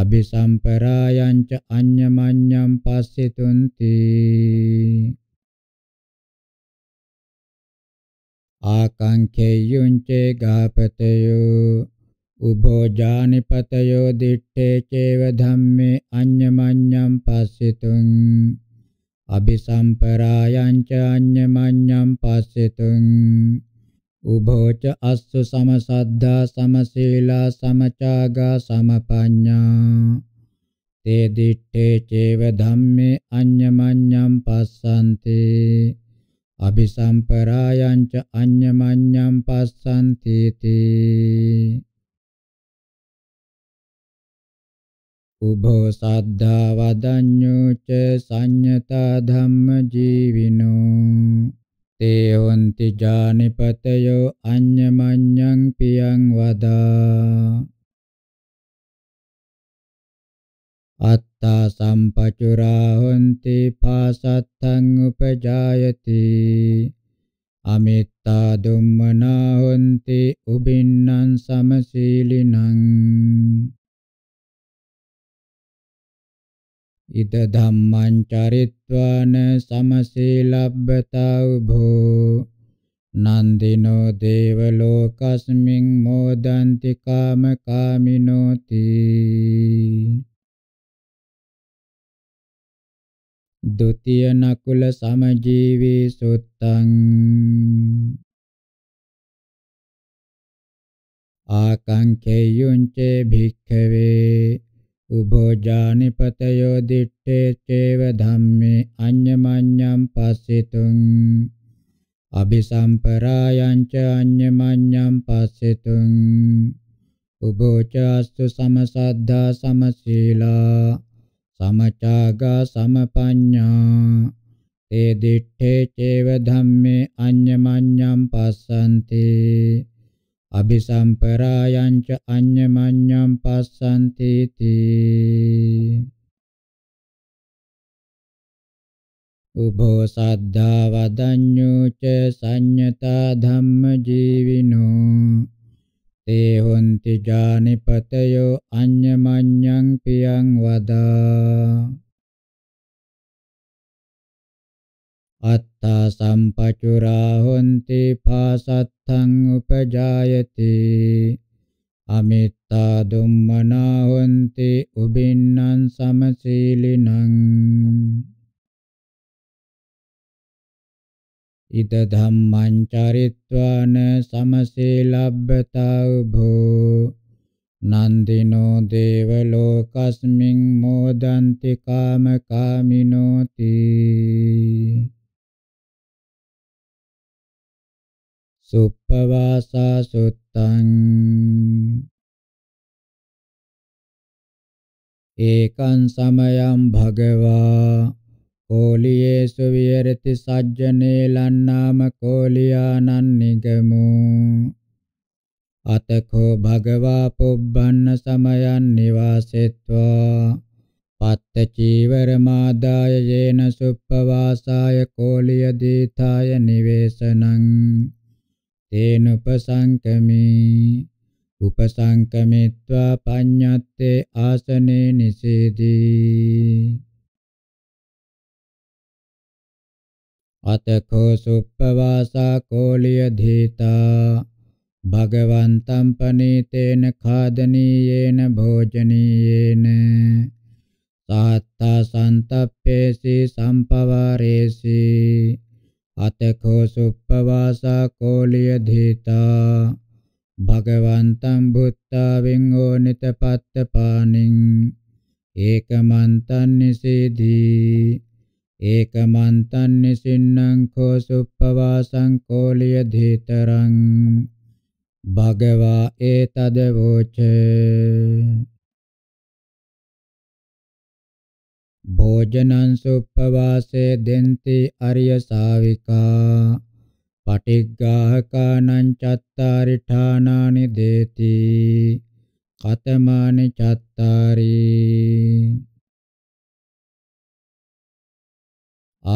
අபிසම්පරායං ච අඤ්ඤමඤ්ඤම් පස්සෙතුන්ති ආකාංකේයුං චේ ගාපතයෝ උභෝ ජානිපතයෝ දිත්තේ චේව ධම්මේ අඤ්ඤමඤ්ඤම් පස්සෙතුං අபிසම්පරායං ච අඤ්ඤමඤ්ඤම් පස්සෙතුං උභෝ ච අස්ස සමසද්ධා සමශීලා සමචාගා සමපඤ්ඤා තේ දිත්තේ චේව ධම්මේ අඤ්ඤමඤ්ඤම් පස්සන්තේ අபிසම්පරායං ච අඤ්ඤමඤ්ඤම් පස්සන්ති තී උභෝ සද්ධා වදඤ්ඤෝ ච සංඤතා ධම්ම ජීවිනෝ තේ හොන්ති ජානිපතයෝ අඤ්ඤමඤ්ඤං පියං වදා අත්තා සම්පචුරා හොන්ති පාසත්තං උපජායති අමිත්තා දුම්මනා හොන්ති උබින්නම් සමසීලිනං ඉද ධම්මං චරිත්වාන සමසීලබ්බතව භෝ නන්දිනෝ දේව ලෝකස්මින් මොදන්ති කාම කාමිනෝති දුතිය නකුල සමජීවී සුත්තං ආකංකේයුං චේ භික්ඛවේ උභෝජානිපතයෝ දිත්තේ චේව ධම්මේ අඤ්ඤමඤ්ඤම් පස්සෙතුං අபிසම්පරායං ච අඤ්ඤමඤ්ඤම් පස්සෙතුං උභෝචාස්තු සමසද්ධා සමශීලා සමචාගා සමපඤ්ඤා තේ දිත්තේ චේව ධම්මේ අඤ්ඤමඤ්ඤම් පස්සන්තේ අபிසම්පරායංච අඤ්ඤමඤ්ඤම් පස්සන්ති තී උභෝ සද්ධා වදඤ්ඤෝ ච සංඤතා ධම්ම ජීවිනෝ තේ හොන්ති ජානිපතයෝ අඤ්ඤමඤ්ඤං පියං වදා අත්තා සම්පචුරා හොಂತಿ පාසත්තං උපජායති අමිත්තා දුම්මනා හොಂತಿ උබින්නම් සමසීලිනං ඉද ධම්මං චරිත්වාන සමසීලබ්බතව භෝ නන්දිනෝ දේව ලෝකස්මින් මෝදන්ති කාම කාමිනෝති සුප්පවාසා සුත්තං ඒකං සමයං භගවා කෝලියේසු විහෙරති සජ්ජනේ ලන්නාම කෝලියානං නිගමෝ අතකෝ භගවා පුබ්බන්න සමයන් නිවාසෙත්වා පත්ත චීවර මාදාය යේන සුප්පවාසාය කෝලිය දීතාය නිවේසනං තේන උපසංකමේ උපසංකමිත්වා පඤ්ඤත්තේ ආසනේ නිසේදී අතකෝ සුප්පවාසා කෝලිය ධීතා භගවන්තම් පනීතේන ખાදනීයේන භෝජනීයේන සාත්තා සන්තප්පේසි සම්පවාරේසි අතකෝ සුප්පවාසා කෝලිය ධීතා භගවන්තං බුත්තා විඤ්ඤෝ නිතපත්ත පානින් ඒකමන්තං නිසීදී ඒකමන්තං නිසින්නං කෝ සුප්පවාසං කෝලිය ධීතරං භගවා ඒතද වූචේ භෝජනං සුප්පවාසේ දෙන්ති අරිය ශාවිකා පටිග්ගාහකානං චත්තාරි ඨානානි දේති කතමානි චත්තාරි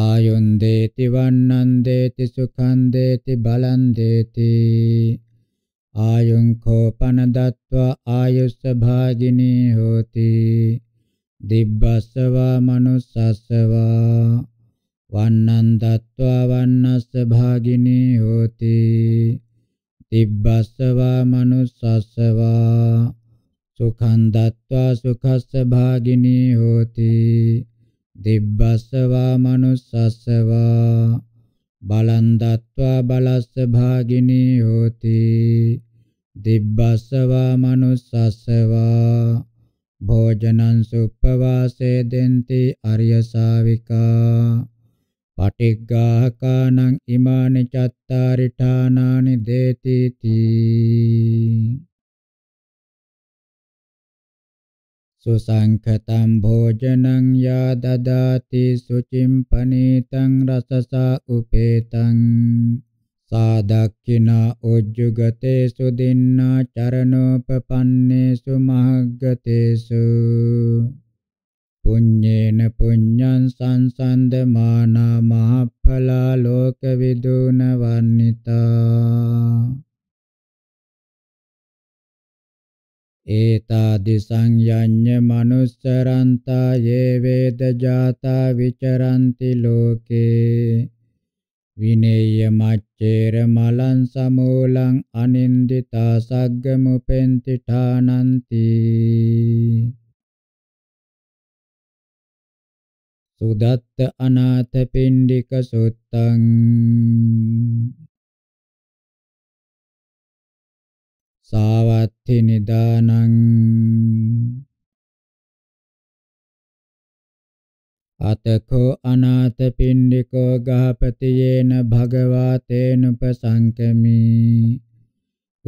ආයුන් දේති වන්නන් දේති සුඛං දේති බලං දේති ආයුං කෝපන දත්වා ආයුස්ස භාගිනී හෝති දිබ්බස්සවා මනුස්සස්සවා වන්නං දත්වා වන්නස්ස භාගිනී හෝති දිබ්බස්සවා මනුස්සස්සවා සුඛං දත්වා සුඛස්ස භාගිනී හෝති දිබ්බස්සවා මනුස්සස්සවා බලං දත්වා බලස්ස භාගිනී හෝති දිබ්බස්සවා මනුස්සස්සවා භෝජනං සුප්පවාසේ දෙන්ති අරිය ශාවිකා පටිග්ගාහකානං ඉමානි චත්තාරි ඨානානි දේති තී සුසංඛතං භෝජනං යා දදාති සුචිම් පනීතං රසසා උපේතං සාදක්ඛිනා උජ්ජුගතේසු දින්නා චරණෝපපන්නේසු මහග්ගතේසු පුඤ්ඤේන පුඤ්ඤං සංසන්දමානා මහඵලා ලෝකවිදුන වන්නිතා ඒතාදි සංයඤ්ඤ මනුස්සරන්තා යේ වේද ජාතා විචරಂತಿ ලෝකේ විනේය මච්චේර මලං සමූලං අනින්දිතා සග්ගමුපෙන්ති ඨානಂತಿ සුදත්ත අනාථ පින්ඩික සුත්තං සාවත්ති නිදානං අතකෝ අනාථ පින්ඩිකෝ ගහපතියේන භගවා තේනුපසංකමි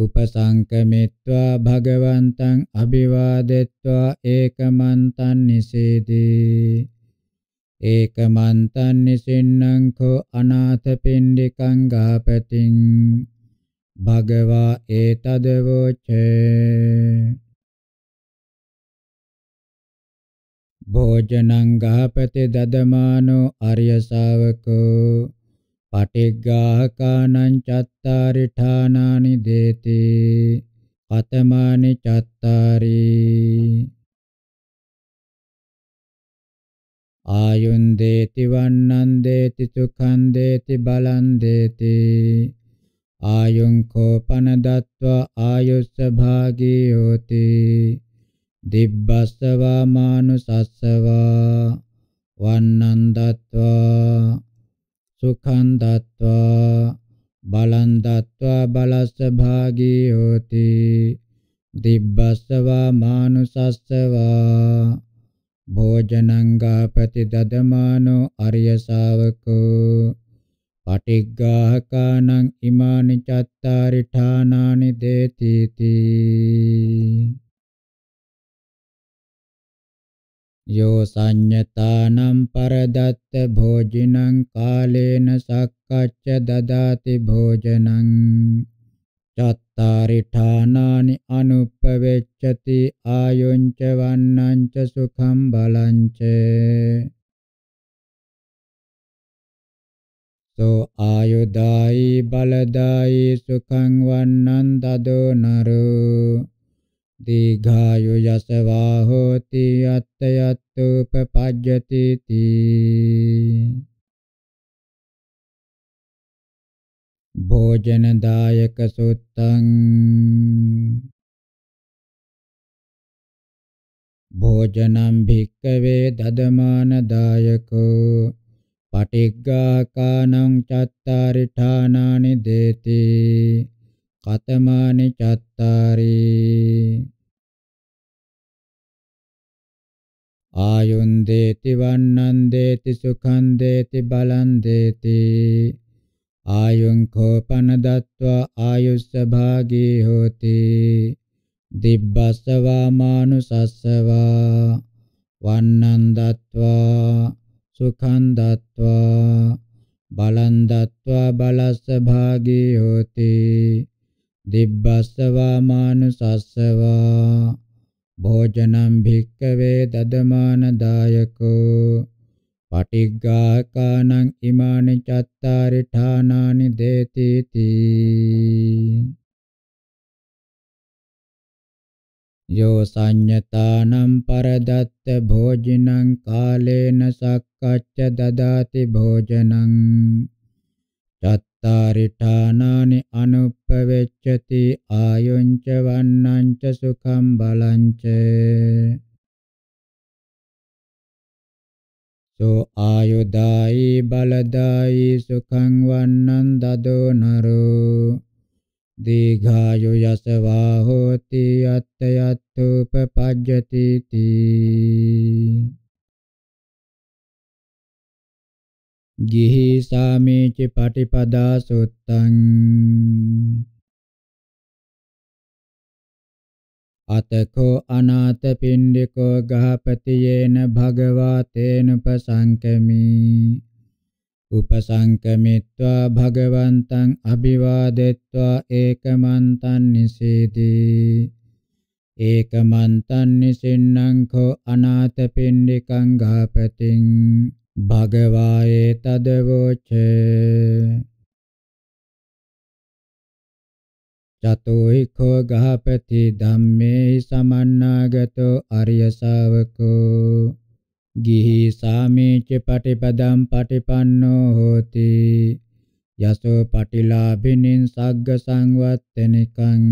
උපසංකමිත්වා භගවන්තං අභිවාදෙත්වා ඒකමන්තං නිසීදී ඒකමන්තං නිසින්නං කෝ අනාථ පින්ඩිකං ගහපතින් භගවා ඒතදවෝචේ භෝජනං ගාපති දදමානෝ ආර්ය ශාවකෝ පටිග්ගාහකානං චත්තාරි ඨානානි දේති අතමානි චත්තාරි ආයුන් දේති වන්නන් දේති සුඛං දේති බලං දේති ආයුං කෝපන දත්වා ආයුස්ස භාගී හෝති දිබ්බස්සවා මානුසස්සවා වන්නන් දත්වා සුඛං දත්වා බලං දත්වා බලස්ස භාගී හෝති දිබ්බස්සවා මානුසස්සවා භෝජනංගාපති දදමානෝ අරිය ශාවකෝ පටිග්ගාහකානං ඉමානි චත්තාරි ඨානානි දේතිති යෝ සංඤතානම් පරදත්ත භෝජිනං කාලේන සක්කච්ඡ දදාති භෝජනං චත්තාරි ඨානානි අනුපවෙච්ඡති ආයොංච වන්නංච සුඛං බලංච සෝ ආයුදායි බලදායි සුඛං වන්නං දදෝ නරෝ දීඝායු යසවා හෝති අත්ත්‍යත්තුපපජ්ජති තී භෝජන දායක සුත්තං භෝජනම් භික්කවේ දදමාන දායකෝ පටිග්ගාකානං චත්තාරිඨානානි දේති කතමානි චත්තාරේ ආයුන් දේති වන්නන් දේති සුඛං දේති බලං දේති ආයුං කෝපන දත්වා ආයුස්ස භාගී හෝති දිබ්බස්සවා මානුසස්සවා වන්නන් දත්වා සුඛං දත්වා බලං දත්වා බලස්ස භාගී හෝති දිබ්බස්සවා මානුසස්සවා භෝජනම් භික්කවේ දදමාන දායකෝ පටිග්ගාකානං ඉමානි චත්තාරි ඨානානි දේති තී යෝ සංඤතානම් පරදත්ත භෝජිනං කාලේන සක්කච්ච දදාති භෝජනං තාරිඨානානි අනුප්පවෙච්ඡති ආයොංච වන්නංච සුඛං බලංච සෝ ආයුදායි බලදායි සුඛං වන්නං දදෝ නරෝ දීඝායු යසවා හෝති අත්ත්‍යත්තුප පජ්ජති තී ගිහි සාමේච පටිපදා සුත්තං අතකෝ අනාත පින්ඩිකෝ ගහපතියේන භගවා තේනුපසංකමි උපසංකමිත්වා භගවන්තං අභිවාදෙත්වා ඒකමන්තං නිසීති ඒකමන්තං නිසින්නං කෝ අනාත පින්ඩිකං ගහපතින් භගවායේ තදවෝච චතෝයිකෝ ගහපති ධම්මේ සමන්නාගතෝ අරිය ශාවකෝ ගිහි සාමීච පටිපදම් පටිපන්නෝ හෝති යසෝ පටිලාභිනින් සග්ග සංවත්තනිකං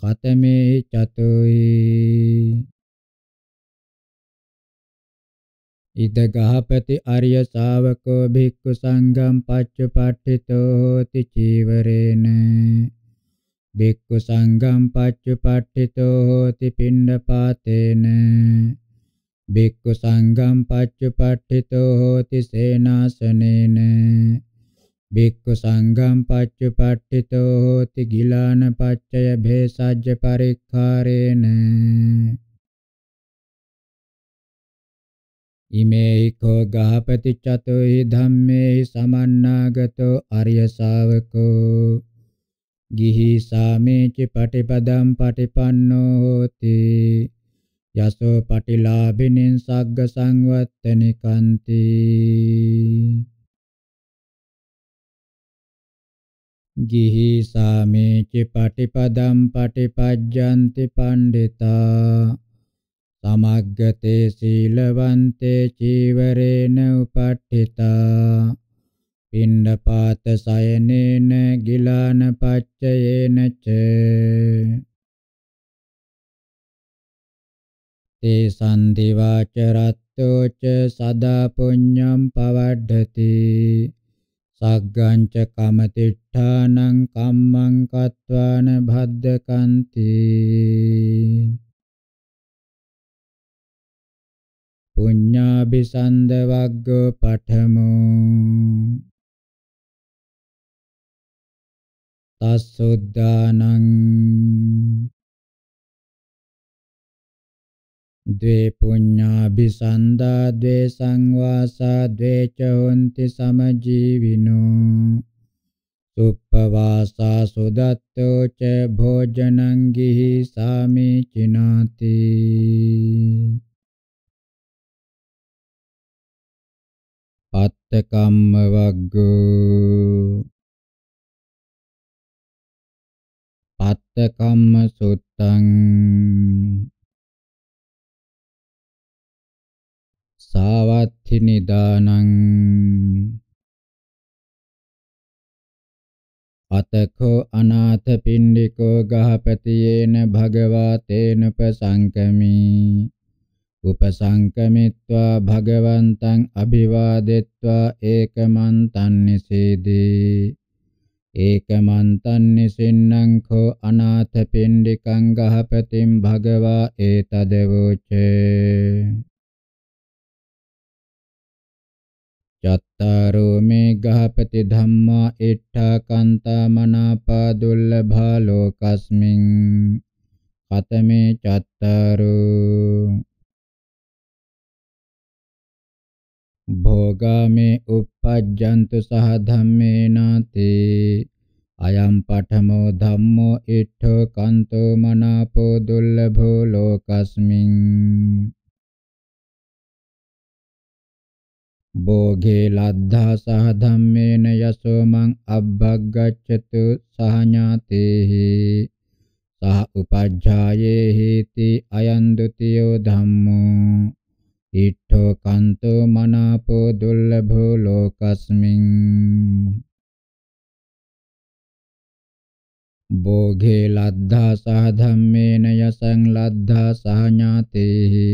කතමේ චතෝයි ඉදගහපති අරිය ශාවකෝ භික්ඛු සංඝම් පච්චපට්ඨිතෝ හෝති චීවරේන භික්ඛු සංඝම් පච්චපට්ඨිතෝ හෝති පිණ්ඩපාතේන භික්ඛු සංඝම් පච්චපට්ඨිතෝ හෝති සේනාසනේන භික්ඛු සංඝම් පච්චපට්ඨිතෝ හෝති ගිලාන පච්චය භේසජ්ජ පරික්ඛාරේන ඉමේකෝ ගාපති චතුයි ධම්මේ සමන්නාගතෝ ආර්ය ශාවකෝ ගිහි සාමේච පටිපදම් පටිපන්නෝ හෝති යසෝ පටිලාභිනින් සග්ග සංවත්තනිකන්ති ගිහි සාමේච පටිපදම් පටිපජ්ජන්ති පණ්ඩිතා තමග්ගතේ සීලවන්තේ චීවරේන උපට්ඨිතා පින්නපාත සයනේන ගිලාන පච්චයේන ච තේ සම්දිවාච රත්තෝ ච සදා පුඤ්ඤම් පවඩ්ඩති සග්ගං ච කමතිඨානං කම්මං කත්වාන භද්දකන්ති පුඤ්ඤාபிසන්ද වග්ග පඨමෝ තස්සුද්ධානං द्वे पुण्याभिसन्दा द्वे संवासा द्वे च हन्ति समजीविनो सुप्पवासा सुदत्तो च भोजनं गिहि सामे चिनाति පත්තකම්ම වග්ගෝ පත්තකම්ම සුත්තං සාවත්ථි නිදානං අතකෝ අනාථ පින්ඩිකෝ ගහපතියේන භගවා තේනුපසංකමී උපසංකමිත්වා භගවන්තං අභිවාදෙත්වා ඒකමන්තං නිසීදී ඒකමන්තං නිසින්නං කෝ අනාථපිණ්ඩිකං ගහපතින් භගවා ඒතදවෝචේ චත්තාරෝ මේ ගහපති ධම්මා ඊට්ඨාකන්තා මනාපා දුල්ලභා ලෝකස්මින් කතමේ චත්තාරෝ භෝගාමේ uppajjantu සහ ධම්මේනාති අයම් පඨමෝ ධම්මෝ ඊට්ඨෝ කන්තෝ මනාපෝ දුල්ලභෝ ලෝකස්මින් භෝගේ ලද්ධා සහ ධම්මේන යසෝ මං අබ්බග්ගච්ඡතු සහ ඥාතේහි සහ උපජ්ජායේහි ති අයන් ဒ ුතියෝ ධම්මෝ ඉට්ඨෝ කන්තෝ මනාපෝ දුල්ලභෝ ලෝකස්මින් භෝගේ ලද්ධා සහ ධම්මේන යසං ලද්ධා සහ ඥාතේහි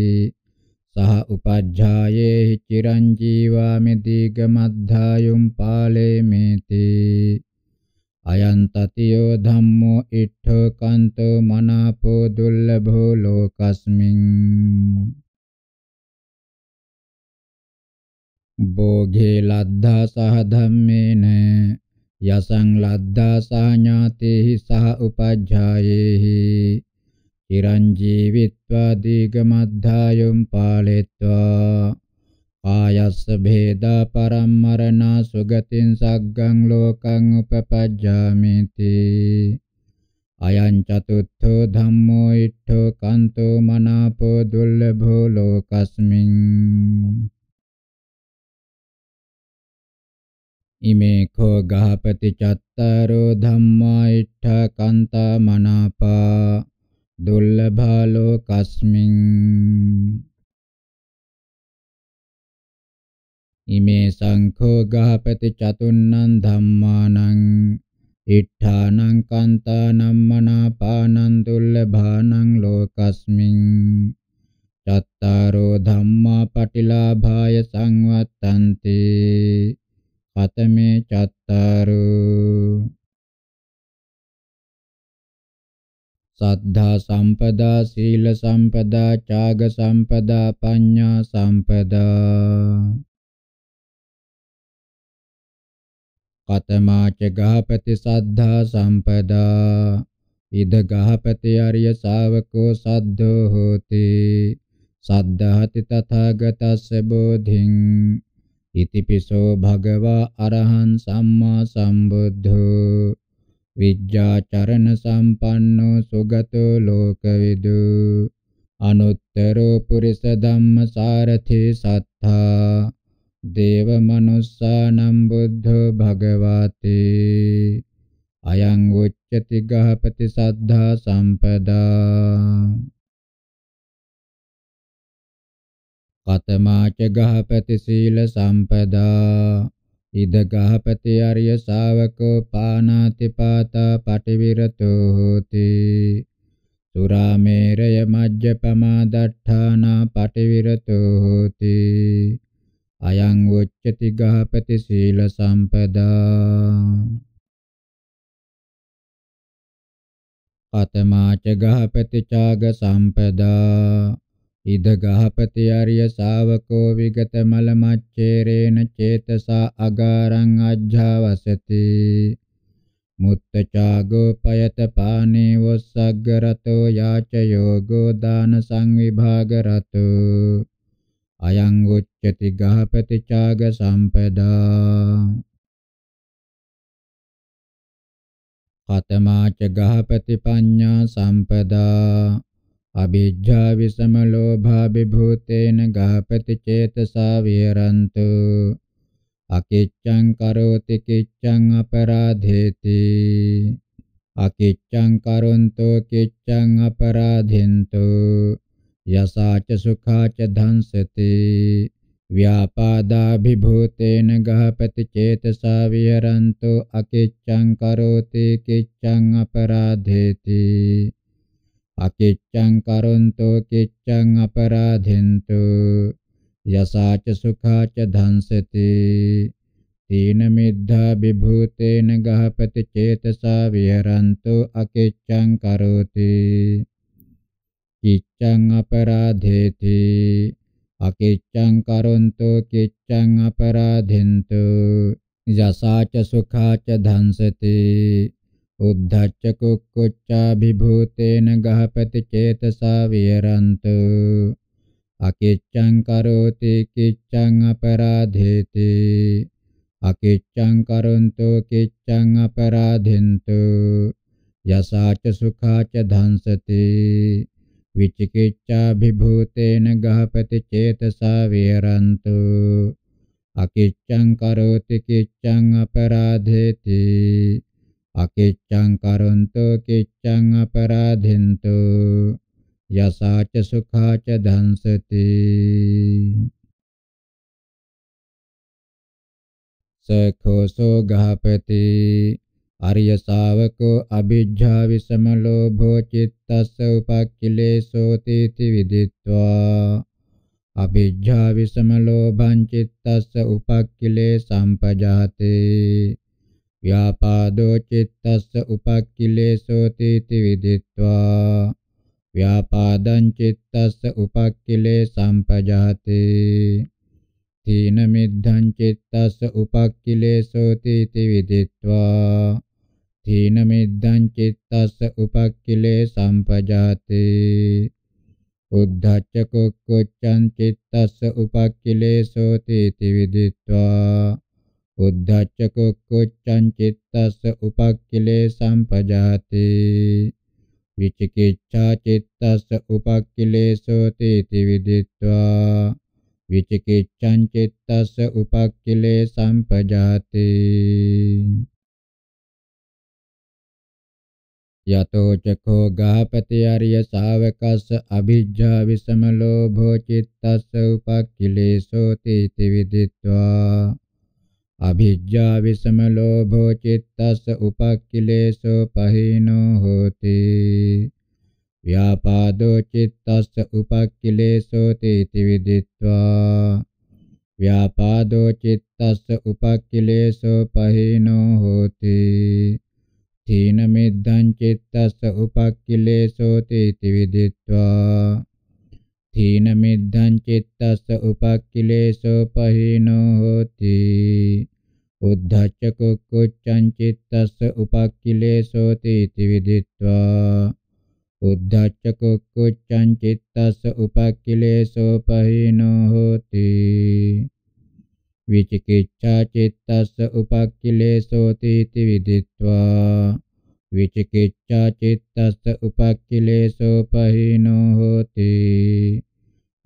සහ උපජ්ජායේහි චිරං ජීවාමි දීගමද්ධායුම් පාලේමේති අයං තතියෝ ධම්මෝ ඉට්ඨෝ කන්තෝ මනාපෝ දුල්ලභෝ ලෝකස්මින් භෝගේ ලද්ධා සහ ධම්මේන යසං ලද්ධා සාඥාතේහි සහ උපජ්ජායේහි චිරං ජීවිත්වා දීගමද්ධායුම් පාලෙත්වා ආයස්ස භේදා පරම්මරණා සුගතින් සග්ගං ලෝකං උපපජ්ජාමිති අයං චතුත්ථෝ ධම්මෝ ඉට්ඨෝ කන්තෝ මනාපෝ දුල්ලභෝ ලෝකස්මින් ඉමේඛෝ ගහපති චත්තාරෝ ධම්මා ඉට්ඨකන්තා මනාපා දුර්ලභා ලෝකස්මින් ඉමේ සංඛෝ ගහපති චතුන්නං ධම්මානං ඉට්ඨානං කන්තානම් මනාපානං දුර්ලභානං ලෝකස්මින් චත්තාරෝ ධම්මා පටිලාභාය සංවත්තන්තේ කතමේ චත්තාරෝ සද්ධා සම්පදා සීල සම්පදා ඡාග සම්පදා පඤ්ඤා සම්පදා කතමාච ගහපති සද්ධා සම්පදා ඉද ගහපති ආර්ය ශාවකෝ සද්ධෝ හෝති සද්ධාති තථාගතස්ස බෝධිං ඉතිපිසෝ භගවා අරහං සම්මා සම්බුද්ධෝ විජ්ජාචරණ සම්පන්නෝ සුගතෝ ලෝකවිදු අනුත්තරෝ පුරිස ධම්ම සාරථි සත්තා දේව මනුස්සානම් බුද්ධෝ භගවතේ අයං උච්චති ගහපති සද්ධා සම්පදා කතමාච ගහපති සීල සම්පදා ඉද ගහපති ආර්ය ශාවකෝ පානාති පාතා පටිවිරතෝ හෝති සුරාමේරය මජ්ජපමා දට්ඨානා පටිවිරතෝ හෝති අයං උච්චති ගහපති සීල සම්පදා කතමාච ගහපති චාග සම්පදා ඉද ගහපති ආර්ය ශාවකෝ විගත මල මච්චේරේන චේතසා අගාරං අජ්ජවසති මුත්තචාගෝ පයත පානේ වස්සග්ග රතෝ යාච යෝගෝ දාන සංවිභාග රතෝ අයං උච්චති ගහපති චාග සම්පදා කතමාච ගහපති පඤ්ඤා සම්පදා අවිජ්ජා විසම ලෝභා විභූතේන ගාපති චේතසා විරන්තු අකිච්ඡං කරෝති කිච්ඡං අපරාධේති අකිච්ඡං කරොන්තෝ කිච්ඡං අපරාධෙන්තු යසාච සුඛාච ධංසති ව්‍යාපාදා විභූතේන ගාපති චේතසා විරන්තු අකිච්ඡං කරෝති කිච්ඡං අපරාධේති අකිච්ඡං කරොන්තෝ කිච්ඡං අපරාධෙන්තු යසාච සුඛාච ධංසති තීන මිද්ධා විභූතේන ගහපති චේතසා විහරන්තෝ අකිච්ඡං කරෝති කිච්ඡං අපරාධේති අකිච්ඡං කරොන්තෝ කිච්ඡං අපරාධෙන්තු යසාච සුඛාච ධංසති උද්ධච්ච කුක්කුච්චා විභූතේන ගහපති චේතසා විහරන්තු අකිච්ඡං කරෝති කිච්ඡං අපරාධේති අකිච්ඡං කරොන්තු කිච්ඡං අපරාධෙන්තු යසාච සුඛාච ධංසති විචිකිච්ඡා විභූතේන ගහපති චේතසා විහරන්තු අකිච්ඡං කරෝති කිච්ඡං අපරාධේති අකිච්ඡං කරොන්තෝ කිච්ඡං අපරාධෙන්තෝ යසාච සුඛාච ධංසති සකෝසෝ ගහපති ආර්ය ශාවකෝ අභිජ්ජා විසම ලෝභෝ චිත්තස්ස උපක්ඛිලේසෝ තීති විදිත්වා අභිජ්ජා විසම ලෝභං චිත්තස්ස උපක්ඛිලේ සම්පජාතේ ව්‍යාපාදෝ චිත්තස්ස උපක්ඛිලේසෝ තීති විදිත්වා ව්‍යාපාදං චිත්තස්ස උපක්ඛිලේ සම්පජාති තීන මිද්ධං චිත්තස්ස උපක්ඛිලේසෝ තීති විදිත්වා තීන මිද්ධං චිත්තස්ස උපක්ඛිලේ සම්පජාති උද්ධච්ච කුක්කුච්ඡං චිත්තස්ස උපක්ඛිලේසෝ තීති විදිත්වා උද්ධච්ච කුච්චං චිත්තස්ස උපක්ඛිලේසං පජාති විචිකිච්ඡා චිත්තස්ස උපක්ඛිලේසෝ තේති විදිත්වා විචිකිච්ඡං චිත්තස්ස උපක්ඛිලේසං පජාති යතෝ චකෝ ගාපති ආර්ය ශාවකස්ස අභිජ්ජා විසම ලෝභෝ චිත්තස්ස උපක්ඛිලේසෝ තේති විදිත්වා අභිජ්ජා විසම ලෝභෝ චිත්තස්ස උපක්ඛිලේසෝ පහිනෝ හෝති ව්‍යාපාදෝ චිත්තස්ස උපක්ඛිලේසෝ තේති විදිත්වා ව්‍යාපාදෝ චිත්තස්ස උපක්ඛිලේසෝ පහිනෝ හෝති තීන මිද්ධං චිත්තස්ස උපක්ඛිලේසෝ තේති විදිත්වා තීන මිද්ධං චිත්තස්ස උපක්ඛිලේසෝ පහිනෝ හෝති උද්ධච්ච කුක්කුච්චං චිත්තස්ස උපක්ඛිලේසෝ තීති විදිත්වා උද්ධච්ච කුක්කුච්චං චිත්තස්ස උපක්ඛිලේසෝ පහිනෝ හෝති විචිකිච්ඡා චිත්තස්ස උපක්ඛිලේසෝ තීති විදිත්වා විචිකිච්ඡා චිත්තස්ස උපක්ඛිලේසෝ පහිනෝ හෝති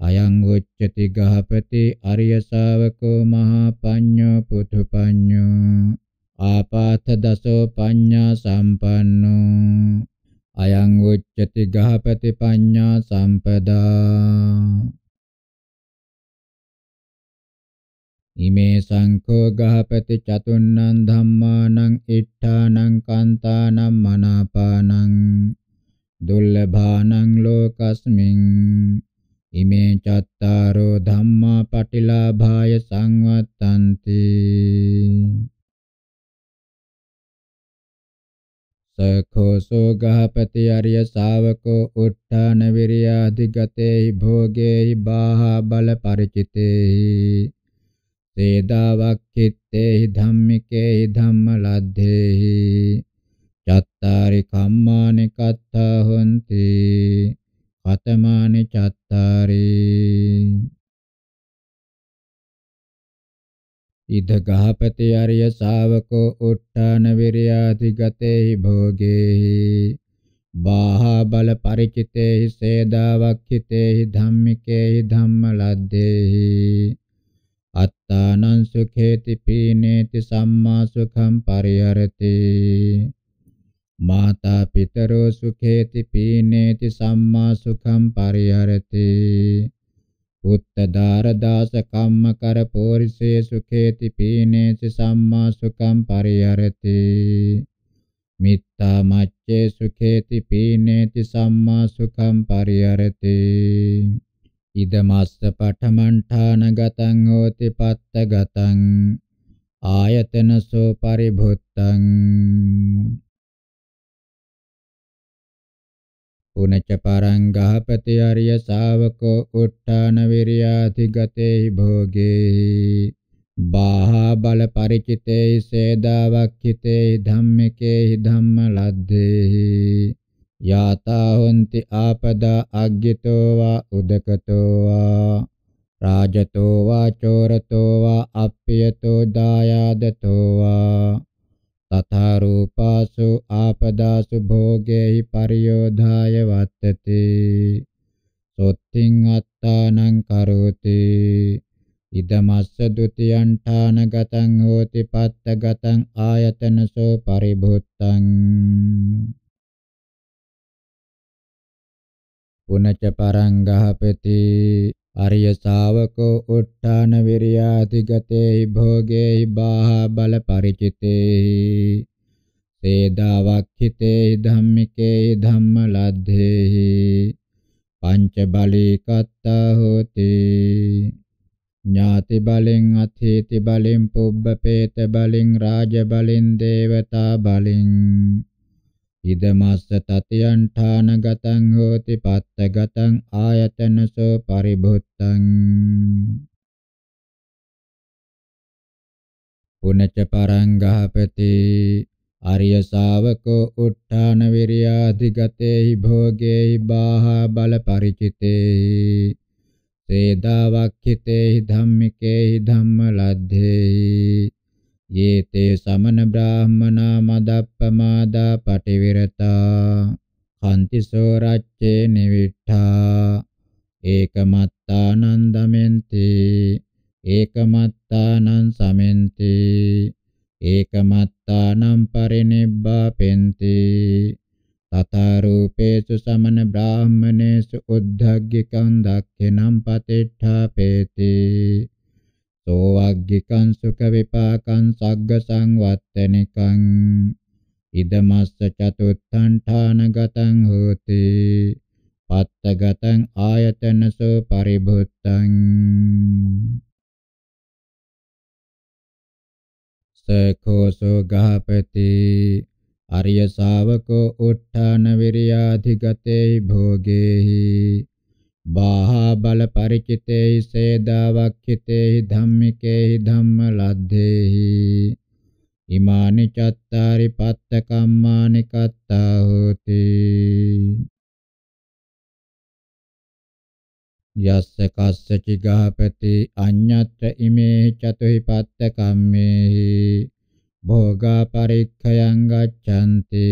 අයං උච්චති ගහපති අරිය ශාවකෝ මහා පඤ්ඤෝ පුතු පඤ්ඤෝ ආපාත දසෝ පඤ්ඤා සම්පන්නෝ අයං උච්චති ගහපති පඤ්ඤා සම්පදා ඉමේ සංඛෝ ගහපති චතුන්නං ධම්මානං ඉට්ඨානං කාන්තානං මනාපානං දුල්ලභානං ලෝකස්මින් ඉමේ චත්තාරෝ ධම්මා පටිලාභාය සංවත්තන්ති සඛෝ සෝගහපති අරිය ශාවකෝ උත්තාන විරියාදිගතේහි භෝගේහි බාහා බල ಪರಿචිතේහි සේදාවක්ඛිත්තේහි ධම්මිකේහි ධම්ම ලද්දේහි චත්තාරි කම්මානි කත්තා හොන්ති පතමානි චත්තාරේ ඉද ගහපති අරිය ශාවකෝ උට්ඨාන විරියාති ගතේහි භෝගේහි බාහා බල පරිචිතේහි සේදාවක්ඛිතේහි ධම්මිකේහි ධම්මලද්දේහි අත්තානං සුඛේති පීනේති සම්මා සුඛං පරිහරති මාතා පිතරෝ සුඛේති පීනේති සම්මා සුඛං පරිහරති උත්ත ධාරදාස කම්ම කර පෝරිසේ සුඛේති පීනේති සම්මා සුඛං පරිහරති මිත්තා මච්ඡේ සුඛේති පීනේති සම්මා සුඛං පරිහරති ඉදමස්ස පඨමණ්ඨාන ගතං හෝති පත්ත ගතං ආයතනසෝ පරිභුත්තං උනච්ච පරංගහපති අරිය ශාවකෝ උට්ඨාන විරියාතිගතේහි භෝගේ බාහා බල ಪರಿචිතේහි සේදාවක්ඛිතේහි ධම්මිකේහි ධම්ම ලද්දේහි යාතා හොಂತಿ ආපදා අග්ගිතෝ වා උදකතෝ වා රාජතෝ වා චෝරතෝ වා අප්පියතෝ දායාදතෝ වා තථා රූපාසු ආපදාසු භෝගේහි පරියෝධාය වත්තති සොත්තිං අත්තානං කරෝති ඉදමස්ස ဒ ුතියං ඨානගතං හෝති පත්තගතං ආයතනසෝ පරිභුත්තං පුනච පරං ගහපති අරිය ශාවකෝ උත්තාන විරියාතිගතේහි භෝගේහි බාහ බල පරිචිතේහි සේදාවක්ඛිතේහි ධම්මිකේහි ධම්ම ලද්දේහි පංච බලී කත්තා හෝති ඥාති බලෙන් අතීති බලෙන් පුබ්බපේත බලෙන් රාජ බලෙන් දේවතා බලෙන් ඉදමස්ස තතියන් ඨානගතං හෝති පත්තගතං ආයතනසෝ පරිභුත්තං පුනච්ච පරංගහපති ආර්ය ශාවකෝ උත්ථාන විරියාදිගතේහි භෝගේහි බාහා බල ಪರಿචිතේ සේදා වක්ඛිතේහි ධම්මිකේහි ධම්ම ලද්දේහි යේතේ සමන බ්‍රාහ්මනා මදප්පමාදා පටිවිරතා කන්ති සෝරච්චේ නිවිට්ඨා ඒකමත්තානන්දමෙන්ති ඒකමත්තානං සමෙන්ති ඒකමත්තානම් පරිනිබ්බාපෙන්ති තතරූපේසු සමන බ්‍රාහ්මනේසු උද්ධග්ගිකං දක්ඛිනම් පතිට්ඨාපේති සෝවග්ගිකං සුඛ විපාකං සග්ග සංවත්තනිකං ඉදමස්ස චතුත්ථං ඨානගතං හෝති පත්තගතං ආයතනසෝ පරිභුත්තං සකෝසෝ ගහපති අරිය ශාවකෝ උත්ථාන විරියාධිගතේ භෝගේහි බාහා බල පරිචිතේහි සේදාවක්ඛිතේහි ධම්මිකේහි ධම්ම ලද්දේහි ඉමානි චත්තාරි පත්ත කම්මානි කත්තා හෝති යස්ස කස්සචි ගහපති අඤ්ඤත්‍ර ඉමේ චතුහි පත්ත කම්මේහි භෝගා පරික්ඛයං ගච්ඡන්ති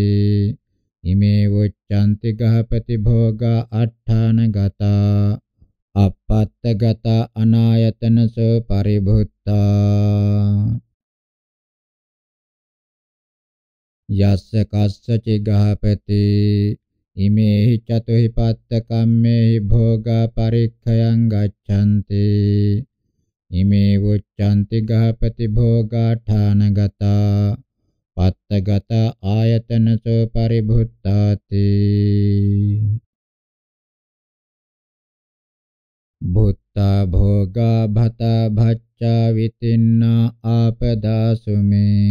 ඉමේ උච්ඡන්ති ගහපති භෝගා අට්ඨාන ගතා අපත්ත ගත අනායතනසෝ පරිභුත්තා යස්ස කස්ස චිගහපති ඉමේහි චතුහි පත්ත කම්මේහි භෝගා පරික්ඛයන් ගච්ඡanti ඉමේ උච්ඡන්ති ගහපති භෝගා ඨානගතා පත්තගත ආයතනසෝ පරිභුත්තාති බුත්තා භෝගා භතා භච්චා විතින්නා ආපදාසුමේ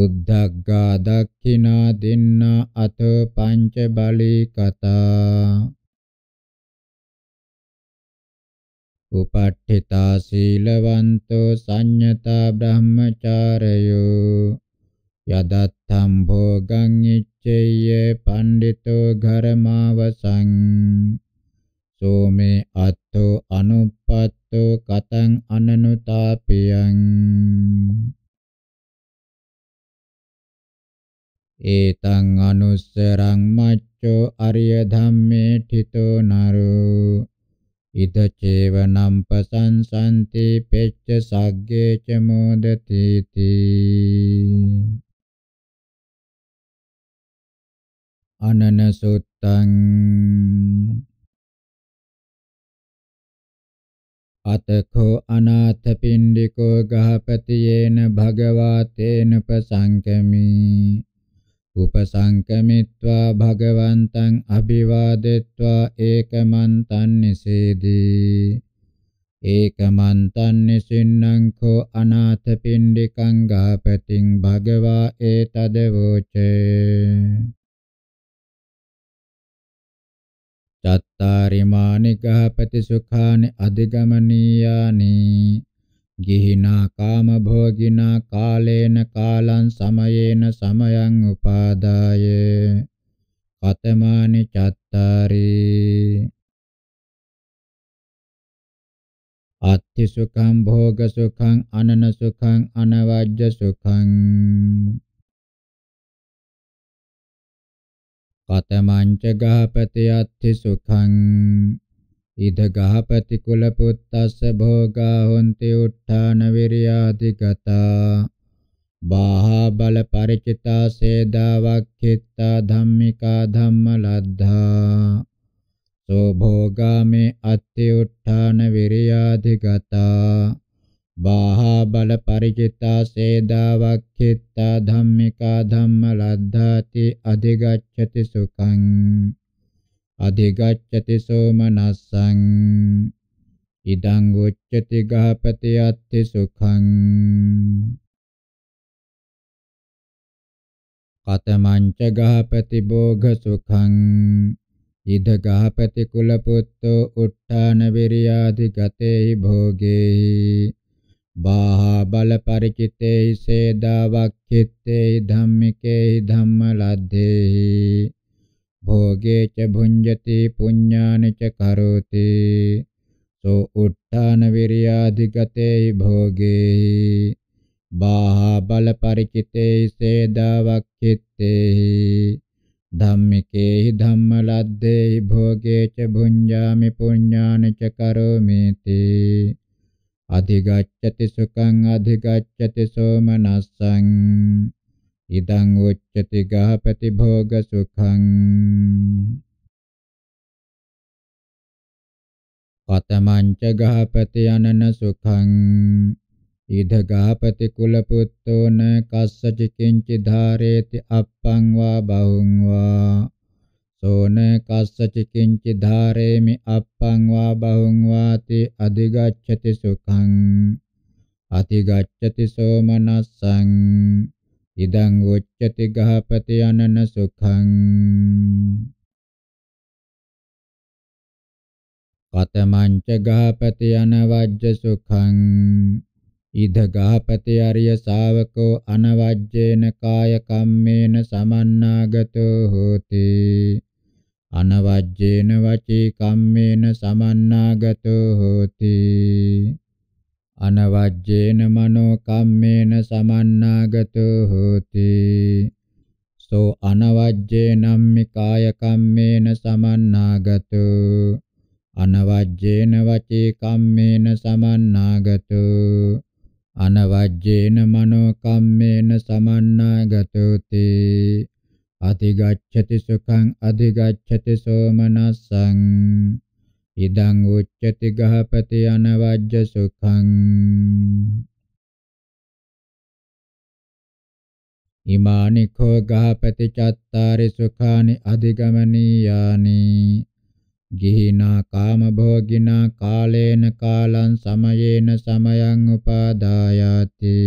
උද්ධග්ගා දක්ඛිනා දින්නා අතෝ පංච බලී කතා උපට්ඨිතා සීලවන්තෝ සංඤතා බ්‍රහ්මචාරයෝ යදත්තම් භෝගං ඉච්ඡේය පණ්ඩිතෝ ඝරමාවසං සෝමේ අත්තෝ අනුප්පත්තෝ කතං අනනුතාපියං ඒතං අනුස්සරං මච්චෝ අරිය ධම්මේ ඨිතෝ නරෝ ඉද චේවනම් පසංසන්ති පෙච්ච සග්ගේ ච මොදතිති අනන සුත්තං අතකෝ අනාථ පින්ඩිකෝ ගහපතියේන භගවා තේන උපසංකමි උපසංකමිත්වා භගවන්තං අභිවාදෙත්වා ඒකමන්තං නිසේදී ඒකමන්තං නිසින්නං කෝ අනාථ පින්ඩිකං ගහපතින් භගවා ඒතද වූචේ චත්තාරිමානි ගහපති සුඛානි අධිගමනීයානි ගිහිනා කාම භෝගිනා කාලේන කාලං සමයේන සමයං උපාදාය කතමානි චත්තාරි අත්ති සුඛං භෝග සුඛං අනන සුඛං අනවජ්ජ සුඛං කතමංච ගහපති අත්ථි සුඛං ඉද ගහපති කුල පුත්තස්ස භෝගා හොන්ති උත්ථාන විරියාදිගතා බාහා බල ಪರಿචිතා සේදා වක්ඛිතා ධම්මිකා ධම්ම ලද්ධා සෝ භෝගා මේ අත්ථි උත්ථාන විරියාදිගතා බාහා බල පරිචිතා සේදා වක්ඛිතා ධම්මිකා ධම්ම ලද්ධාති අධිගච්ඡති සුඛං අධිගච්ඡති සෝමනස්සං ඉදං උච්චති ගහපති අත්ථි සුඛං කතමංච ගහපති භෝග සුඛං ඉද ගහපති කුල පුත්තෝ උත්තාන විරියාදි ගතේහි භෝගේහි බාහා බල පරිචිතේහි සේදා වක්ඛිත්තේහි ධම්මිකේහි ධම්ම ලද්දේහි භෝගේ ච භුඤ්ජති පුඤ්ඤාන ච කරෝති සෝ උට්ඨාන විරියාදිගතේහි භෝගේ බාහා බල පරිචිතේහි සේදා වක්ඛිත්තේහි ධම්මිකේහි ධම්ම ලද්දේහි භෝගේ ච භුඤ්ජාමි පුඤ්ඤාන ච කරෝමේති අධිගච්ඡති සුඛං අධිගච්ඡති සෝමනස්සං ඉදං උච්චති ගහපති භෝග සුඛං පතමංච ගහපති අනන සුඛං ඉද ගහපති කුල පුත්තෝන කස්සච කිංචි ධාරේති අප්පං වා බහුං වා සෝන කස්සච කිංචි ධාරේමි අප්පං වා බහුං වාති අධිගච්ඡති සුඛං අතිගච්ඡති සෝමනස්සං ඉදං උච්චති ගහපති අනන සුඛං පතමංච ගහපති අනවජ්ජ සුඛං ඉද ගහපති අරිය ශාවකෝ අනවජ්ජේන කාය කම්මේන සමන්නාගතෝ හෝති අනවජ්ජේන වචී කම්මේන සමන්නාගතෝ හෝති අනවජ්ජේන මනෝ කම්මේන සමන්නාගතෝ හෝති සෝ අනවජ්ජේ නම්මි කාය කම්මේන සමන්නාගතෝ අනවජ්ජේන වචී කම්මේන සමන්නාගතෝ අනවජ්ජේන මනෝ කම්මේන සමන්නාගතෝති අතිගච්ඡති සුඛං අධිගච්ඡති සෝමනස්සං ඉදං උච්චති ගහපති අනවජ්ජ සුඛං ඉමානි කෝ ගහපති චත්තාරි සුඛානි අධිගමනීයානි ගිහිනා කාමභෝගිනා කාලේන කාලං සමයේන සමයං උපාදායාති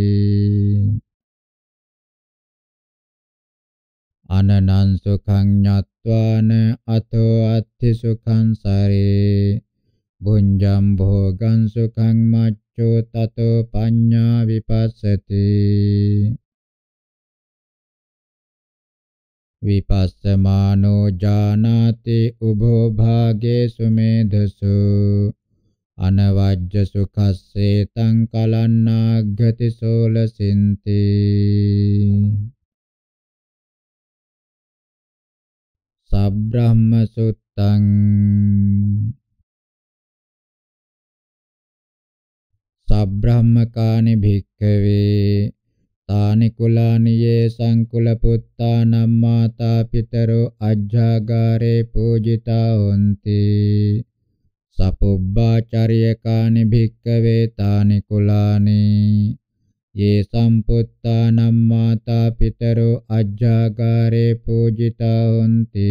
අනනං සුඛං ඤත්වාන අතෝ අත්ථි සුඛං සරේ ගුඤ්ජම් භෝගං සුඛං මච්ඡෝ තතෝ පඤ්ඤා විපස්සති විපස්සමානෝ ජානාති උභෝ භාගේසු මේධසු අනවජ්ජ සුඛස්සේ තං කලන්නාග්ගති සෝලසින්තේ සබ්‍රහ්ම සුත්තං සබ්‍රහ්මකානි භික්ඛවේ තානි කුලානි යේ සංකුල පුත්තානම් මාතා පිතරෝ අජ්ජාගාරේ පූජිතා හොಂತಿ සපොබ්බාචර්යකානි භික්ඛවේ තානි කුලානි ये सम्पुत्तानं माता पितरो अज्जागारे पूजिता हन्ति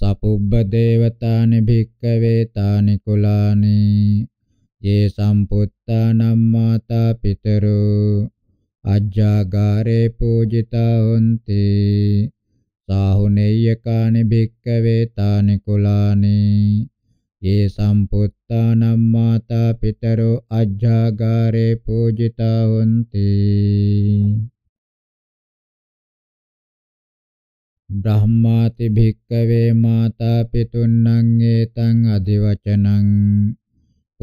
सपुब्बदेवतानि भिक्कवे तानि कुलानि ये सम्पुत्तानं माता पितरो अज्जागारे पूजिता हन्ति साहुनेय्यकानि भिक्कवे तानि कुलानि ये सम्पुत्तानं माता पितरो अज्ञागारे पूजिता हुन्ति ब्रह्माति भिक्कवे माता पितुन्नं एतं अधिवचनं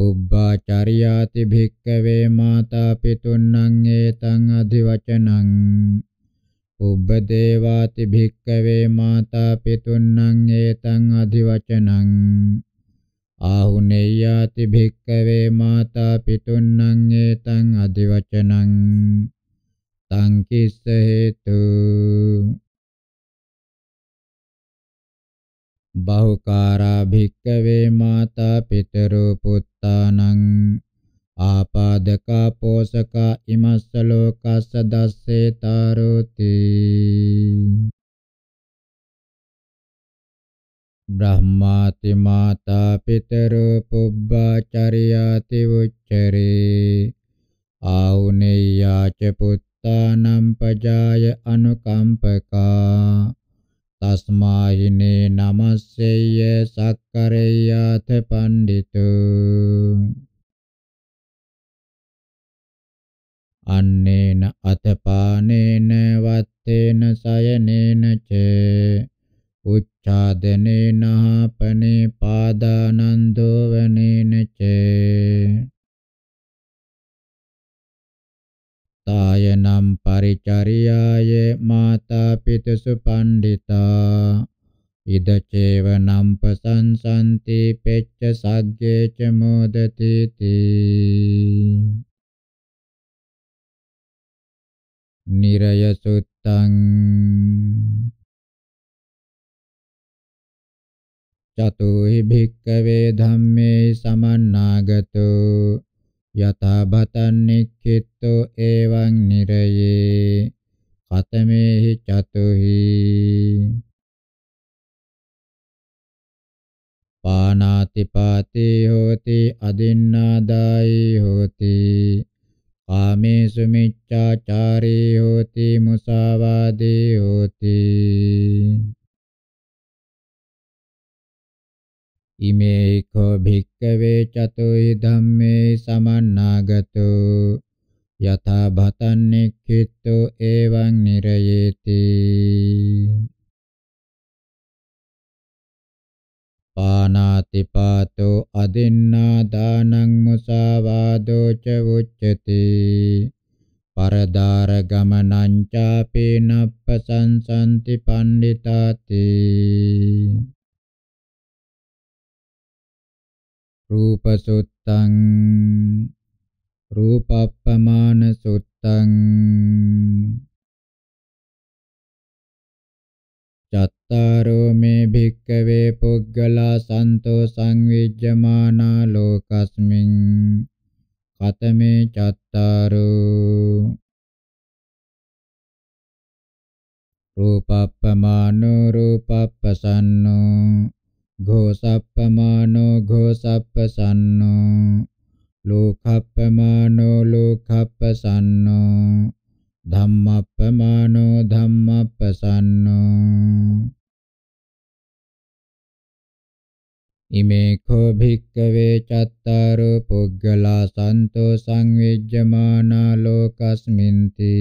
उब्बाचर्याति भिक्कवे माता पितुन्नं एतं अधिवचनं उब्बदेवाति भिक्कवे माता पितुन्नं एतं अधिवचनं ආහුනේයාති භික්කවේ මාතා පිතුන්නං ඒතං අදිවචනං තං කිස්ස හේතු බහුකාරා භික්කවේ මාතා පිතරෝ පුත්තානං ආපාදකා පෝසකා ඉමස්ස ලෝකස්ස දස්සේ තාරෝති බ්‍රහ්මාති මාතා පිතරෝ පුබ්බාචරියාති උච්චරේ ආඋනේයා ච පුත්තානම් පජාය අනුකම්පකා තස්මාහිනේ නමස්සෙය්‍ය සක්කරේයාත පණ්ඩිතෝ අන්නේන අතපානේන වත්තේන සයනේන චේ උච්ඡාදනේනහ පනේපාදානන්දෝ වනේනච තායනම් පරිචරියාය මාතා පිතසු පණ්ඩිතා ඉදචේව නම් පසංසන්ති පෙච්ච සග්ගේ ච මොදති තී නිරය සුත්තං චතු හි භික්කවේ ධම්මේ සමන්නාගතෝ යථා බතං නික්ඛිතෝ එවං නිරයේ කතමේහි චතුහි පානාති පාති හෝති අදින්නාදායි හෝති කාමේසු මිච්ඡාචාරී හෝති මුසාවාදී හෝති ඉමේකෝ භික්කවේ චතුයි ධම්මේ සමන්නාගතෝ යථා භතන්නෙක්ඛිතෝ එවං නිරයේති පානාති පාතෝ අදින්නා දානං මුසාවාදෝ ච උච්චති පරදාර ගමනං චාපේ නප්පසංසන්ති පණ්ඩිතාති රූපසුත්තං රූපප්පමාන සුත්තං චත්තාරෝ මේ භික්කවේ පුද්ගලා සන්තෝ සංවිජ්ජමානා ලෝකස්මින් කතමේ චත්තාරෝ රූපප්පමානෝ රූපප්පසන්නෝ घोषप्पमानो घोषप्पसन्नो लोकप्पमानो लोकप्पसन्नो धम्मप्पमानो धम्मप्पसन्नो ඉමේ කෝ භික්කවේ චත්තාරෝ පුග්ගලා සන්තෝ සංවිජ්ජමානා ලෝකස්මින්ති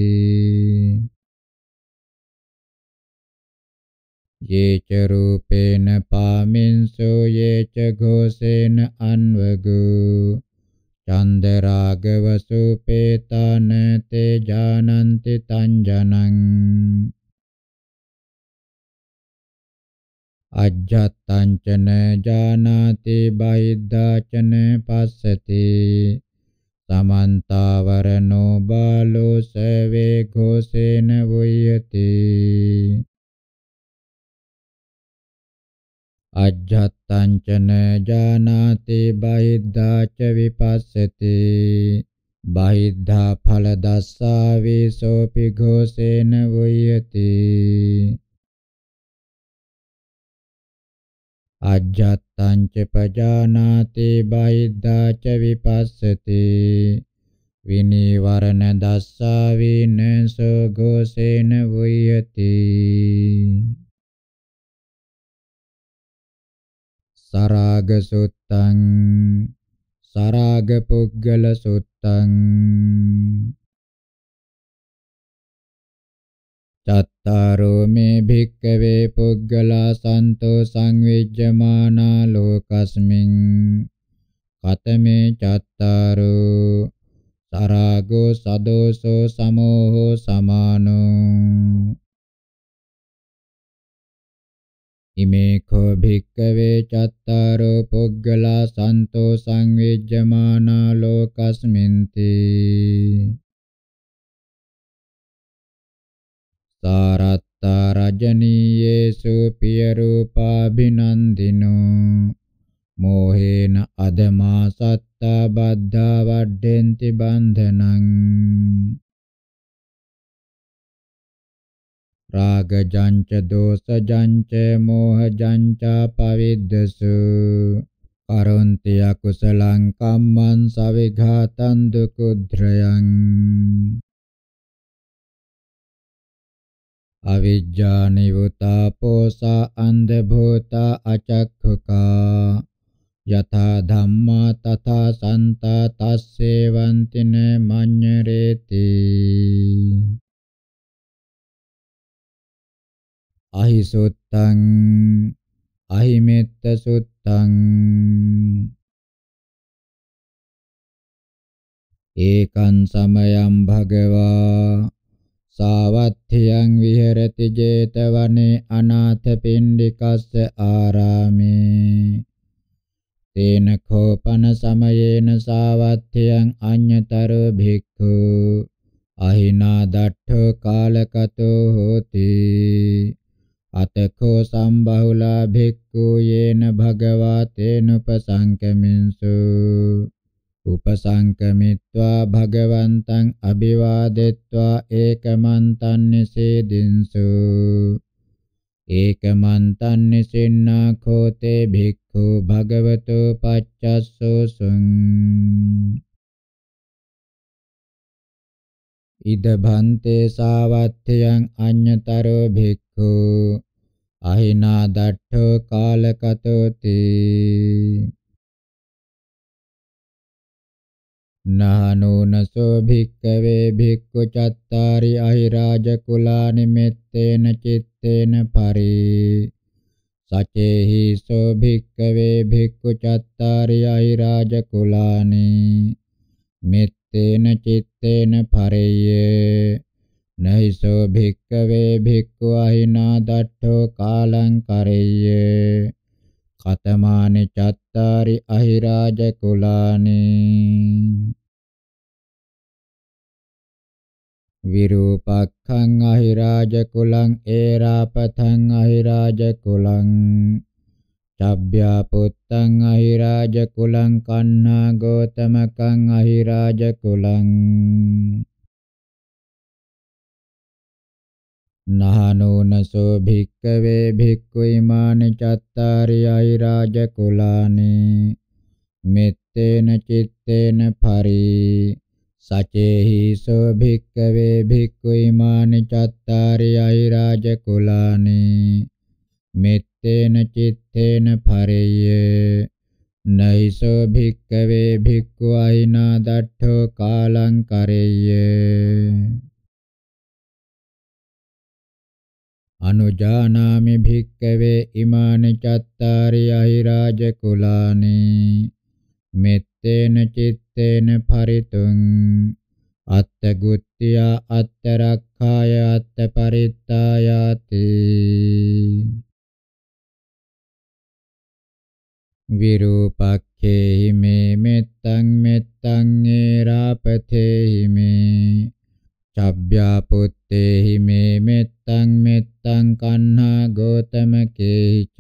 යේච රූපේන පාමින්සෝ යේච ഘോഷේන අන්වගු චන්ද රාගව සුපේතන තේ ජානන්ති තංජනං අජ්ජත්තං චන ජානාති බහිද්ධාචන පස්සති සමන්තාවරනෝ බාලෝ සවේ ഘോഷේන වුයති අජ්ජත්තං චන ජානාති බහිද්ධා ච විපස්සති බහිද්ධා ඵල දස්සාවේ සෝපි ഘോഷේන වුයති අජ්ජත්තං ච පජානාති බහිද්ධා ච විපස්සති විනීවරණ දස්සාවේන සෝ ഘോഷේන වුයති සරාග සුත්තං සරාග පුග්ගල සුත්තං චත්තාරෝ මේ භික්කවේ පුග්ගලා සන්තෝ සංවිජ්ජමානා ලෝකස්මින් කතමේ චත්තාරෝ සරාගෝ සදෝසෝ සමෝහෝ සමානෝ ඉමේඛෝ භික්ඛවේ චත්තාරෝ පුග්ගලා සන්තෝ සංවේජ්ජමානා ලෝකස්මින්ති සාරත්තා රජනීයේසු පිය රූපාභිනන්දිනෝ මෝහේන අදමා සත්තා බද්ධා වඩ්ඩෙන්ති බන්ධනං රාගජංච දෝසජංච මෝහජංචා පවිද්දසු අරොන්ති අකුසලං කම්මං සවිඝාතං දුකුද්‍රයං අවිජ්ජා නිවුතා පෝසා අන්ධ භූතා අචක්ඛුකා යථා ධම්මා තථා සන්තා තස්සේවන්තින මඤ්ඤරේති අහිසුත්තං අහිමෙත්ත සුත්තං ඒකං සමයං භගවා සාවත්ථියං විහෙරති 제තවනේ අනාථ පින්ඩිකස්ස ආරාමේ තේන කෝපන සමයේන සාවත්ථියං අඤ්‍යතරෝ භික්ඛු අහිනා දට්ඨ කාලකතෝ හෝති අතකෝ සම්බහුලා භික්ඛු යේන භගවා තේනුපසංකමින්සු උපසංකමිත්වා භගවන්තං අභිවාදෙත්වා ඒකමන්තං නිසේදින්සු ඒකමන්තං නිසින්නා කෝතේ භික්ඛු භගවතෝ පච්චස්සෝසුං ඉද භන්තේ සාවත්ත්‍යං අඤ්ඤතරෝ භික්ඛු අහිනා දට්ඨ කාලකතෝති නහනෝන සෝ භික්කවේ භික්ඛු චත්තාරි අහිරාජ කුලා නිමෙත්තේන චitteන පරි සචේහි සෝ භික්කවේ භික්ඛු චත්තාරි අහිරාජ කුලානි මෙත්තේන චitteන පරේය නෛසෝ භික්කවේ භික්ඛු අහිනා දට්ඨෝ කාලං කරෙය්‍ය කතමානි චත්තාරි අහිරාජ කුලානි විරූපක්ඛං අහිරාජ කුලං ඒරාපතං අහිරාජ කුලං චබ්බ්‍යාපුත්තං අහිරාජ කුලං කන්නා ගෝතමකං අහිරාජ කුලං නහනෝනසෝ භික්කවේ භික්ඛු ඉමානි චත්තාරි අයි රාජ කුලානි මෙත්තේන චitteන පරි සචේහි සෝ භික්කවේ භික්ඛු ඉමානි චත්තාරි අයි රාජ කුලානි මෙත්තේන චitteන පරිය නයිසෝ භික්කවේ භික්ඛු අයිනා දට්ඨෝ කාලං කරෙය්‍ය අනුජානාමි භික්කවේ ඉමානි චත්තාරි අහිරාජ කුලානි මෙත්තේන චිත්තේන පරිතුං අත්තගුත්ත්‍ය අත්තරක්ඛාය අත්තපරිත්තායාති විරූපක්ඛේහි මේ මෙත්තං මෙත්තං ඒරාපතේහි මේ චබ්බ්‍යා පුත්තේහි මේ මෙත්තං මෙත්තං කන්හා ගෝතම කේච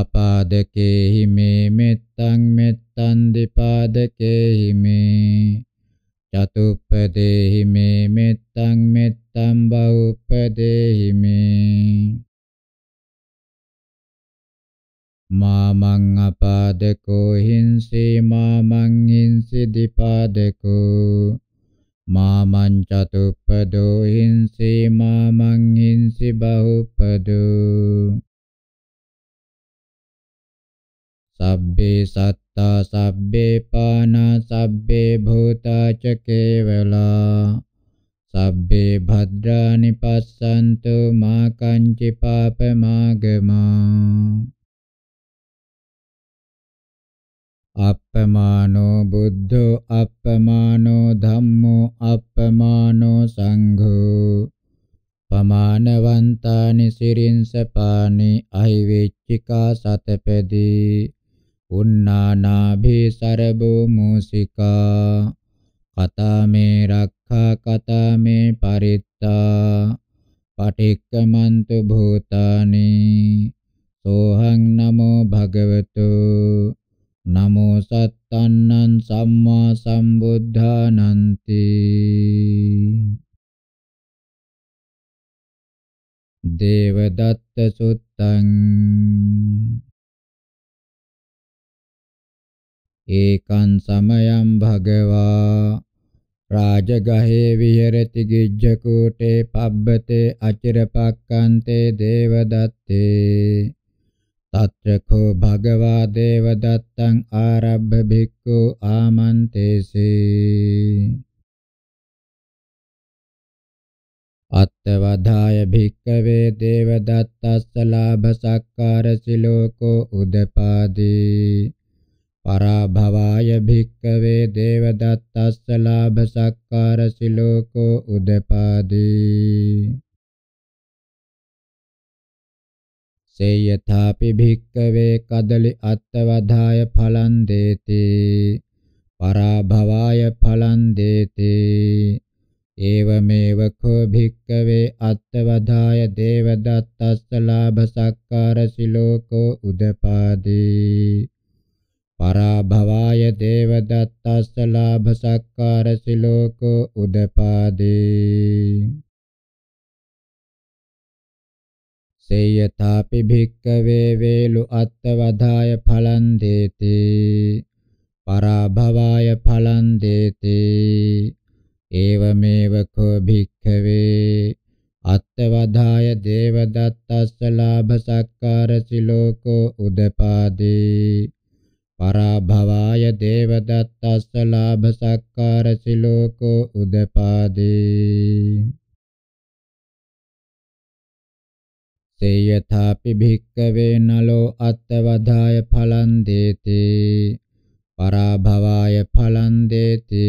අපාදකේහි මේ මෙත්තං මෙත්තං දෙපාදකේහි මේ චතුප්පදේහි මේ මෙත්තං මෙත්තං බහුප්පදේහි මේ මාමං අපාදකෝ හිංසේ මාමං හිංසි දීපාදකෝ මාමං චතුප්පදෝ හිංසේ මාමං හිංසි බහුපදෝ සබ්බේ සත්තා සබ්බේ පානා සබ්බේ භූතා ච කේවලා සබ්බේ භද්‍රානි පස්සන්තු මා කංචි පාපමාගමා අප්පමානෝ බුද්ධෝ අප්පමානෝ ධම්මෝ අප්පමානෝ සංඝෝ පමානවන්තානි සිරින්සපානි අහිවිච්චිකා සතපදී උන්නානාභේ සරබෝ මූසිකා කතාමේ රක්ඛා කතාමේ පරිත්තා පටික්කමන්තු භූතානි සෝහං නමෝ භගවතෝ නමෝ සත්තන්නං සම්මා සම්බුද්ධානන්ති දේවදත්ත සුත්තං ඒකං සමයං භගවා රාජගහේ විහෙරති ගිජ්ජකූටේ පබ්බතේ අචිරපක්කන්තේ දේවදත්තේ තත්‍රකෝ භගවා දේවදත්තං ආරබ්බ භික්ඛු ආමන්තේසේ අත්තවදාය භික්ඛවේ දේවදත්තස්ස ලාභ සක්කාර සිලෝකෝ උදපාදී පරාභවාය භික්ඛවේ දේවදත්තස්ස ලාභ සක්කාර සිලෝකෝ උදපාදී තේ යථාපි භික්කවේ කදලි අත්තවදාය ඵලං දේති පරාභවාය ඵලං දේති ඒවමේව කෝ භික්කවේ අත්තවදාය දේවදත්තස්ස ලාභ සක්කාර සිලෝකෝ උදපාදී පරාභවාය දේවදත්තස්ස ලාභ සක්කාරසි ලෝකෝ උදපාදේ සේයථාපි භික්කවේ වේලු අත්තවදාය ඵලං දේති පරාභවාය ඵලං දේති ඒවමේව කෝ භික්කවේ අත්තවදාය දේවදත්තස්ස ලාභ සක්කාරසි ලෝකෝ උදපාදී පරාභවාය දේවදත්තස්ස ලාභ සක්කාරසි ලෝකෝ උදපාදී තේ යථාපි භික්කවේ නලෝ අත්වදාය ඵලං දේති පරාභවාය ඵලං දේති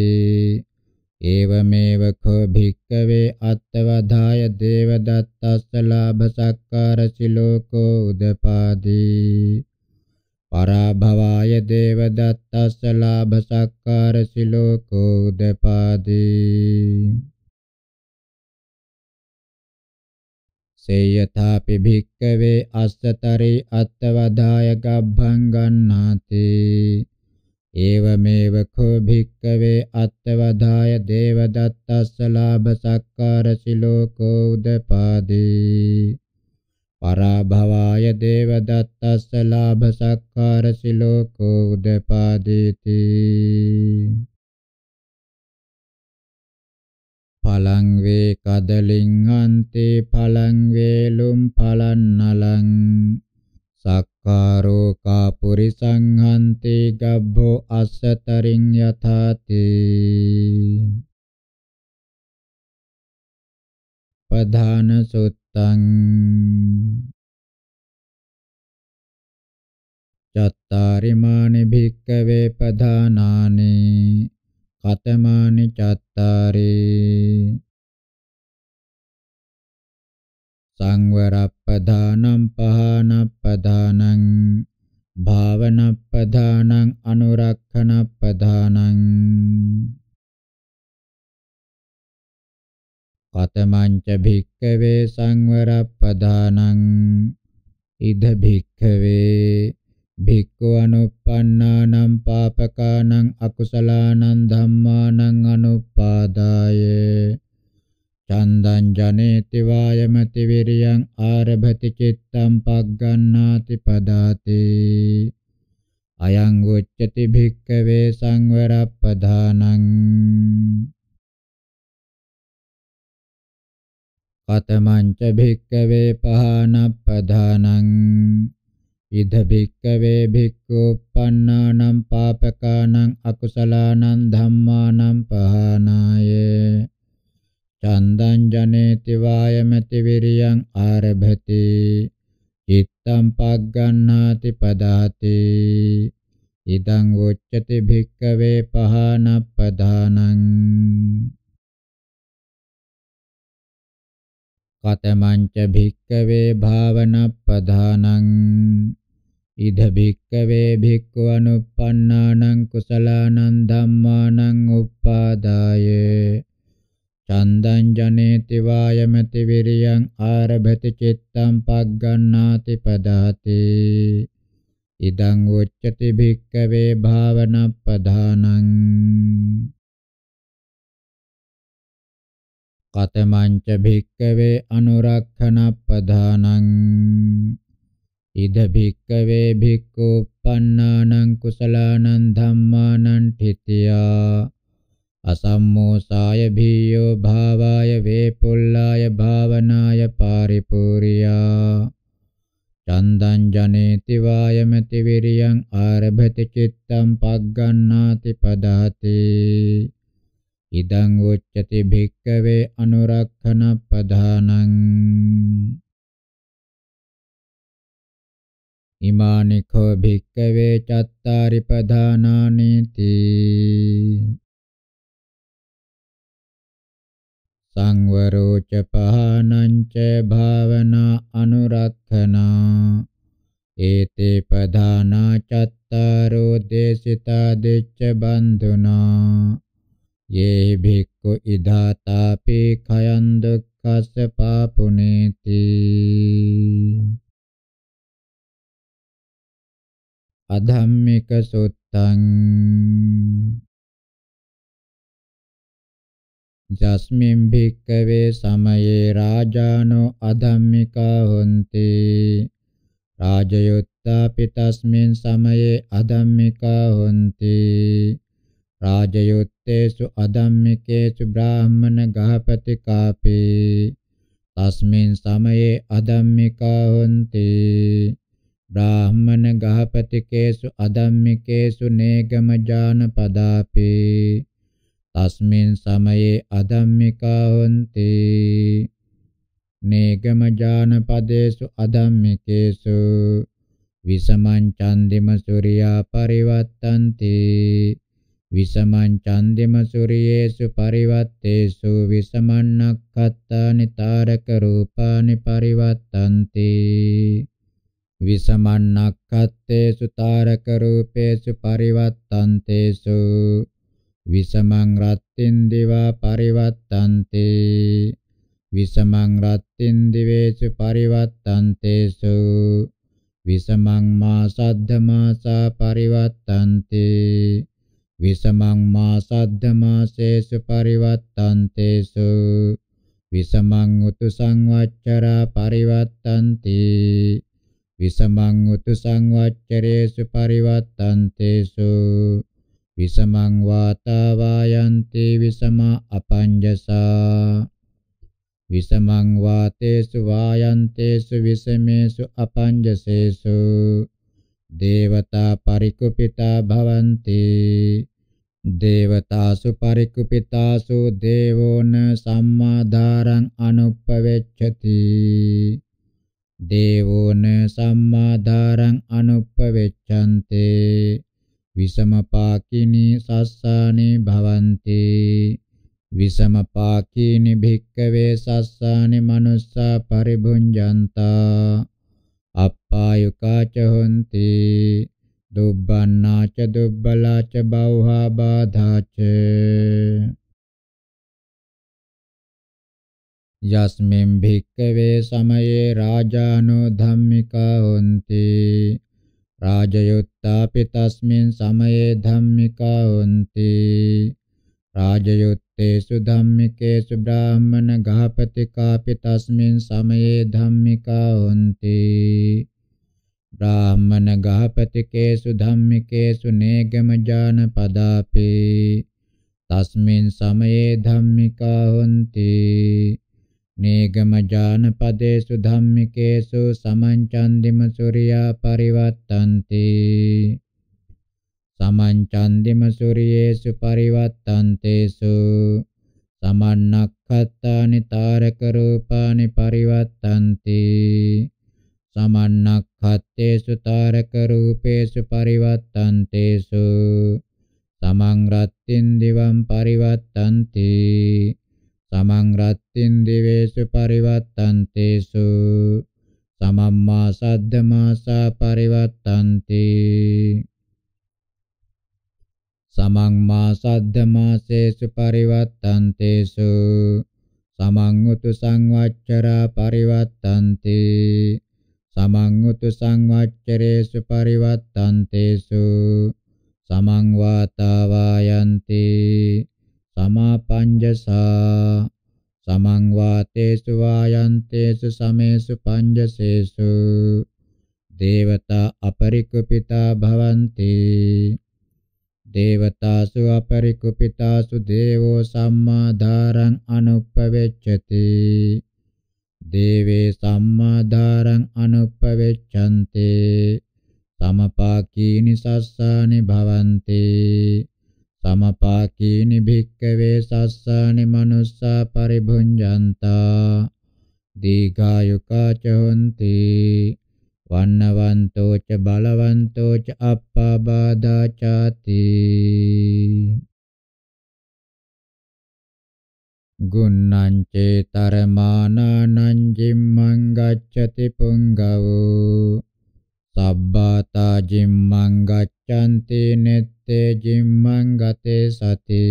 ඒවමේව කෝ භික්කවේ අත්වදාය දේවදත්තස්ස ලාභ සක්කාරසි ලෝකෝ උදපාදී පරාභවාය දේවදත්තස්ස ලාභ සක්කාරසි ලෝකෝ උදපාදී සේයථා පිභික්කවේ අස්සතරේ අත්තවදාය ගබ්බං ගන්නාති ඒවමේව කෝ භික්කවේ අත්තවදාය දේවදත්තස්ස ලාභ සක්කාර සිලෝකෝ උදපාදී පරාභවාය දේවදත්තස්ස ලාභ සක්කාරසි ලෝකෝ උදපාදීති පලං වේ කදලින් අන්තේ පලං වේලුම් පලන්නලං සක්කාරෝ කාපුරිසං හන්තේ ගබ්බෝ අස්සතරින් යථාති පධාන සුත්තං චත්තාරිමානි භික්කවේ පධානානේ කතමානි චත්තාරේ සංවරප්පදානං පහනප්පදානං භාවනප්පදානං අනුරක්ඛනප්පදානං කතමංච භික්ඛවේ සංවරප්පදානං ඉද භික්ඛවේ භික්ඛුවනුප්පන්නානම් පාපකානම් අකුසලානම් ධම්මානම් අනුපාදාය චන්දං ජනේති වායමති විරියං ආරභති චිත්තං පග්ගණ්ණාති පදාති අයං උච්චති භික්ඛවේ සංවරප්පදානං කතමං ච භික්ඛවේ පහනප්පදානං ඉද භික්කවේ භික්ඛු පන්නානම් පාපකානම් අකුසලානම් ධම්මානම් පහනාය චන්දං ජනේති වායමති විරියං ආරභති චිත්තං පග්ගණ්ණාති පදාති ඉදං උච්චති භික්කවේ පහනප්පදානං කතමං ච භික්කවේ භාවනප්පදානං ඉද භික්කවේ භික්ඛු අනුප්පන්නානං කුසලානං ධම්මානං උප්පාදාය චන්දං ජනේති වායමති විරියං ආරභති චිත්තං පග්ගණ්ණාති පදාති ඉදං උච්චති භික්කවේ භාවනප්පදානං කතමංච භික්කවේ අනුරක්ඛනප්පදානං ඉද භික්කවේ භික්ඛු පන්නානං කුසලානං ධම්මානං ඨිතියා අසම්මෝසාය භීයෝ භාවාය වේපුල්ලාය භාවනාය පාරිපූර්යා චන්දං ජනේති වායමති විරියං ආරභති චිත්තං පග්ගණ්ණාති පදාති ඉදං උච්චති භික්කවේ අනුරක්ඛන පදානං ඉමානිකෝ භික්කවේ චත්තාරි පධානානීති සංවරෝ ච පහනං ච භාවනා අනුරක්ඛනා ඒතේ පධානා චත්තාරෝ දේසිතා දෙච්ච බන්දුනා යේ භික්ඛු ඉදාතාපේ khයන් දුක්ඛස්ස පාපුනේති අධම්මික සුත්තං ජස්මින් භික්කවේ සමයේ රාජානෝ අධම්මිකා හොಂತಿ රාජයුත්තා පිටස්මින් සමයේ අධම්මිකා හොಂತಿ රාජයුත්තේසු අධම්මිකේසු බ්‍රාහ්මණ ගහපති කාපේ තස්මින් සමයේ අධම්මිකා හොಂತಿ බ්‍රාහ්මණ ගහපතිකේසු අදම්මිකේසු නේගම ජානපදාපි තස්මින් සමයේ අදම්මිකා හොන්ති නේගම ජානපදේසු අදම්මිකේසු විසමං චන්දිම සූර්යා පරිවත්තන්ති විසමං චන්දිම සූර්යේසු පරිවත්තේසු විසමන්නක්ඛත්තානි තාරක රූපානි පරිවත්තන්ති විසමන්නක්ඛත්තේසු තාරක රූපේසු පරිවත්තන්තේසු විසමං රත්ත්‍ින් දිවා පරිවත්තන්තේ විසමං රත්ත්‍ින් දිවේසු පරිවත්තන්තේසු විසමං මාසද්ද මාසා පරිවත්තන්තේ විසමං මාසද්ද මාසේසු පරිවත්තන්තේසු විසමං උතු සංවච්චරා පරිවත්තන්තේ විසමං උතුසං වච්චරේසු පරිවත්තන්තේසු විසමං වාතා වායන්ති විසම අපඤ්ජසා විසමං වාතේසු වායන්තේසු විසමේසු අපඤ්ජසේසු දේවතා පරිකුපිතා භවಂತಿ දේවතාසු පරිකුපිතාසු දේවෝන සම්මාදාරං අනුප්පවෙච්ඡති දේවෝන සම්මාදාරං අනුප්පවෙච්ඡන්තේ විසමපාකිනී සස්සානේ භවන්ති විසමපාකිනී භික්කවේ සස්සානේ මනුස්සා පරිභුඤ්ජන්තා අප්පායුකාච හොಂತಿ දුබ්බන්නාච දුබ්බලාච බෞහා බාධාච යස්මින් භික්කවේ සමයේ රාජානෝ ධම්මිකා හොಂತಿ රාජයුත්තාපි තස්මින් සමයේ ධම්මිකා හොಂತಿ රාජයුත්තේසු ධම්මිකේසු බ්‍රාහ්මණ ගහපතිකාපි තස්මින් සමයේ ධම්මිකා හොಂತಿ බ්‍රාහ්මණ ගහපතිකේසු ධම්මිකේසු නේගම ජාන පදාපේ තස්මින් සමයේ ධම්මිකා හොಂತಿ නේගම ජානපදේසු ධම්මිකේසු සමංචන්දිම සූර්යා පරිවත්තන්ති සමංචන්දිම සූර්යේසු පරිවත්තන්තේසු සමන්නක්ඛත්තානි තාරක රූපානි පරිවත්තන්ති සමන්නක්ඛත්තේසු තාරක රූපේසු පරිවත්තන්තේසු සමං රත්ත්‍ින් දිවං පරිවත්තන්ති තමන් රත්ත්‍ින් දිවේසු පරිවත්තන්තේසු සමම්මා සද්දමාසා පරිවත්තන්ති සමං මා සද්දමාසේසු පරිවත්තන්තේසු සමං උතු සංවච්චරා පරිවත්තන්ති සමං උතු සංවච්චරේසු පරිවත්තන්තේසු සමං වාතාවායන්ති සමාපඤ්ඤසා සමං වාතේසු වායන්තේසු සමේසු පඤ්ඤසේසු දේවතා අපරිකුපිතා භවಂತಿ දේවතාසු අපරිකුපිතාසු දේවෝ සම්මා ධාරං අනුප්පවෙච්ඡති දේවේ සම්මා ධාරං අනුප්පවෙච්ඡන්තේ සමපාකීනි සස්සානි භවಂತಿ සමපාකීනි භික්කවේ සස්සානි මනුස්සා පරිභුඤ්ජන්තා දීඝායුකා ච හොಂತಿ වන්නවන්තෝ ච බලවන්තෝ ච අප්පාබාධා ചാති ගුණං චේතරමානං ජිම්මං ගච්ඡති පුංගවෝ සබ්බාතා ජිම්මං ගච්ඡන්ති නෙත්තේ ජිම්මං ගතේ සති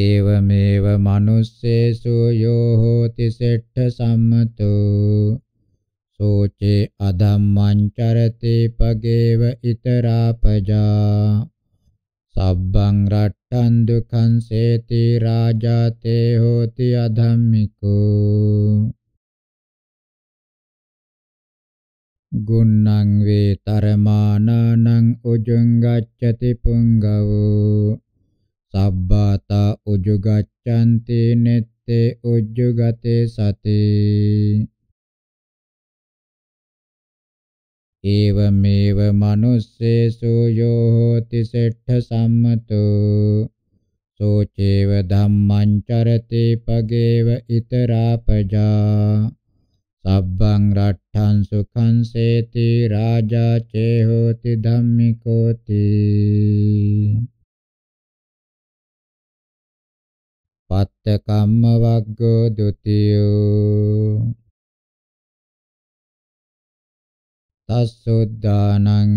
ඒවමේව මනුස්සේසු යෝ හෝති සෙට්ඨ සම්මතෝ සෝචේ අධම්මං චරති පගේව ිතරාපජා සබ්බං රට්ඨං දුක්ඛං සේති රාජාතේ හෝති අධම්මිකෝ ගුණං වේ තරමානං උජුං ගච්ඡති පුංගවෝ සබ්බාත උජු ගච්ඡanti නෙත්තේ උජුගතේ සතේ ඒවමේව මනුස්සේසු යෝ හෝති සෙට්ඨ සම්මතෝ සෝචේව ධම්මං චරති පගේව ිතරාපජා තබ්බං රට්ඨං සුඛං සේති රාජා චේහෝති ධම්මිකෝති පත්ත කම්ම වග්ගෝ ဒ ුතියෝ තස්සොද්දානං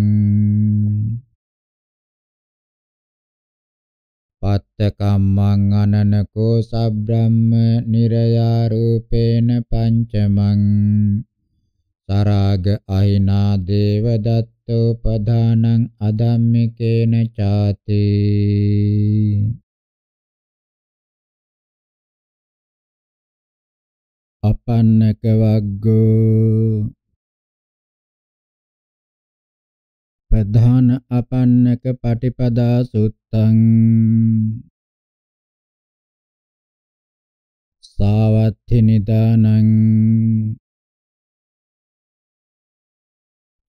අත්තකම්මං අනනකෝ සබ්‍රාහ්ම නිරයා රූපේන පංචමං සරාග අහිනා දේවදත්තෝ පදානං අධම්මිකේන ചാති අපන්නක වග්ගෝ ප්‍රධාන අපන්නක පටිපදා සුත්තං සාවත්ථි නිදානං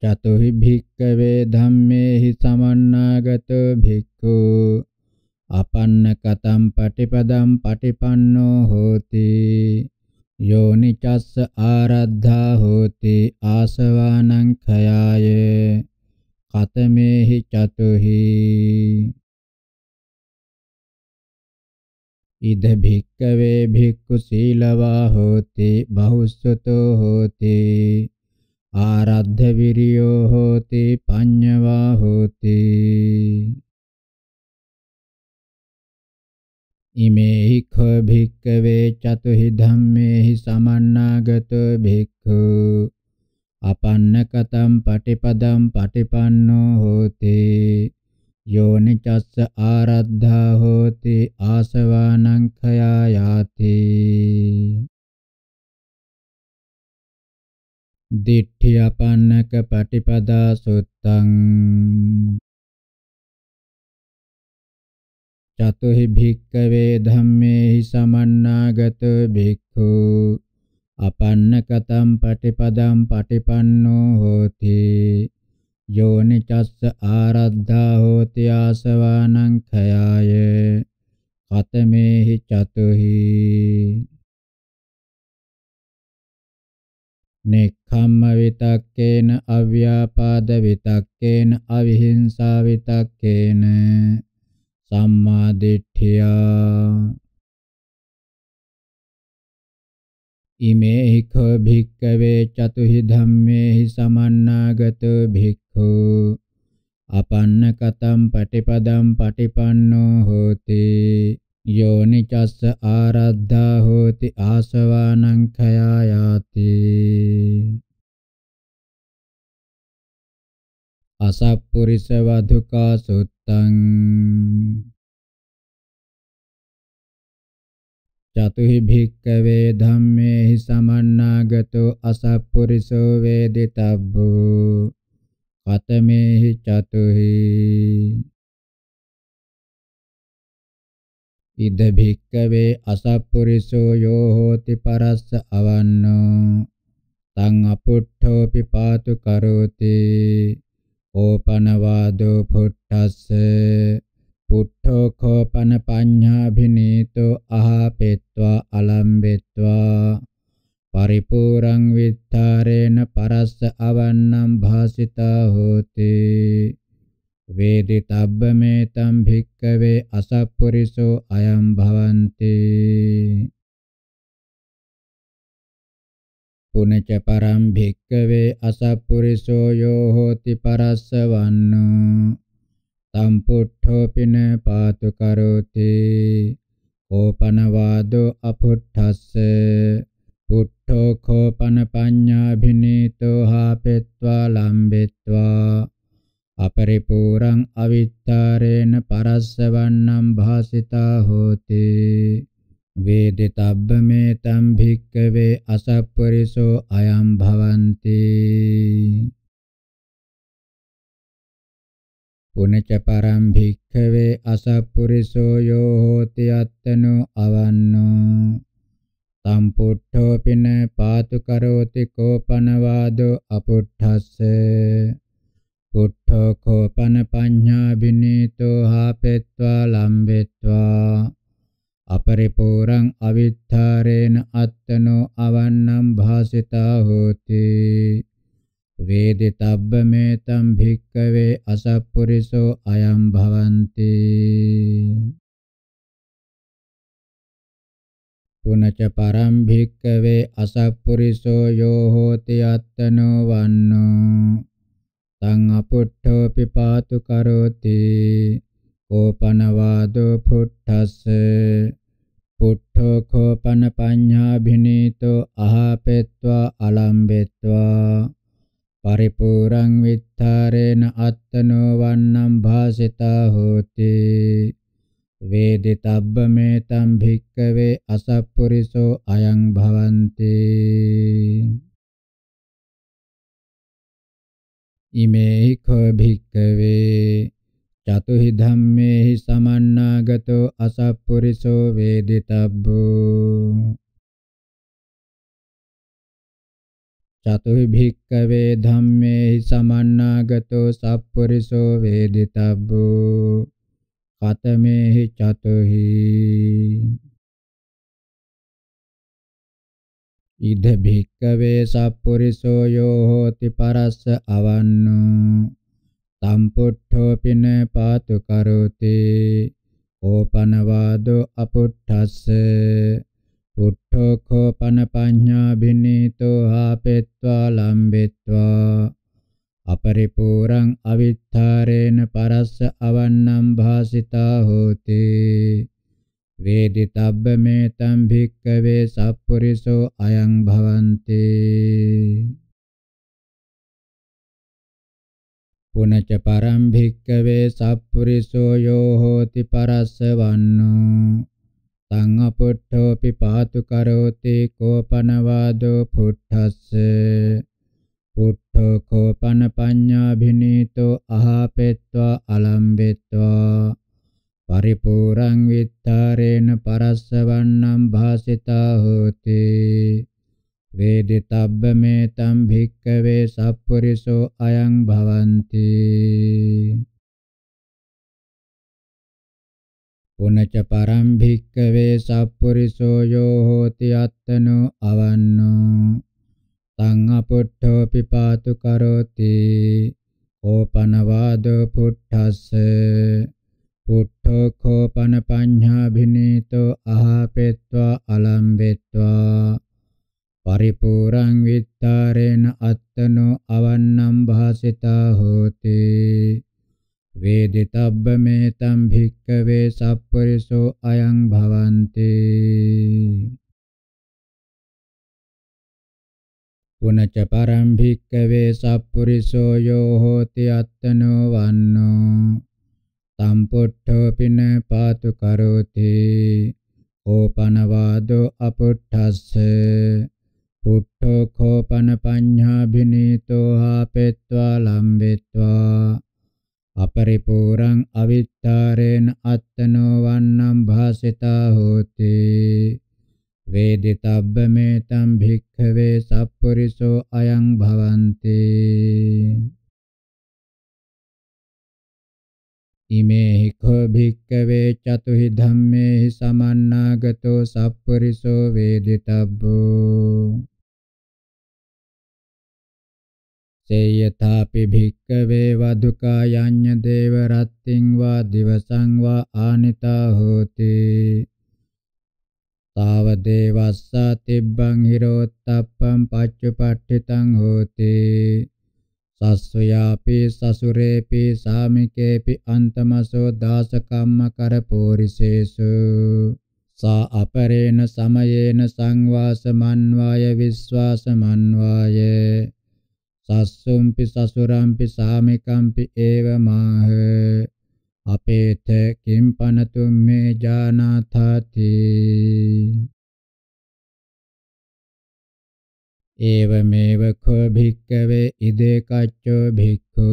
චතුහි භික්කවේ ධම්මේහි සමන්නාගතෝ භික්ඛු අපන්නකතම් පටිපදම් පටිපන්නෝ හෝති යෝනිචස්ස ආරද්ධා හෝති ආසවානං khයායේ කතමේහි චතුහි ඉද භික්කවේ භික්ඛු සීලවා හෝති බහුස්සතෝ හෝති ආරද්ධ විරියෝ හෝති පඤ්ඤවා හෝති ඉමේහි ඛ භික්කවේ චතුහි ධම්මේහි සමන්නාගතෝ භික්ඛු අපන්නකතම් පටිපදම් පටිපන්නෝ හෝති යෝනිචස්ස ආරද්ධා හෝති ආසවානං khයා යාති දිට්ඨි අපන්නක පටිපදා සුත්තං චතුහි භික්කවේ ධම්මේහි සමන්නාගත භික්ඛු අපන්නකතම් පටිපදම් පටිපන්නෝ හෝති යෝනිචස්ස ආරද්ධා හෝති ආසවානං khයාය කතමේහි චතුහි නෙක්ඛම්ම විතක්කේන අව්‍යාපාද විතක්කේන අවිහිංසා විතක්කේන සම්මා දිට්ඨියා ඉමේ කෝ භික්කවේ චතුහි ධම්මේහි සමන්නාගතෝ භික්ඛු අපන්න කතම් පටිපදම් පටිපන්නෝ හෝති යෝනිචස්ස ආරද්ධා හෝති ආසවානං khයායාති අසප්පුරිස වදුකා සුත්තං චතුහි භික්කවේ ධම්මේහි සමන්නාගතෝ අසප්පුරිසෝ වේදිතබ්බෝ කතමේහි චතුහි ඉද භික්කවේ අසප්පුරිසෝ යෝ හෝති පරස්ස අවන්නෝ තං අපුට්ඨෝපි පාතු කරෝති ඕපනවාදෝ පුට්ඨස්ස පුට්ඨෝ කෝපන පඤ්ඤාභිනීතෝ අහපෙත්වා අලම්බෙත්වා පරිපූර්ණං විත්තරේන පරස්ස අවන්නම් භාසිතා හෝති වේදිතබ්බමේතම් භික්කවේ අසප්පුරිසෝ අයම් භවන්ති පුනච පරම් භික්කවේ අසප්පුරිසෝ යෝ හෝති පරස්ස වන්නෝ සම්පුට්ඨෝපින පාතු කරෝති ඕපනවාදෝ අපුට්ඨස්ස පුට්ඨෝ කෝපන පඤ්ඤාභිනීතෝ හාපෙත්වා ලම්බෙත්වා අපරිපූරං අවිත්තරේන පරස්සවන්නම් භාසිතා හෝති වේදිතබ්බ මේ තම් භික්කවේ අසප්පරිසෝ අයම් භවන්ති උනච පරම් භික්ඛවේ අසප්පුරිසෝ යෝ හෝති අත්තනු අවන්නෝ තම් පුට්ඨෝ පින පාතු කරෝති කෝපන වාදෝ අපුට්ඨස්ස පුට්ඨෝ කෝපන පඤ්ඤා විනීතෝ හාපෙත්වා ලම්බෙත්වා අපරිපූරං අවිත්තරේන අත්තනෝ අවන්නම් භාසිතා හෝති වේදිතබ්බ මේතම් භික්කවේ අසප්පුරිසෝ අයම් භවಂತಿ පුනච පරම් භික්කවේ අසප්පුරිසෝ යෝ හෝති අත්තනෝ වන්නෝ තං අපුට්ඨෝ පිපාතු කරෝති කෝපනවාදෝ පුට්ඨස්ස පුට්ඨෝ කෝපන පඤ්ඤාභිනීතෝ අහපෙත්වා අලම්බෙත්වා පරිපූර්ණං විත්තරේන අත්තනෝ වන්නම් භාසිතා හෝති වේදිතබ්බ මේතම් භික්කවේ අසප්පුරිසෝ අයං භවන්ති ඉමේහි කෝ භික්කවේ චතුහි ධම්මේහි සමන්නාගතෝ අසප්පුරිසෝ වේදිතබ්බෝ චතුහි භික්කවේ ධම්මේහි සමන්නාගතෝ සප්පරිසෝ වේදිතබ්බෝ කතමේහි චතුහි ඉද භික්කවේ සප්පුරිසෝ යෝ හෝති පරස්ස අවන්නෝ සම්පුට්ඨෝ පින පාතු කරෝති ඕපනවාදෝ අපුට්ඨස්ස පුට්ඨෝකෝ පන පඤ්ඤා භිනීතෝ ආපෙත්වා ලම්බෙත්වා අපරිපූරං අවිත්තරේන පරස්ස අවන්නම් භාසිතා හෝති වේදිතබ්බ මේතම් භික්කවේ සප්පුරිසෝ අයං භවන්ති පුනච පරම් භික්කවේ සප්පුරිසෝ යෝ හෝති පරස්ස වන්නෝ තං අපුට්ඨෝපි පාතු කරෝති කෝපනවාදෝ පුට්ඨස්ස පුට්ඨෝ කෝපන පඤ්ඤාභිනීතෝ අහපෙත්වා අලම්බෙත්වා පරිපූර්ණං විත්තරේන පරස්සවන්නම් භාසිතා හෝති වේදිතබ්බ මේතම් භික්කවේ සප්පුරිසෝ අයං භවಂತಿ පුනච පරම් භික්කවේ සප්පුරිසෝ යෝ හෝති අත්තනෝ අවන්නෝ තං අපුට්ඨෝ පිපාතු කරෝති ඕපනවාදෝ පුට්ඨස්ස පුට්ඨෝ කෝපන පඤ්ඤා භිනීතෝ අහපෙත්වා අලම්බෙත්වා පරිපූර්ණං විත්තරේන අත්තනෝ අවන්නම් භාසිතා හෝති වේදිතබ්බමේ තම් භික්කවේ සප්පරිසෝ අයං භවන්ති පුනච පරම් භික්කවේ සප්පුරිසෝ යෝ හෝති අත්තනෝ වන්නෝ තම් පුට්ඨෝ පින පාතු කරෝති ඕපනවාදෝ අපුට්ඨස්ස පුට්ඨෝ කෝපන පඤ්ඤා බිනීතෝ හාපෙත්වා ලම්බෙත්වා අපරිපූර්ණං අවිත්තාරේන අත්තනෝ වන්නම් භාසිතා හෝති වේදිතබ්බ මේතම් භික්ඛවේ සප්පුරිසෝ අයං භවන්ති ඉමේහි කෝ භික්කවේ චතුහි ධම්මේහි සමන්නාගතෝ සප්පරිසෝ වේදිතබ්බෝ චේයථාපි භික්කවේ වදුකා යඤ්ඤ දේව රත්තිං වා දිවසං වා ආනිතා හෝති තාව දේවස්සා තිබ්බං හිරෝත්තප්පං පච්චුපට්ඨිතං හෝති සස්සයාපි සසුරේපි සාමිකේපි අන්තමසෝ දාස කම්ම කරපෝරිසේසු සා අපරේණ සමයේන සංවාස මන්වාය විශ්වාස මන්වායේ සස්සුම්පි සසුරම්පි සාමිකම්පි ඒව මාහ අපේත කිම්පනතුම් මේ ජානාථාති ඒවමේව කෝ භික්කවේ ඉදේ කච්චෝ භික්ඛු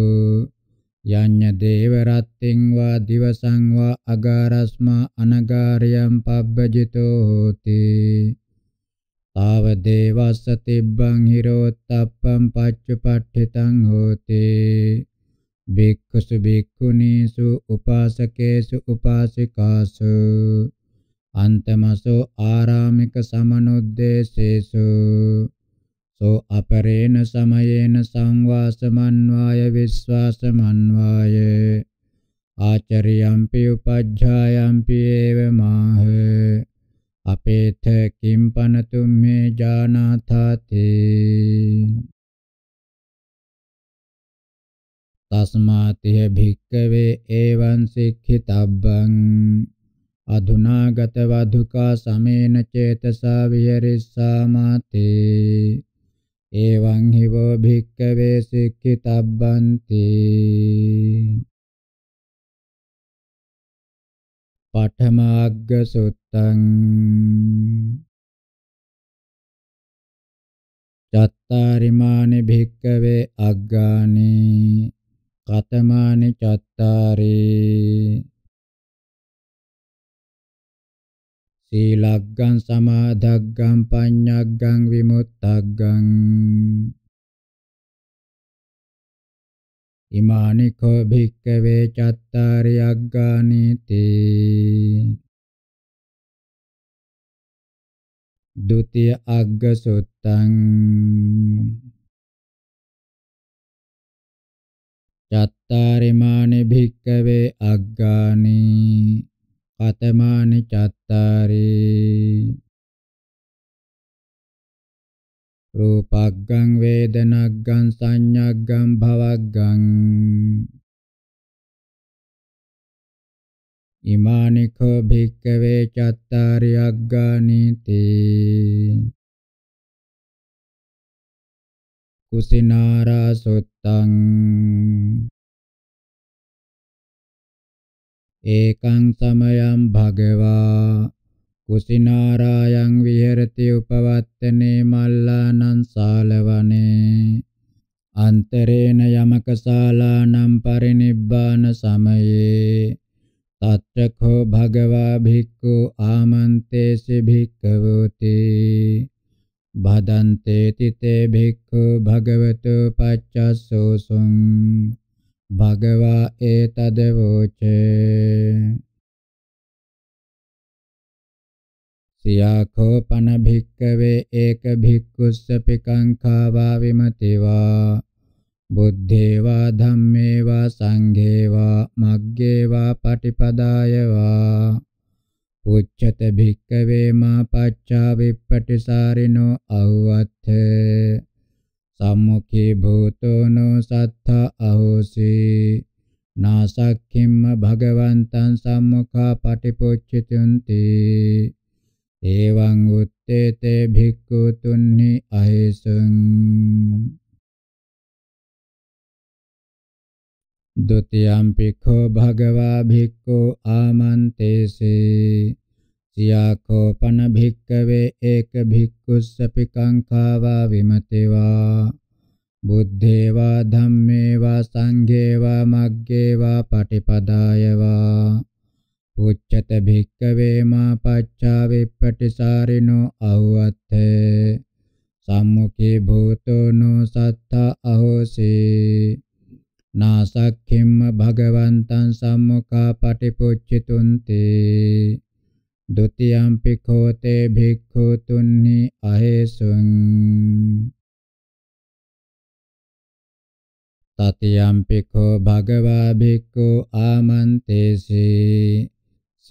යඤ්ඤ දේව රත්ත්‍ං වා දිවසං වා අගාරස්මා අනගාරියම් පබ්බජිතෝ හෝති තාවදේවස්ස තිබ්බං හිරෝත්තප්පං පච්චුපට්ඨිතං හෝති භික්ඛුසු භික්ඛුනීසු උපාසකේසු උපාසිකාසු අන්තමසෝ ආරාමික සමනුද්දේශේසු සෝ අපරේණ සමයේන සංවාසමන්වාය විශ්වාසමන්වාය ආචරියම්පි උපජ්ජායම්පි ඒවමාහ අපේත කිම්පනතු මේ ජානාථාති තස්මාතිය භික්කවේ එවං සික්ඛිතබ්බං අදුනාගත වදුකා සමේන චේතසා විහෙරිස්සාමාති එවං හිවෝ භික්කවේ සික්ඛිතබ්බන්ති පඨමාග්ග සුත්තං චත්තාරිමානි භික්කවේ අග්ගානි කතමානි චත්තාරේ සීලග්ගං සමාදග්ගං පඤ්ඤග්ගං විමුත්තග්ගං ඉමානි කෝ භික්කවේ චත්තාරි අග්ගානීති ဒုတိ ය අග්ග සුත්තං චත්තාරි මානි භික්කවේ අග්ගානි කතමානි චත්තාරි රූපග්ගං වේදනග්ගං සංඤග්ගං භවග්ගං ඉමානිකෝ භික්කවේ චත්තාරි අග්ගානිති කුසිනාරා සුත්තං ඒකං සමයං භගවා කුසිනාරායන් විහෙරති උපවත්තනේ මල්ලානං සාලවනේ අන්තරේන යමක ශාලානම් පරිනිබ්බාන සමයේ තත්‍රකෝ භගවා භික්ඛු ආමන්තේසි භික්ඛවෝති භදන්තේ තිතේ භික්ඛු භගවතු පච්චස්සෝසුං භගවා ඒතදවෝචේ තියාකෝ පන භික්කවේ ඒක භික්කුස්ස පිකංඛාවා විමතිවා බුද්ධේවා ධම්මේවා සංඝේවා මග්ගේවා පටිපදායවා උච්චත භික්කවේ මා පච්චා විප්පටිසාරිනෝ අවවත්ථ සම්මුඛී භූතෝනෝ සත්තා අහෝසි නාසක්ඛිම්ම භගවන්තං සම්මුඛා පටිපොච්චිතුන්ති එවං උත්තේතේ භික්ඛු තුන්හි අහේසං ဒ ුතියම්පි කෝ භගවා භික්ඛු ආමන්තේසේ සියාකෝ පන භික්කවේ ඒක භික්ඛුස්සපි කංඛාවා විමතේවා බුද්ධේවා ධම්මේවා සංඝේවා මග්ගේවා පටිපදායවා උච්චත භික්කවේ මා පච්චා විප්පටිසාරිනෝ අහුවත්ථේ සම්මුඛේ භූතෝ නෝ සත්තා අහෝසී නාසක්ඛිම්ම භගවන්තං සම්මුඛා පටිපුච්චිතුන්ති ဒ ුතියම්පි කෝතේ භික්ඛු තුන්නි අහේසුං තතියම්පි කෝ භගවා භික්ඛු ආමන්තේසී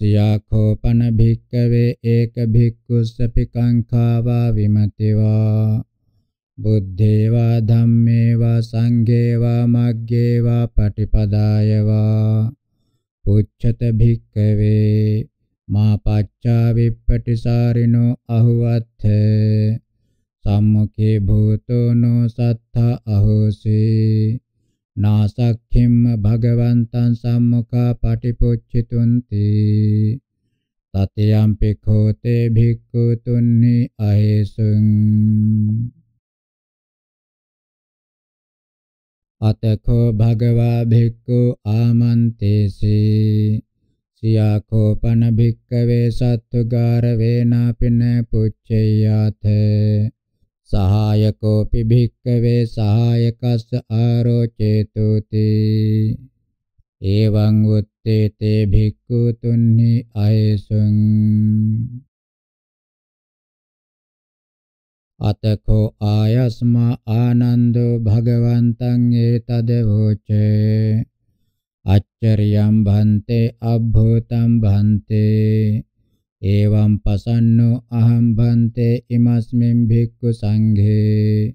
සියාඛෝපන භික්කවේ ඒක භික්ඛුස්සපි කාංඛාවා විමතිවා බුද්ධේවා ධම්මේවා සංඝේවා මග්ගේවා පටිපදායවා පුච්ඡත භික්කවේ මා පච්චා විප්පටිසාරිනෝ අහුවත්ථ සම්මුඛේ භූතෝ නොසත්තා අහෝසී නාසක්ඛිම්ම භගවන්තං සම්මුඛා පටිපොච්චිතුන්ති තතියම්පි කෝතේ භික්ඛු තුන්නි අහේසුං අතකෝ භගවා භික්ඛු ආමන්තේසි සියාකෝ පන භික්ඛවේ සත්තු ගාර වේනාපින පුච්චයාතේ සහායකෝපි භික්කවේ සහායකස්ස ආරෝචේතුති එවං උත්තේ තේ භික්ඛු තුන්හි අයසං අතකෝ ආයස්මා ආනන්දෝ භගවන්තං ඒතද වෝචේ අච්චරියම් භන්තේ අබ්භූතම් භන්තේ එවං පසන්නෝ අහං භන්තේ ඉමස්මින් භික්ඛු සංඝේ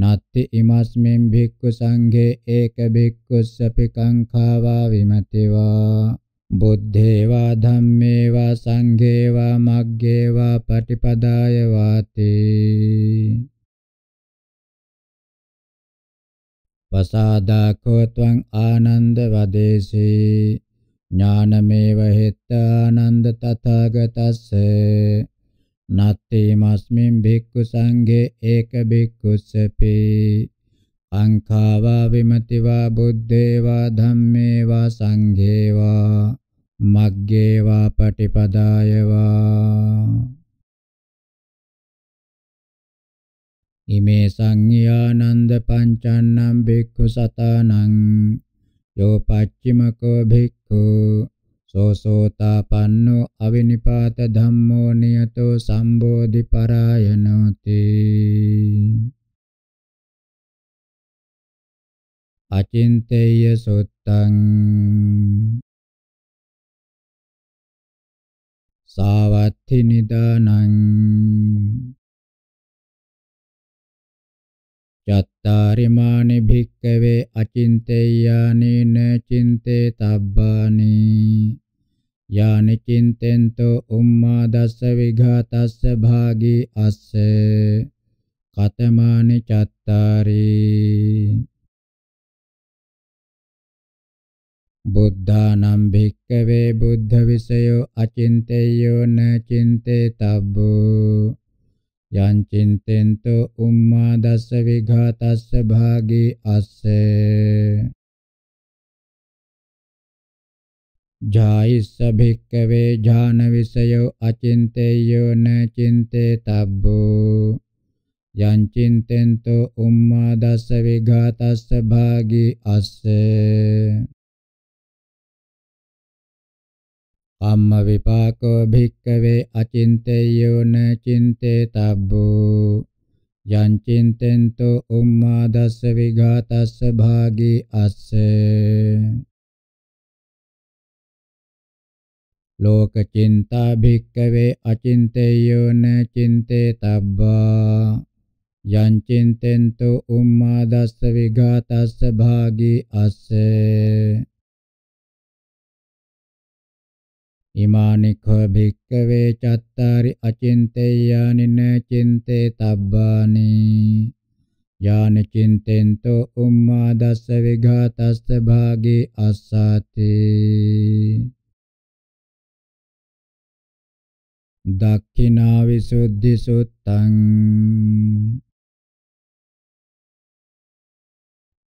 නත්ති ඉමස්මින් භික්ඛු සංඝේ ඒක භික්ඛුස්සපිකං khāvā විමතිවා බුද්ධේවා ධම්මේවා සංඝේවා මග්ගේවා පටිපදාය වාතේ වසාදා කෝත්වං ආනන්ද වදේසේ ඥානමේව හෙත්තානන්ද තථාගතස්ස නත්තේමස්මින් භික්ඛු සංඝේ ඒක භික්ඛුස්සපි අංඛාවා විමතිවා බුද්දේවා ධම්මේවා සංඝේවා මග්ගේවා පටිපදායවා ඉමේ සංඝයානන්ද පංචන්නම් භික්ඛු සතානං යෝ පච්චිමකෝ භික්ඛු සෝසෝතාපන්නෝ අවිනිපාත ධම්මෝ නියතෝ සම්බෝධි පරායනෝති අචින්තේය සුත්තං සාවත්ති නිදානං චත්තාරිමානි භික්කවේ අචින්තේයානේන චින්තේ තබ්බානි යානි චින්තෙන්තෝ උම්මා දස්ස විඝාතස්ස භාගී අස්ස කතමානි චත්තාරේ බුද්ධානම් භික්කවේ බුද්ධ විසයෝ අචින්තේයෝ න චින්තේ තබ්බෝ යං චින්තෙන්තෝ උම්මා දස්ස විඝාතස්ස භාගේ අස්ස ජායිස්ස භික්කවේ ඥාන විසයෝ අචින්තේයෝ න චින්තේ තබ්බෝ යං චින්තෙන්තෝ උම්මා දස්ස විඝාතස්ස භාගේ අස්ස කම්ම විපාකෝ භික්කවේ අචින්තේයෝ න චින්තේතබ්බෝ යං චින්තෙන්තෝ උම්මාදස්ස විඝාතස්ස භාගී අස්ස ලෝක චින්තා භික්කවේ අචින්තේයෝ න චින්තේතබ්බා යං චින්තෙන්තෝ උම්මාදස්ස විඝාතස්ස භාගී අස්සේ ඉමානි ඛ භික්ඛවේ චත්තාරි අචින්තේයානි න චින්තේ තබ්බානි යාන චින්තෙන්තෝ උම්මා දස්ස විඝාතස්ස භාගේ අස්සාති දක්ඛිනා විසුද්ධි සුත්තං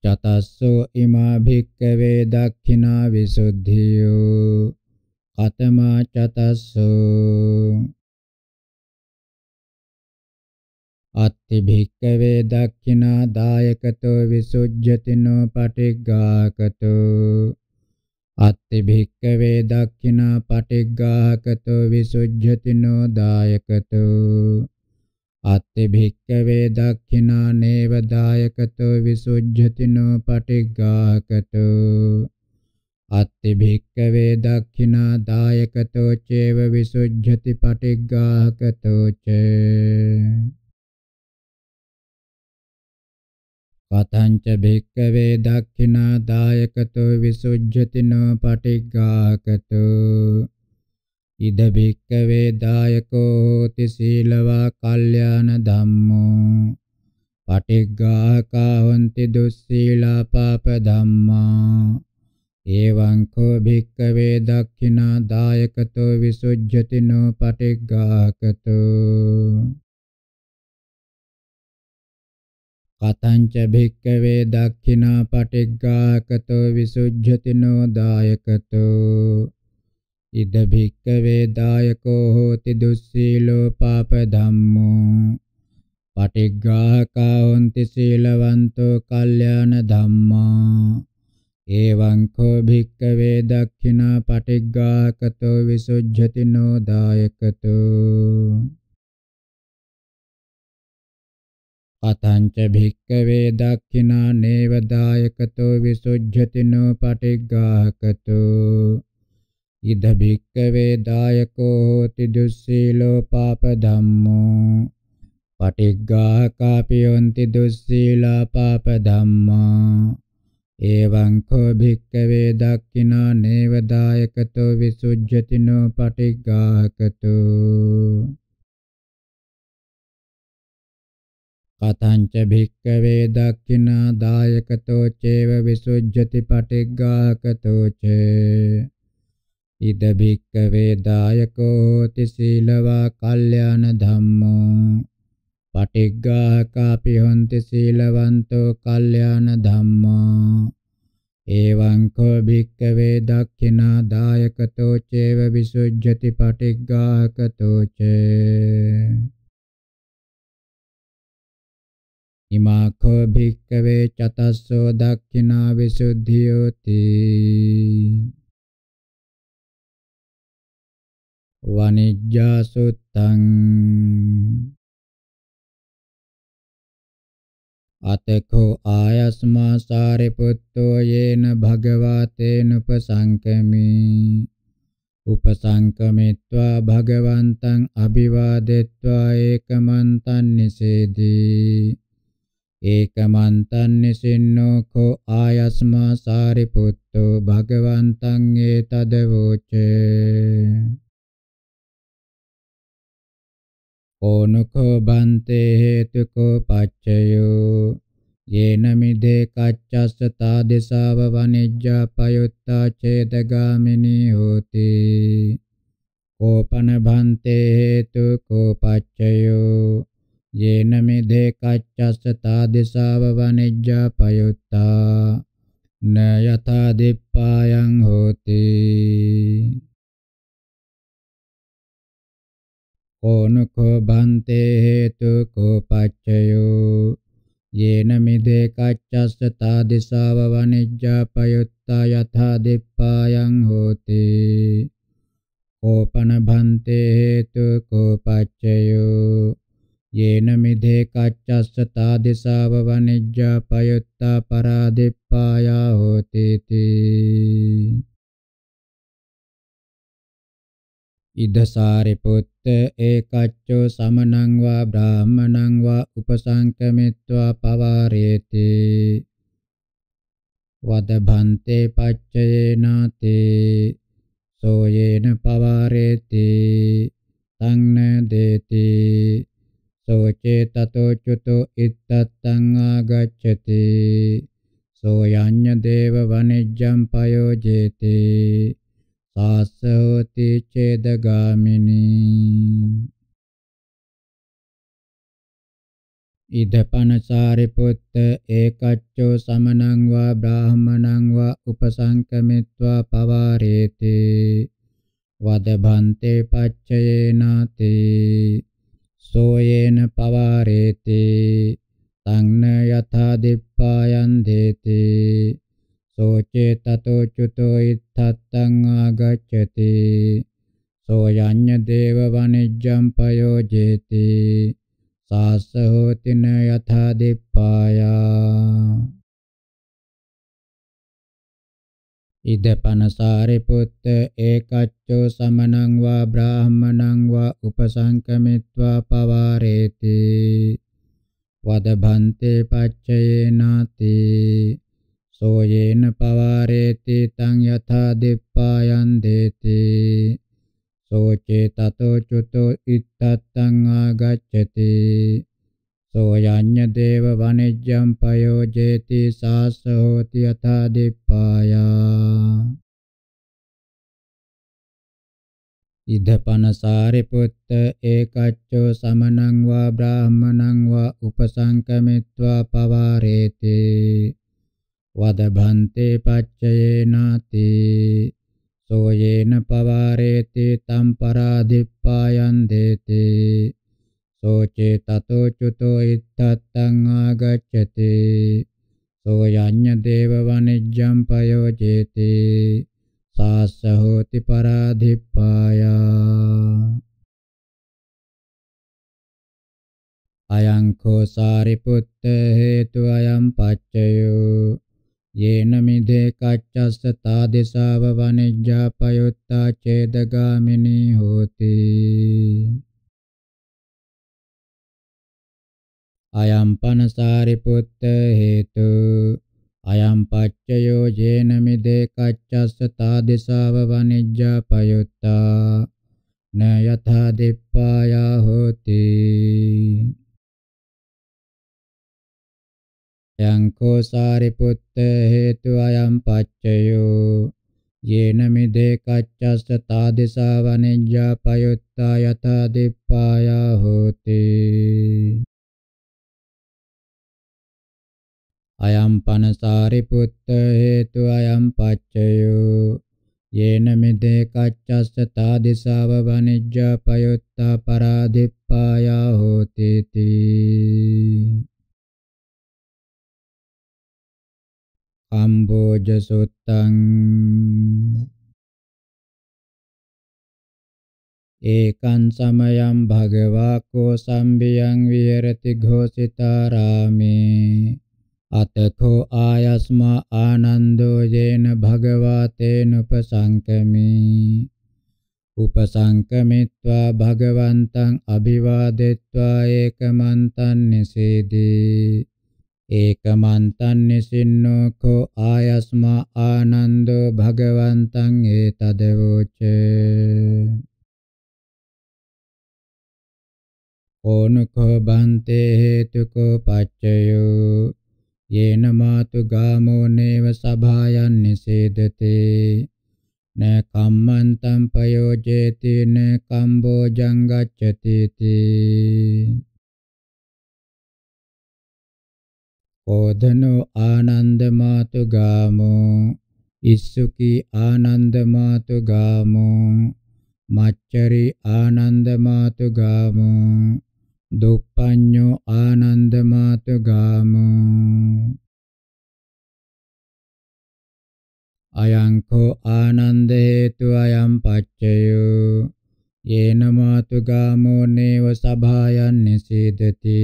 චතස්සෝ ඉමා භික්ඛවේ දක්ඛිනා විසුද්ධියෝ කතමා චතස්සු අත්ති භික්කවේ දක්ඛිනා දායකතෝ විසුජ්ජතිනෝ පටිග්ගාකතෝ අත්ති භික්කවේ දක්ඛිනා පටිග්ගාහකතෝ විසුජ්ජතිනෝ දායකතෝ අත්ති භික්කවේ දක්ඛිනා නේව දායකතෝ විසුජ්ජතිනෝ පටිග්ගාහකතෝ අත්ති භික්කවේ දක්ඛිනා දායකතෝ චේව විසුද්ධති පටිග්ගාහකතෝ ච කතංච භික්කවේ දක්ඛිනා දායකතෝ විසුද්ධති නෝ පටිග්ගාහකතෝ ඉද භික්කවේ දායකෝ හෝති සීලවා කල්යාණ ධම්මෝ පටිග්ගාහකා හොන්ති දුස්සීලා පාප ධම්මා එවං කෝ භික්කවේ දක්ඛිනා දායකතෝ විසුජ්ජති නෝපටිග්ගාකතෝ කතංච භික්කවේ දක්ඛිනා පටිග්ගාකතෝ විසුජ්ජති නෝ දායකතෝ ඉද භික්කවේ දායකෝ හෝති දුස්සීලෝ පාප ධම්මෝ පටිග්ගාකා හොන්ති සීලවන්තෝ කල්යාණ ධම්මා එවං කෝ භික්කවේ දක්ඛිනා පටිග්ගාකතෝ විසුද්ධති නෝදායකතෝ අතංච භික්කවේ දක්ඛිනා නේව දායකතෝ විසුද්ධති නෝ පටිග්ගාහකතෝ ඉද භික්කවේ දායකෝ හෝති දුස්සීලෝ පාප ධම්මෝ පටිග්ගාහකාපියොන්ති දුස්සීලා පාප ධම්මා එවං කෝ භික්කවේ දක්ඛිනා නේව දායකතෝ විසුජ්ජතිනෝ පටිග්ගාහකතෝ කතංච භික්කවේ දක්ඛිනා දායකතෝ චේව විසුජ්ජති පටිග්ගාහකතෝ ච ඉද භික්කවේ දායකෝ හෝති සීලවා කල්යාණ ධම්මෝ පටිග්ගාහකාපි හොන්ති සීලවන්තෝ කල්යාණ ධම්මා එවං කෝ භික්කවේ දක්ඛිනා දායකතෝ චේව විසුජ්ජති පටිග්ගාහකතෝ චේ ඉමා කෝ භික්කවේ චතස්සෝ දක්ඛිනා විසුද්ධියෝති වනිජ්ජා සුත්තං අතකෝ ආයස්මා සාරිපුත්තෝ යේන භගවතේන උපසංකමී උපසංකමිත්වා භගවන්තං අභිවාදෙත්වා ඒකමන්තං නිසේදී ඒකමන්තං නිසින්නෝ කෝ ආයස්මා සාරිපුත්තෝ භගවන්තං ඒතදවෝචේ ඕනකෝ බන්තේ හේතුකෝ පච්චයෝ යේන මිදේ කච්චස්ස තාදේශාව වනිජ්ජා පයුත්තා චේදගාමිනී හෝති කෝපන බන්තේ හේතුකෝ පච්චයෝ යේන මිදේ කච්චස්ස තාදේශාව වනිජ්ජා පයුත්තා නයතා දිප්පායං හෝති ඕනකෝ බන්තේ හේතුකෝ පච්චයෝ යේන මිදේ කච්චස්ස තාදිසාව වනිජ්ජා පයුත්තා යථා දෙප්පායන් හෝති කෝපන බන්තේ හේතුකෝ පච්චයෝ යේන මිදේ කච්චස්ස තාදිසාව වනිජ්ජා පයුත්තා පරාදිප්පායා හෝති තී ඉදසාරිපුත්ත ඒකච්චෝ සමණං වා බ්‍රාහමණං වා උපසංකමිත්වා පවාරේති වදභන්තේ පච්චයේනාතේ සෝයේන පවාරේති තංන දේති සෝචේ තතෝ චුතෝ ඉත්තත්තං ආගච්ඡති සෝයඤ්ඤ දේව වනිජ්ජං පයෝජේතේ සාසෝති චේදගාමිනී ඉදපනසාරිපුත්ත ඒකච්චෝ සමනං වා බ්‍රාහමණං වා උපසංකමිත්වා පවාරේති වදබන්තේ පච්චයේනාති සෝයේන පවාරේති තංන යථා දිප්පායන් දේති සෝචේතතෝ චුතෝ ඉත්තත්තං ආගච්ඡති සෝ යඤ්ඤ දේව වනිජ්ජම් පයෝජේති සාස්ස හෝතින යථා දිප්පායා ඉදපනසාරි පුත්ත ඒකච්චෝ සමනං වා බ්‍රාහමණං වා උපසංකමිත්වා පවාරේති වදභන්තේ පච්චයේ නාති සෝයේන පවාරේති තං යථා දිප්පායන් දේති සෝචේ තතෝ චුතෝ ඉත්තත්තං ආගච්ඡති සෝයඤ්ඤ දේව වනිජ්ජම් පයෝජේති සාසෝති යථා දිප්පායා ඉදපන සාරිපුත්ත ඒකච්චෝ සමනං වා බ්‍රාහමනං වා උපසංකමිත්වා පවාරේති වදභන්තේ පච්චයේනාති සෝයේන පවාරේති තම් පරාදිප්පායන් දේති සෝචේ තතෝ චුතෝ ඉත්තත්තං ආගච්ඡති සෝයඤ්ඤ දේව වනිජ්ජම් පයෝජේති සාස්සහෝති පරාදිප්පායා අයං කෝ සාරිපුත්ත හේතු අයං පච්චයෝ යේන මිදේ කච්චස්ස තාදේශාව වනෙජ්ජා පයුත්තා ඡේදගාමිනී හෝති අයම් පනසාරි පුත්ත හේතු අයම් පච්චයෝ යේන මිදේ කච්චස්ස තාදේශාව වනෙජ්ජා පයුත්තා නයථා දිප්පායා හෝති යං කෝ සාරිපුත්ත හේතු අයම් පච්චයෝ යේන මිදේ කච්චස්ස තාදේශා වනෙජ්ජා පයොත්තා යතා දිප්පායා හෝති අයම් පන සාරිපුත්ත හේතු අයම් පච්චයෝ යේන මිදේ කච්චස්ස තාදේශාව වනෙජ්ජා පයොත්තා පරාදිප්පායා හෝති තී අම්බෝජ සුත්තං ඒකං සමයං භගවා කෝ සම්බියං විහෙරති ഘോഷිතාරාමේ අතඛෝ ආයස්මා ආනන්දෝ යේන භගවා තේන උපසංකමේ උපසංකමිත්වා භගවන්තං අභිවාදෙත්වා ඒකමන්තං නිසේදී ඒකමන්තං නිසින්නෝ කෝ ආයස්මා ආනන්දෝ භගවන්තං ඒතදවෝච ඕනකෝ බන්තේ හේතුකෝ පච්චයෝ යේන මාතු ගාමෝ නේව සභායන් නිසේදතේ න කම්මන්තං පයෝජේති න කම්බෝ ජංගච්ඡති තී ඕදනෝ ආනන්ද මාතු ගාමෝ ඉස්සුකි ආනන්ද මාතු ගාමෝ මච්චරි ආනන්ද මාතු ගාමෝ දුප්පඤ්ඤෝ ආනන්ද මාතු ගාමෝ අයංකෝ ආනන්ද හේතු අයම් පච්චයෝ යේන මාතු ගාමෝ නේව සභායන් නිසීදති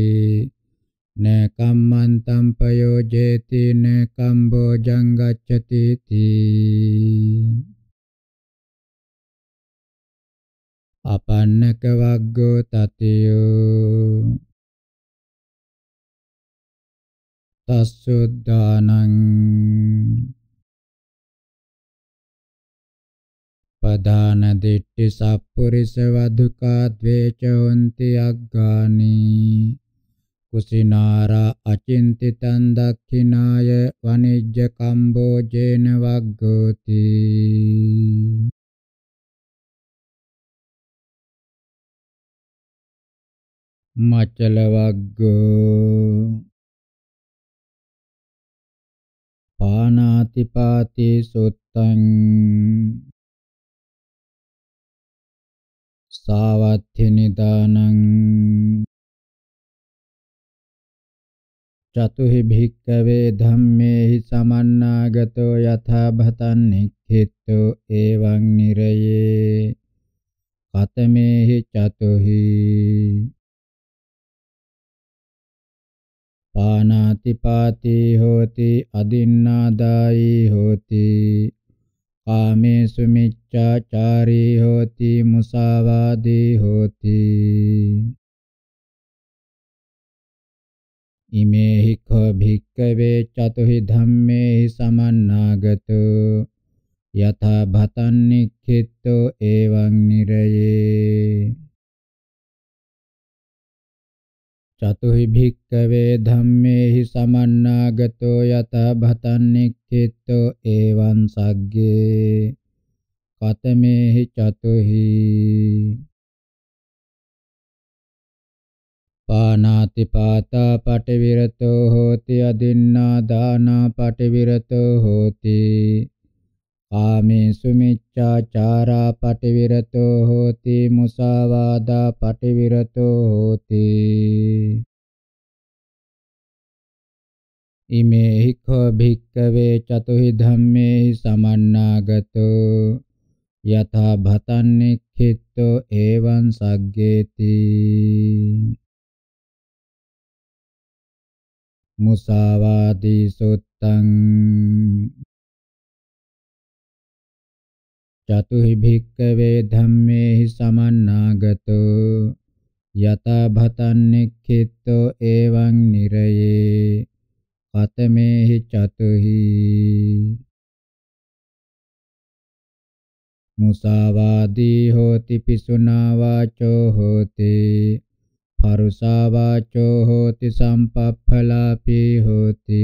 न कम्मन्तं पयोजेति न कम्भोजं गच्छतीति අපන්නක වග්ගෝ තතියෝ තස්සුද්ධානං පදාන දිට්ඨි සප්පුරිස වදුකා ද්වේච හොಂತಿ අග්ගානි කුසිනාරා අචින්තිතං දක්ඛිනාය වනිජ්ජ කම්බෝ ජේන වග්ගෝති මචල වග්ගෝ පානාති පාති සුත්තං සාවත්ථි නිදානං චතුහි භික්කවේ ධම්මේහි සමන්නාගතෝ යථා භතං නික්ඛිතෝ එවං නිරයේ කතමේහි චතුහි පානාති පාති හෝති අදින්නාදායි හෝති කාමේසු මිච්ඡාචාරී හෝති මුසාවාදී හෝති ඉමේහි කෝ භික්කවේ චතුහි ධම්මේහි සමන්නාගතෝ යථා භතන් නික්ඛිතෝ එවං නිරයේ චතුහි භික්කවේ ධම්මේහි සමන්නාගතෝ යතා භතන් නික්ඛිතෝ එවං සග්ගේ කතමේහි චතුහි පානාති පාතා පටිවිරතෝ හෝති අදින්නා දානා පටිවිරතෝ හෝති කාමේසු මිච්ඡාචාරා පටිවිරතෝ හෝති මුසාවාදා පටිවිරතෝ හෝති ඉමේ හික්ඛෝ භික්ඛවේ චතුහි ධම්මේ සමන්නාගතෝ යථා භතන්නෙක්ඛිතෝ එවං සග්ගේති මුසාවාති සුත්තං චතුහි භික්කවේ ධම්මේහි සමන්නාගතෝ යතා භතං නික්ඛිතෝ එවං නිරයේ කතමේහි චතුහි මුසාවාදී හෝති පිසුනා වාචෝ හෝතේ පරුසා වාචෝ හෝති සම්පප්ඵලාපී හෝති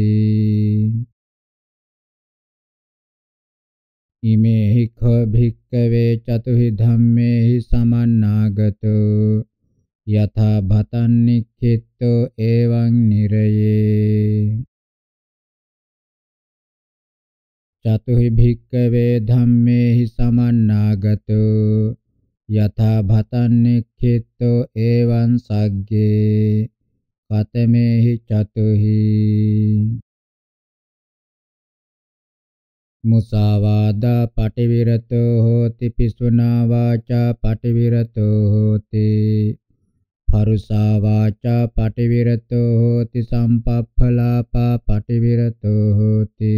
ඉමේහි ඛ භික්කවේ චතුහි ධම්මේහි සමන්නාගතෝ යථා භතන් නික්ඛිතෝ එවං නිරයේ චතුහි භික්කවේ ධම්මේහි සමන්නාගතෝ යථා භතන්නෙක්ඛිතෝ එවං සග්ගේ කතමේහි චතුහි මුසාවාදා පටිවිරතෝ හෝති පිසුනා වාචා පටිවිරතෝ හෝති පරුසා වාචා පටිවිරතෝ හෝති සම්පප්ඵලාපා පටිවිරතෝ හෝති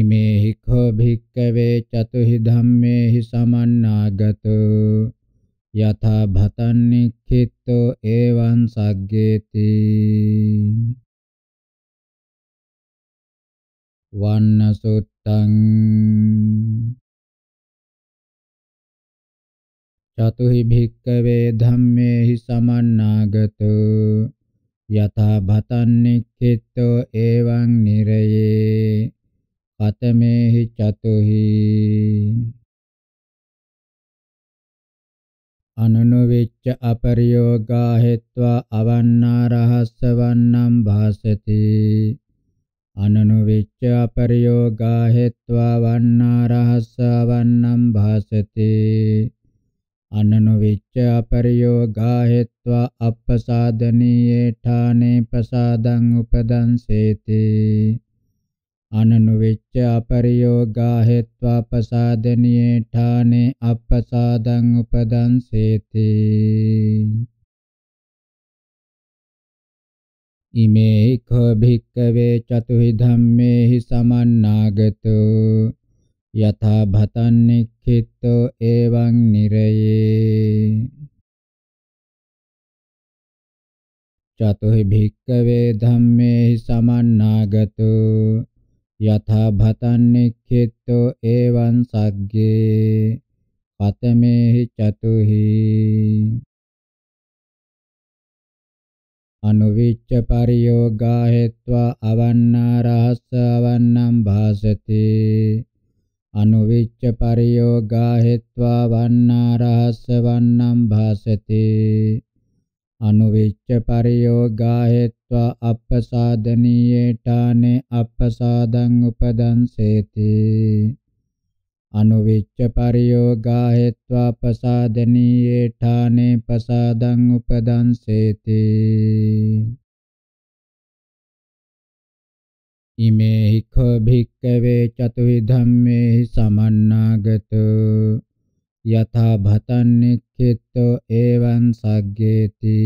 ඉමේ හිඛෝ භික්කවේ චතුහි ධම්මේහි සමන්නාගත යථා භතන් නික්ඛිතෝ එවං සග්ගේති වන්නසුත්තං චතුහි භික්කවේ ධම්මේහි සමන්නාගත යථා භතන් නික්ඛිතෝ එවං නිරයේ කතමේහි චතුහි අනනුවිච්ච අපරියෝගා හෙත්වා අවන්නා රහස්සවන්නම් භාසති අනනුවිච්ච අපරියෝගා හෙත්වා වන්නා රහස්සවන්නම් භාසති අනනුවිච්ච අපරියෝගා හෙත්වා අප්පසාදනීයේ ඨානේ ප්‍රසාදං උපදංසේති අනනුවිච්ච අපරියෝගා හේත්වා පසාදනියේ ඨානේ අපසාදං උපදං සේති ඉමේ කෝ භික්කවේ චතුහි ධම්මේහි සමන්නාගතෝ යථා භතං නික්ඛිතෝ එවං නිරයේ චතුහි භික්කවේ ධම්මේහි සමන්නාගතෝ යථා භතන්නෙක්ඛෙත්තෝ එවං සග්ගේ පතමේහි චතුහි අනුවිච්ච පරියෝගා හේत्वा අවන්නා රහස්ස අවන්නම් භාසති අනුවිච්ච පරියෝගා හේत्वा වන්නා රහස්ස වන්නම් භාසති අනුවිච්ච පරියෝගා සත්වා අප්පසාදනීයේටානේ අප්පසාදං උපදංසේති අනුවිච්ච පරියෝගා හෙත්වා පසාදනීයේටානේ පසාදං උපදංසේති ඉමේ හිඛ භික්කවේ චතුහි ධම්මේහි සමන්නාගතෝ යථා භතන්නෙක්ඛෙත්තෝ එවං සග්ගේති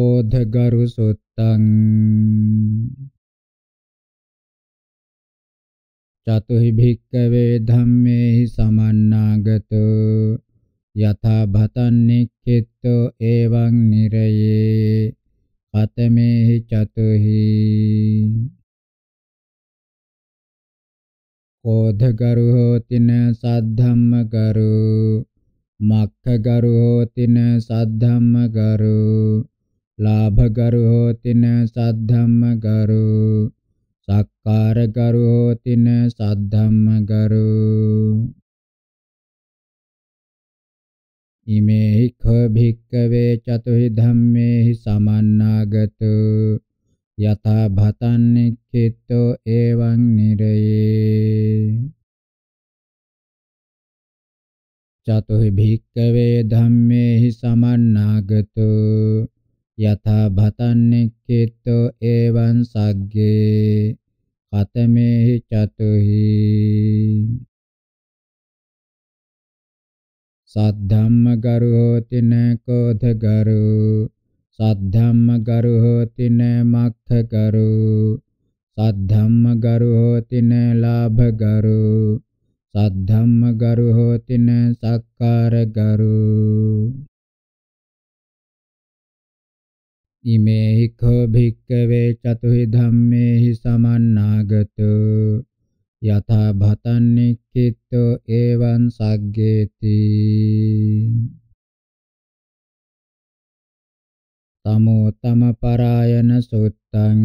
ඕධ ගරු සුත්තං චතුහි භික්කවේ ධම්මේහි සමන්නාගතෝ යථා භතං නික්ඛිතෝ එවං නිරයේ කතමේහි චතුහි ඕධ ගරු හෝතින සද්ධම්ම ගරු මක්ඛ ගරු හෝතින සද්ධම්ම ගරු ලාභකරු හෝතින සද්ධම්මකරු සක්කාරකරු හෝතින සද්ධම්මකරු ඉමේහි ඛ භික්කවේ චතුහි ධම්මේහි සමන්නාගතු යථා භතන්නික්ඛිතෝ එවං නිරයේ චතුහි භික්කවේ ධම්මේහි සමන්නාගතු යථා භතන්නෙක්ඛෙතෝ එවං සග්ගේ කතමේහි චතුහි සද්ධම්ම ගරුහෝති න කෝධ ගරු සද්ධම්ම ගරුහෝති න මක්ඛ ගරු සද්ධම්ම ගරුහෝති න ලාභ ගරු සද්ධම්ම ගරුහෝති න සක්කාර ගරු ඉමේ කෝ භික්කවේ චතුහි ධම්මේහි සමන්නාගත යථා භතන්නික්කිතෝ එවං සග්ගේති තමෝ තම පරායන සුත්තං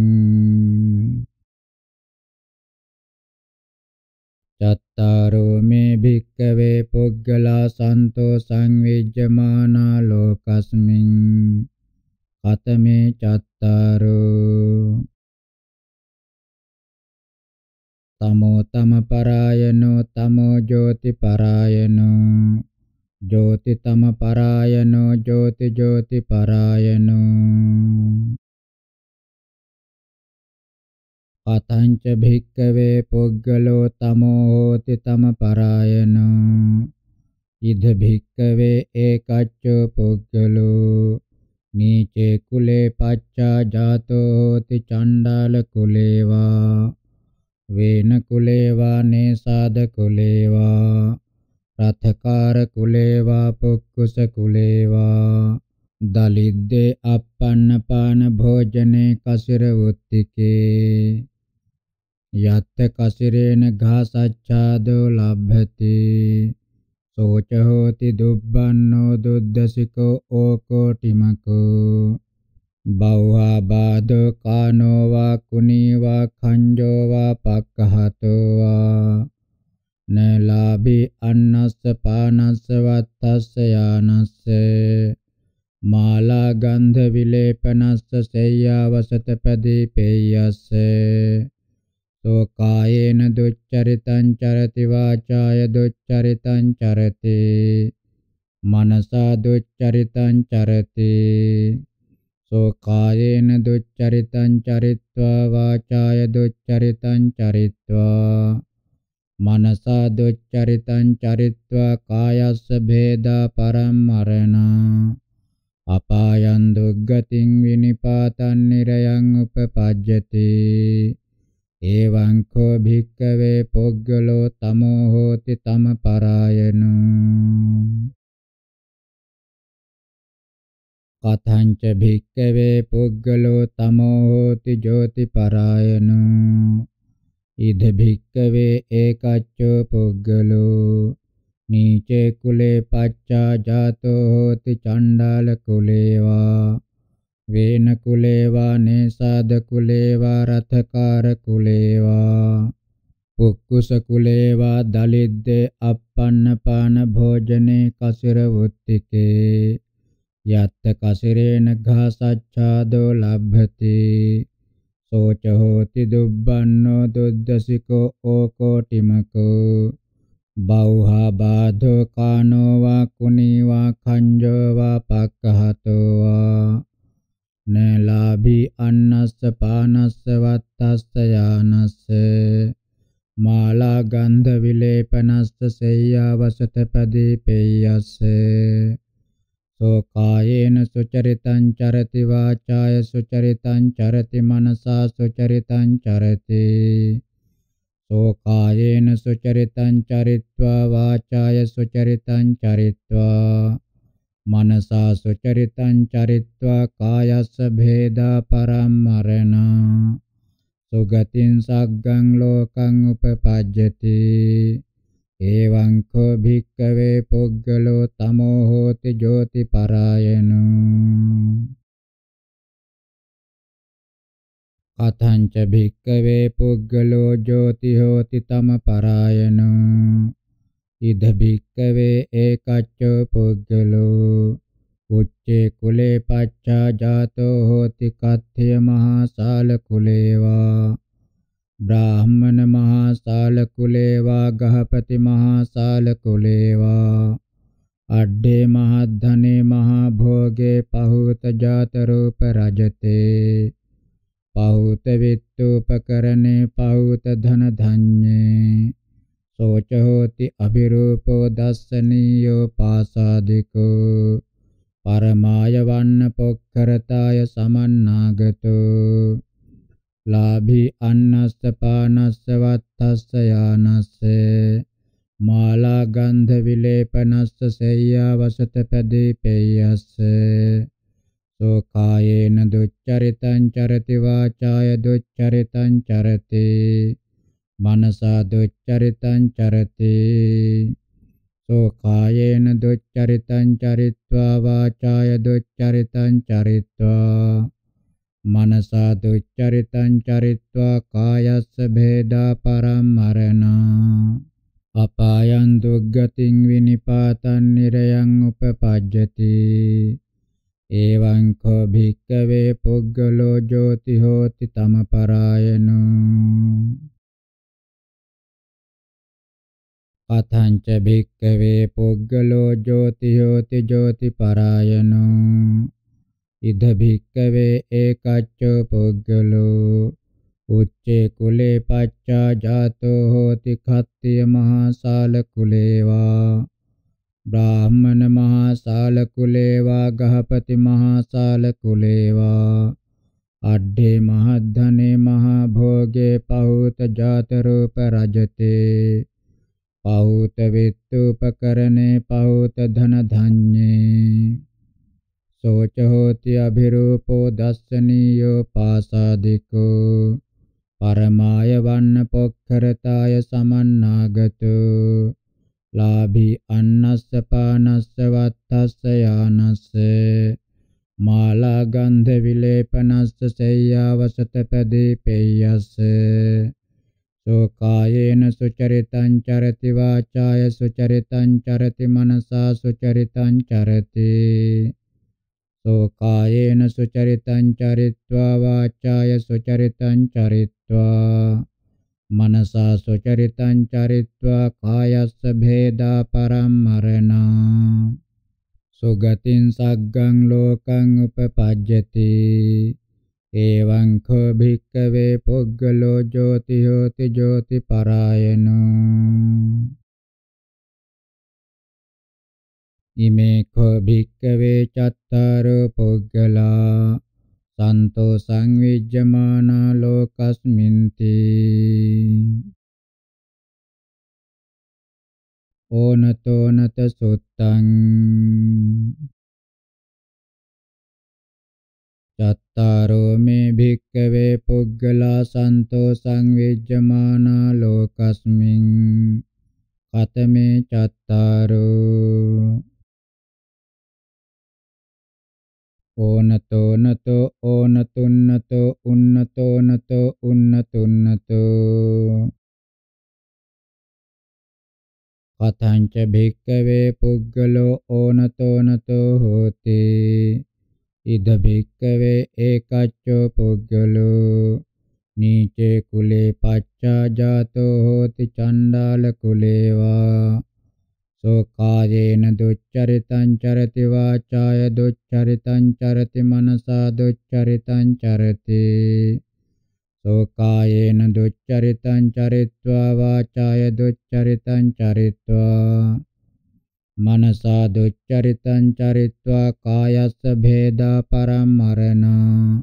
චත්තාරෝ මේ භික්කවේ පුග්ගලා සන්තෝ සංවිජ්ජමානා ලෝකස්මින් කතමේ චත්තාරෝ තමෝ තම පරායනෝ තමෝ ජෝති පරායනෝ ජෝති තම පරායනෝ ජෝති ජෝති පරායනෝ අතංච භික්කවේ පුද්ගලෝ තමෝ හෝති තම පරායනෝ ඉද භික්කවේ ඒකච්චෝ පුද්ගලෝ නීචේ කුලේ පච්චා ජාතෝ හෝති චණ්ඩාල කුලේවා වේන කුලේවා නේසාද කුලේවා රථකාර කුලේවා පුක්කුස කුලේවා දලිද්දේ අප්පන්න පාන භෝජනේ කසිර උත්තිකේ යත් කසිරේන ඝාසච්ඡාදෝ ලබ්භති සෝච හෝති දුබ්බන්නෝ දුද්දසිකෝ ඕකෝ ටිමකෝ බව්වා බාදෝ කානෝ වා කුණී වා khංජෝ වා පක්ඛහතෝ වා නලාභී අන්නස්ස පානස්ස වත්තස්ස යානස්ස මාලා ගන්ධ විලේපනස්ස සේයාවසත පදීපේයස්ස සෝකායේන දුච්චරිතං චරති වාචාය දුච්චරිතං චරති මනසා දුච්චරිතං චරති සෝකායේන දුච්චරිතං චරිත්වා වාචාය දුච්චරිතං චරිත්වා මනසා දුච්චරිතං චරිත්වා කායස්ස භේදා පරම්මරණා අපායන් දුග්ගතින් විනිපාතන් නිරයන් උපපජ්ජති එවං කෝ භික්කවේ පොග්ගලෝ තමෝ හෝති තම පරායනෝ කතංච භික්කවේ පුග්ගලෝ තමෝ හෝති ජෝති පරායනෝ ඉද භික්කවේ ඒකච්චෝ පුග්ගලෝ නීචේ කුලේ පච්චා ජාතෝ හෝති චණ්ඩාල කුලේවා වේන කුලේවා නේසාද කුලේවා රථකාර කුලේවා පුක්කුස කුලේවා දලිද්දේ අප්පන්න පාන භෝජනේ කසිර වුත්තිකේ යත්ත කසිරේන ඝාසච්ඡාදෝ ලබ්භති සෝච හෝති දුබ්බන්නෝ දුද්දසිකෝ ඕකෝ ටිමකෝ බෞහා බාධෝ කානෝ වා කුණී වා කංජෝ වා පක්ඛහතෝ වා නලාභී අන්නස්ස පානස්ස වත්තස්ස යානස්ස මාලා ගන්ධ විලේපනස්ස සේයාවසත පදීපේයස්ස සෝකායේන සුචරිතං චරති වාචාය සුචරිතං චරති මනසා සුචරිතං චරති සෝකායේන සුචරිතං චරිත්වා වාචාය සුචරිතං චරිත්වා මනසා සුචරිතං චරිත්වා කායස්ස භේදා පරම්මරණ සුගතින් සග්ගං ලෝකං උපපජ්ජති එවං කෝ භික්කවේ පුද්ගලෝ තමෝ හෝති ජෝති පරායනෝ කතංච භික්කවේ පුද්ගලෝ ජෝති හෝති තම පරායනෝ ඉද භික්කවේ ඒකච්චෝ පුද්ගලෝ උච්චේ කුලේ පච්චා ජාතෝ හෝති කත්ථය මහා ශාල කුලේවා බ්‍රාහ්මණ මහා ශාල කුලේවා ගහපති මහා ශාල කුලේවා අඩ්ඩේ මහද්ධනේ මහා භෝගේ පහූත ජාත රූප රජතේ පහූත විත්තුපකරණේ පහූත ධන ධඤ්ඤේ සෝච හෝති අභිරූපෝ දස්සනීයෝ පාසාදිකෝ පරමාය වන්න පොක්කරතාය සමන්නාගතෝ ලාභී අන්නස්ස පානස්ස වත්තස්ස යානස්සේ මාලා ගන්ධ විලේපනස්ස සෙය්‍යා වසත පදීපේයස්ස සෝකායේන දුච්චරිතං චරති වාචාය දුච්චරිතං චරති මනසා දුච්චරිතං චරති සෝඛායේන දුච්චරිතං චරිත්වා වාචාය දුච්චරිතං චරිත්වා මනසා දුච්චරිතං චරිත්වා කායස්ස භේදා පරම්මරණා අපායන් දුග්ගතින් විනිපාතන් නිරයන් උපපජ්ජති එවං කෝ භික්කවේ පුග්ගලෝ ජෝති හෝති තම පරායනෝ පතංච භික්කවේ පුද්ගලෝ ජෝතියෝති ජෝතිපරායනෝ ඉද භික්කවේ ඒකච්චෝ පුද්ගලෝ උච්චේ කුලේ පච්චා ජාතෝ හෝති කත්තිය මහා සාල කුලේවා බ්‍රාහ්මණ මහා සාල කුලේවා ගහපති මහා සාල කුලේවා අඩ්ඩේ මහද්ධනේ මහා භෝගේ පහූත ජාත රූප රජතේ පෞත විත්තුපකරණේ පෞත ධන ධඤ්ඤේ සෝච හෝති අභිරූපෝ දස්සනීයෝ පාසාදිකෝ පරමාය වන්න පොක්කරතාය සමන්නාගතෝ ලාභී අන්නස්ස පානස්ස වත්තස්ස යානස්ස මාලා ගන්ධ විලේපනස්ස සේයාවසත පදීපේයස්ස සෝකායේන සුචරිතං චරති වාචාය සුචරිතං චරති මනසා සුචරිතං චරති සෝකායේන සුචරිතං චරිත්වා වාචාය සුචරිතං චරිත්වා මනසා සුචරිතං චරිත්වා කායස්ස භේදා පරම්මරණා සුගතින් සග්ගං ලෝකං උපපජ්ජති එවං කෝ භික්කවේ පුද්ගලෝ ජෝති හෝති ජෝති පරායනෝ ඉමේ කෝ භික්කවේ චත්තාරෝ පුද්ගලා සන්තෝ සංවිජ්ජමානා ලෝකස්මින්ති ඕනතෝනත සුත්තං චත්තාරෝ මේ භික්කවේ පුද්ගලා සන්තෝ සංවිජ්ජමානා ලෝකස්මින් කතමේ චත්තාරෝ ඕනතෝ නතෝ ඕනතුන්නතෝ උන්නතෝ නතෝ උන්නතුන්නතෝ කතංච භික්කවේ පුද්ගලෝ ඕනතෝ නතෝ හෝතේ ඉද භික්කවේ ඒකච්චෝ පුද්ගලෝ නීචේ කුලේ පච්චා ජාතෝ හෝති චණ්ඩාල කුලේවා සෝකායේන දුච්චරිතං චරති වාචාය දුච්චරිතං චරති මනසා දුච්චරිතං චරති සෝකායේන දුච්චරිතං චරිත්වා වාචාය දුච්චරිතං චරිත්වා මනසා දුච්චරිතං චරිत्वा කායස්ස භේදා පරම්මරණා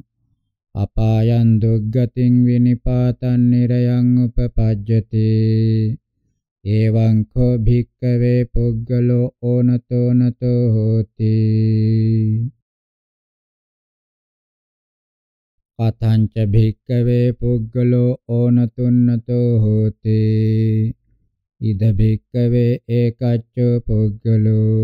අපායන් දුග්ගතින් විනිපාතං නිරයං උපපජ්ජති එවං කෝ භික්කවේ පුද්ගලෝ ඕනතෝ නතෝ හෝති පතංච භික්කවේ පුද්ගලෝ ඕනතුන්නතෝ හෝති ඉද බික්කවේ ඒකච්චෝ පුද්ගලෝ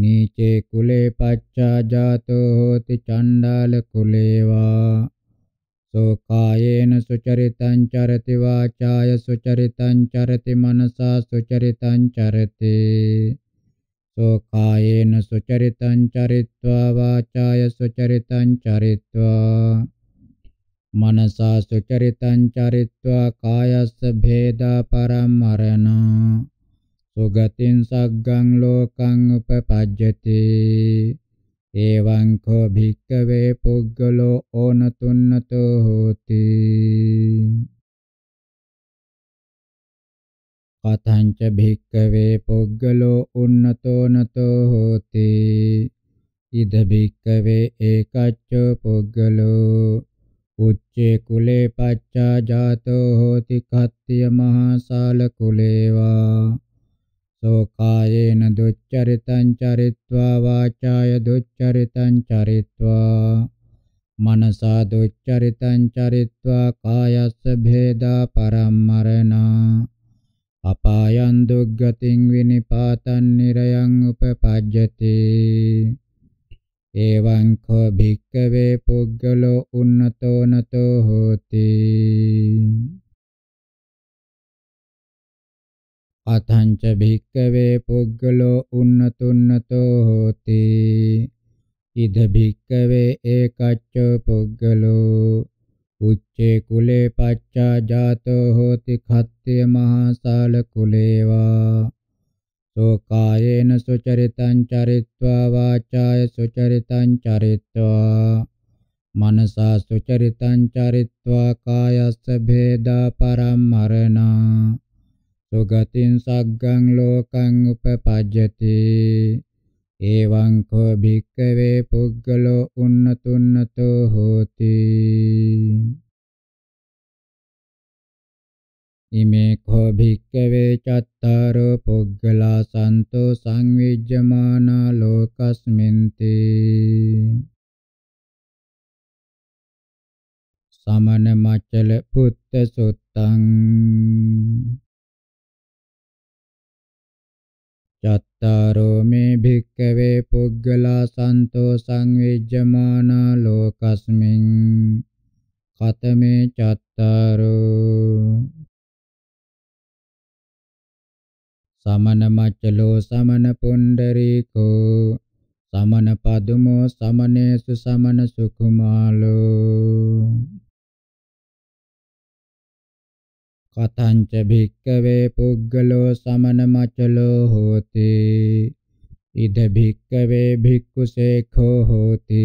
නීචේ කුලේ පච්චා ජාතෝ හෝති චණ්ඩාල කුලේවා සෝකායේන සුචරිතං චරති වාචාය සුචරිතං චරති මනසා සුචරිතං චරති සෝකායේන සුචරිතං චරිත්වා වාචාය සුචරිතං චරිත්වා මනසා සුචරිතං චරිත්වා කායස්ස භේදා පරම්මරණා සුගතින් සග්ගං ලෝකං උපපජ්ජති එවං කෝ භික්කවේ පුද්ගලෝ ඕනතුන්නතෝ හෝති කතංච භික්කවේ පුද්ගලෝ උන්නතෝනතෝ හෝති ඉද භික්කවේ ඒකච්චෝ පුද්ගලෝ උච්චේ කුලේ පච්චා ජාතෝ හෝති කත්තිය මහාසාල කුලේවා සෝකායේන දුච්චරිතං චරිත්වා වාචාය දුච්චරිතං චරිත්වා මනසා දුච්චරිතං චරිත්වා කායස්ස භේදා පරම්මරණා අපායන් දුග්ගතින් විනිපාතන් නිරයන් උපපජ්ජති එවං කෝ භික්කවේ පුද්ගලෝ උන්නතෝ නතෝ හෝති අතං ච භික්කවේ පුද්ගලෝ උන්නතුන්නතෝ හෝති ඉද භික්කවේ ඒකච්චෝ පුද්ගලෝ උච්චේ කුලේ පච්චා ජාතෝ හෝති කත්තේ මහා සාල කුලේවා සෝකායේන සුචරිතං චරිත්වා වාචාය සුචරිතං චරිත්වා මනසා සුචරිතං චරිත්වා කායස්ස භේදා පරම්මරණා සුගතින් සග්ගං ලෝකං උපපජ්ජති එවං කෝ භික්කවේ පුද්ගලෝ උන්නතුන්නතෝ හෝති ඉමේ කෝ භික්කවේ චත්තාරෝ පුග්ගලා සන්තෝ සංවිජ්ජමානා ලෝකස්මින්ති සමන මච්චල පුත්ත සුත්තං චත්තාරෝ මේ භික්කවේ පුග්ගලා සන්තෝ සංවිජ්ජමානා ලෝකස්මින් කතමේ චත්තාරෝ සමන මච්චලෝ සමන පුණ්ඩරීකෝ සමන පදුමෝ සමනේසු සමන සුකුමාලෝ කතංච භික්කවේ පුද්ගලෝ සමන මචලෝ හෝති ඉද භික්කවේ භික්ඛුසේඛෝ හෝති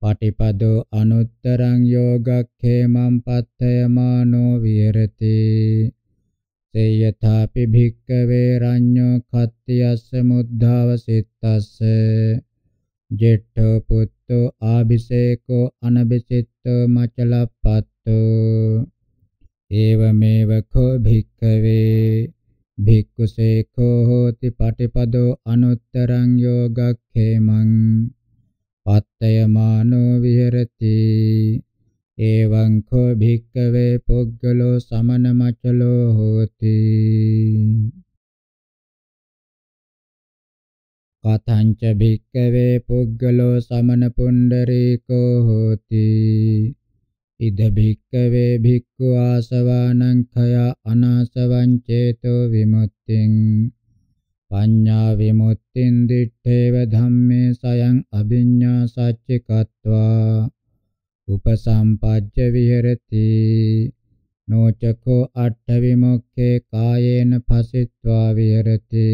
පටිපදෝ අනුත්තරං යෝගක්ඛේමං පත්තයමානෝ විහෙරති තේ යථාපි භික්කවේ රඤ්ඤෝ කත්තියස්ස මුද්ධාව සිත්තස්ස ජෙට්ඨෝ පුත්තෝ ආභිසේකෝ අනබිසිත්තෝ මචලප්පත්තෝ ඒවමේව කෝ භික්කවේ භික්ඛුසේකෝ හෝති පටිපදෝ අනුත්තරං යෝගක්ඛේමං පත්තයමානෝ විහෙරති එවං කෝ භික්කවේ පුද්ගලෝ සමන මචලෝ හෝති කතංච භික්කවේ පුද්ගලෝ සමන පුණ්ඩරීකෝ හෝති ඉද භික්කවේ භික්ඛු ආසවානං khය අනාසවං චේතෝ විමුක්තිං පඤ්ඤා විමුක්තිං දිත්තේව ධම්මේ සයං අභිඤ්ඤා සච්චිකत्वा උපසම්පජ්ජ විහෙරති නොචකෝ අට්ඨ විමුක්ඛේ කායේන පසිත්වා විහෙරති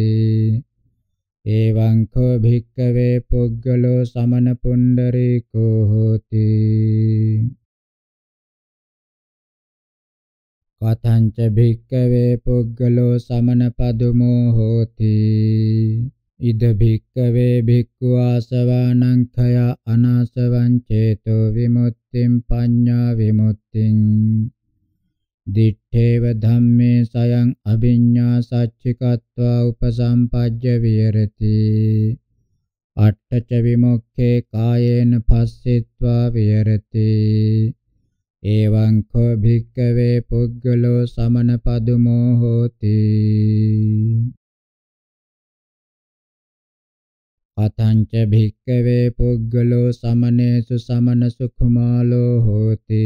එවං කෝ භික්කවේ පුද්ගලෝ සමන පුණ්ඩරීකෝ හෝති කතංච භික්කවේ පුද්ගලෝ සමන පදුමෝ හෝති ඉද භික්කවේ භික්ඛු ආසවානං khය අනාසවං චේතෝ විමුක්ති විමුක්තිම් පඤ්ඤා විමුක්තිං දිත්තේව ධම්මේ සයං අභිඤ්ඤා සච්චිකत्वा උපසම්පජ්ජ විහෙරති අට්ඨච විමුක්ඛේ කායේන පස්සෙත්වා විහෙරති එවං කෝ භික්කවේ පුද්ගලෝ සමනපදුමෝ හෝති අතංච භික්කවේ පුද්ගලෝ සමනේසු සමන සුඛමාලෝ හෝති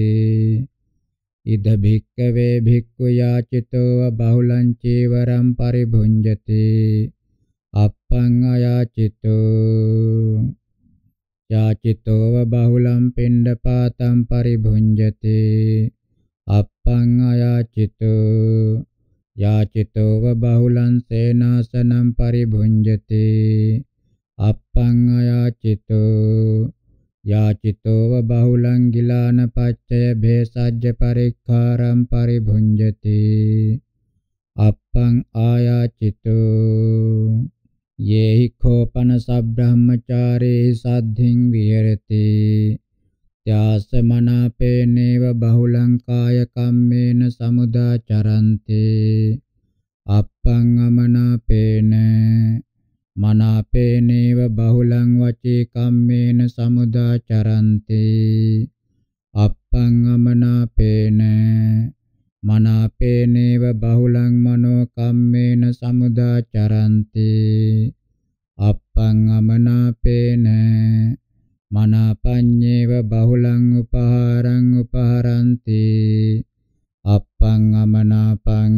ඉද භික්කවේ භික්ඛු යාචිතෝ බහුලං චේවරම් පරිභුඤ්ජති අප්පං අයාචිතෝ යාචිතෝව බහුලම් පිණ්ඩපාතම් පරිභුඤ්ජති අප්පං අයාචිතෝ යාචිතෝව බහුලං සේනාසනම් පරිභුඤ්ජති අප්පං අයාචිතෝ යාචිතෝව බහුලං ගිලාන පච්චය භේසජ්ජ පරික්ඛාරම් පරිභුඤ්ජති අප්පං ආයාචිතෝ යේහි කෝපන සබ්‍රහ්මචාරේ සද්ධින් විහෙරති ත්‍යාස මනාපේනේව බහුලං කාය කම්මේන සමුදාචරන්ති අප්පං අමනාපේන මනාපේනේව බහුලං වචේ කම්මේන සමුදාචරන්ති අප්පං අමනාපේන මනාපේනේව බහුලං මනෝ කම්මේන සමුදාචරන්ති අප්පං අමනාපේන මනාපඤ්ඤේව බහුලං උපහාරං උපහරන්ති අප්පං අමනාපං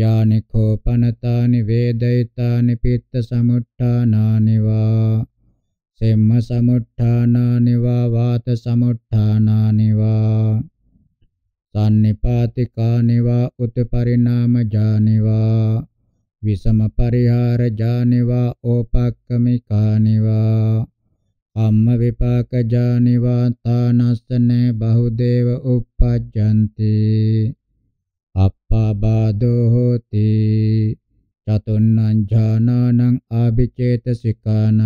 යානි කෝපනතානි වේදිතානි පිත්ත සමුට්ඨානානි වා සෙම්ම සමුට්ඨානානි වා වාත සමුට්ඨානානි වා සම්නිපාතිකානි වා උත්පරිණාම ජානි වා විසම පරිහාර ජානිවා ඕපක්කමිකානිවා අම්ම විපාක ජානිවා තානස්සනේ බහුදේව උප්පජ්ජන්ති පබාදෝ හෝති චතුන්නං ඥානං ආභිචේතසිකානං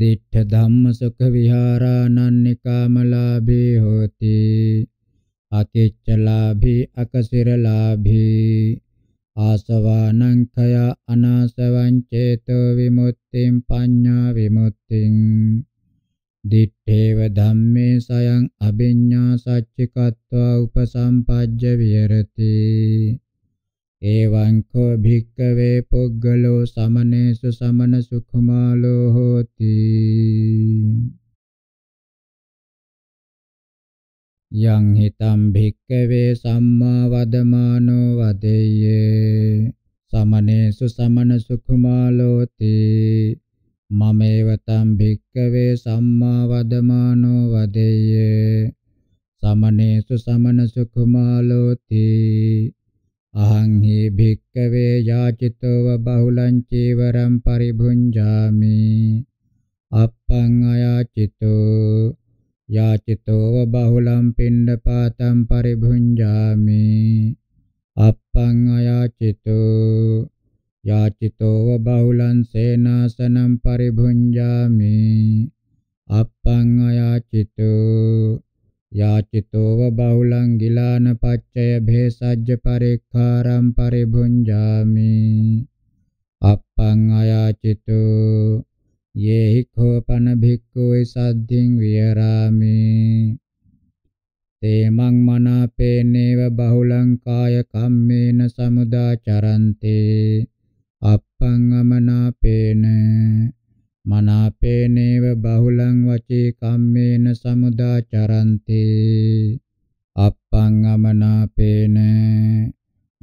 දිඨ ධම්ම සුඛ විහාරානං නිකාමලාභී හෝති අකිච්චලාභී අකසිරලාභී ආසවානං khaya අනාසවං චේතෝ විමුක්තිං පඤ්ඤා විමුක්තිං දිත්තේව ධම්මේ සයං අභිඤ්ඤා සච්චිකत्वा උපසම්පජ්ජ විහෙරති එවං කෝ භික්කවේ පුද්ගලෝ සමනේසු සමන සුඛමාලෝ හෝති යං හිතං භික්කවේ සම්මා වදමානෝ වදෙය්‍ය සමනේසු සමන සුඛමාලෝති මමේව තම් භික්කවේ සම්මා වදමානෝ වදෙය්‍ය සමනේසු සමනසු කුමාලෝති අහං හි භික්කවේ යාචිතව බහුලං චීවරම් පරිභුංජාමි අප්පං අයාචිතෝ යාචිතව බහුලං පිණ්ඩපාතං පරිභුංජාමි අප්පං අයාචිතෝ යාචිතෝව බහුලං සේනාසනං පරිභුඤ්ජාමි අප්පං අයාචිතෝ යාචිතෝව බහුලං ගිලාන පච්චය භේසජ්ජ පරික්ඛාරම් පරිභුඤ්ජාමි අප්පං අයාචිතෝ යේහි කෝපන භික්ඛුයි සද්ධින් විහරාමි තේමං මනාපේනේව බහුලං කාය කම්මේන සමුදාචරන්තේ අප්පං අමනාපේන මනාපේනේව බහුලං වචේ කම්මේන සමුදාචරන්ති අප්පං අමනාපේන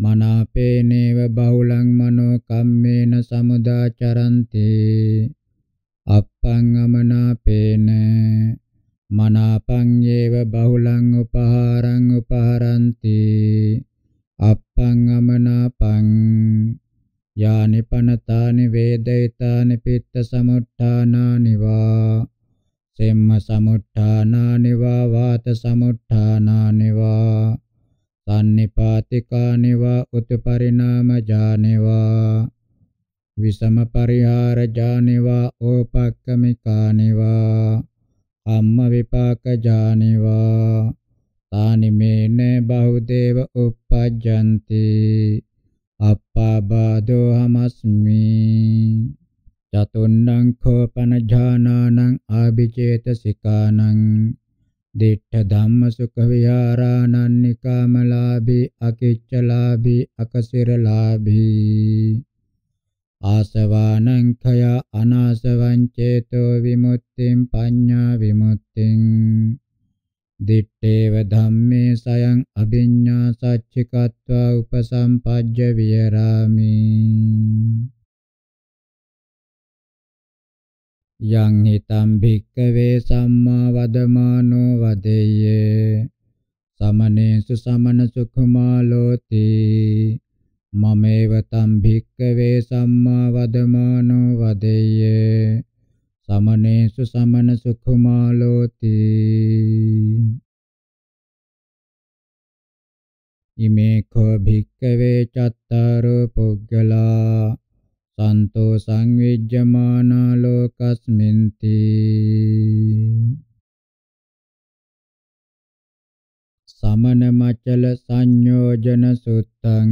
මනාපේනේව බහුලං මනෝ කම්මේන සමුදාචරන්ති අප්පං අමනාපේන මනාපං ඒව බහුලං උපහාරං උපහරಂತಿ අප්පං අමනාපං යානි පනතානි වේදිතානි පිත්ත සමුට්ඨානානි වා සෙම්ම සමුට්ඨානානි වා වාත සමුට්ඨානානි වා සම්නිපාතිකානි වා උත්පරිණාම ජානි වා විසම පරිහාර ජානි වා ඕපක්කමිකානි වා අම්ම විපාක ජානි වා තානි මේන බහුදේව උපජ්ජන්ති අප්පාබාධෝ හමස්මි චතුන්නං කෝපනජානානං ආභිචේතසිකානං දිඨ ධම්ම සුඛ විහරාණං නිකාමලාභී අකිච්චලාභී අකසිරලාභී ආසවානං khaya අනාසවං චේතෝ විමුක්තිං පඤ්ඤා විමුක්තිං දිත්තේව ධම්මේ සයං අභිඤ්ඤා සච්චිකत्वा උපසම්පජ්ජ විහෙරාමි යං හිතං භික්කවේ සම්මා වදමානෝ වදෙය්‍ය සමනේසු සමන සුඛමාලෝති මමේව තං භික්කවේ සම්මා වදමානෝ වදෙය්‍ය සමනේසු සමන සුඛමාලෝති ඉමේ කෝ භික්කවේ චත්තාරෝ පුග්ගලා සන්තෝ සංවිජ්ජමාන ලෝකස්මින්ති සමන මචල සංයෝජන සුත්තං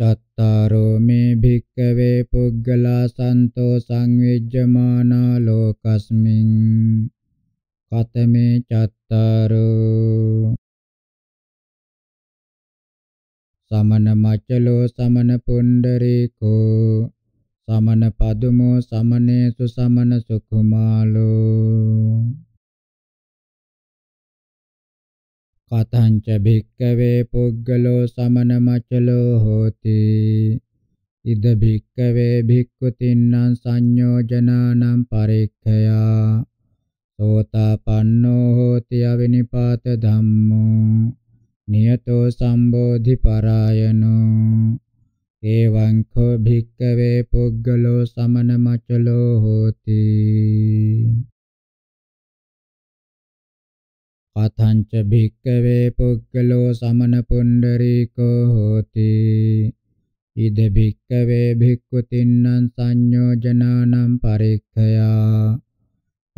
චත්තාරෝ මේ භික්කවේ පුද්ගලා සන්තෝ සංවිජ්ජමානා ලෝකස්මින් කතමේ චත්තාරෝ සමන මච්චලෝ සමන පුණ්ඩරීකෝ සමන පදුමෝ සමනේසු සමන සුකුමාලෝ කතංච භික්කවේ පුද්ගලෝ සමන මචලෝ හෝති ඉද භික්කවේ භික්ඛු තින්නම් සංයෝජනානම් පරික්ඛයා සෝතාපන්නෝ හෝති අවිනිපාත ධම්මෝ නියතෝ සම්බෝධි පරායනෝ එවං කෝ භික්කවේ පුද්ගලෝ සමන මචලෝ හෝති පතංච භික්කවේ පුද්ගලෝ සමන පුණ්ඩරීකෝ හෝති ඉද භික්කවේ භික්ඛු තින්නම් සංයෝජනානම් පරික්ඛයා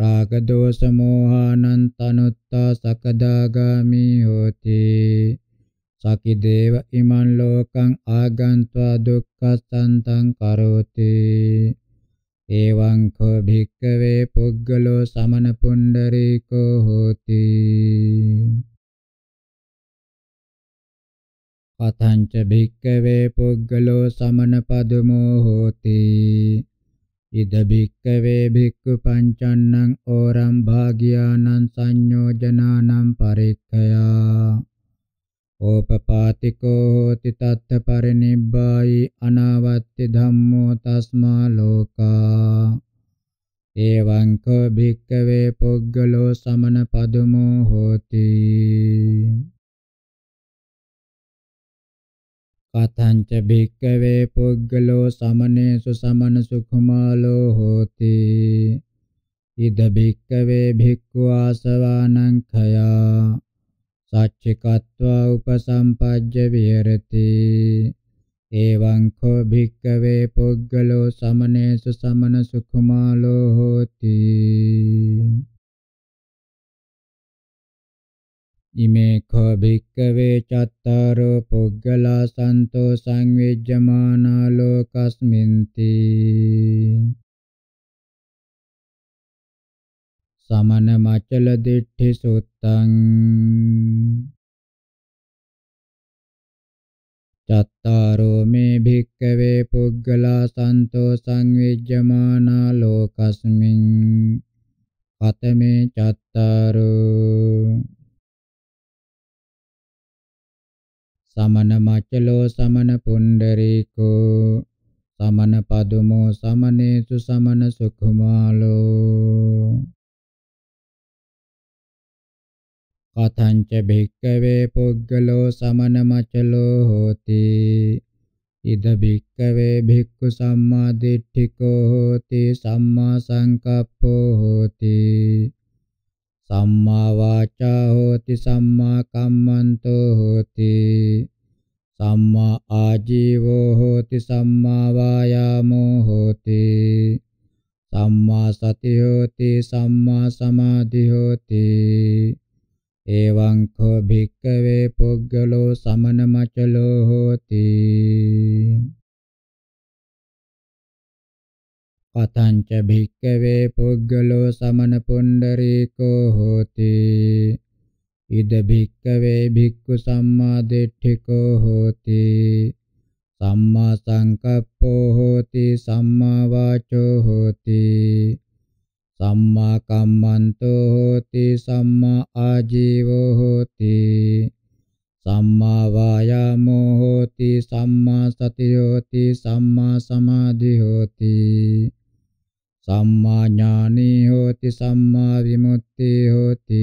රාග දෝෂ මෝහානං තනුත්තා සකදාගාමි හෝති සකිදේව ඉමන් ලෝකං ආගන්त्वा දුක්ඛ සන්තං කරෝති එවං කෝ භික්කවේ පුද්ගලෝ සමන පුණ්ඩරීකෝ හෝති පතංච භික්කවේ පුද්ගලෝ සමන පදුමෝ හෝති ඉද භික්කවේ භික්ඛු පංචන්නං ඕරම් භාගියානං සංයෝජනානම් පරික්ඛයා ඕපපාතිකෝ හෝති තත්ත පරිනිබ්බායි අනාවත්ති ධම්මෝ තස්මා ලෝකා එවං කෝ භික්කවේ පුද්ගලෝ සමන පදුමෝ හෝති කතංච භික්කවේ පුද්ගලෝ සමනේසු සමන සුඛමාලෝ හෝති ඉද භික්කවේ භික්ඛු ආසවානං khයා සච්චිකත්වා උපසම්පජ්ජ විහෙරති එවං කෝ භික්කවේ පුද්ගලෝ සමනේසු සමන සුඛමාලෝ හෝති ඉමේ කෝ භික්කවේ චත්තාරෝ පුද්ගලා සන්තෝ සංවිජ්ජමානා ලෝකස්මින්ති සමන මචල දිට්ඨි සුත්තං චත්තාරෝ මේ භික්කවේ පුද්ගලා සන්තෝ සංවිජ්ජමානා ලෝකස්මින් පතමේ චත්තාරෝ සමන මචලෝ සමන පුණ්ඩරීකෝ සමන පදුමෝ සමනේසු සමන සුකුමාලෝ කතංච භික්කවේ පුද්ගලෝ සමනමචලෝ හෝති ඉද භික්කවේ භික්ඛු සම්මා දිට්ඨිකෝ හෝති සම්මා සංකප්පෝ හෝති සම්මා වාචා හෝති සම්මා කම්මන්තෝ හෝති සම්මා ආජීවෝ හෝති සම්මා වායාමෝ හෝති සම්මා සති හෝති සම්මා සමාධි හෝති එවං කෝ භික්කවේ පුද්ගලෝ සමනමචලෝ හෝති කතංච භික්කවේ පුද්ගලෝ සමන පුණ්ඩරීකෝ හෝති ඉද භික්කවේ භික්ඛු සම්මා දිට්ඨිකෝ හෝති සම්මා සංකප්පෝ හෝති සම්මා වාචෝ හෝති සම්මා කම්මන්තෝ හෝති සම්මා ආජීවෝ හෝති සම්මා වායාමෝ හෝති සම්මා සතියෝ හෝති සම්මා සමාධි හෝති සම්මා ඥානී හෝති සම්මා විමුක්ති හෝති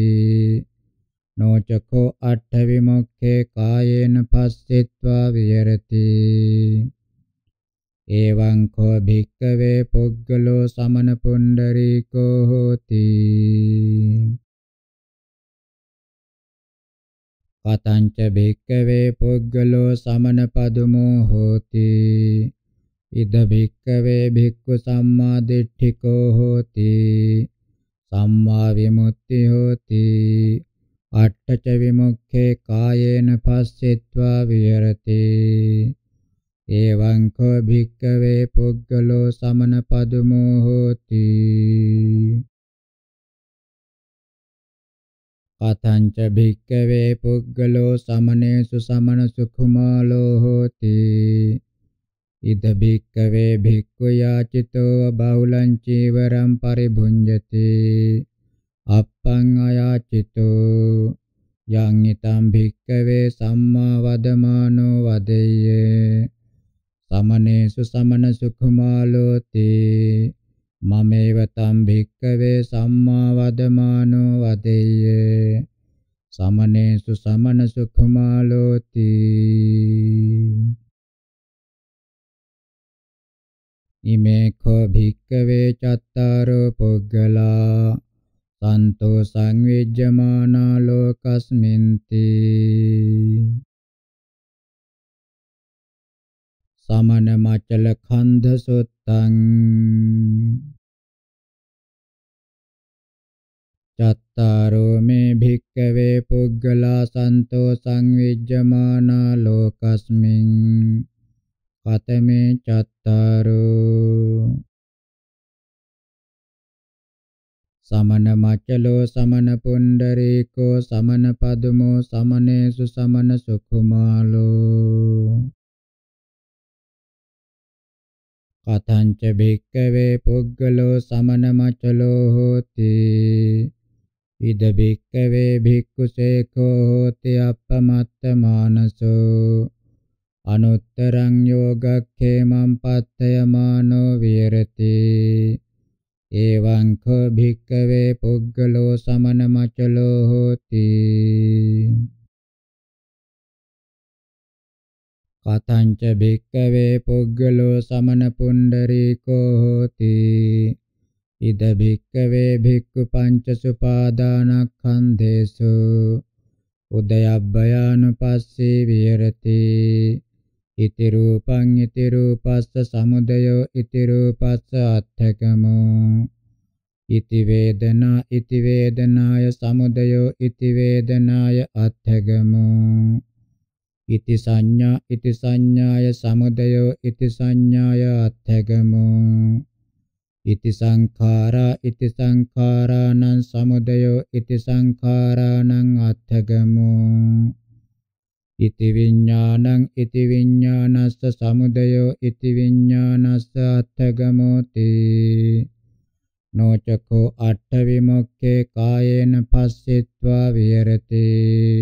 නොචකෝ අට්ඨ විමුක්ඛේ කායේන පස්සෙත්වා විහෙරති එවං කෝ භික්කවේ පුද්ගලෝ සමන පුණ්ඩරීකෝ හෝති පතංච භික්කවේ පුද්ගලෝ සමන පදුමෝ හෝති ඉද භික්කවේ භික්ඛු සම්මා දිට්ඨිකෝ හෝති සම්මා විමුක්ති හෝති අට්ඨච විමුක්ඛේ කායේන පස්සෙත්වා විහෙරති එවං කෝ භික්කවේ පුද්ගලෝ සමනපදුමෝ හෝති කතංච භික්කවේ පුද්ගලෝ සමනේසු සමන සුඛමාලෝ හෝති ඉද භික්කවේ භික්ඛු යාචිතෝ බහුලං චීවරම් පරිභුඤ්ජති අප්පං අයාචිතෝ යං ිතං භික්කවේ සම්මා වදමානෝ වදෙය්‍ය සමනේසු සමන සුඛමාලෝති මමේව තම් භික්කවේ සම්මා වදමානෝ වදෙය්‍ය සමනේසු සමන සුඛමාලෝති ඉමේ කෝ භික්කවේ චත්තාරෝ පුග්ගලා සන්තෝ සංවිජ්ජමානා ලෝකස්මින්ති සමන මචල කන්ද සුත්තං චත්තාරෝ මේ භික්කවේ පුද්ගලා සන්තෝ සංවිජ්ජමානා ලෝකස්මින් කතමේ චත්තාරෝ සමන මචලෝ සමන පුණ්ඩරීකෝ සමන පදුමෝ සමනේසු සමන සුකුමාලෝ පතංච භික්කවේ පුද්ගලෝ සමනමචලෝ හෝති ඉද භික්කවේ භික්ඛුසේකෝ හෝති අපමත්ත මානසෝ අනුත්තරං යෝගක්ඛේමං පත්තයමානෝ විරති එවං කෝ භික්කවේ පුද්ගලෝ සමනමචලෝ හෝති පතංච භික්කවේ පුද්ගලෝ සමන පුණ්ඩරීකෝ හෝති ඉද භික්කවේ භික්ඛු පංච සුපාදානක්ඛන්දේසු උදයබ්බයානුපස්සී විහෙරති ඉති රූපං ඉති රූපස්ස සමුදයෝ ඉති රූපස්ස අත්ථකමෝ ඉති වේදනා ඉති වේදනාය සමුදයෝ ඉති වේදනාය අත්ථගමෝ ඉති සංඥා ඉති සංඥාය සමුදයෝ ඉති සංඥාය අත්ථගමෝ ඉති සංඛාරා ඉති සංඛාරාණං සමුදයෝ ඉති සංඛාරාණං අත්ථගමෝ ඉති විඤ්ඤාණං ඉති විඤ්ඤාණස්ස සමුදයෝ ඉති විඤ්ඤාණස්ස අත්ථගමෝ තේ නොචකෝ අට්ඨ විමුක්ඛේ කායේන පස්සෙත්වා විහෙරතේ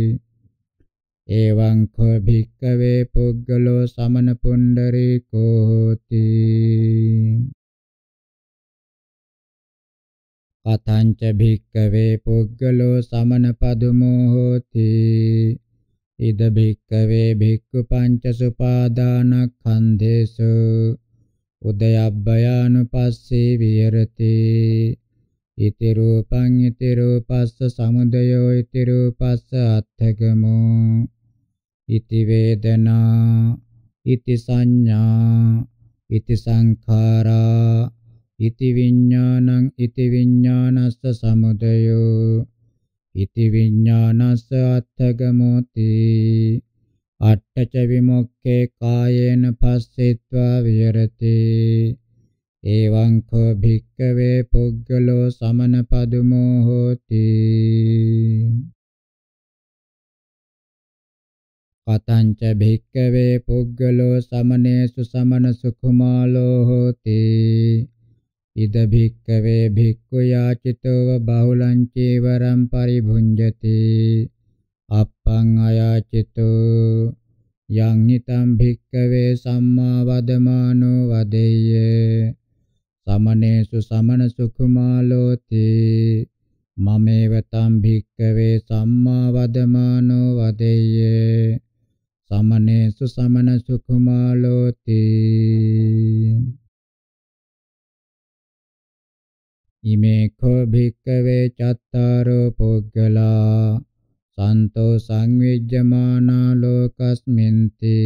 එවං කෝ භික්කවේ පුද්ගලෝ සමන පුණ්ඩරීකෝ හෝති පතංච භික්කවේ පුද්ගලෝ සමන පදුමෝ හෝති ඉද භික්කවේ භික්ඛු පංච සුපාදානක්ඛන්ධේසු උදයබ්බයානුපස්සී විහෙරති ඉති රූපං ඉති රූපස්ස සමුදයෝ ඉති රූපස්ස අත්ථගමෝ ඉති වේදනා ඉති සංඥා ඉති සංඛාරා ඉති විඥානං ඉති විඥානස්ස සමුදයෝ ඉති විඥානස්ස අත්ථගමෝති අට්ඨච විමුක්ඛේ කායේන පස්සෙත්වා විහෙරති එවං කෝ භික්ඛවේ පුද්ගලෝ සමනපදුමෝ හෝති පතංච භික්කවේ පුග්ගලෝ සමනේසු සමන සුඛමාලෝ හෝති ඉද භික්කවේ භික්ඛු යාචිතව බහුලං චේවරම් පරිභුඤ්ජති අප්පං අයාචිතෝ යං හිතං භික්කවේ සම්මා වදමානෝ වදෙය්‍ය සමනේසු සමන සුඛමාලෝති මමේව තම් භික්කවේ සම්මා වදමානෝ වදෙය්‍ය සමනේසු සමන සුඛමාලෝති ඉමේ කෝ භික්කවේ චත්තාරෝ පුග්ගලා සන්තෝ සංවිජ්ජමානා ලෝකස්මින්ති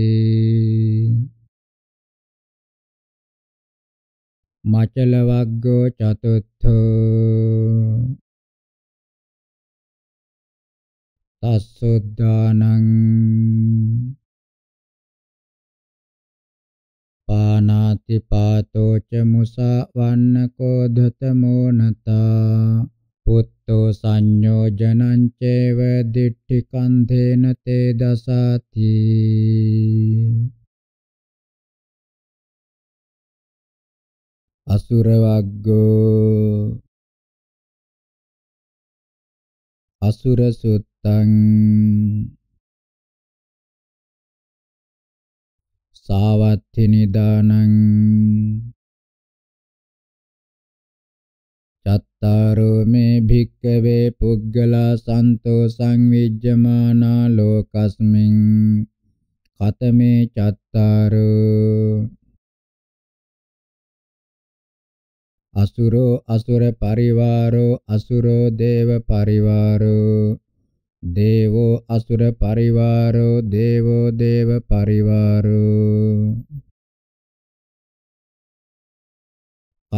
මචල වග්ගෝ චතුත්ථෝ සස්සුද්ධානං පානාති පාතෝ ච මුසාවන්නකෝ ධතමෝ නතා පුත්තෝ සංයෝජනං චේව දිට්ඨි කන්ධේන තේ දසති අසුර වග්ගෝ අසුර සුත්තං සාවත්ති නිදානං චත්තාරෝ මේ භික්කවේ පුද්ගලා සන්තෝ සංවිජ්ජමානා ලෝකස්මින් කතමේ චත්තාරෝ අසුරෝ අසුර පරිවාරෝ අසුරෝ දේව පරිවාරෝ දේවෝ අසුර පරිවාරෝ දේවෝ දේව පරිවාරෝ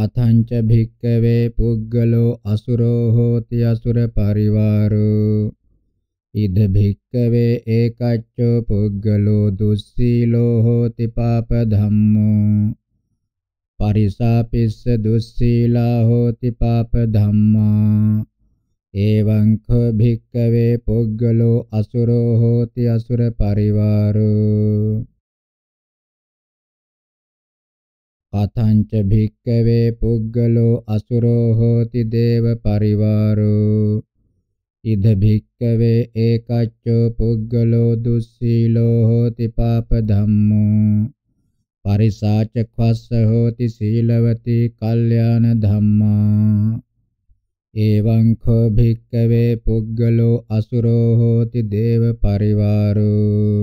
අතංච භික්කවේ පුද්ගලෝ අසුරෝ හෝති අසුර පරිවාරෝ ඉද භික්කවේ ඒකච්චෝ පුද්ගලෝ දුස්සීලෝ හෝති පාප ධම්මෝ පරිසාපිස්ස දුස්සීලා හෝති පාප ධම්මා එවං කෝ භික්කවේ පුද්ගලෝ අසුරෝ හෝති අසුර පරිවාරෝ පතංච භික්කවේ පුද්ගලෝ අසුරෝ හෝති දේව පරිවාරෝ ඉද භික්කවේ ඒකච්චෝ පුද්ගලෝ දුස්සීලෝ හෝති පාප ධම්මෝ පරිසාච ක්වස්ස හෝති සීලවති කල්යාණ ධම්මා එවං කෝ භික්කවේ පුද්ගලෝ අසුරෝ හෝති දේව පරිවාරෝ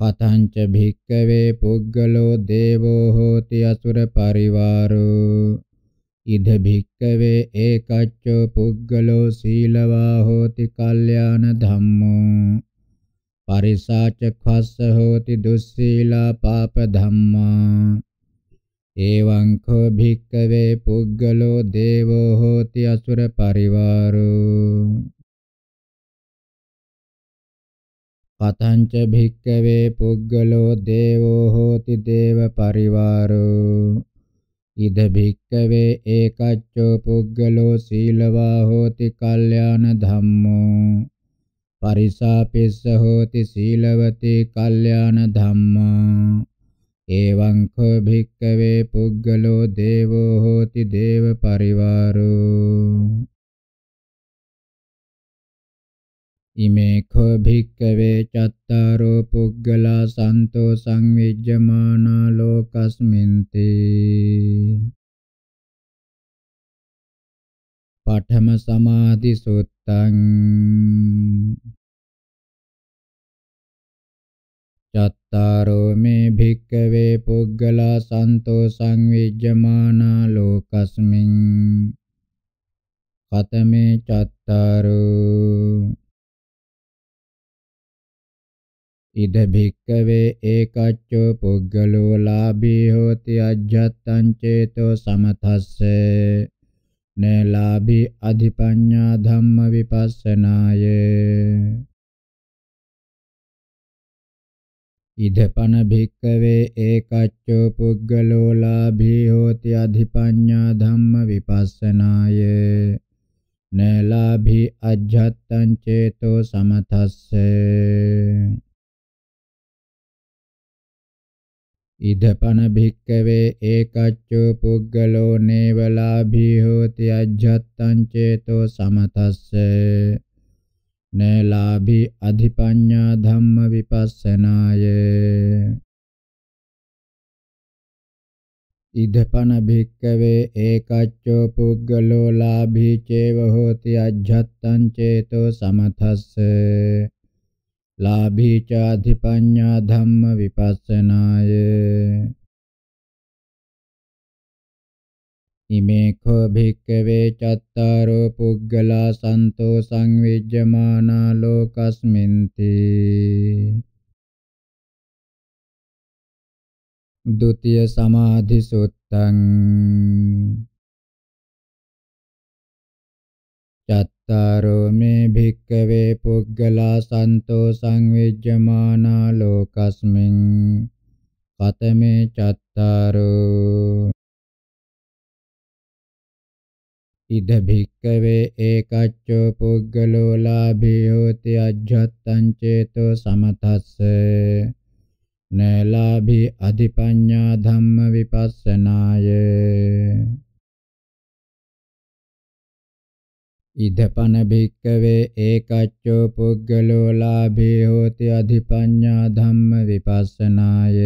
කතංච භික්කවේ පුද්ගලෝ දේවෝ හෝති අසුර පරිවාරෝ ඉද භික්කවේ ඒකච්චෝ පුද්ගලෝ සීලවා හෝති කල්යාණ ධම්මෝ පරිසාච ඛස්ස හෝති දුස්සීලා පාප ධම්මා එවං කෝ භික්කවේ පුද්ගලෝ දේවෝ හෝති අසුර පරිවාරෝ කතංච භික්කවේ පුද්ගලෝ දේවෝ හෝති දේව පරිවාරෝ ඉද භික්කවේ ඒකච්චෝ පුද්ගලෝ සීලවා හෝති කල්යාණ ධම්මෝ පරිසාපිස්ස හෝති සීලවතේ කල්යාණ ධම්මා එවං කෝ භික්කවේ පුද්ගලෝ දේවෝ හෝති දේව පරිවාරෝ ඉමේ කෝ භික්කවේ චත්තාරෝ පුද්ගලා සන්තෝ සංවිජ්ජමානා ලෝකස්මින්ති පඨම සමාධි සුත්ත තං චත්තාරෝ මේ භික්කවේ පුද්ගලා සන්තෝ සංවිජ්ජමානා ලෝකස්මින් කතමේ චත්තාරෝ ඉද භික්කවේ ඒකච්චෝ පුද්ගලෝ ලාභී හෝති අජ්ජත්තං චේතෝ සමතස්සේ නේලාභි අධිපඤ්ඤා ධම්ම විපස්සනාය ඉදපන භික්කවේ ඒකච්චෝ පුද්ගලෝ ලාභී හෝති අධිපඤ්ඤා ධම්ම විපස්සනාය නේලාභි අජ්ජත්තං චේතෝ සමතස්සේ ඉදපන භික්කවේ ඒකච්චෝ පුද්ගලෝ නේවලාභී හෝති අජ්ජත්තං චේතෝ සමතස්ස නේලාභී අධිපඤ්ඤා ධම්ම විපස්සනාය ඉදපන භික්කවේ ඒකච්චෝ පුද්ගලෝ ලාභී චේව හෝති අජ්ජත්තං චේතෝ සමතස්ස ලාභී චාධිපඤ්ඤා ධම්ම විපස්සනාය ඉමේ කෝ භික්කවේ චත්තාරෝ පුග්ගලා සන්තෝ සංවිජ්ජමානා ලෝකස්මින්ති ဒ ුතිය සමාධි සුත්තං චත්තාරෝ මේ භික්කවේ පුද්ගලා සන්තෝ සංවිජ්ජමානා ලෝකස්මින් කතමේ චත්තාරෝ ඉද භික්කවේ ඒකච්චෝ පුද්ගලෝ ලාභී හෝති අජ්ජත්තං චේතෝ සමතස්ස නලාභී අධිපඤ්ඤා ධම්ම විපස්සනාය ඉදපන භික්කවේ ඒකච්චෝ පුද්ගලෝ ලාභේ හෝති අධිපඤ්ඤා ධම්ම විපස්සනාය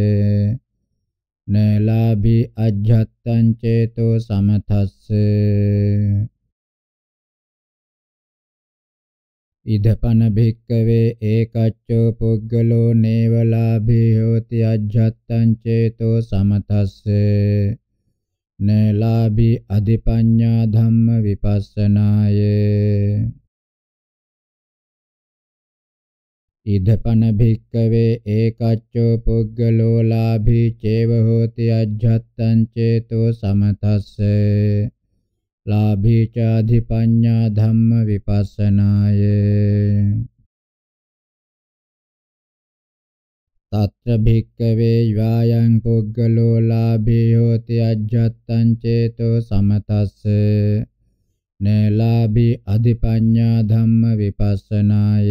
නලාභී අජ්ජත්තං චේතෝ සමතස්ස ඉදපන භික්කවේ ඒකච්චෝ පුද්ගලෝ නේව ලාභේ හෝති අජ්ජත්තං චේතෝ සමතස්ස නලාභි අධිපඤ්ඤා ධම්ම විපස්සනාය ඉදපන භික්කවේ ඒකච්චෝ පුග්ගලෝ ලාභී චේව හෝති අජ්ජත්තං චේතෝ සමතස්ස ලාභී චාධිපඤ්ඤා ධම්ම විපස්සනාය తత్ర භික්කවේ යායන් පුග්ගලෝ ලාභී හෝති අජ්ජත්තං චේතෝ සමතස්ස නලාභී අධිපඤ්ඤා ධම්ම විපස්සනාය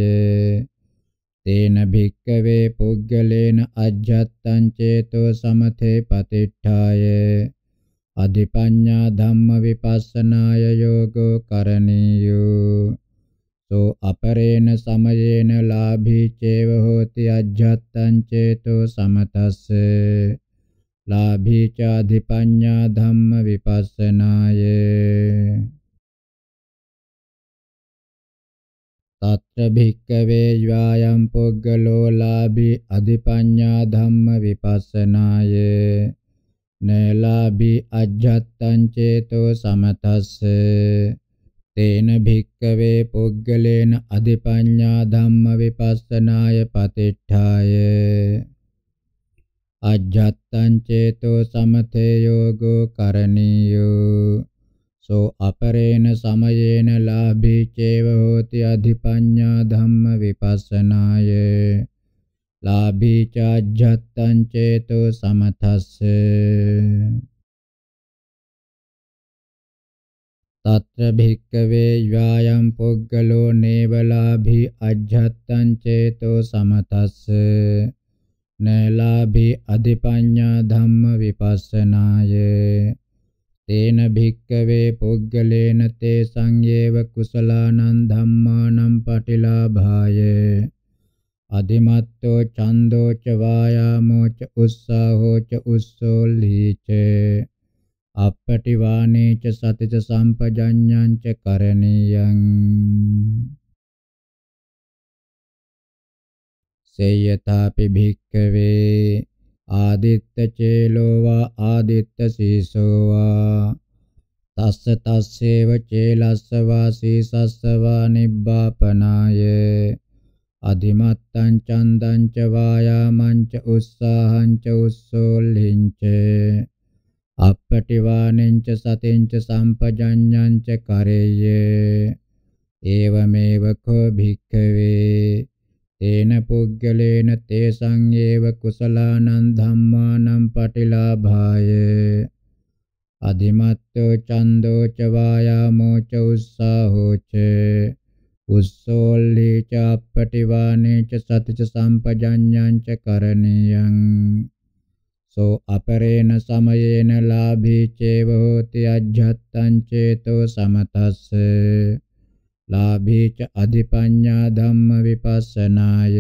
තේන භික්කවේ පුග්ගලේන අජ්ජත්තං චේතෝ සමතේ පතිට්ඨාය අධිපඤ්ඤා ධම්ම විපස්සනාය යෝගෝ කරණීයෝ සෝ අපරේන සමයේන ලාභී චේව හෝති අජ්ජත්තං චේතෝ සමතස්ස ලාභී චාධිපඤ්ඤා ධම්ම විපස්සනාය තත්‍ර භික්කවේ යායම් පුග්ගලෝ ලාභී අධිපඤ්ඤා ධම්ම විපස්සනාය නේලාභී අජ්ජත්තං චේතෝ සමතස්ස තේන භික්කවේ පුග්ගලේන අධිපඤ්ඤා ධම්ම විපස්සනාය පතිට්ඨාය අජත්තං චේතෝ සමතේ යෝගෝ කරණීයෝ සෝ අපරේණ සමයේන ලාභී චේව හෝති අධිපඤ්ඤා ධම්ම විපස්සනාය ලාභී චාජත්තං චේතෝ සමතස්සේ తత్ర భిక్కవే යායම් පුග්ගලෝ නේවලාභි අජ්ජත්තං චේතෝ සමතස්ස නලාභි අධිපඤ්ඤා ධම්ම විපස්සනාය තේන භික්කවේ පුග්ගලේන තේ සංයේව කුසලානං ධම්මානං පටිලාභාය අධිමත්තෝ ඡන්தோ ච වායාමෝ ච උස්සාහෝ ච උස්සෝල්හි චේ අප්පටිවානේ ච සතිච සම්පජඤ්ඤං ච කරණීයං සේයථාපි භික්ඛවේ ආදිත්ත චේලෝ වා ආදිත්ත සීසෝ වා තස්ස තස්සේව චේලස්ස වා සීසස්ස වා නිබ්බාපනාය අධිමත්තං චන්දං ච වායාමං ච උස්සාහං ච උස්සෝල්හිං ච අපපටිවානෙන්ච සතෙන්ච සම්පජඤ්ඤංච කරේය ඒවමේව කෝ භික්ඛවේ තේන පුග්ගලේන තේසං ඒව කුසලානං ධම්මානං පටිලාභාය අධිමත්තෝ චන්தோ ච වායාමෝ ච උස්සාහෝ ච උස්සෝල්ලි ච අපපටිවානේ ච සති ච සම්පජඤ්ඤං ච කරණීයං සෝ අපරේණ සමයේන ලාභී චේව හෝති අජ්ජත්තං චේතෝ සමතස්ස ලාභී ච අධිපඤ්ඤා ධම්ම විපස්සනාය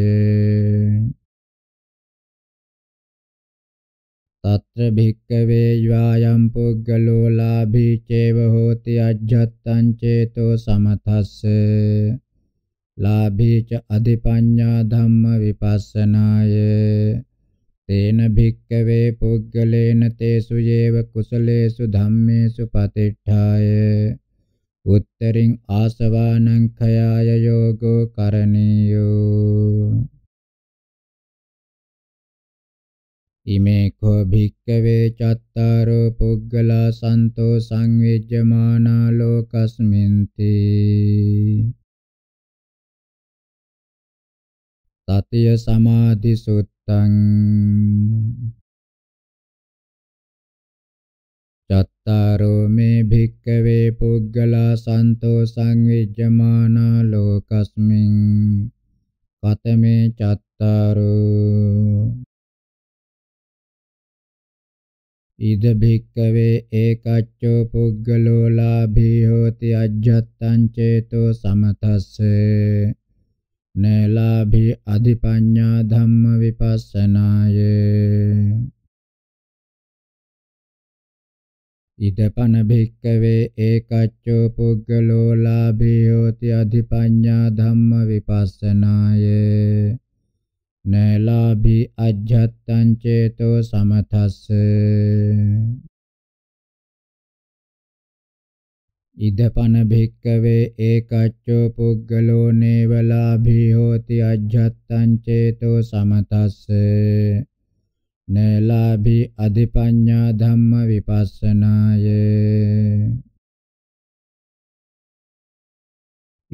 తత్ర භික්කවේ යායම් පුද්ගලෝ ලාභී චේව හෝති අජ්ජත්තං චේතෝ සමතස්ස ලාභී ච අධිපඤ්ඤා ධම්ම විපස්සනාය තේන භික්කවේ පුද්ගලේන තේසු යේව කුසලේසු ධම්මේසු පතිට්ඨාය උත්තරින් ආසවානං khයාය යෝගෝ කරණීයෝ ඉමේ කෝ භික්කවේ චත්තාරෝ පුද්ගලා සන්තෝ සංවිජ්ජමානා ලෝකස්මින්ති තතිය සමාධි සුත්ත චත්තං චත්තාරෝ මේ භික්කවේ පුද්ගලා සන්තෝ සංවිජ්ජමානා ලෝකස්මින් කතමේ චත්තාරෝ ඉද භික්කවේ ඒකච්චෝ පුද්ගලෝ ලාභී හෝති අජ්ජත්තං චේතෝ සමතස්සේ නේලාභි අධිපඤ්ඤා ධම්ම විපස්සනාය ඉදපන භික්කවේ ඒකච්චෝ පුද්ගලෝ ලාභී හෝති අධිපඤ්ඤා ධම්ම විපස්සනාය නේලාභි අජ්ජත්තං චේතෝ සමතස්ස ඉදපන භික්කවේ ඒකච්චෝ පුද්ගලෝ නේවලාභී හෝති අජ්ජත්තං චේතෝ සමතස්ස නේලාභී අධිපඤ්ඤා ධම්ම විපස්සනාය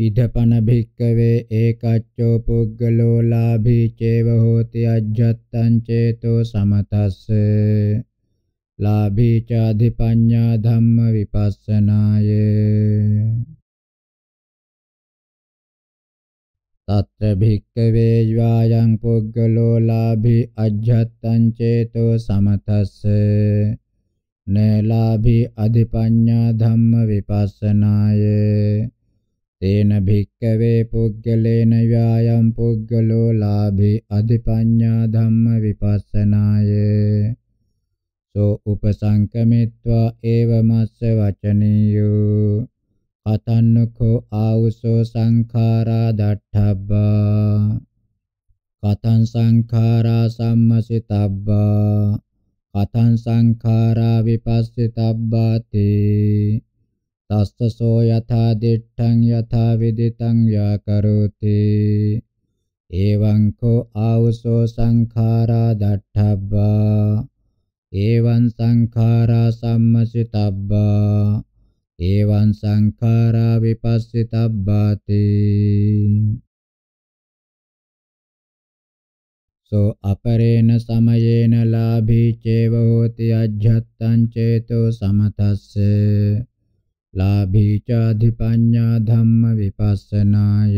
ඉදපන භික්කවේ ඒකච්චෝ පුද්ගලෝ ලාභී චේව හෝති අජ්ජත්තං චේතෝ සමතස්ස ලාභී චාධිපඤ්ඤා ධම්ම විපස්සනාය තත්ත භික්කවේ යායන් පුද්ගලෝ ලාභී අජ්ජත්තං චේතෝ සමතස්ස නලාභී අධිපඤ්ඤා ධම්ම විපස්සනාය තේන භික්කවේ පුද්ගලේන යායන් පුද්ගලෝ ලාභී අධිපඤ්ඤා ධම්ම විපස්සනාය සෝ උපසංකමිත්වා ඒව මස්ස වචනියෝ කතන්නකෝ ආවුසෝ සංඛාරා දට්ඨබ්බා කතං සංඛාරා සම්මසිතබ්බා කතං සංඛාරා විපස්සිතබ්බාති තස්සසෝ යථා දිට්ඨං යථා විදිතං යාකරෝති එවං කෝ ආවුසෝ සංඛාරා දට්ඨබ්බා එවං සංඛාරා සම්මසිතබ්බා එවං සංඛාරා විපස්සිතබ්බාති සෝ අපරේන සමයේන ලාභී චේව හෝති අජ්ජත්තං චේතෝ සමතස්ස ලාභී චාධිපඤ්ඤා ධම්ම විපස්සනාය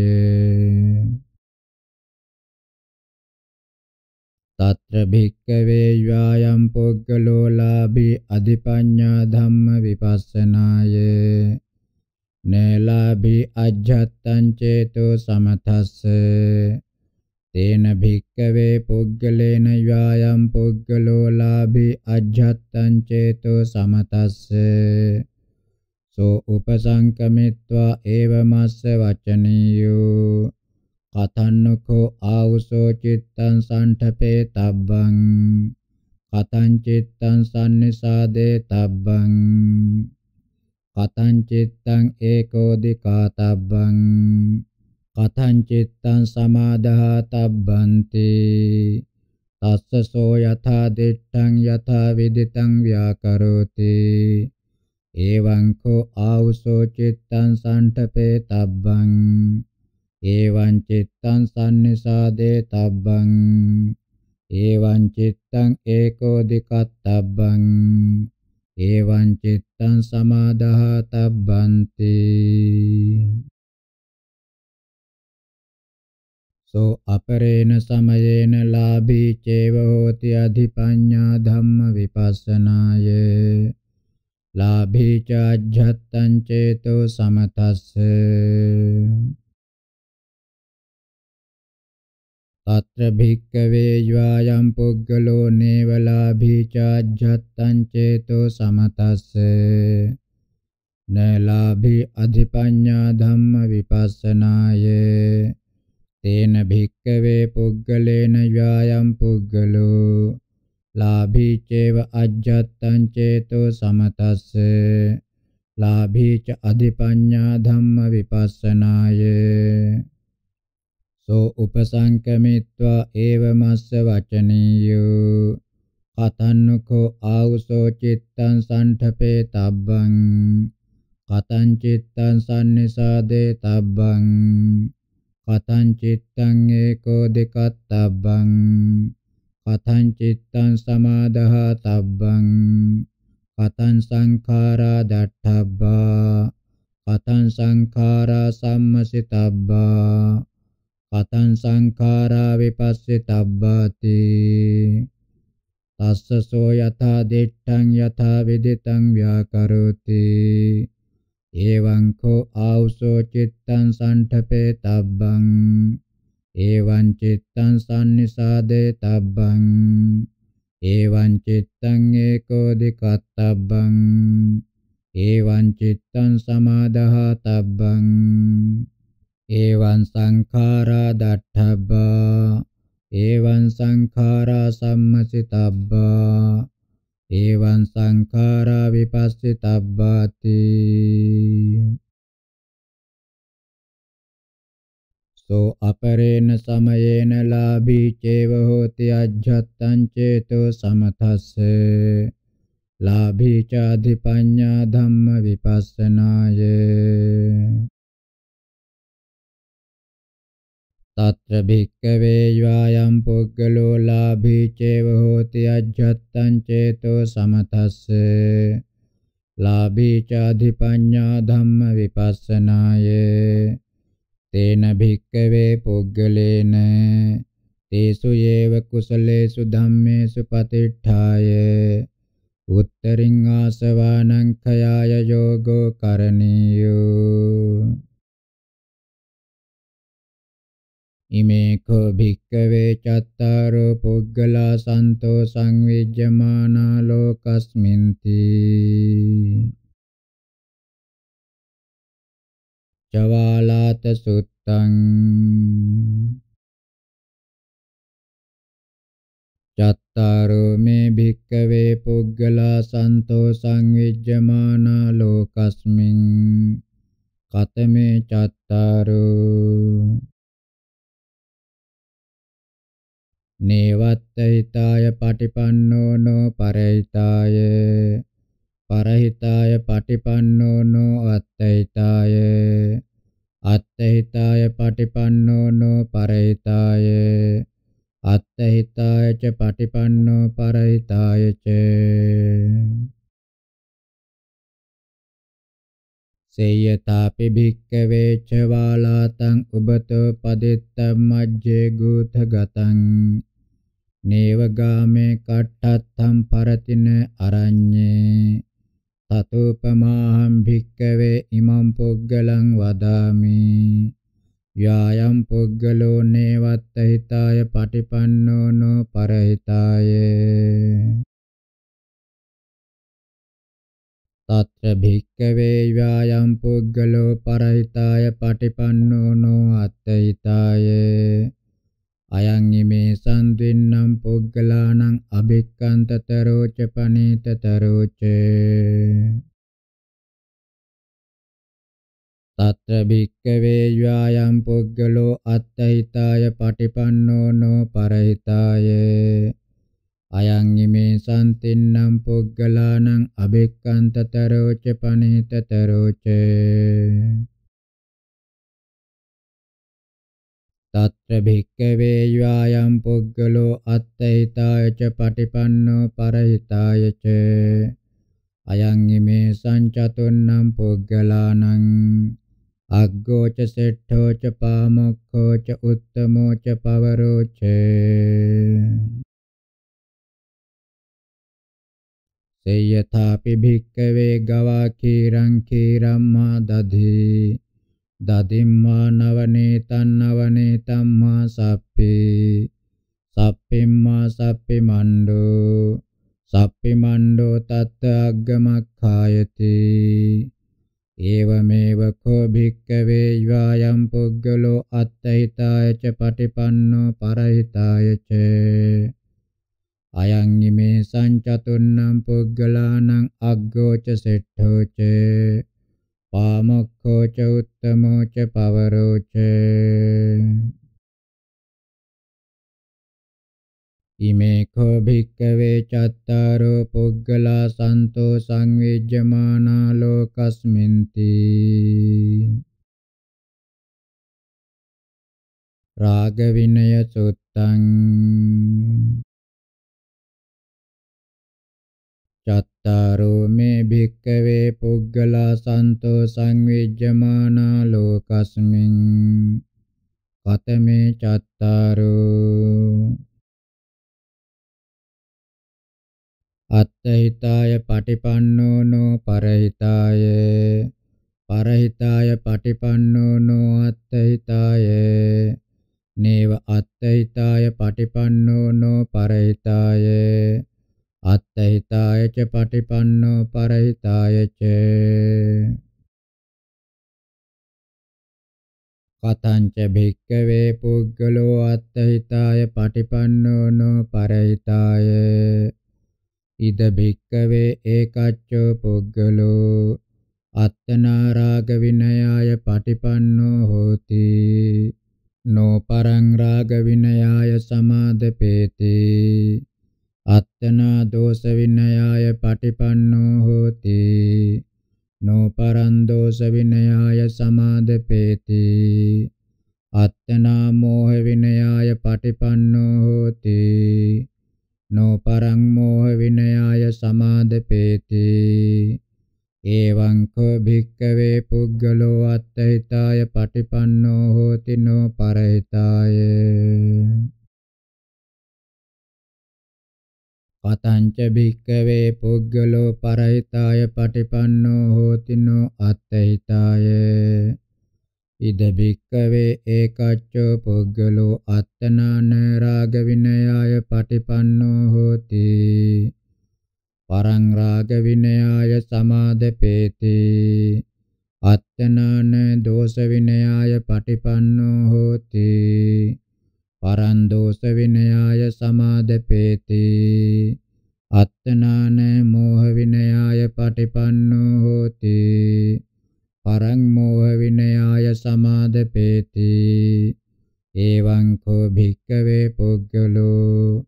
తత్ర భిక్కవే යායම් පුග්ගලෝ ලාභී අධිපඤ්ඤා ධම්ම විපස්සනාය නේලාභී අජ්ජත්තං චේතෝ සමතස්ස තේන භික්කවේ පුග්ගලේන යායම් පුග්ගලෝ ලාභී අජ්ජත්තං චේතෝ සමතස්ස සෝ උපසංකමිත්වා ඒවමස්ස වචනියෝ කතන්නකෝ ආවුසෝ චිත්තං සණ්ඨපේ තබ්බං කතං චිත්තං සම්නිසාදේ තබ්බං කතං චිත්තං ඒකෝදිකා තබ්බං කතං චිත්තං සමාදා තබ්බන්ති තස්ස සෝ යථා දිට්ඨං යථා විදිතං ව්‍යාකරෝති එවං කෝ ආවුසෝ චිත්තං සණ්ඨපේ තබ්බං එවං චිත්තං සම්නිසාදේ තබ්බං එවං චිත්තං ඒකෝ දිකත්තබ්බං එවං චිත්තං සමාදාතබ්බන්ති සෝ අපරේන සමයේන ලාභී චේව හෝති අධිපඤ්ඤා ධම්ම විපස්සනාය ලාභී ච අජ්ජත්තං චේතෝ සමතස්ස తత్ర భిక్కవే జ్వాయం పుగ్గలో నేవలాభిచాజ్జత్తం చేతో సమతస్సే నలాభి అధిపඤ్ఞా ధమ్మ విపස්සనాయే తేన భిక్కవే పుగ్గలేన వ్యాయం పుగ్గలో లాభి చేవ అజ్జత్తం చేతో సమతస్సే లాభి చ అధిపඤ్ఞా ధమ్మ విపස්සనాయే සෝ උපසංකමිත්වා ඒවමස්ස වචනීයෝ කතන්නුකෝ ආවුසෝ චිත්තං සණ්ඨපේ තබ්බං කතං චිත්තං සම්නිසාදේ තබ්බං කතං චිත්තං ඒකෝ දෙකත්තබ්බං කතං චිත්තං සමාදහා තබ්බං කතං සංඛාරා දට්ඨබ්බා කතං සංඛාරා සම්මසිතබ්බා කතං සංඛාරා විපස්සිතබ්බති තස්ස සෝ යථා දිට්ඨං යථා විදිතං ව්‍යාකරෝති එවං කෝ ආවසෝ චිත්තං සණ්ඨපේතබ්බං එවං චිත්තං සම්නිසාදේතබ්බං එවං චිත්තං ඒකෝ දිකත්තබ්බං එවං චිත්තං සමාදහතබ්බං එවං සංඛාරා දට්ඨබ්බා එවං සංඛාරා සම්මසිතබ්බා එවං සංඛාරා විපස්සිතබ්බාති සෝ අපරේන සමයේන ලාභී චේව හෝති අජ්ජත්තං චේතෝ සමතස්ස ලාභී චාධිපඤ්ඤා ධම්ම විපස්සනාය తత్ర భిక్కవే జ్వాయం పుగ్గలో లాభీ చేవ హోతి అజ్జత్తం చేతో సమతస్ස లాభీ చాధిపඤ්ඤා ධම්మ විපස්සනාය తేన భిక్కవే පුగ్గలేన තේසු යේව කුසලේසු ධම්මේසු පතිට්ඨාය උත්තරින් ආසවානං khයාය යෝගෝ කරණීයෝ ඉමේකෝ භික්කවේ චත්තාරෝ පුග්ගලා සන්තෝ සංවිජ්ජමානා ලෝකස්මින්ති චවාලාත සුත්තං චත්තාරෝ මේ භික්කවේ පුග්ගලා සන්තෝ සංවිජ්ජමානා ලෝකස්මින් කතමේ චත්තාරෝ නේවත්තහිතාය පටිපන්නෝ නෝ පරහිතාය පරහිතාය පටිපන්නෝ නෝ අත්තහිතාය අත්තහිතාය පටිපන්නෝ නෝ පරහිතාය අත්තහිතාය ච පටිපන්නෝ පරහිතාය ච සේයතාපි භික්කවේ ච වාලාතං උබතෝ පදිත්තම් මජ්ජේ ගූත ගතං නේවගාමේ කට්ටත්තම් පරතින අරඤ්ඤේ තතෝපමාහම් භික්කවේ ඉමම් පුග්ගලං වදාමි යායම් පුග්ගලෝ නේවත්ත හිතාය පටිපන්නෝ නෝ පරහිතාය තත්‍ර භික්කවේ යායම් පුග්ගලෝ පරහිතාය පටිපන්නෝ නෝ අත්ථිතාය අයං ීමේසං දෙන්නම් පුග්ගලානං අබික්කන්තතරෝච පනීතතරෝච තත්‍ර භික්කවේ යායම් පුග්ගලෝ අත්ථිතාය පටිපන්නෝ නෝ පරහිතාය අයං ීමේසං තින්නම් පුග්ගලානං අබික්කන්තතරෝච පනීතතරෝච తత్ర భిక్కవే యూయం పుగ్గలో అత్తహితాయ చ పటిపన్నో పరహితాయ చ అయం ఇమే సంచతున్నం పుగ్గలానం అగ్గో చ శెఠో చ పాముఖో చ ఉత్తమో చ పవరో చ సేయథాపి భిక్కవే గవా క్షీరం క్షీరం మా దధి දතිම්මා නවනේතං නවනේතම්මා සප්පේ සප්පෙම්මා සප්පේ මණ්ඩෝ සප්පේ මණ්ඩෝ තත් අග්ගමක්ඛායති ඒවමේව කෝ භික්කවේ යායම් පුද්ගලෝ අත්ථිතාය ච පටිපන්නෝ පරහිතාය ච අයං ීමේ සංචතුන්නම් පුද්ගලානං අග්ගෝච සෙට්ඨෝච පාමොක්ඛෝ ච උත්තමෝ ච පවරෝ ච ඉමේ කෝ භික්කවේ චත්තාරෝ පුග්ගලා සන්තෝ සංවිජ්ජමානා ලෝකස්මින්ති රාග විනය සුත්තං චත්තාරෝ මේ භික්කවේ පුග්ගලා සන්තෝ සංවිජ්ජමානා ලෝකස්මින් කතමේ චත්තාරෝ අත්තහිතාය පටිපන්නෝ නෝ පරහිතාය පරහිතාය පටිපන්නෝ නෝ අත්තහිතාය නේව අත්තහිතාය පටිපන්නෝ නෝ පරහිතාය අත්තහිතාය ච පටිපන්නෝ පරහිතාය ච කතංච භික්කවේ පුද්ගලෝ අත්තහිතාය පටිපන්නෝ නෝ පරහිතාය ඉද භික්කවේ ඒකච්චෝ පුද්ගලෝ අත්තනාරාග විනයාය පටිපන්නෝ හෝති නෝ පරං රාග විනයාය සමාදපේති අත්තනා දෝෂ විනයාය පටිපන්නෝ හෝති නෝපරං දෝෂ විනයාය සමාදපේති අත්තනා මෝහ විනයාය පටිපන්නෝ හෝති නෝපරං මෝහ විනයාය සමාදපේති එවං කෝ භික්කවේ පුද්ගලෝ අත්ථිතාය පටිපන්නෝ හෝති නෝපරහිතාය පතංච භික්කවේ පුද්ගලෝ පරහිතාය පටිපන්නෝ හෝතිනෝ අත්ථිතාය ඉද භික්කවේ ඒකච්චෝ පුද්ගලෝ අත්තනාන රාග විනයාය පටිපන්නෝ හෝති පරං රාග විනයාය සමාදපේති අත්තනාන දෝෂ විනයාය පටිපන්නෝ හෝති පරන්දෝස විනයාය සමාදපේති අත්තනාන මෝහ විනයාය පටිපන්නෝ හෝති පරං මෝහ විනයාය සමාදපේති එවං කෝ භික්කවේ පුද්ගලෝ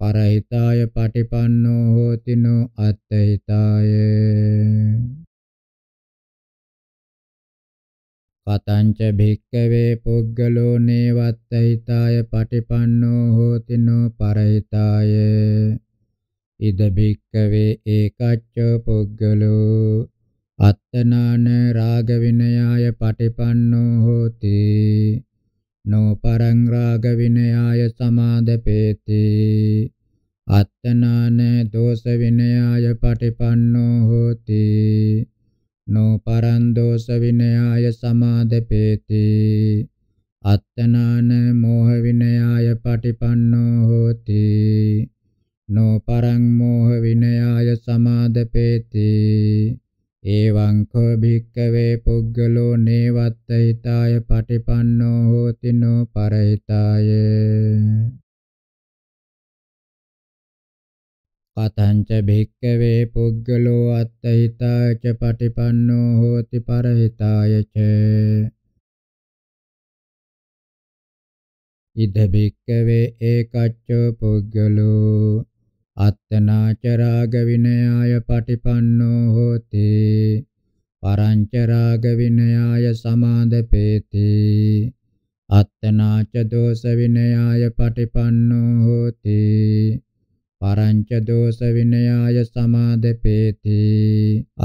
පරහිතාය පටිපන්නෝ හෝතිනෝ අත්තහිතාය පතංච භික්කවේ පුද්ගලෝ නේවත්ත හිතාය පටිපන්නෝ හෝති නෝ පරහිතාය ඉද භික්කවේ ඒකච්ච පුද්ගලෝ අත්තනාන රාග විනයාය පටිපන්නෝ හෝති නෝ පරං රාග විනයාය සමාදපේති අත්තනාන දෝෂ විනයාය පටිපන්නෝ හෝති නෝපරන්දෝස විනයාය සමාදපේති අත්තනාන මෝහ විනයාය පටිපන්නෝ හෝති නෝපරං මෝහ විනයාය සමාදපේති එවං කෝ භික්කවේ පුද්ගලෝ නේවත්ථ හිතාය පටිපන්නෝ හෝති නෝපරහිතාය පතංච භික්කවේ පුද්ගලෝ අත්තහිතාච පටිපන්නෝ හෝති පරහිතායච ඉද භික්කවේ ඒකච්චෝ පුද්ගලෝ අත්තනාච රාග විනයාය පටිපන්නෝ හෝති පරංච රාග විනයාය සමාදපේති අත්තනාච දෝෂ විනයාය පටිපන්නෝ හෝති පරංච දෝෂ විනයාය සමාදපේති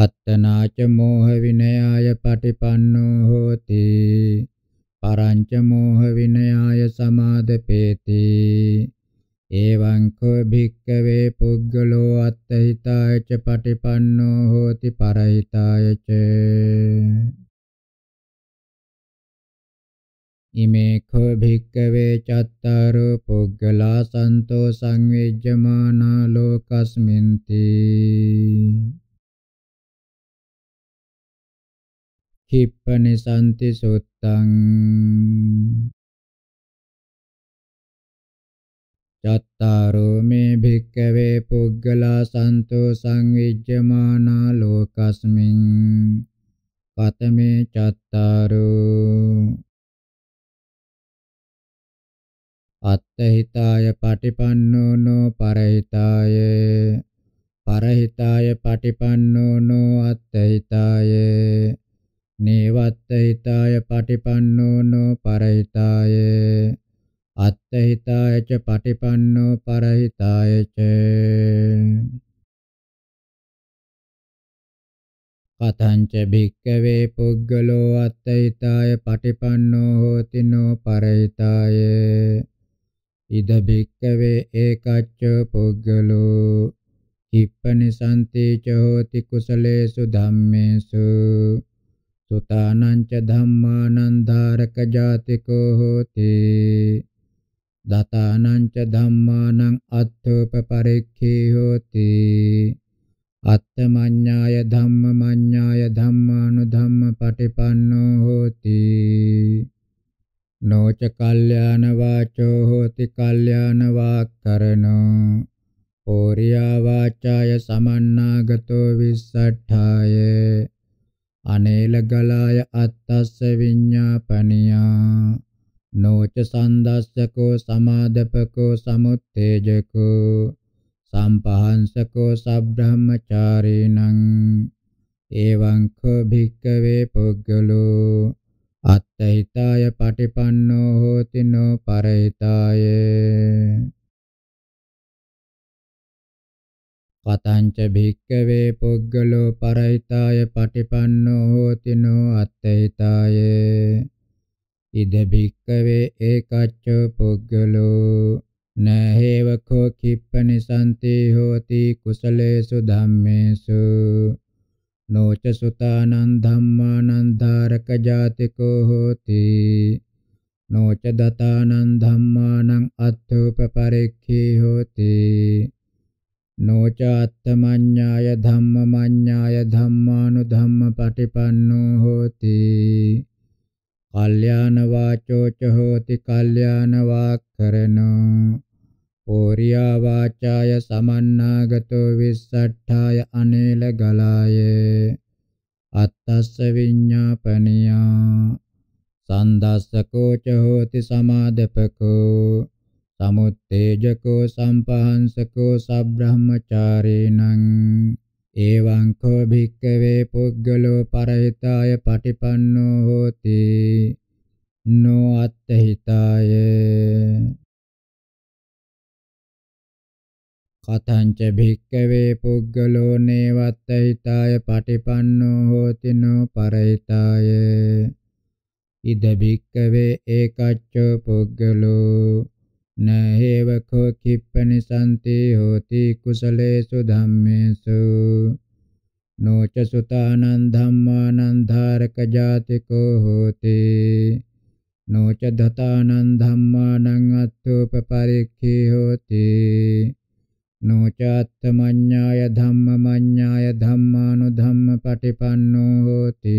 අත්තනාච මෝහ විනයාය පටිපන්නෝ හෝති පරංච මෝහ විනයාය සමාදපේති එවං කෝ භික්කවේ පුද්ගලෝ අත්තහිතාය ච පටිපන්නෝ හෝති පරහිතාය ච ඉමේඛෝ භික්කවේ චත්තාරෝ පුග්ගලා සන්තෝ සංවේජ්ජමානා ලෝකස්මින්ති කිප්පනි සම්ති සුත්තං චත්තාරෝ මේ භික්කවේ පුග්ගලා සන්තෝ සංවිජ්ජමානා ලෝකස්මින් පතමේ චත්තාරෝ අත්තහිතාය පටිපන්නෝනෝ පරහිතාය පරහිතාය පටිපන්නෝනෝ අත්තහිතාය නේවත්තහිතාය පටිපන්නෝනෝ පරහිතාය අත්තහිතාය ච පටිපන්නෝ පරහිතාය ච කතංච භික්කවේ පුද්ගලෝ අත්තහිතාය පටිපන්නෝ හෝති නෝ පරහිතාය ඉද බික්කවේ ඒකච්ච පුද්ගලෝ කිප්පනිසන්ති ච හෝති කුසලේසු ධම්මේසු සුතානං ච ධම්මානං ධාරක ජාතිකෝ හෝති දතානං ච ධම්මානං අත්ථෝප පරික්ඛී හෝති අත්තමඤ්ඤාය ධම්මමඤ්ඤාය ධම්මානුධම්ම පටිපන්නෝ හෝති නොච කල්යාණ වාචෝ හෝති කල්යාණ වාක්කරණෝ පෝරියා වාචාය සමන්නාගතෝ විස්සට්ඨාය අනේල ගලාය අත්තස්ස විඤ්ඤාපනියා නොච සන්දස්සකෝ සමාදපකෝ සමුත්තේජකෝ සම්පහන්සකෝ සබ්‍රහ්මචාරීණං එවං කෝ භික්කවේ පුද්ගලෝ අත්තහිතාය පටිපන්නෝ හෝති නෝ පරහිතාය කතංච භික්කවේ පුද්ගලෝ පරහිතාය පටිපන්නෝ හෝති නෝ අත්තහිතාය ඉද භික්කවේ ඒකච්චෝ පුද්ගලෝ නහේවකෝ කිප්පනිසන්ති හෝති කුසලේසු ධම්මේසු නොච සුතානං ධම්මානං ධාරක ජාතිකෝ හෝති නොච දතානං ධම්මානං අත්ථූප පරික්ඛී හෝති නොච අත්තමඤ්ඤාය ධම්මමඤ්ඤාය ධම්මානු ධම්ම පටිපන්නෝ හෝති කල්යාණ වාචෝ ච හෝති කල්යාණ වාක්කරණෝ ඕරියා වාචාය සමන්නාගතෝ විස්සට්ඨාය අනේල ගලාය අත්තස්ස විඤ්ඤාපනියා සන්දස්සකෝ ච හෝති සමාදපකෝ සමුත්තේජකෝ සම්පහන්සකෝ සබ්‍රහ්මචාරීණං එවං කෝ භික්කවේ පුද්ගලෝ පරහිතාය පටිපන්නෝ හෝති නෝ අත්තහිතාය කතංච භික්කවේ පුද්ගලෝ නේවත්ත හිතාය පටිපන්නෝ හෝති නෝ පරහිතාය ඉද භික්කවේ ඒකච්චෝ පුද්ගලෝ නහේව කෝ කිප්පනි සම්ති හෝති කුසලේසු ධම්මේසු නොච සුතානං ධම්මානං ධාරක ජාතිකෝ හෝති නොච දතානං ධම්මානං අත්ථෝප පරික්ඛී හෝති නොචාත්තමඤ්ඤාය ධම්මමඤ්ඤාය ධම්මානුධම්මපටිපන්නෝ හෝති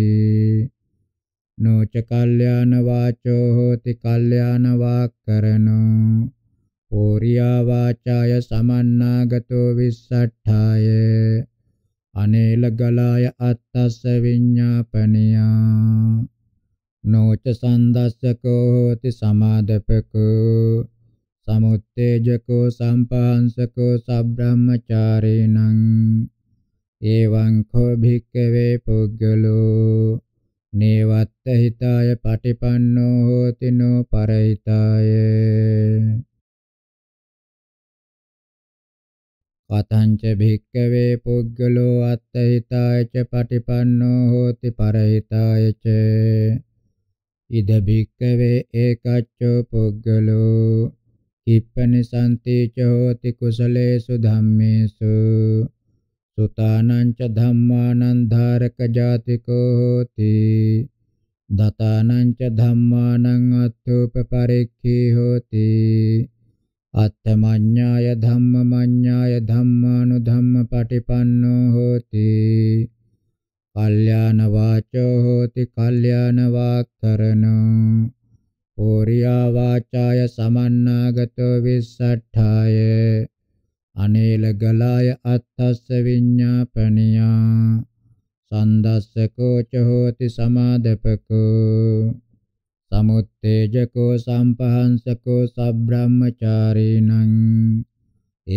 නොච කල්යාණ වාචෝ හෝති කල්යාණ වාක්කරණෝ පෝරියා වාචාය සමන්නාගතෝ විස්සට්ඨාය අනේල ගලාය අත්තස්ස විඤ්ඤාපනියා නොච සන්දස්සකෝ හෝති සමාදපකෝ සමුත්තේජකෝ සම්පහන්සකෝ සබ්‍රාහ්මචාරීණං එවං කෝ භික්ඛවේ පුද්ගලෝ නේවත්ත හිතාය පටිපන්නෝ හෝති නෝ පරහිතාය කතංච භික්ඛවේ පුද්ගලෝ අත්ත හිතාය ච පටිපන්නෝ හෝති පරහිතාය ච ඉද භික්ඛවේ ඒකච්චෝ පුද්ගලෝ කිප්පනිසන්තේ ච හෝති කුසලේසු ධම්මේසු සුතානං ච ධම්මානං ධාරක ජාතිකෝ හෝති දතානං ච ධම්මානං අත්ථූපපරික්ඛී හෝති අත්තමඤ්ඤාය ධම්මමඤ්ඤාය ධම්මානුධම්මපටිපන්නෝ හෝති කල්යාණ වාචෝ හෝති කල්යාණ වාක්කරණෝ ඕරියා වාචාය සමන්නාගතෝ විස්සට්ඨාය අනේල ගලාය අත්තස්ස විඤ්ඤාපනියා සන්දස්සකෝ ච හෝති සමාදපකෝ සමුත්තේජකෝ සම්පහන්සකෝ සබ්‍රාහ්මචාරීණං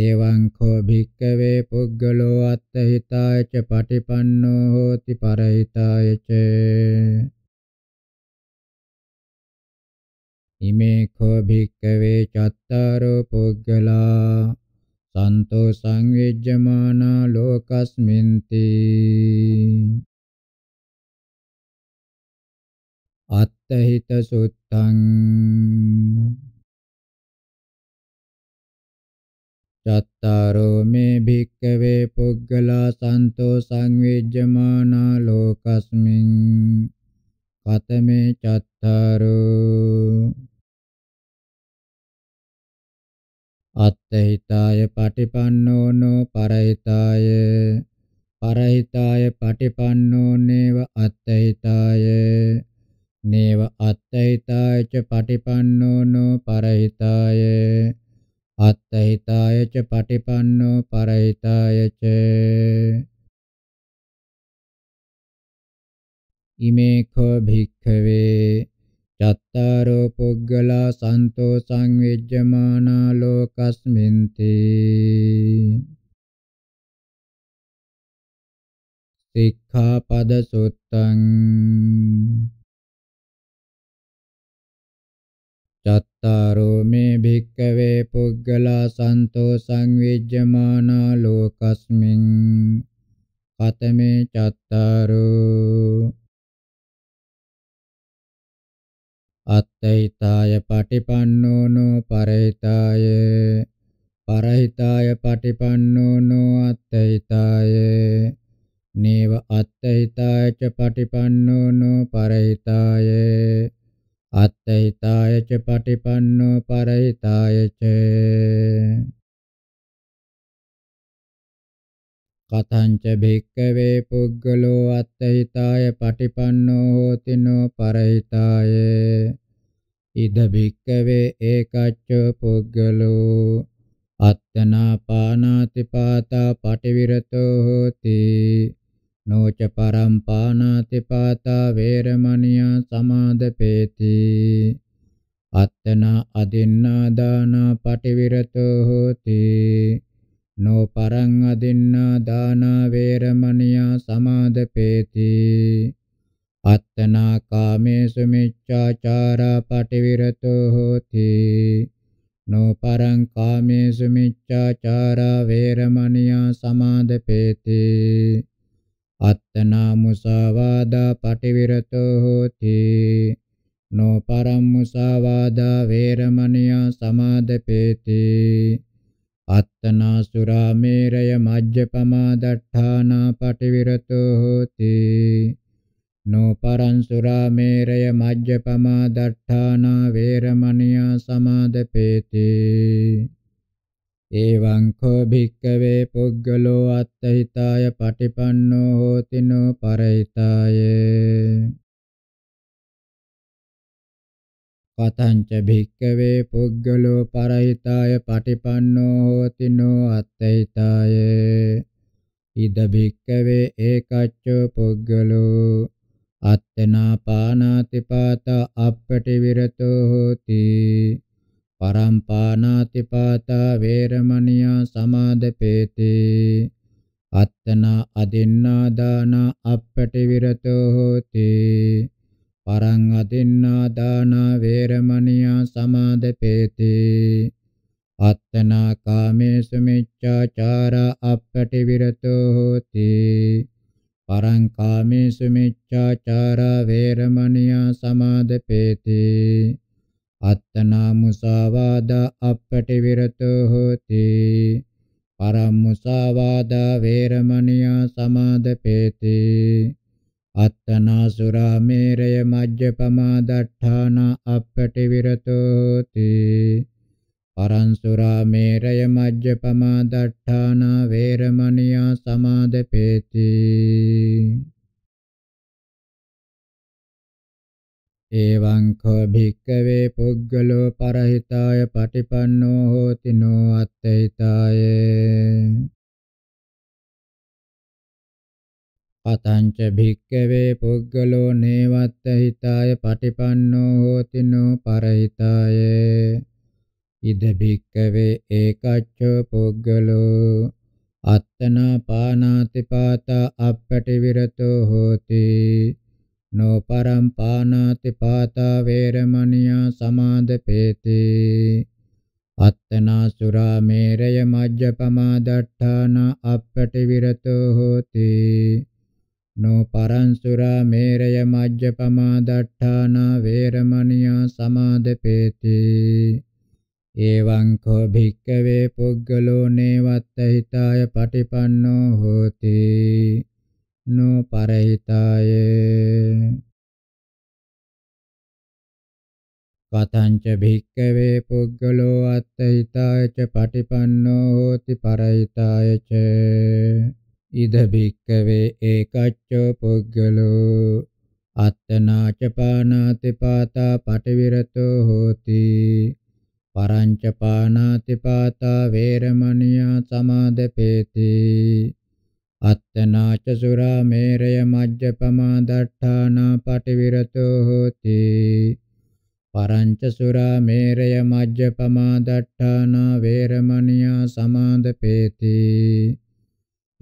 එවං කෝ භික්කවේ පුද්ගලෝ අත්ථිතාය ච පටිපන්නෝ හෝති පරහිතාය ච ඉමේඛෝ භික්ඛවේ චත්තාරෝ පුග්ගලා සන්තෝ සංවිජ්ජමානා ලෝකස්මින්ති අත්තහිත සුත්තං චත්තාරෝ මේ භික්ඛවේ පුග්ගලා සන්තෝ සංවිජ්ජමානා ලෝකස්මින් කතමේ චත්තාරෝ අත්තහිතාය පටිපන්නෝනෝ පරහිතාය පරහිතාය පටිපන්නෝ නේව අත්තහිතාය නේව අත්තහිතාය ච පටිපන්නෝනෝ පරහිතාය අත්තහිතාය ච පටිපන්නෝ පරහිතාය ච ඉමේ කෝ භික්ඛවේ චත්තාරෝ පුග්ගලා සන්තෝ සංවිජ්ජමානා ලෝකස්මින්ති සික්ඛාපද සුත්තං චත්තාරෝ මේ භික්කවේ පුග්ගලා සන්තෝ සංවිජ්ජමානා ලෝකස්මින් කතමේ චත්තාරෝ අත්තෛතාය පටිපන්නෝනෝ පරහිතාය පරහිතාය පටිපන්නෝනෝ අත්තෛතාය නේව අත්තෛතාය ච පටිපන්නෝනෝ පරහිතාය අත්තෛතාය ච පටිපන්නෝ පරහිතාය ච කතංච භික්කවේ පුද්ගලෝ අත්ථිතාය පටිපන්නෝ හෝති නෝ පරහිතාය ඉද භික්කවේ ඒකච්ච පුද්ගලෝ අත්තනාපානාති පාතා පටිවිරතෝ හෝති නෝච පරම්පානාති පාතා වේරමණියා සමාදපේති අත්තනා අදින්නා දාන පටිවිරතෝ හෝති නොපරං අදින්නා දාන වේරමණියා සමාදපේති අත්තනා කාමේසු මිච්ඡාචාරා පටිවිරතෝ හෝති නොපරං කාමේසු මිච්ඡාචාරා වේරමණියා සමාදපේති අත්තනා මුසාවාදා පටිවිරතෝ හෝති නොපරං මුසාවාදා වේරමණියා සමාදපේති අත්තනා සුරාමේරය මජ්ජපමා දට්ඨානා පටිවිරතෝ හෝති නෝපරං සුරාමේරය මජ්ජපමා දට්ඨානා වේරමණියා සමාදපේති එවං කෝ භික්කවේ පුද්ගලෝ අත්තහිතාය පටිපන්නෝ හෝති නෝ පරහිතාය පතංච භික්කවේ පුද්ගලෝ පරහිතාය පටිපන්නෝ හෝති නෝ අත්ථිතාය ඉද භික්කවේ ඒකච්චෝ පුද්ගලෝ අත්තනා පානාති පාත අප්පටි විරතෝ හෝති පරම්පානාති පාත වේරමණියා සමාදපේති අත්තනා අදින්නා දාන අප්පටි විරතෝ හෝති පරං අදින්නා දාන වේරමණියා සමාදපේති අත්තනා කාමේසු මිච්ඡාචාරා අපටි විරතෝ හෝති පරං කාමේසු මිච්ඡාචාරා වේරමණියා සමාදපේති අත්තනා මුසාවාදා අපටි විරතෝ හෝති පරම් මුසාවාදා වේරමණියා සමාදපේති අත්තනා සුරා මේරය මජ්ජපමා දට්ඨාන අපටි විරතෝති පරං සුරා මේරය මජ්ජපමා දට්ඨාන වේරමණියා සමාදපේති එවං කෝ භික්කවේ පුද්ගලෝ පරහිතාය පටිපන්නෝ හෝති නෝ අත්ථිතාය අතංච භික්කවේ පුද්ගලෝ නේවත්ත හිතාය පටිපන්නෝ හෝති නෝ පරහිතාය ඉද භික්කවේ ඒකච්චෝ පුද්ගලෝ අත්තනා පානාති පාතා අප්පටි විරතෝ හෝති නෝ පරම් පානාති පාතා වේරමණියා සමාදපේති අත්තනා සුරා මේරය මජ්ජපමා දට්ඨාන අප්පටි විරතෝ හෝති no paransura mereya majjapama datthana veramaniya samadepeti evaṃ kho bhikkave puggalo nevatta hitaya patipanno hoti no parahitaye කතංච භික්කවේ පුද්ගලෝ අත්ථිතාය ච පටිපන්නෝ හෝති පරහිතාය ච ඉද භික්කවේ ඒකච්චෝ පුද්ගලෝ අත්තනාච පානාති පාතා පටිවිරතෝ හෝති පරංච පානාති පාතා වේරමණියා සමාදපේති අත්තනාච සුරා මේරය මජ්ජපමා දට්ඨානා පටිවිරතෝ හෝති පරංච සුරා මේරය මජ්ජපමා දට්ඨානා වේරමණියා සමාදපේති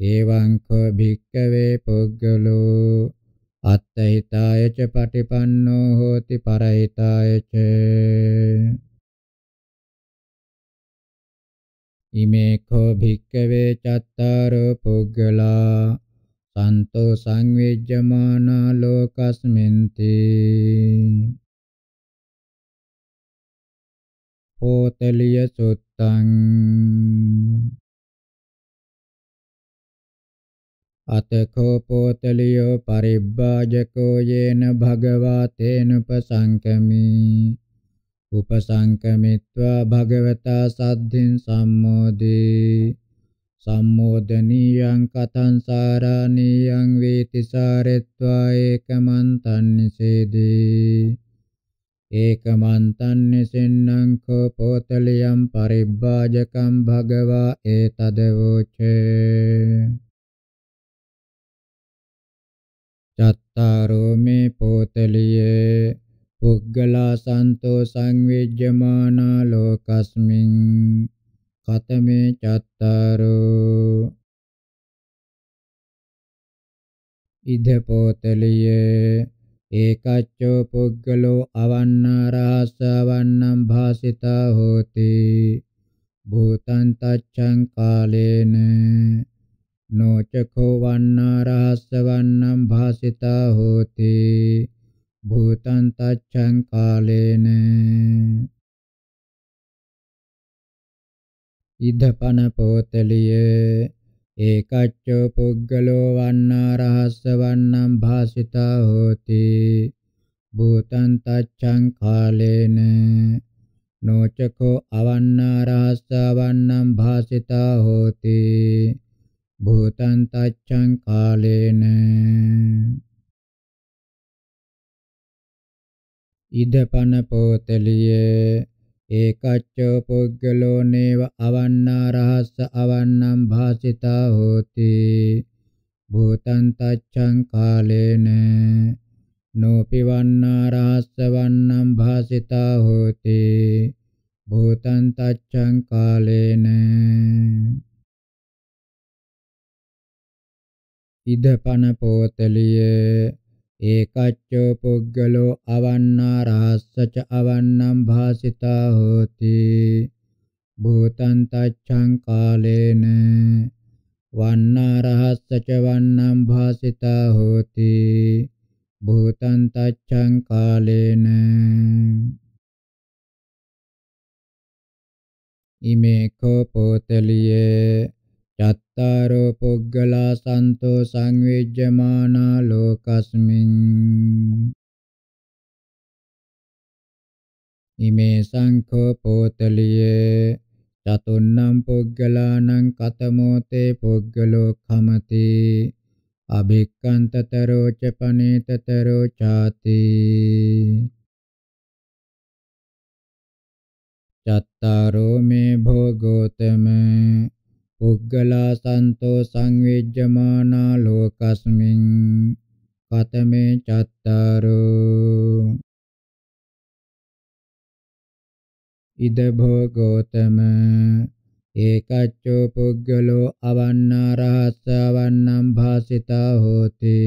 එවං කෝ භික්කවේ පුද්ගලෝ අත්ථිතාය ච පටිපන්නෝ හෝති පරහිතාය ච ඉමේ කෝ භික්කවේ චත්තාරෝ පුද්ගලා සන්තෝ සංවේජ්ජමානා ලෝකස්මින්ති හෝතලිය සුත්තං අතකෝ පෝතලියෝ පරිබ්බාජකෝ යේන භගවා තේනුපසංකමී උපසංකමිත්වා භගවතා සද්ධින් සම්මෝදේ සම්මෝදනීයං කතං සාරාණීයං වේති සාරෙත්වා ඒකමන්තං නිසේදී ඒකමන්තං නිසෙන්නං කෝ පෝතලියම් පරිබ්බාජකම් භගවා ඒතදවෝචේ අත්තාරෝ මේ පොතලියේ පුග්ගලා සන්තෝ සංවිජ්ජමානා ලෝකස්මින් කතමේ චත්තාරෝ ඉද පොතලියේ ඒකච්චෝ පුග්ගලෝ අවන්නාරහසවන්නම් භාසිතා හෝති භූතං තච්ඡං කාලේන नोचखो वन्नारासवन्नं भासिता होति भूतं तच्छं कालेन ඉදපන පොතලිය ඒකච්චෝ පුග්ගලෝ වන්නාරහස්ස වන්නම් භාසිතා හෝති භූතං තච්ඡං කාලේන නොචකෝ අවන්නාරහස්ස වන්නම් භාසිතා හෝති භූතං තච්ඡං කාලේන ඉදපන පොතලිය ඒකච්ච පුග්ගලෝ නේව අවන්නා රහස්ස අවන්නම් භාසිතා හෝති භූතං තච්ඡං කාලේන නෝපිවන්නා රහස්ස වන්නම් භාසිතා හෝති භූතං තච්ඡං කාලේන ඉදපන පෝතලිය ඒකච්චෝ පුද්ගලෝ අවන්නා රහස්සච අවන්නම් භාසිතා හෝති භූතං තච්ඡං කාලේන වන්නා රහස්සච වන්නම් භාසිතා හෝති භූතං තච්ඡං කාලේන ඉමේ කෝ පෝතලියේ චත්තාරෝ පුග්ගලා සන්තෝ සංවේජ්ජමානා ලෝකස්මින් ඉමේ සංඛෝ පෝතලියේ චතුන්නම් පුග්ගලානං කතමෝතේ පුග්ගලෝ කමති අභික්කන්තතරෝ ච පනේතතරෝ ചാති චත්තාරෝ මේ භෝගෝතමේ පුග්ගලා සන්තෝ සංවේජ්ජමානා ලෝකස්මින් කතමේ චත්තාරෝ ඉද භෝගෝතම ඒකච්චෝ පුග්ගලෝ අවන්නාරහස්ස අවන්නම් භාසිතා හෝති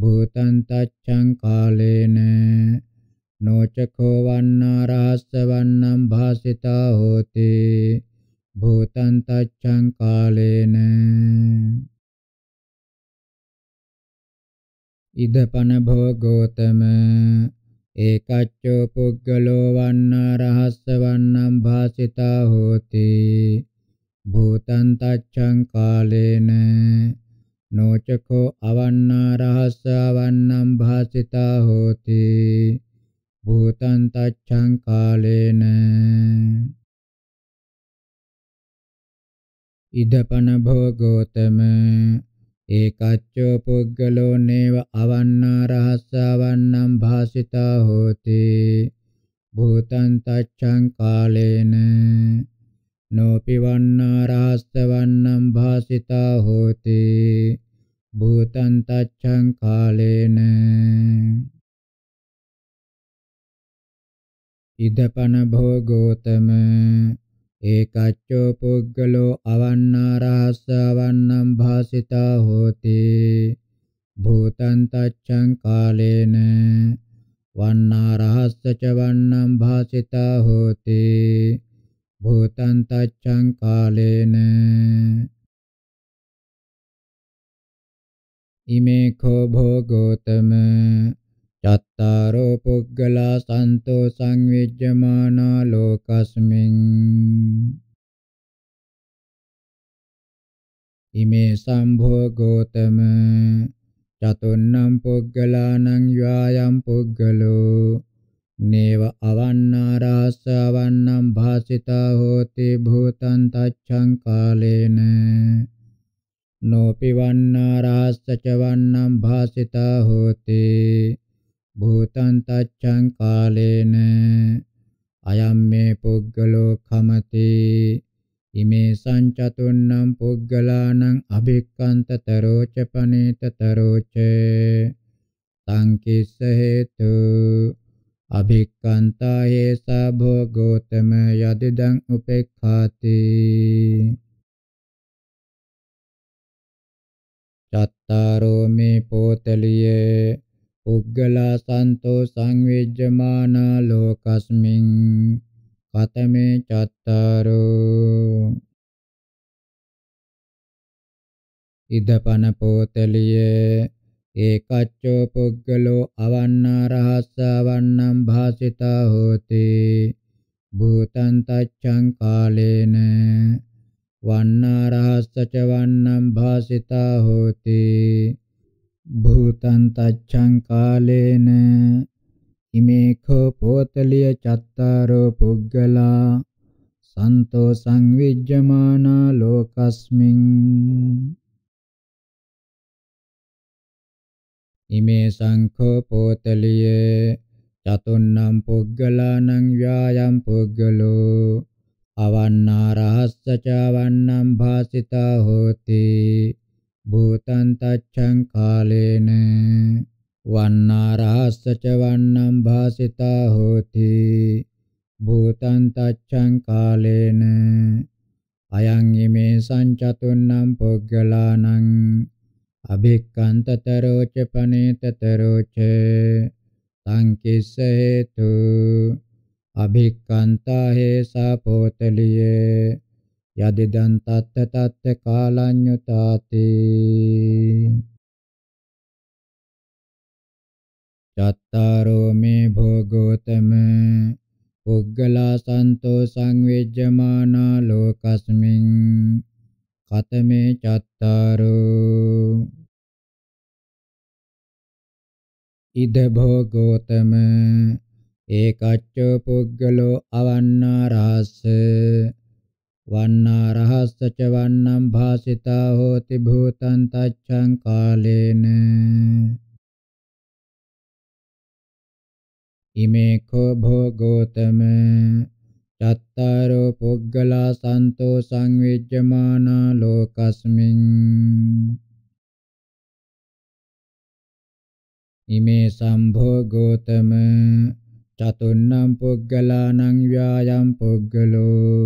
භූතං තච්ඡං කාලේන නොචකෝ වන්නාරහස්ස වන්නම් භාසිතා හෝති භූතං තච්ඡං කාලේන ඉදපන භෝගෝතම ඒකච්චෝ පුග්ගලෝ වන්නා රහස්ස වන්නම් භාසිතා හෝති භූතං තච්ඡං කාලේන නොචකෝ අවන්නා රහස්ස අවන්නම් භාසිතා හෝති භූතං තච්ඡං කාලේන ඉදපන භෝගෝතම ඒකච්චෝ පුද්ගලෝ නේව අවන්නා රහස්සවන්නම් භාසිතා හෝති භූතං තච්ඡං කාලේන නොපිවන්නා රහස්සවන්නම් භාසිතා හෝති භූතං තච්ඡං කාලේන ඉදපන භෝගෝතම ඒකච්චෝ පුද්ගලෝ අවන්නාරහස්ස අවන්නම් භාසිතා හෝති භූතං තච්ඡං කාලේන වන්නාරහස්ස ච වන්නම් භාසිතා හෝති භූතං තච්ඡං කාලේන ඉමේ කෝ භෝගෝතම චත්තාරෝ පුග්ගලා සන්තෝ සංවිජ්ජමානා ලෝකස්මින් ඉමේ සම්භෝ ගෝතම චතුන්නම් පුග්ගලානං යායම් පුග්ගලෝ නේව අවන්නාරාස අවන්නම් භාසිතා හෝති භූතං තච්ඡං කාලේන නොපිවන්නාරාස ච වන්නම් භාසිතා හෝති භූතං තච්ඡං කාලේන අයම් මේ පුද්ගලෝ කමති ඉමේ සංචතුන්නම් පුද්ගලානං අභික්කන්ත තරෝච පනේත තරෝච තං කිස්ස හේතු අභික්කන්තා හේසා භෝගෝතම යදිදං උපේක්ඛාති චත්තාරෝ මේ පොතලියේ පුග්ගලා සන්තෝ සංවේජ්ජමානා ලෝකස්මින් කතමේ චත්තාරෝ ඉදපන පොතලිය ඒකච්චෝ පුග්ගලෝ අවන්නා රහස්සවන්නම් භාසිතා හෝති භූතං තච්ඡං කාලේන වන්නා රහස්සච වන්නම් භාසිතා හෝති භූතං තච්ඡං කාලේන ඉමේඛෝ පෝතලිය චත්තාරෝ පුග්ගලා සන්තෝ සංවිජ්ජමානා ලෝකස්මින් ඉමේ සංඛෝ පෝතලිය චතුන්නම් පුග්ගලානං ව්‍යායම් පුග්ගලෝ අවන්නා රහස්සචවන්නම් භාසිතා හෝති භූතං තච්ඡං කාලේන වන්නාරහස්සච වන්නම් භාසිතා හෝති භූතං තච්ඡං කාලේන අයං ීමේ සංචතුන්නම් පොග්ගලානං අභික්කන්තතරෝච පනේතතරෝච සංකිස්ස හේතු අභික්කන්තා හේසා පොතලියේ යදිදං තත්ත තත්ත කාලඤ්ඤුතාති චත්තාරෝ මේ භෝගෝතම පුග්ගලා සන්තෝ සංවේජ්ජමානා ලෝකස්මින් කතමේ චත්තාරෝ ඉද භෝගෝතම ඒකච්චෝ පුග්ගලෝ අවන්නාරාස වන්නා රහස්සච වන්නම් භාසිතා හෝති භූතං තච්ඡං කාලේන ඉමේ කෝ භෝගෝතම චත්තාරෝ පුග්ගලා සන්තෝ සංවිජ්ජමානා ලෝකස්මින් ඉමේ සම්භෝගෝතම චතුන්නම් පුග්ගලානං ව්‍යායම් පුග්ගලෝ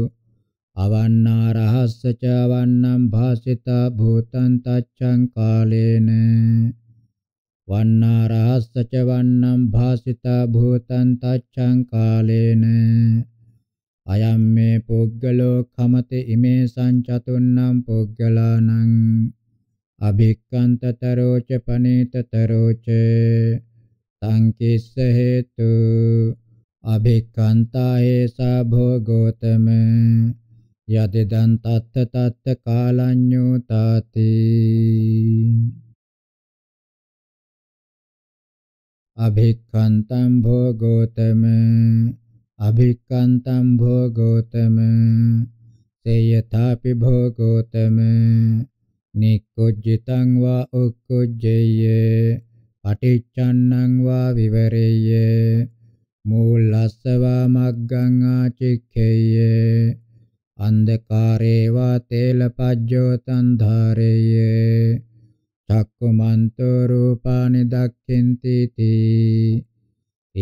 අවන්නා රහස්සච වන්නම් භාසිතා භූතං තච්ඡං කාලේන වන්නා රහස්සච වන්නම් භාසිතා භූතං තච්ඡං කාලේන අයම් මේ පුද්ගලෝ කමතේ ඉමේ සංචතුන්නම් පුද්ගලානං අභික්කන්තතරෝච පනේතතරෝච තං කිස්ස හේතු අභික්කන්තා හේසා භෝගෝතම යදෙදන් තත්ත තත්ත කාලඤ්ඤෝ තාති අභික්ඛන්තං භෝගෝතම අභික්ඛන්තං භෝගෝතම සේයථාපි භෝගෝතම නික්කොජ්ජිතං වා උක්කොජ්ජේය පටිච්චන්නං වා විවරේය මූලස්සවා මග්ගං ආචික්ඛේය අන්ධකාරේවා තේලපජ්ජෝ තන්ධාරේය චක්කුමන්තෝ රූපානි දක්ඛින්ති තී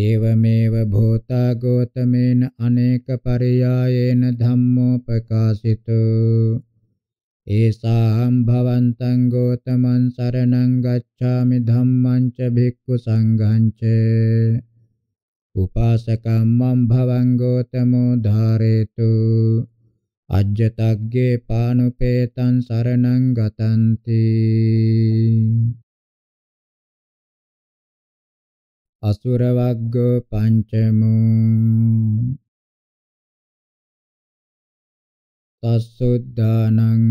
ඒවමේව භූතා ගෝතමේන අනේක පරියායේන ධම්මෝපකාසිතෝ ඒසාම් භවන්තං ගෝතමං සරණං ගච්ඡාමි ධම්මං ච භික්ඛු සංඝං ච උපාසකම්මං භවං ගෝතමෝ ධාරේතු අජ්ජතග්ගේ පානුපේතං සරණං ගතන්ති අසුර වග්ගෝ පංචමෝ තස්සුද්ධානං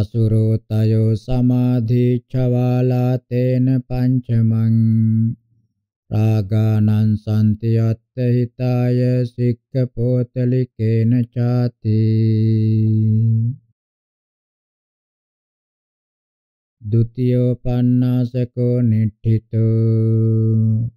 අසුරෝ තයෝ සමාධි චවාලා තේන පංචමං රාගානං සම්තියත්ත හිතාය සික්ඛපෝතලිකේන ചാති ဒ ුතියෝ පන්නාසකෝ නිට්ඨිතෝ